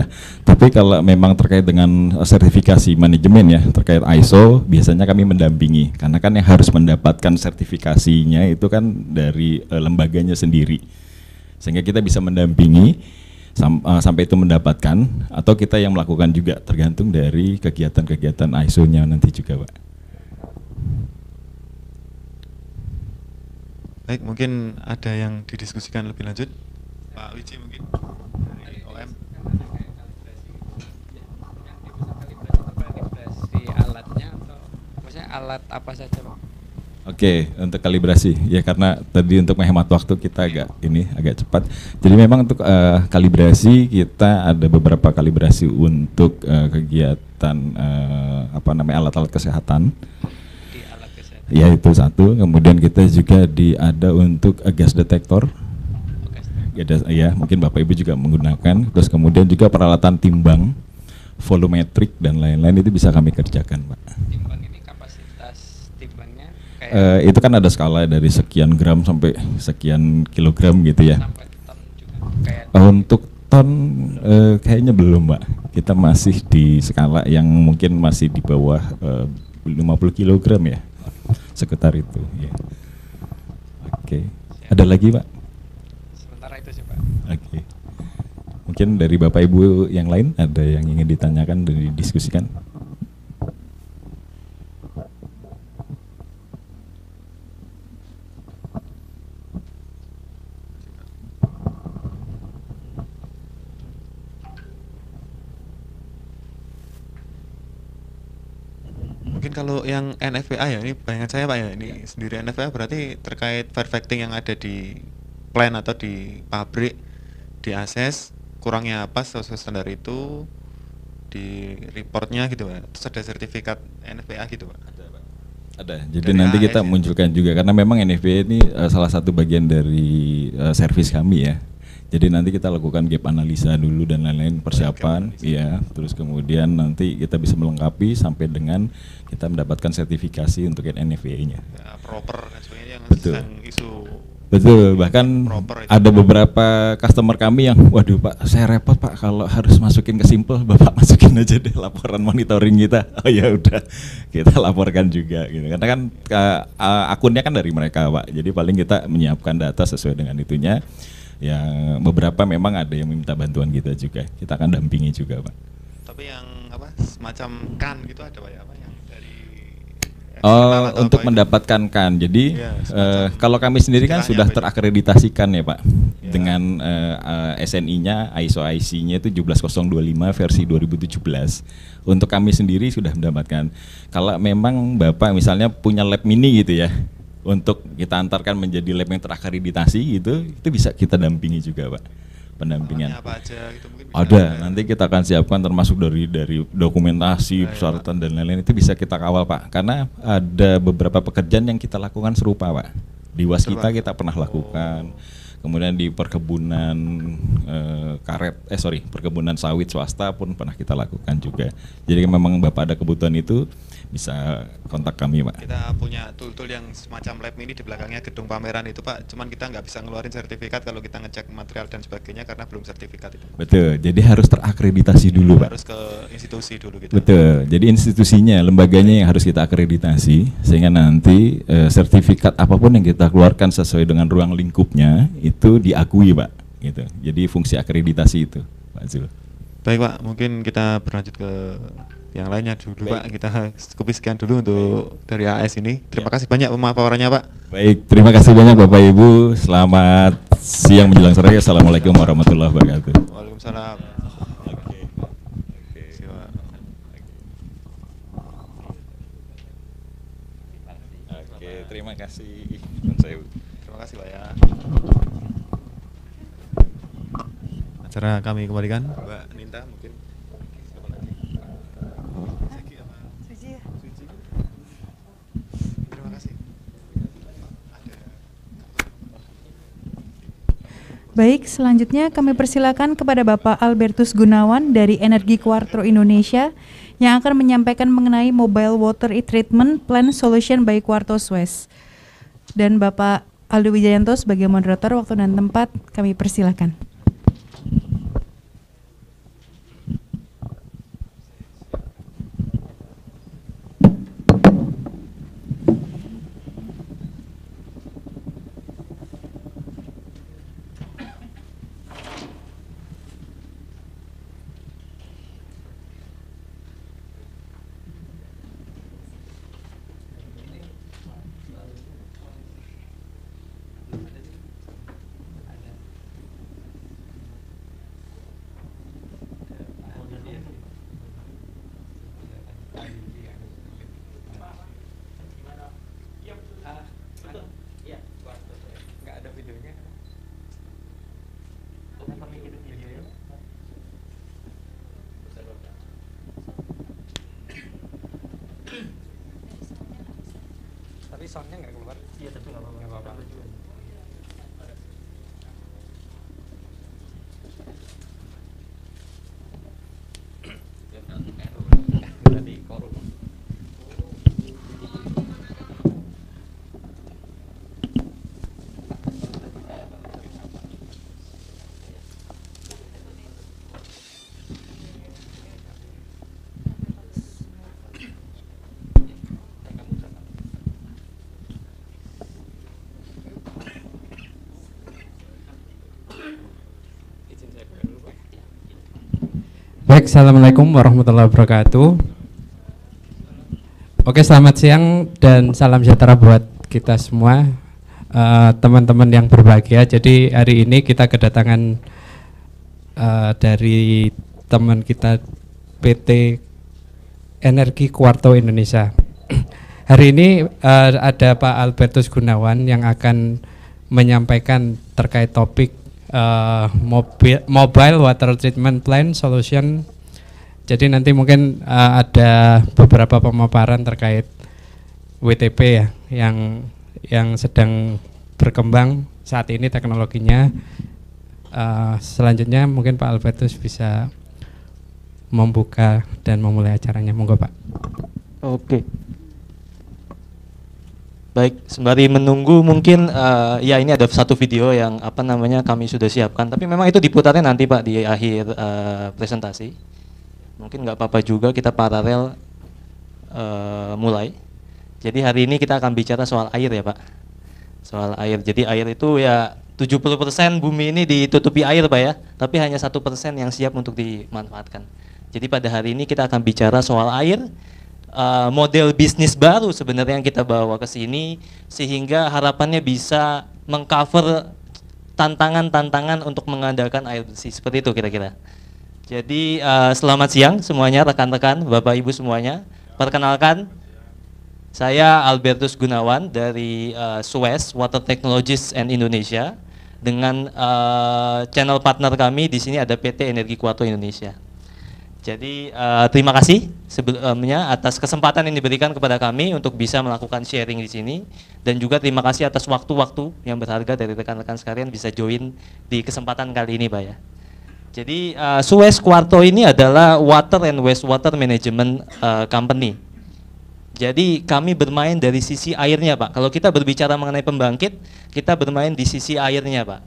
Tapi kalau memang terkait dengan eh, sertifikasi manajemen ya, terkait ISO, biasanya kami mendampingi karena kan yang harus mendapatkan sertifikasinya itu kan dari uh, lembaganya sendiri. Sehingga kita bisa mendampingi sam uh, sampai itu mendapatkan atau kita yang melakukan juga tergantung dari kegiatan-kegiatan ISO-nya nanti juga, Pak. Baik, mungkin ada yang didiskusikan lebih lanjut? Pak Wici mungkin dari OM. alatnya atau maksudnya alat apa saja Pak? Oke, okay, untuk kalibrasi ya karena tadi untuk menghemat waktu kita agak ini agak cepat. Jadi memang untuk uh, kalibrasi kita ada beberapa kalibrasi untuk uh, kegiatan uh, apa namanya alat-alat kesehatan ya itu satu kemudian kita juga di ada untuk gas detektor ya mungkin bapak ibu juga menggunakan terus kemudian juga peralatan timbang volumetrik dan lain-lain itu bisa kami kerjakan pak timbang ini kapasitas timbangnya uh, itu kan ada skala dari sekian gram sampai sekian kilogram gitu ya ton eh, untuk ton uh, kayaknya belum pak kita masih di skala yang mungkin masih di bawah uh, 50 kilogram ya sekitar itu. Ya. Oke, okay. ada lagi pak? Sementara itu sih pak. Oke, okay. mungkin dari bapak ibu yang lain ada yang ingin ditanyakan dan didiskusikan? mungkin kalau yang NFPA ya ini bayangan saya pak ya ini ya. sendiri NFPA berarti terkait perfecting yang ada di plan atau di pabrik di ases kurangnya apa sesuai standar itu di reportnya gitu pak terus ada sertifikat NFPA gitu pak ada pak jadi dari nanti AS kita munculkan juga karena memang NFPA ini eh, salah satu bagian dari uh, servis kami ya jadi nanti kita lakukan gap analisa dulu dan lain-lain persiapan, ya. Terus kemudian nanti kita bisa melengkapi sampai dengan kita mendapatkan sertifikasi untuk NFVA-nya. Ya, proper yang Betul. isu Betul, bahkan ada beberapa customer kami yang waduh Pak, saya repot Pak kalau harus masukin ke simple, Bapak masukin aja deh laporan monitoring kita. Oh ya udah, kita laporkan juga gitu. Karena kan eh, eh, akunnya kan dari mereka Pak. Jadi paling kita menyiapkan data sesuai dengan itunya yang beberapa memang ada yang minta bantuan kita juga. Kita akan dampingi juga, Pak. Tapi yang apa semacam kan gitu ada Pak ya, Pak? yang dari Oh, untuk mendapatkan kan. Jadi ya, uh, kalau kami sendiri kan sudah terakreditasikan ya, Pak. Ya. Dengan uh, eh, SNI-nya, ISO IC-nya itu 17025 versi 2017. Untuk kami sendiri sudah mendapatkan. Kalau memang Bapak misalnya punya lab mini gitu ya untuk kita antarkan menjadi lab yang terakreditasi gitu itu bisa kita dampingi juga pak pendampingan apa aja, gitu, bisa ada ya. nanti kita akan siapkan termasuk dari dari dokumentasi nah, persyaratan ya, dan lain-lain itu bisa kita kawal pak karena ada beberapa pekerjaan yang kita lakukan serupa pak di waskita kita pernah lakukan kemudian di perkebunan eh, karet eh sorry perkebunan sawit swasta pun pernah kita lakukan juga jadi memang bapak ada kebutuhan itu bisa kontak kami pak kita punya tool-tool yang semacam lab mini di belakangnya gedung pameran itu pak cuman kita nggak bisa ngeluarin sertifikat kalau kita ngecek material dan sebagainya karena belum sertifikat itu betul jadi harus terakreditasi dulu pak harus ke institusi dulu gitu betul jadi institusinya lembaganya yang harus kita akreditasi sehingga nanti eh, sertifikat apapun yang kita keluarkan sesuai dengan ruang lingkupnya itu diakui pak gitu jadi fungsi akreditasi itu pak Zul baik pak mungkin kita berlanjut ke yang lainnya dulu baik. Pak kita cukupi sekian dulu untuk baik. dari AS ini terima ya. kasih banyak pemaparannya Pak baik terima kasih banyak Bapak Ibu selamat siang menjelang sore Assalamualaikum warahmatullahi wabarakatuh Waalaikumsalam terima kasih terima kasih Pak ya acara kami kembalikan Mbak Ninta Baik, selanjutnya kami persilakan kepada Bapak Albertus Gunawan dari Energi Quartro Indonesia yang akan menyampaikan mengenai Mobile Water Treatment Plan Solution by Kuarto Swiss Dan Bapak Aldo Wijayanto sebagai moderator waktu dan tempat kami persilakan. Baik, Assalamualaikum warahmatullahi wabarakatuh. Oke, selamat siang dan salam sejahtera buat kita semua, eh, teman-teman uh, yang berbahagia. Jadi hari ini kita kedatangan uh, dari teman kita PT Energi Kuarto Indonesia. hari ini uh, ada Pak Albertus Gunawan yang akan menyampaikan terkait topik uh, mobil, mobile water treatment plan solution jadi nanti mungkin uh, ada beberapa pemaparan terkait WTP ya yang yang sedang berkembang saat ini teknologinya. Uh, selanjutnya mungkin Pak Albertus bisa membuka dan memulai acaranya. Monggo Pak. Oke. Baik, sembari menunggu mungkin uh, ya ini ada satu video yang apa namanya kami sudah siapkan, tapi memang itu diputarnya nanti Pak di akhir uh, presentasi mungkin nggak apa-apa juga kita paralel uh, mulai. Jadi hari ini kita akan bicara soal air ya Pak. Soal air. Jadi air itu ya 70% bumi ini ditutupi air Pak ya, tapi hanya satu persen yang siap untuk dimanfaatkan. Jadi pada hari ini kita akan bicara soal air, uh, model bisnis baru sebenarnya yang kita bawa ke sini sehingga harapannya bisa mengcover tantangan-tantangan untuk mengandalkan air bersih seperti itu kira-kira. Jadi uh, selamat siang semuanya rekan-rekan, Bapak Ibu semuanya. Perkenalkan saya Albertus Gunawan dari uh, Suez Water Technologies and Indonesia dengan uh, channel partner kami di sini ada PT Energi Kuato Indonesia. Jadi uh, terima kasih sebelumnya atas kesempatan yang diberikan kepada kami untuk bisa melakukan sharing di sini dan juga terima kasih atas waktu-waktu yang berharga dari rekan-rekan sekalian bisa join di kesempatan kali ini, Pak ya. Jadi uh, Suez Quarto ini adalah water and wastewater management uh, company. Jadi kami bermain dari sisi airnya Pak. Kalau kita berbicara mengenai pembangkit, kita bermain di sisi airnya Pak.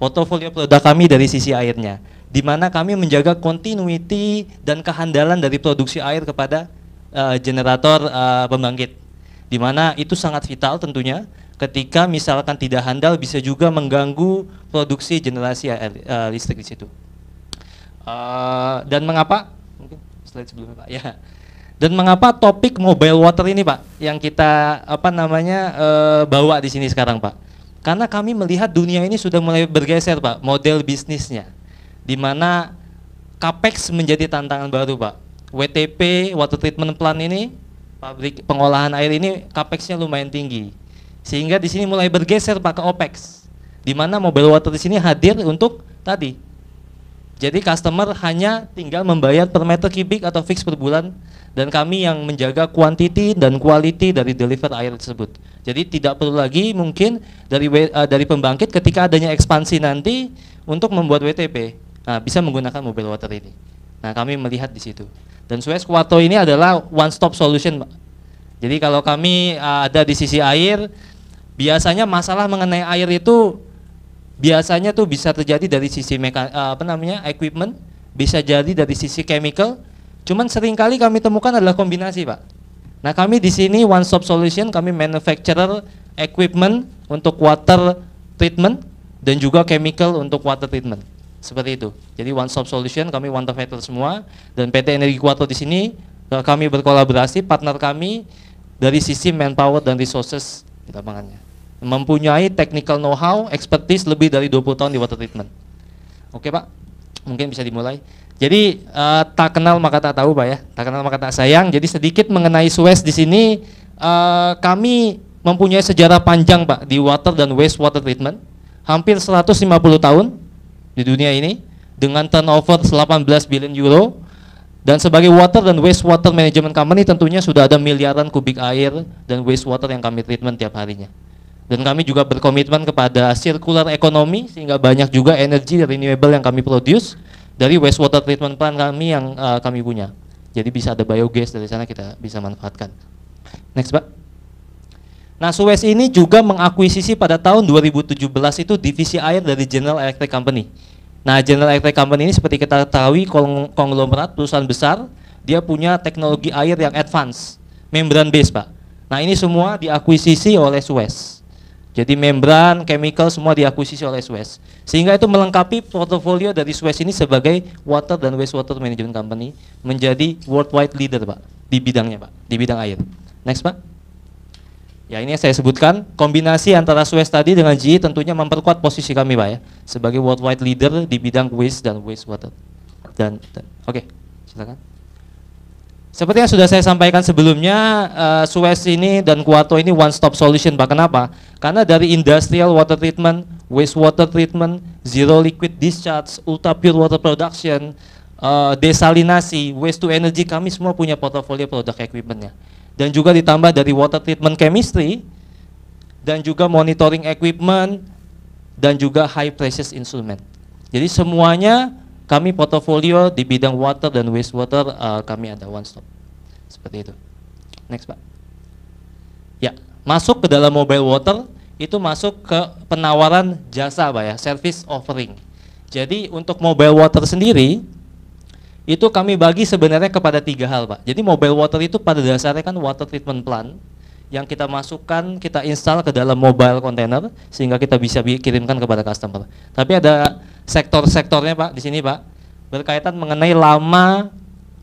Portofolio produk kami dari sisi airnya. Di mana kami menjaga continuity dan kehandalan dari produksi air kepada uh, generator uh, pembangkit. Di mana itu sangat vital tentunya ketika misalkan tidak handal bisa juga mengganggu produksi generasi uh, listrik di situ. Uh, dan mengapa? Mungkin slide sebelumnya Pak. Ya. Dan mengapa topik mobile water ini Pak yang kita apa namanya uh, bawa di sini sekarang Pak? Karena kami melihat dunia ini sudah mulai bergeser Pak model bisnisnya, di mana capex menjadi tantangan baru Pak. WTP water treatment plant ini pabrik pengolahan air ini capexnya lumayan tinggi sehingga di sini mulai bergeser pakai OPEX. Di mana mobile water di sini hadir untuk tadi. Jadi customer hanya tinggal membayar per meter kubik atau fix per bulan dan kami yang menjaga quantity dan quality dari deliver air tersebut. Jadi tidak perlu lagi mungkin dari uh, dari pembangkit ketika adanya ekspansi nanti untuk membuat WTP nah, bisa menggunakan mobile water ini. Nah kami melihat di situ. Dan Suez Quarto ini adalah one stop solution. Jadi kalau kami uh, ada di sisi air, biasanya masalah mengenai air itu biasanya tuh bisa terjadi dari sisi meka, eh, apa namanya equipment bisa jadi dari sisi chemical cuman seringkali kami temukan adalah kombinasi pak nah kami di sini one stop solution kami manufacturer equipment untuk water treatment dan juga chemical untuk water treatment seperti itu jadi one stop solution kami one stop factor semua dan PT Energi Kuarto di sini eh, kami berkolaborasi partner kami dari sisi manpower dan resources di lapangannya. Mempunyai technical know-how, expertise lebih dari 20 tahun di water treatment. Oke Pak, mungkin bisa dimulai. Jadi uh, tak kenal maka tak tahu Pak ya, tak kenal maka tak sayang. Jadi sedikit mengenai Suez di sini, uh, kami mempunyai sejarah panjang Pak di water dan waste water treatment. Hampir 150 tahun di dunia ini dengan turnover 18 billion euro dan sebagai water dan wastewater management company tentunya sudah ada miliaran kubik air dan wastewater yang kami treatment tiap harinya. Dan kami juga berkomitmen kepada circular economy sehingga banyak juga energi renewable yang kami produce dari wastewater treatment plant kami yang uh, kami punya. Jadi bisa ada biogas dari sana kita bisa manfaatkan. Next, Pak. Nah, Suez ini juga mengakuisisi pada tahun 2017 itu divisi air dari General Electric Company Nah, General Electric Company ini seperti kita ketahui konglomerat perusahaan besar, dia punya teknologi air yang advance, membran base, Pak. Nah, ini semua diakuisisi oleh Suez. Jadi membran, chemical semua diakuisisi oleh Suez. Sehingga itu melengkapi portofolio dari Suez ini sebagai water dan wastewater management company menjadi worldwide leader, Pak, di bidangnya, Pak, di bidang air. Next, Pak. Ya ini saya sebutkan, kombinasi antara Swiss tadi dengan GE tentunya memperkuat posisi kami Pak ya, sebagai worldwide leader di bidang waste dan wastewater. Dan, dan oke, okay, silakan. Seperti yang sudah saya sampaikan sebelumnya, uh, Suez ini dan Kuato ini one stop solution Pak. Kenapa? Karena dari industrial water treatment, wastewater treatment, zero liquid discharge, ultra pure water production, uh, desalinasi, waste to energy, kami semua punya portfolio produk equipmentnya dan juga ditambah dari water treatment chemistry dan juga monitoring equipment dan juga high precious instrument. Jadi semuanya kami portofolio di bidang water dan wastewater uh, kami ada one stop. Seperti itu. Next, Pak. Ya, masuk ke dalam mobile water itu masuk ke penawaran jasa, Pak ya, service offering. Jadi untuk mobile water sendiri itu kami bagi sebenarnya kepada tiga hal Pak. Jadi mobile water itu pada dasarnya kan water treatment plant yang kita masukkan, kita install ke dalam mobile container sehingga kita bisa kirimkan kepada customer. Tapi ada sektor-sektornya Pak di sini Pak berkaitan mengenai lama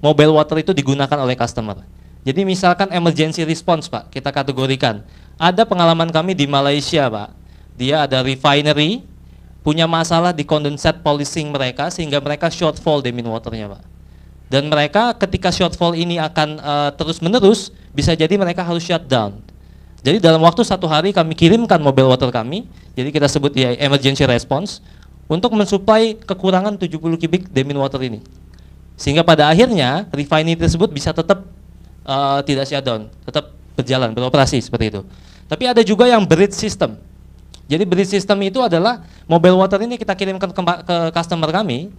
mobile water itu digunakan oleh customer. Jadi misalkan emergency response Pak, kita kategorikan. Ada pengalaman kami di Malaysia Pak. Dia ada refinery punya masalah di condensate polishing mereka sehingga mereka shortfall demin waternya pak dan mereka ketika shortfall ini akan uh, eh, terus menerus bisa jadi mereka harus shutdown jadi dalam waktu satu hari kami kirimkan mobile water kami jadi kita sebut ya emergency response untuk mensuplai kekurangan 70 kubik demin water ini sehingga pada akhirnya refinery tersebut bisa tetap uh, tidak shutdown tetap berjalan beroperasi seperti itu tapi ada juga yang bridge system jadi beli sistem itu adalah mobile water ini kita kirimkan ke, ke customer kami,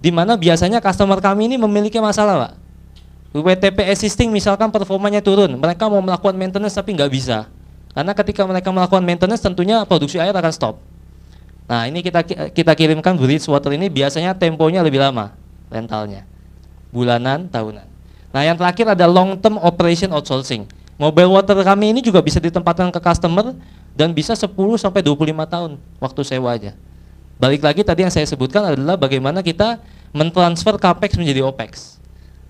di mana biasanya customer kami ini memiliki masalah, Pak. WTP existing misalkan performanya turun, mereka mau melakukan maintenance tapi nggak bisa. Karena ketika mereka melakukan maintenance tentunya produksi air akan stop. Nah ini kita kita kirimkan bridge water ini biasanya temponya lebih lama rentalnya, bulanan, tahunan. Nah yang terakhir ada long term operation outsourcing. Mobile water kami ini juga bisa ditempatkan ke customer dan bisa 10 sampai 25 tahun waktu sewa aja. Balik lagi tadi yang saya sebutkan adalah bagaimana kita mentransfer capex menjadi opex.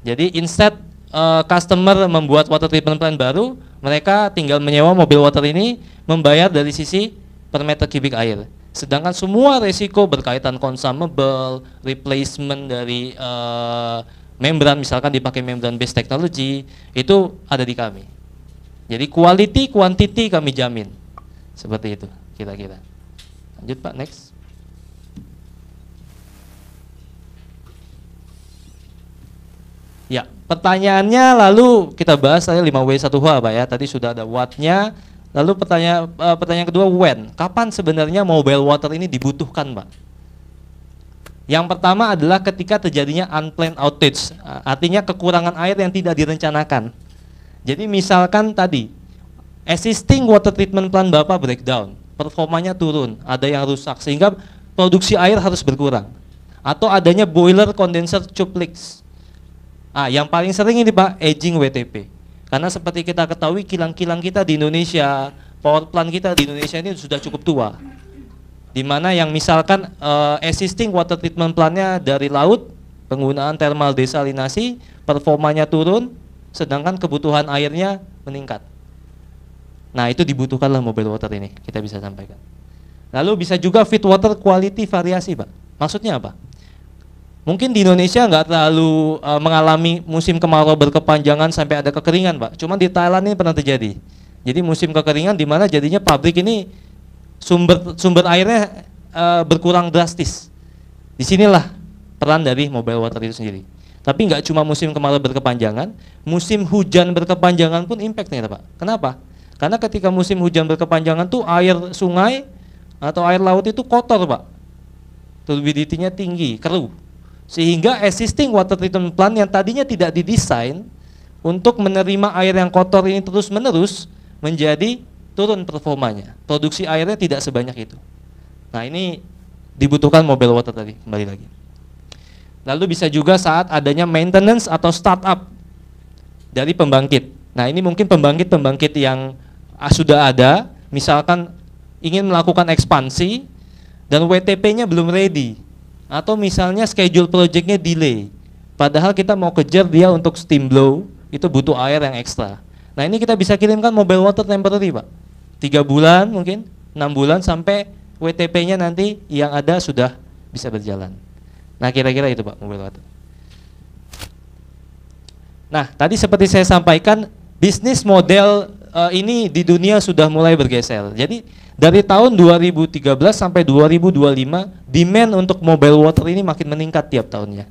Jadi instead uh, customer membuat water treatment plan baru, mereka tinggal menyewa mobil water ini membayar dari sisi per meter kubik air. Sedangkan semua resiko berkaitan consumable, replacement dari uh, membran misalkan dipakai membran based technology itu ada di kami. Jadi quality, quantity kami jamin. Seperti itu kita-kita. Lanjut Pak, next. Ya, pertanyaannya lalu kita bahas tadi 5W1H Pak ya. Tadi sudah ada watt-nya. Lalu pertanyaan eh, pertanyaan kedua when? Kapan sebenarnya mobile water ini dibutuhkan, Pak? Yang pertama adalah ketika terjadinya unplanned outage, artinya kekurangan air yang tidak direncanakan. Jadi misalkan tadi existing water treatment plant Bapak breakdown, performanya turun, ada yang rusak sehingga produksi air harus berkurang. Atau adanya boiler condenser cupliks. Ah, yang paling sering ini Pak aging WTP. Karena seperti kita ketahui kilang-kilang kita di Indonesia, power plant kita di Indonesia ini sudah cukup tua. Di mana yang misalkan uh, existing water treatment plantnya dari laut, penggunaan thermal desalinasi, performanya turun, sedangkan kebutuhan airnya meningkat. Nah, itu dibutuhkanlah mobile water ini, kita bisa sampaikan. Lalu bisa juga fit water quality variasi, Pak. Maksudnya apa? Mungkin di Indonesia nggak terlalu e, mengalami musim kemarau berkepanjangan sampai ada kekeringan, Pak. Cuma di Thailand ini pernah terjadi. Jadi musim kekeringan di mana jadinya pabrik ini sumber sumber airnya e, berkurang drastis. Disinilah peran dari mobile water itu sendiri. Tapi nggak cuma musim kemarau berkepanjangan, musim hujan berkepanjangan pun impact Pak. Kenapa? Karena ketika musim hujan berkepanjangan tuh air sungai atau air laut itu kotor Pak. Turbiditinya tinggi, keruh. Sehingga existing water treatment plant yang tadinya tidak didesain untuk menerima air yang kotor ini terus-menerus menjadi turun performanya. Produksi airnya tidak sebanyak itu. Nah ini dibutuhkan mobile water tadi kembali lagi. Lalu bisa juga saat adanya maintenance atau startup dari pembangkit. Nah ini mungkin pembangkit-pembangkit yang ah, sudah ada, misalkan ingin melakukan ekspansi dan WTP-nya belum ready, atau misalnya schedule projectnya delay, padahal kita mau kejar dia untuk steam blow, itu butuh air yang ekstra. Nah ini kita bisa kirimkan mobile water temporary pak, tiga bulan mungkin, enam bulan sampai WTP-nya nanti yang ada sudah bisa berjalan. Nah kira-kira itu Pak mobil water. Nah tadi seperti saya sampaikan bisnis model uh, ini di dunia sudah mulai bergeser. Jadi dari tahun 2013 sampai 2025 demand untuk mobile water ini makin meningkat tiap tahunnya.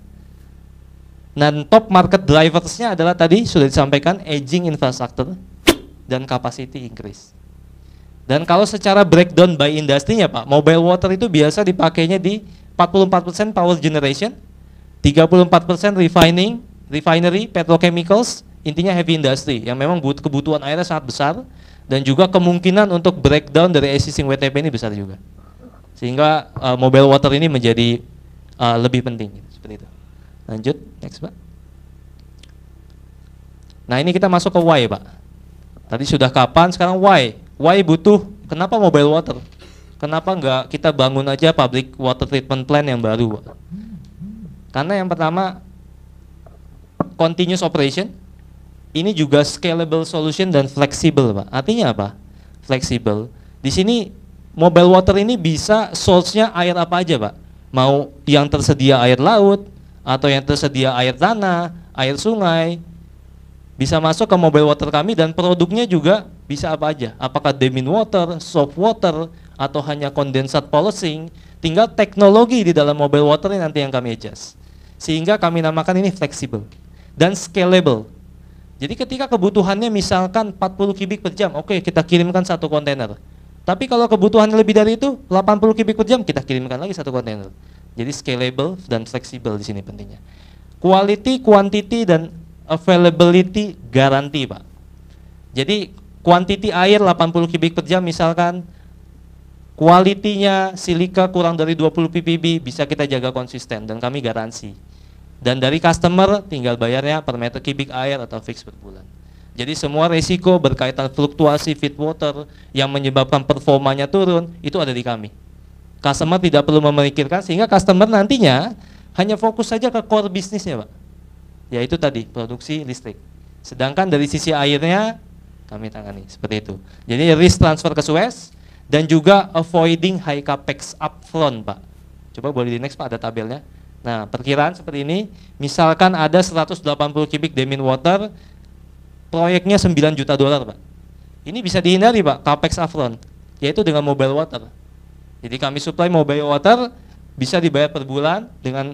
Dan top market driversnya adalah tadi sudah disampaikan aging infrastructure dan capacity increase. Dan kalau secara breakdown by industrinya Pak, mobile water itu biasa dipakainya di 44% power generation, 34% refining, refinery, petrochemicals, intinya heavy industry yang memang but kebutuhan airnya sangat besar dan juga kemungkinan untuk breakdown dari existing WTP ini besar juga. Sehingga uh, mobile water ini menjadi uh, lebih penting seperti itu. Lanjut, next Pak. Nah, ini kita masuk ke why, Pak. Tadi sudah kapan, sekarang why? Why butuh kenapa mobile water? Kenapa nggak kita bangun aja public water treatment plan yang baru? Pak? Karena yang pertama continuous operation ini juga scalable solution dan fleksibel, Pak. Artinya apa? Fleksibel. Di sini mobile water ini bisa source-nya air apa aja, Pak. Mau yang tersedia air laut atau yang tersedia air tanah, air sungai, bisa masuk ke mobile water kami dan produknya juga bisa apa aja apakah demin water, soft water, atau hanya condensate polishing, tinggal teknologi di dalam mobile water ini nanti yang kami adjust. Sehingga kami namakan ini fleksibel dan scalable. Jadi ketika kebutuhannya misalkan 40 kubik per jam, oke okay, kita kirimkan satu kontainer. Tapi kalau kebutuhan lebih dari itu, 80 kubik per jam kita kirimkan lagi satu kontainer. Jadi scalable dan fleksibel di sini pentingnya. Quality, quantity dan availability garanti, Pak. Jadi quantity air 80 kubik per jam misalkan kualitinya silika kurang dari 20 ppb bisa kita jaga konsisten dan kami garansi. Dan dari customer tinggal bayarnya per meter kubik air atau fix per bulan. Jadi semua resiko berkaitan fluktuasi feed water yang menyebabkan performanya turun itu ada di kami. Customer tidak perlu memikirkan sehingga customer nantinya hanya fokus saja ke core bisnisnya, Pak. Yaitu tadi produksi listrik. Sedangkan dari sisi airnya kami tangani seperti itu. Jadi risk transfer ke Suez dan juga avoiding high capex upfront Pak. Coba boleh di next Pak ada tabelnya. Nah perkiraan seperti ini, misalkan ada 180 kubik demin water, proyeknya 9 juta dolar Pak. Ini bisa dihindari Pak, capex upfront, yaitu dengan mobile water. Jadi kami supply mobile water bisa dibayar per bulan dengan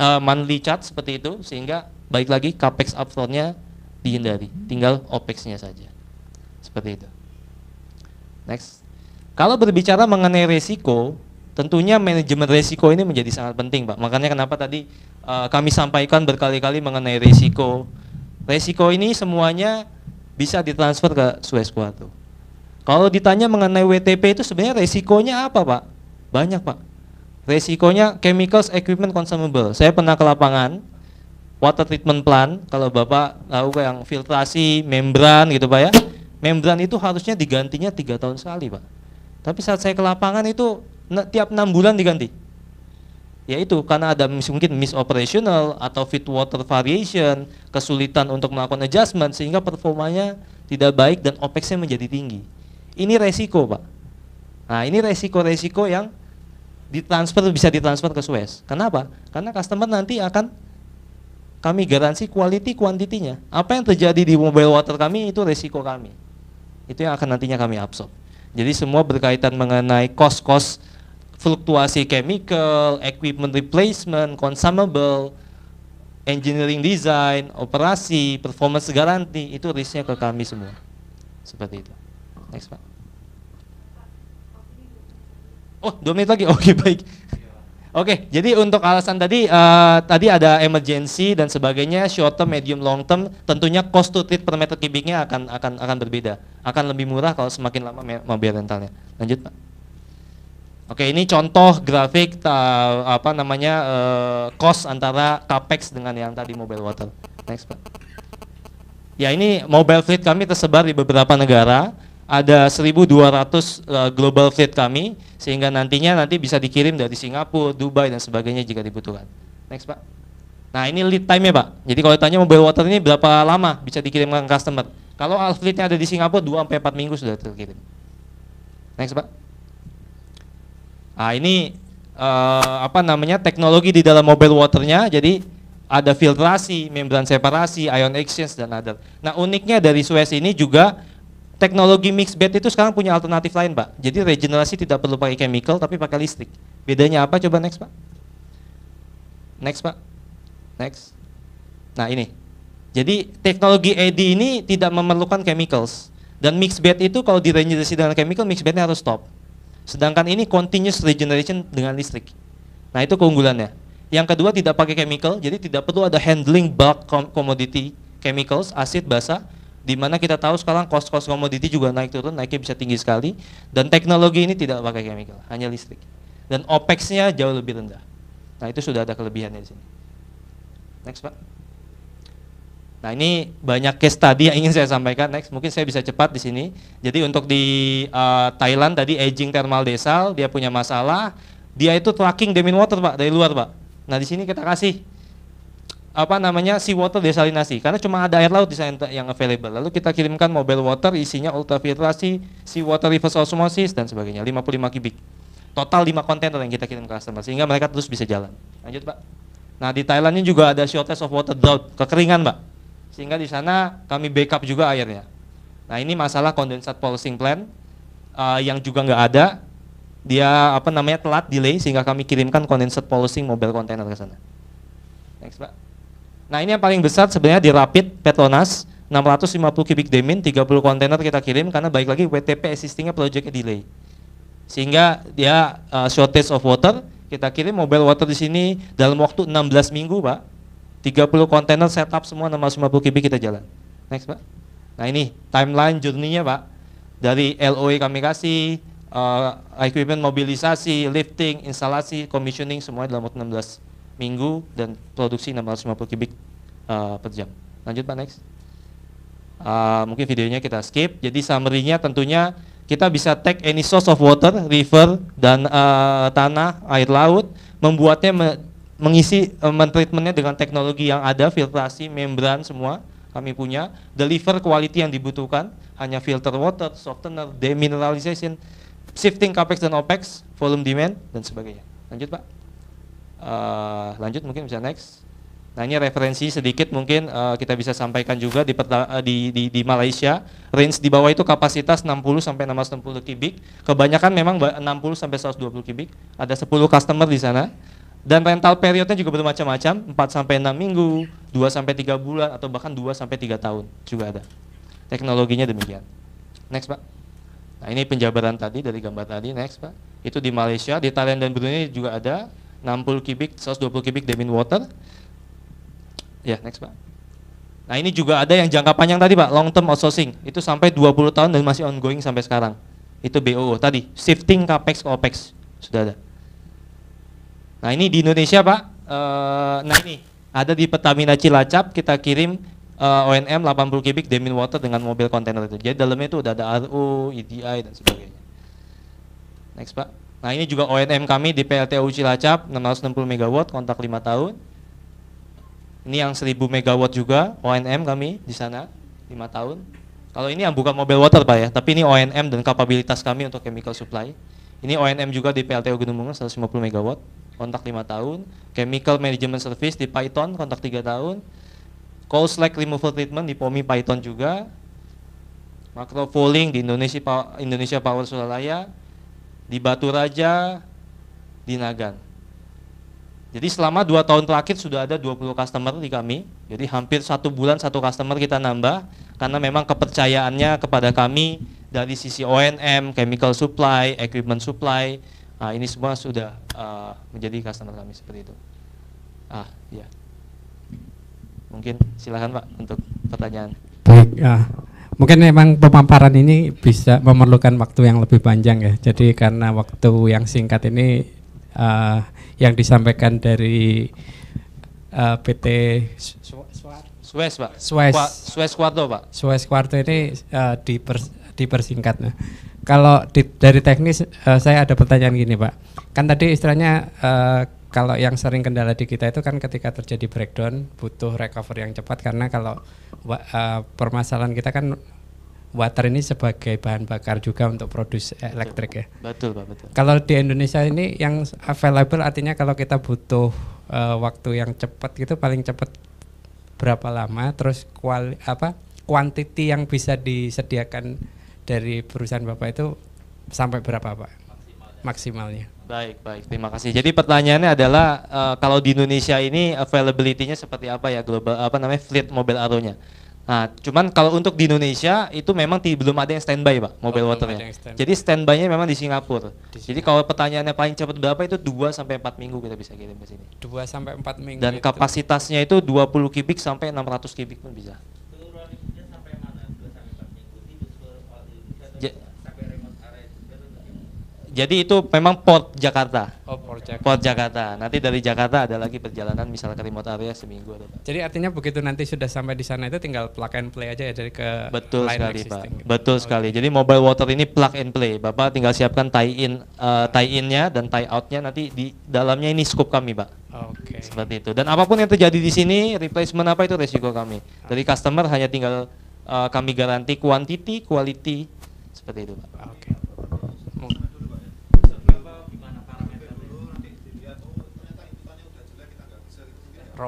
uh, monthly charge seperti itu sehingga baik lagi capex upfrontnya dihindari, tinggal opexnya saja. Seperti itu. Next. Kalau berbicara mengenai resiko, tentunya manajemen resiko ini menjadi sangat penting, Pak. Makanya kenapa tadi uh, kami sampaikan berkali-kali mengenai resiko. Resiko ini semuanya bisa ditransfer ke Suez Quarto. Kalau ditanya mengenai WTP itu sebenarnya resikonya apa, Pak? Banyak, Pak. Resikonya chemicals, equipment, consumable. Saya pernah ke lapangan, water treatment plant, kalau Bapak tahu yang filtrasi, membran gitu, Pak ya. Membran itu harusnya digantinya tiga tahun sekali, Pak tapi saat saya ke lapangan itu tiap enam bulan diganti. Yaitu karena ada mungkin miss operational atau fit water variation, kesulitan untuk melakukan adjustment sehingga performanya tidak baik dan opex menjadi tinggi. Ini resiko, Pak. Nah, ini resiko-resiko yang ditransfer bisa ditransfer ke Swiss. Kenapa? Karena customer nanti akan kami garansi quality kuantitinya. Apa yang terjadi di mobile water kami itu resiko kami. Itu yang akan nantinya kami absorb. Jadi semua berkaitan mengenai kos-kos fluktuasi chemical, equipment replacement, consumable, engineering design, operasi, performance garanti itu risknya ke kami semua. Seperti itu. Next Pak. Oh, dua menit lagi. Oke okay, baik. Oke, okay, jadi untuk alasan tadi uh, tadi ada emergency dan sebagainya, short term, medium, long term, tentunya cost to treat per meter kubiknya akan akan akan berbeda, akan lebih murah kalau semakin lama mobil rentalnya. Lanjut pak. Oke, ini contoh grafik uh, apa namanya uh, cost antara capex dengan yang tadi mobile water. Next pak. Ya ini mobile fleet kami tersebar di beberapa negara ada 1.200 uh, eh, global fleet kami sehingga nantinya nanti bisa dikirim dari Singapura, Dubai dan sebagainya jika dibutuhkan. Next pak. Nah ini lead time ya pak. Jadi kalau tanya mobile water ini berapa lama bisa dikirim ke customer? Kalau fleetnya ada di Singapura 2 sampai 4 minggu sudah terkirim. Next pak. Nah ini uh, apa namanya teknologi di dalam mobile waternya. Jadi ada filtrasi, membran separasi, ion exchange dan other. Nah uniknya dari Suez ini juga teknologi mix bed itu sekarang punya alternatif lain pak jadi regenerasi tidak perlu pakai chemical tapi pakai listrik bedanya apa coba next pak next pak next nah ini jadi teknologi AD e ini tidak memerlukan chemicals dan mix bed itu kalau diregenerasi dengan chemical mix bednya harus stop sedangkan ini continuous regeneration dengan listrik nah itu keunggulannya yang kedua tidak pakai chemical jadi tidak perlu ada handling bulk commodity chemicals, asid, basa di mana kita tahu sekarang kos-kos komoditi juga naik turun, naiknya bisa tinggi sekali. Dan teknologi ini tidak pakai chemical, hanya listrik. Dan OPEX-nya jauh lebih rendah. Nah itu sudah ada kelebihannya di sini. Next Pak. Nah ini banyak case tadi yang ingin saya sampaikan. Next, mungkin saya bisa cepat di sini. Jadi untuk di uh, Thailand tadi aging thermal desal, dia punya masalah. Dia itu tracking demin water pak dari luar pak. Nah di sini kita kasih apa namanya water desalinasi karena cuma ada air laut di sana yang available. Lalu kita kirimkan mobile water isinya ultrafiltrasi, water reverse osmosis dan sebagainya 55 kubik. Total 5 kontainer yang kita kirim ke customer sehingga mereka terus bisa jalan. Lanjut, Pak. Nah, di Thailandnya juga ada shortage of water drought, kekeringan, Pak. Sehingga di sana kami backup juga airnya. Nah, ini masalah condensate polishing plant uh, yang juga nggak ada. Dia apa namanya telat delay sehingga kami kirimkan condensate polishing mobile container ke sana. Thanks, Pak. Nah ini yang paling besar sebenarnya di Rapid Petronas 650 kubik demin 30 kontainer kita kirim karena baik lagi WTP existingnya project delay sehingga dia uh, shortage of water kita kirim mobile water di sini dalam waktu 16 minggu pak 30 kontainer setup semua 650 kubik kita jalan next pak nah ini timeline journey-nya pak dari LOE kami kasih uh, equipment mobilisasi lifting instalasi commissioning semua dalam waktu 16 minggu dan produksi 650 kubik uh, per jam. Lanjut Pak next. Uh, mungkin videonya kita skip. Jadi summary-nya tentunya kita bisa take any source of water, river dan uh, tanah, air laut, membuatnya me mengisi uh, mentreatmentnya dengan teknologi yang ada, filtrasi, membran semua kami punya, deliver quality yang dibutuhkan, hanya filter water, softener, demineralization, shifting capex dan opex, volume demand dan sebagainya. Lanjut Pak uh, lanjut mungkin bisa next nah ini referensi sedikit mungkin uh, kita bisa sampaikan juga di, uh, di, di, di Malaysia range di bawah itu kapasitas 60 sampai 660 kubik kebanyakan memang 60 sampai 120 kubik ada 10 customer di sana dan rental periodnya juga bermacam-macam 4 sampai 6 minggu 2 sampai 3 bulan atau bahkan 2 sampai 3 tahun juga ada teknologinya demikian next pak nah ini penjabaran tadi dari gambar tadi next pak itu di Malaysia di Thailand dan Brunei juga ada 60 kubik, 120 kubik demin water. Ya, yeah, next Pak. Nah ini juga ada yang jangka panjang tadi Pak, long term outsourcing. Itu sampai 20 tahun dan masih ongoing sampai sekarang. Itu BOO tadi, shifting CAPEX ke OPEX. Sudah ada. Nah ini di Indonesia Pak, uh, nah ini ada di Pertamina Cilacap, kita kirim uh, ONM 80 kubik demin water dengan mobil kontainer itu. Jadi dalamnya itu udah ada RU, EDI dan sebagainya. Next Pak. Nah ini juga ONM kami di PLTU Cilacap 660 MW kontak 5 tahun. Ini yang 1000 MW juga ONM kami di sana 5 tahun. Kalau ini yang bukan mobile water Pak ya, tapi ini ONM dan kapabilitas kami untuk chemical supply. Ini ONM juga di PLTU Gunung Bungur 150 MW kontak 5 tahun. Chemical Management Service di Python kontak 3 tahun. Coal Slack Removal Treatment di POMI Python juga. Macro Fouling di Indonesia Indonesia Power Sulawesi di Batu Raja, di Nagan. Jadi selama dua tahun terakhir sudah ada 20 customer di kami. Jadi hampir satu bulan satu customer kita nambah karena memang kepercayaannya kepada kami dari sisi ONM, chemical supply, equipment supply, nah ini semua sudah uh, menjadi customer kami seperti itu. Ah, ya. Mungkin silakan Pak untuk pertanyaan. Baik, ya. Mungkin memang pemaparan ini bisa memerlukan waktu yang lebih panjang ya. Jadi karena waktu yang singkat ini uh, yang disampaikan dari uh, eh, PT Suez Pak. Suez. Suez Kuarto, Pak. Suez Kuarto ini uh, eh, dipers dipersingkat. Nah. Kalau di, dari teknis uh, saya ada pertanyaan gini Pak. Kan tadi istilahnya uh, kalau yang sering kendala di kita itu kan ketika terjadi breakdown butuh recover yang cepat karena kalau uh, permasalahan kita kan water ini sebagai bahan bakar juga untuk produksi elektrik ya. Betul pak, betul. Kalau di Indonesia ini yang available artinya kalau kita butuh uh, waktu yang cepat gitu paling cepat berapa lama, terus kual apa Quantity yang bisa disediakan dari perusahaan bapak itu sampai berapa pak? Maksimalnya. Maksimalnya. Baik, baik. Terima kasih. Jadi pertanyaannya adalah uh, kalau di Indonesia ini availability-nya seperti apa ya global apa namanya fleet mobil arrow Nah, cuman kalau untuk di Indonesia itu memang di, belum ada yang standby, Pak, mobil oh, ya. Stand Jadi standby-nya memang di Singapura. di Singapura. Jadi kalau pertanyaannya paling cepat berapa itu 2 sampai 4 minggu kita bisa kirim ke sini. 2 sampai 4 minggu. Dan itu. kapasitasnya itu 20 kubik sampai 600 kubik pun bisa. Jadi itu memang port Jakarta. Oh, port Jakarta. Port Jakarta. Nanti dari Jakarta ada lagi perjalanan misalnya ke remote area seminggu ada. Jadi artinya begitu nanti sudah sampai di sana itu tinggal plug and play aja ya dari ke Betul sekali, Pak. Betul oh, sekali. Okay. Iya. Jadi mobile water ini plug and play. Bapak tinggal siapkan tie in uh, eh, tie innya dan tie outnya nanti di dalamnya ini scope kami, Pak. Oke. Okay. Seperti itu. Dan apapun yang terjadi di sini, replacement apa itu resiko kami. Dari customer hanya tinggal uh, kami garanti quantity, quality seperti itu, Pak. Oke. Okay.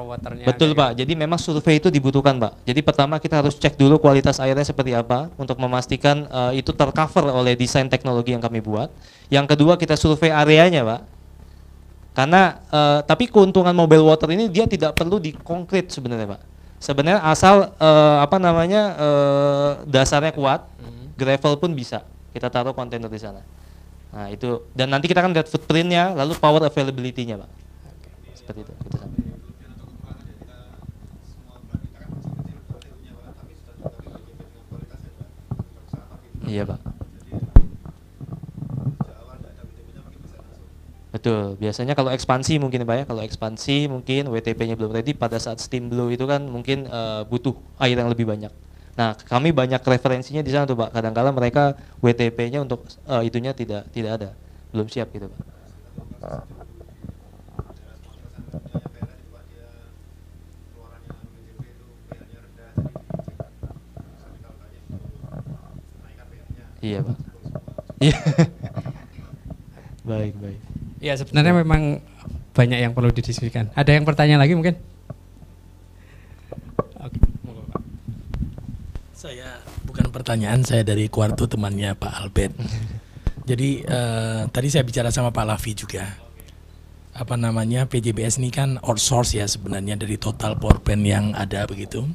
waternya. Betul Pak. Ya. Jadi memang survei itu dibutuhkan Pak. Jadi pertama kita harus cek dulu kualitas airnya seperti apa untuk memastikan uh, itu tercover oleh desain teknologi yang kami buat. Yang kedua kita survei areanya Pak. Karena uh, tapi keuntungan mobile water ini dia tidak perlu dikonkret sebenarnya Pak. Sebenarnya asal uh, apa namanya uh, dasarnya kuat, hmm. gravel pun bisa. Kita taruh kontainer di sana. Nah itu dan nanti kita akan lihat footprintnya, lalu power availability-nya pak. Seperti itu. Kita sampai. Iya pak. Betul. Biasanya kalau ekspansi mungkin pak ya, kalau ekspansi mungkin WTP-nya belum ready pada saat steam blow itu kan mungkin uh, butuh air yang lebih banyak. Nah, kami banyak referensinya di sana tuh Pak. Kadangkala -kadang mereka WTP-nya untuk uh, itunya tidak tidak ada, belum siap gitu Pak. Iya pak. Iya. baik baik. Iya sebenarnya memang banyak yang perlu didiskusikan. Ada yang pertanyaan lagi mungkin? Saya bukan pertanyaan, saya dari kuartu temannya Pak Albert. Jadi eh, tadi saya bicara sama Pak Lavi juga. Apa namanya PJBS ini kan outsource ya sebenarnya dari total powerbank yang ada begitu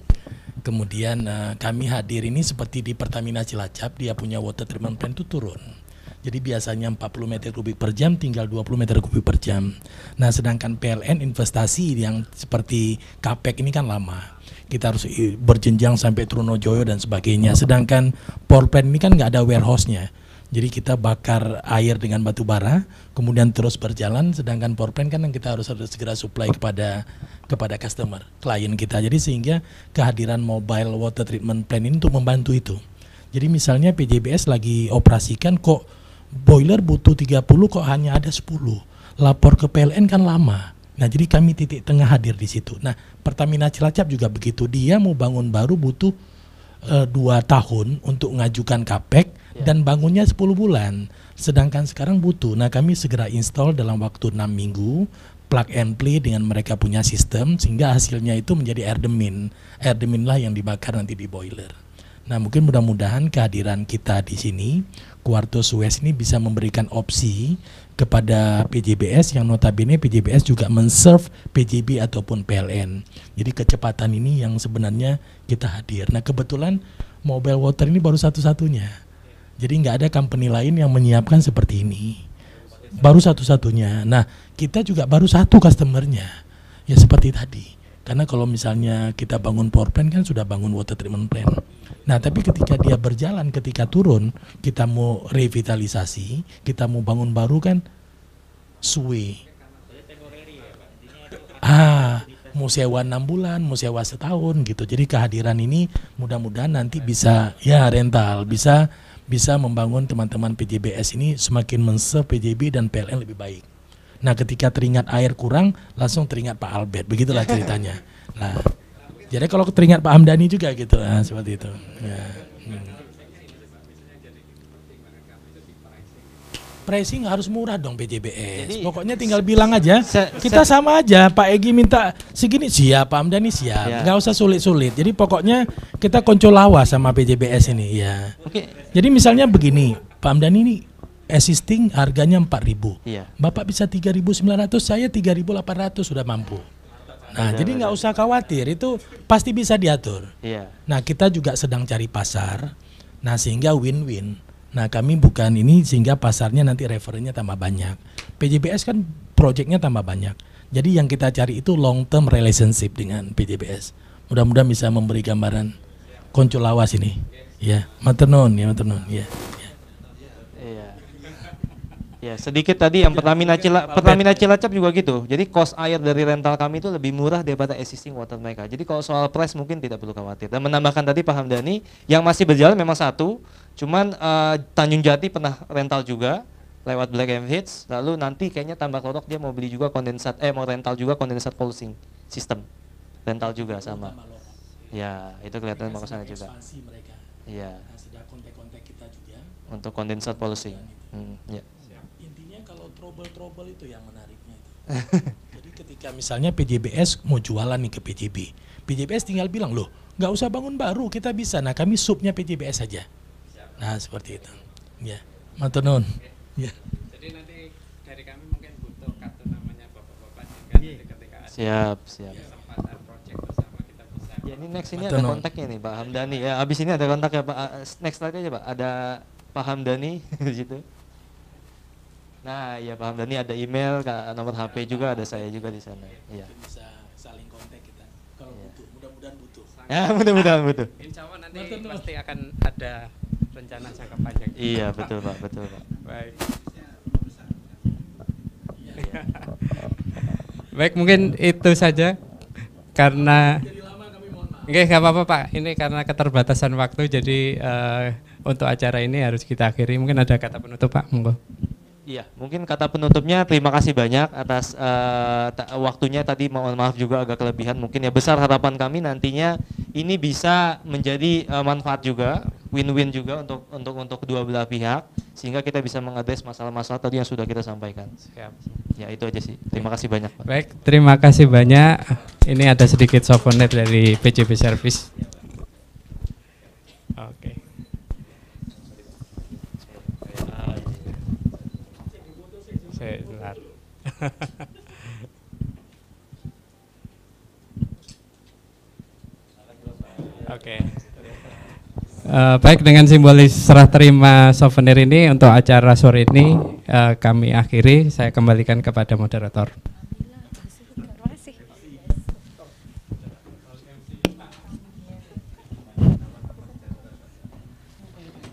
Kemudian uh, kami hadir ini seperti di Pertamina Cilacap, dia punya water treatment plant itu turun. Jadi biasanya 40 meter kubik per jam tinggal 20 meter kubik per jam. Nah, sedangkan PLN investasi yang seperti Kapek e ini kan lama. Kita harus berjenjang sampai Trunojoyo dan sebagainya. Sedangkan power plant ini kan nggak ada warehouse-nya jadi kita bakar air dengan batu bara, kemudian terus berjalan. Sedangkan plant kan yang kita harus segera supply kepada kepada customer, klien kita. Jadi sehingga kehadiran mobile water treatment plant ini untuk membantu itu. Jadi misalnya PJBS lagi operasikan kok boiler butuh 30 kok hanya ada 10. Lapor ke PLN kan lama. Nah, jadi kami titik tengah hadir di situ. Nah, Pertamina Cilacap juga begitu. Dia mau bangun baru butuh e, dua tahun untuk mengajukan kapek Iya. dan bangunnya 10 bulan. Sedangkan sekarang butuh. Nah, kami segera install dalam waktu 6 minggu plug and play dengan mereka punya sistem sehingga hasilnya itu menjadi air demin. Air demin lah yang dibakar nanti di boiler. Nah, mungkin mudah-mudahan kehadiran kita di sini Kuarto Suez ini bisa memberikan opsi kepada PJBS yang notabene PJBS juga menserve PJB ataupun PLN. Jadi kecepatan ini yang sebenarnya kita hadir. Nah, kebetulan mobile water ini baru satu-satunya jadi nggak ada company lain yang menyiapkan seperti ini. Baru satu-satunya. Nah, kita juga baru satu customernya. Ya seperti tadi. Karena kalau misalnya kita bangun power plant kan sudah bangun water treatment plant. Nah, tapi ketika dia berjalan, ketika turun, kita mau revitalisasi, kita mau bangun baru kan suwe. Ah, mau sewa enam bulan, mau sewa setahun gitu. Jadi kehadiran ini mudah-mudahan nanti bisa ya rental, bisa bisa membangun teman-teman PJBS ini semakin mense PJB dan PLN lebih baik. Nah, ketika teringat air kurang, langsung teringat Pak Albert. Begitulah ceritanya. Nah, jadi kalau teringat Pak Hamdani juga gitu, nah, seperti itu. Ya. Hmm. pricing harus murah dong PJBS. Jadi, Pokoknya tinggal bilang aja. Se, se kita sama aja. Pak Egi minta segini siap, Pak Amdani siap. Ya. Gak usah sulit-sulit. Jadi pokoknya kita koncolawa sama PJBS ini ya. Oke. Okay. Jadi misalnya begini, Pak Amdani ini assisting harganya 4000. Iya. Bapak bisa 3900, saya 3800 sudah mampu. Nah, jadi nggak usah khawatir, itu pasti bisa diatur. Iya. Nah, kita juga sedang cari pasar. Nah, sehingga win-win Nah kami bukan ini sehingga pasarnya nanti referennya tambah banyak. PJBS kan proyeknya tambah banyak. Jadi yang kita cari itu long term relationship dengan PJBS. Mudah-mudahan bisa memberi gambaran konculawas ini. Ya, maternon ya maternon ya. Ya sedikit tadi yang Pertamina Cilacap, Pertamina Cilacap juga gitu. Jadi cost air dari rental kami itu lebih murah daripada existing water mereka. Jadi kalau soal price mungkin tidak perlu khawatir. Dan menambahkan tadi Pak Hamdani yang masih berjalan memang satu, cuman uh, Tanjung Jati pernah rental juga lewat Black and Hits. Lalu nanti kayaknya tambah lorok dia mau beli juga kondensat, eh mau rental juga kondensat polishing system, rental juga sama. Ya itu kelihatan mau kesana juga. Iya. Nah, Untuk kondensat polishing. Hmm, ya trouble-trouble itu yang menariknya itu. Jadi ketika misalnya PJBS mau jualan nih ke PJB, PJBS tinggal bilang loh, nggak usah bangun baru, kita bisa. Nah kami subnya PJBS saja. Nah seperti itu. Ya, matunun. Ya. Jadi nanti dari kami mungkin butuh kartu namanya bapak-bapak juga iya. ketika ada siap siap. Kesempatan Ya ini next ini ada kontaknya nih Pak Hamdani ya. Abis ini ada kontak ya Pak. Eh, next slide aja Pak. Ada Pak Hamdani di situ. Nah, ya Dan ini ada email, nomor HP iya, juga ada saya juga di sana. Iya. iya. Bisa saling kontak kita kalau ya. butuh. Mudah-mudahan butuh. Ya, mudah-mudahan butuh. Insya Allah nanti betul, pasti akan ada rencana jangka panjang. Iya, betul Pak, betul Pak. Baik. Baik, mungkin itu saja karena Oke, nggak apa-apa Pak. Ini karena keterbatasan waktu, jadi uh, untuk acara ini harus kita akhiri. Mungkin ada kata penutup Pak, monggo. Iya, mungkin kata penutupnya terima kasih banyak atas uh, waktunya tadi mohon maaf juga agak kelebihan mungkin ya besar harapan kami nantinya ini bisa menjadi uh, manfaat juga win-win juga untuk untuk untuk kedua belah pihak sehingga kita bisa mengadres masalah-masalah tadi yang sudah kita sampaikan. Siap. Ya itu aja sih. Terima kasih banyak. Pak. Baik, terima kasih banyak. Ini ada sedikit souvenir dari PCB Service. Oke. Okay. Oke. Okay. Uh, eh, baik dengan simbolis serah terima souvenir ini untuk acara sore ini uh, kami akhiri. Saya kembalikan kepada moderator.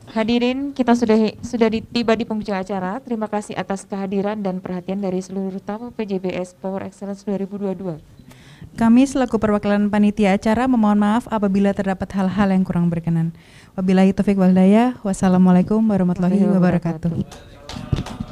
Hadirin, kita sudah sudah tiba di pembicara acara. Terima kasih atas kehadiran dan perhatian dari seluruh tamu PJBS Power Excellence 2022. Kami selaku perwakilan panitia acara memohon maaf apabila terdapat hal-hal yang kurang berkenan. Wabillahi taufik wal Wassalamualaikum warahmatullahi wabarakatuh.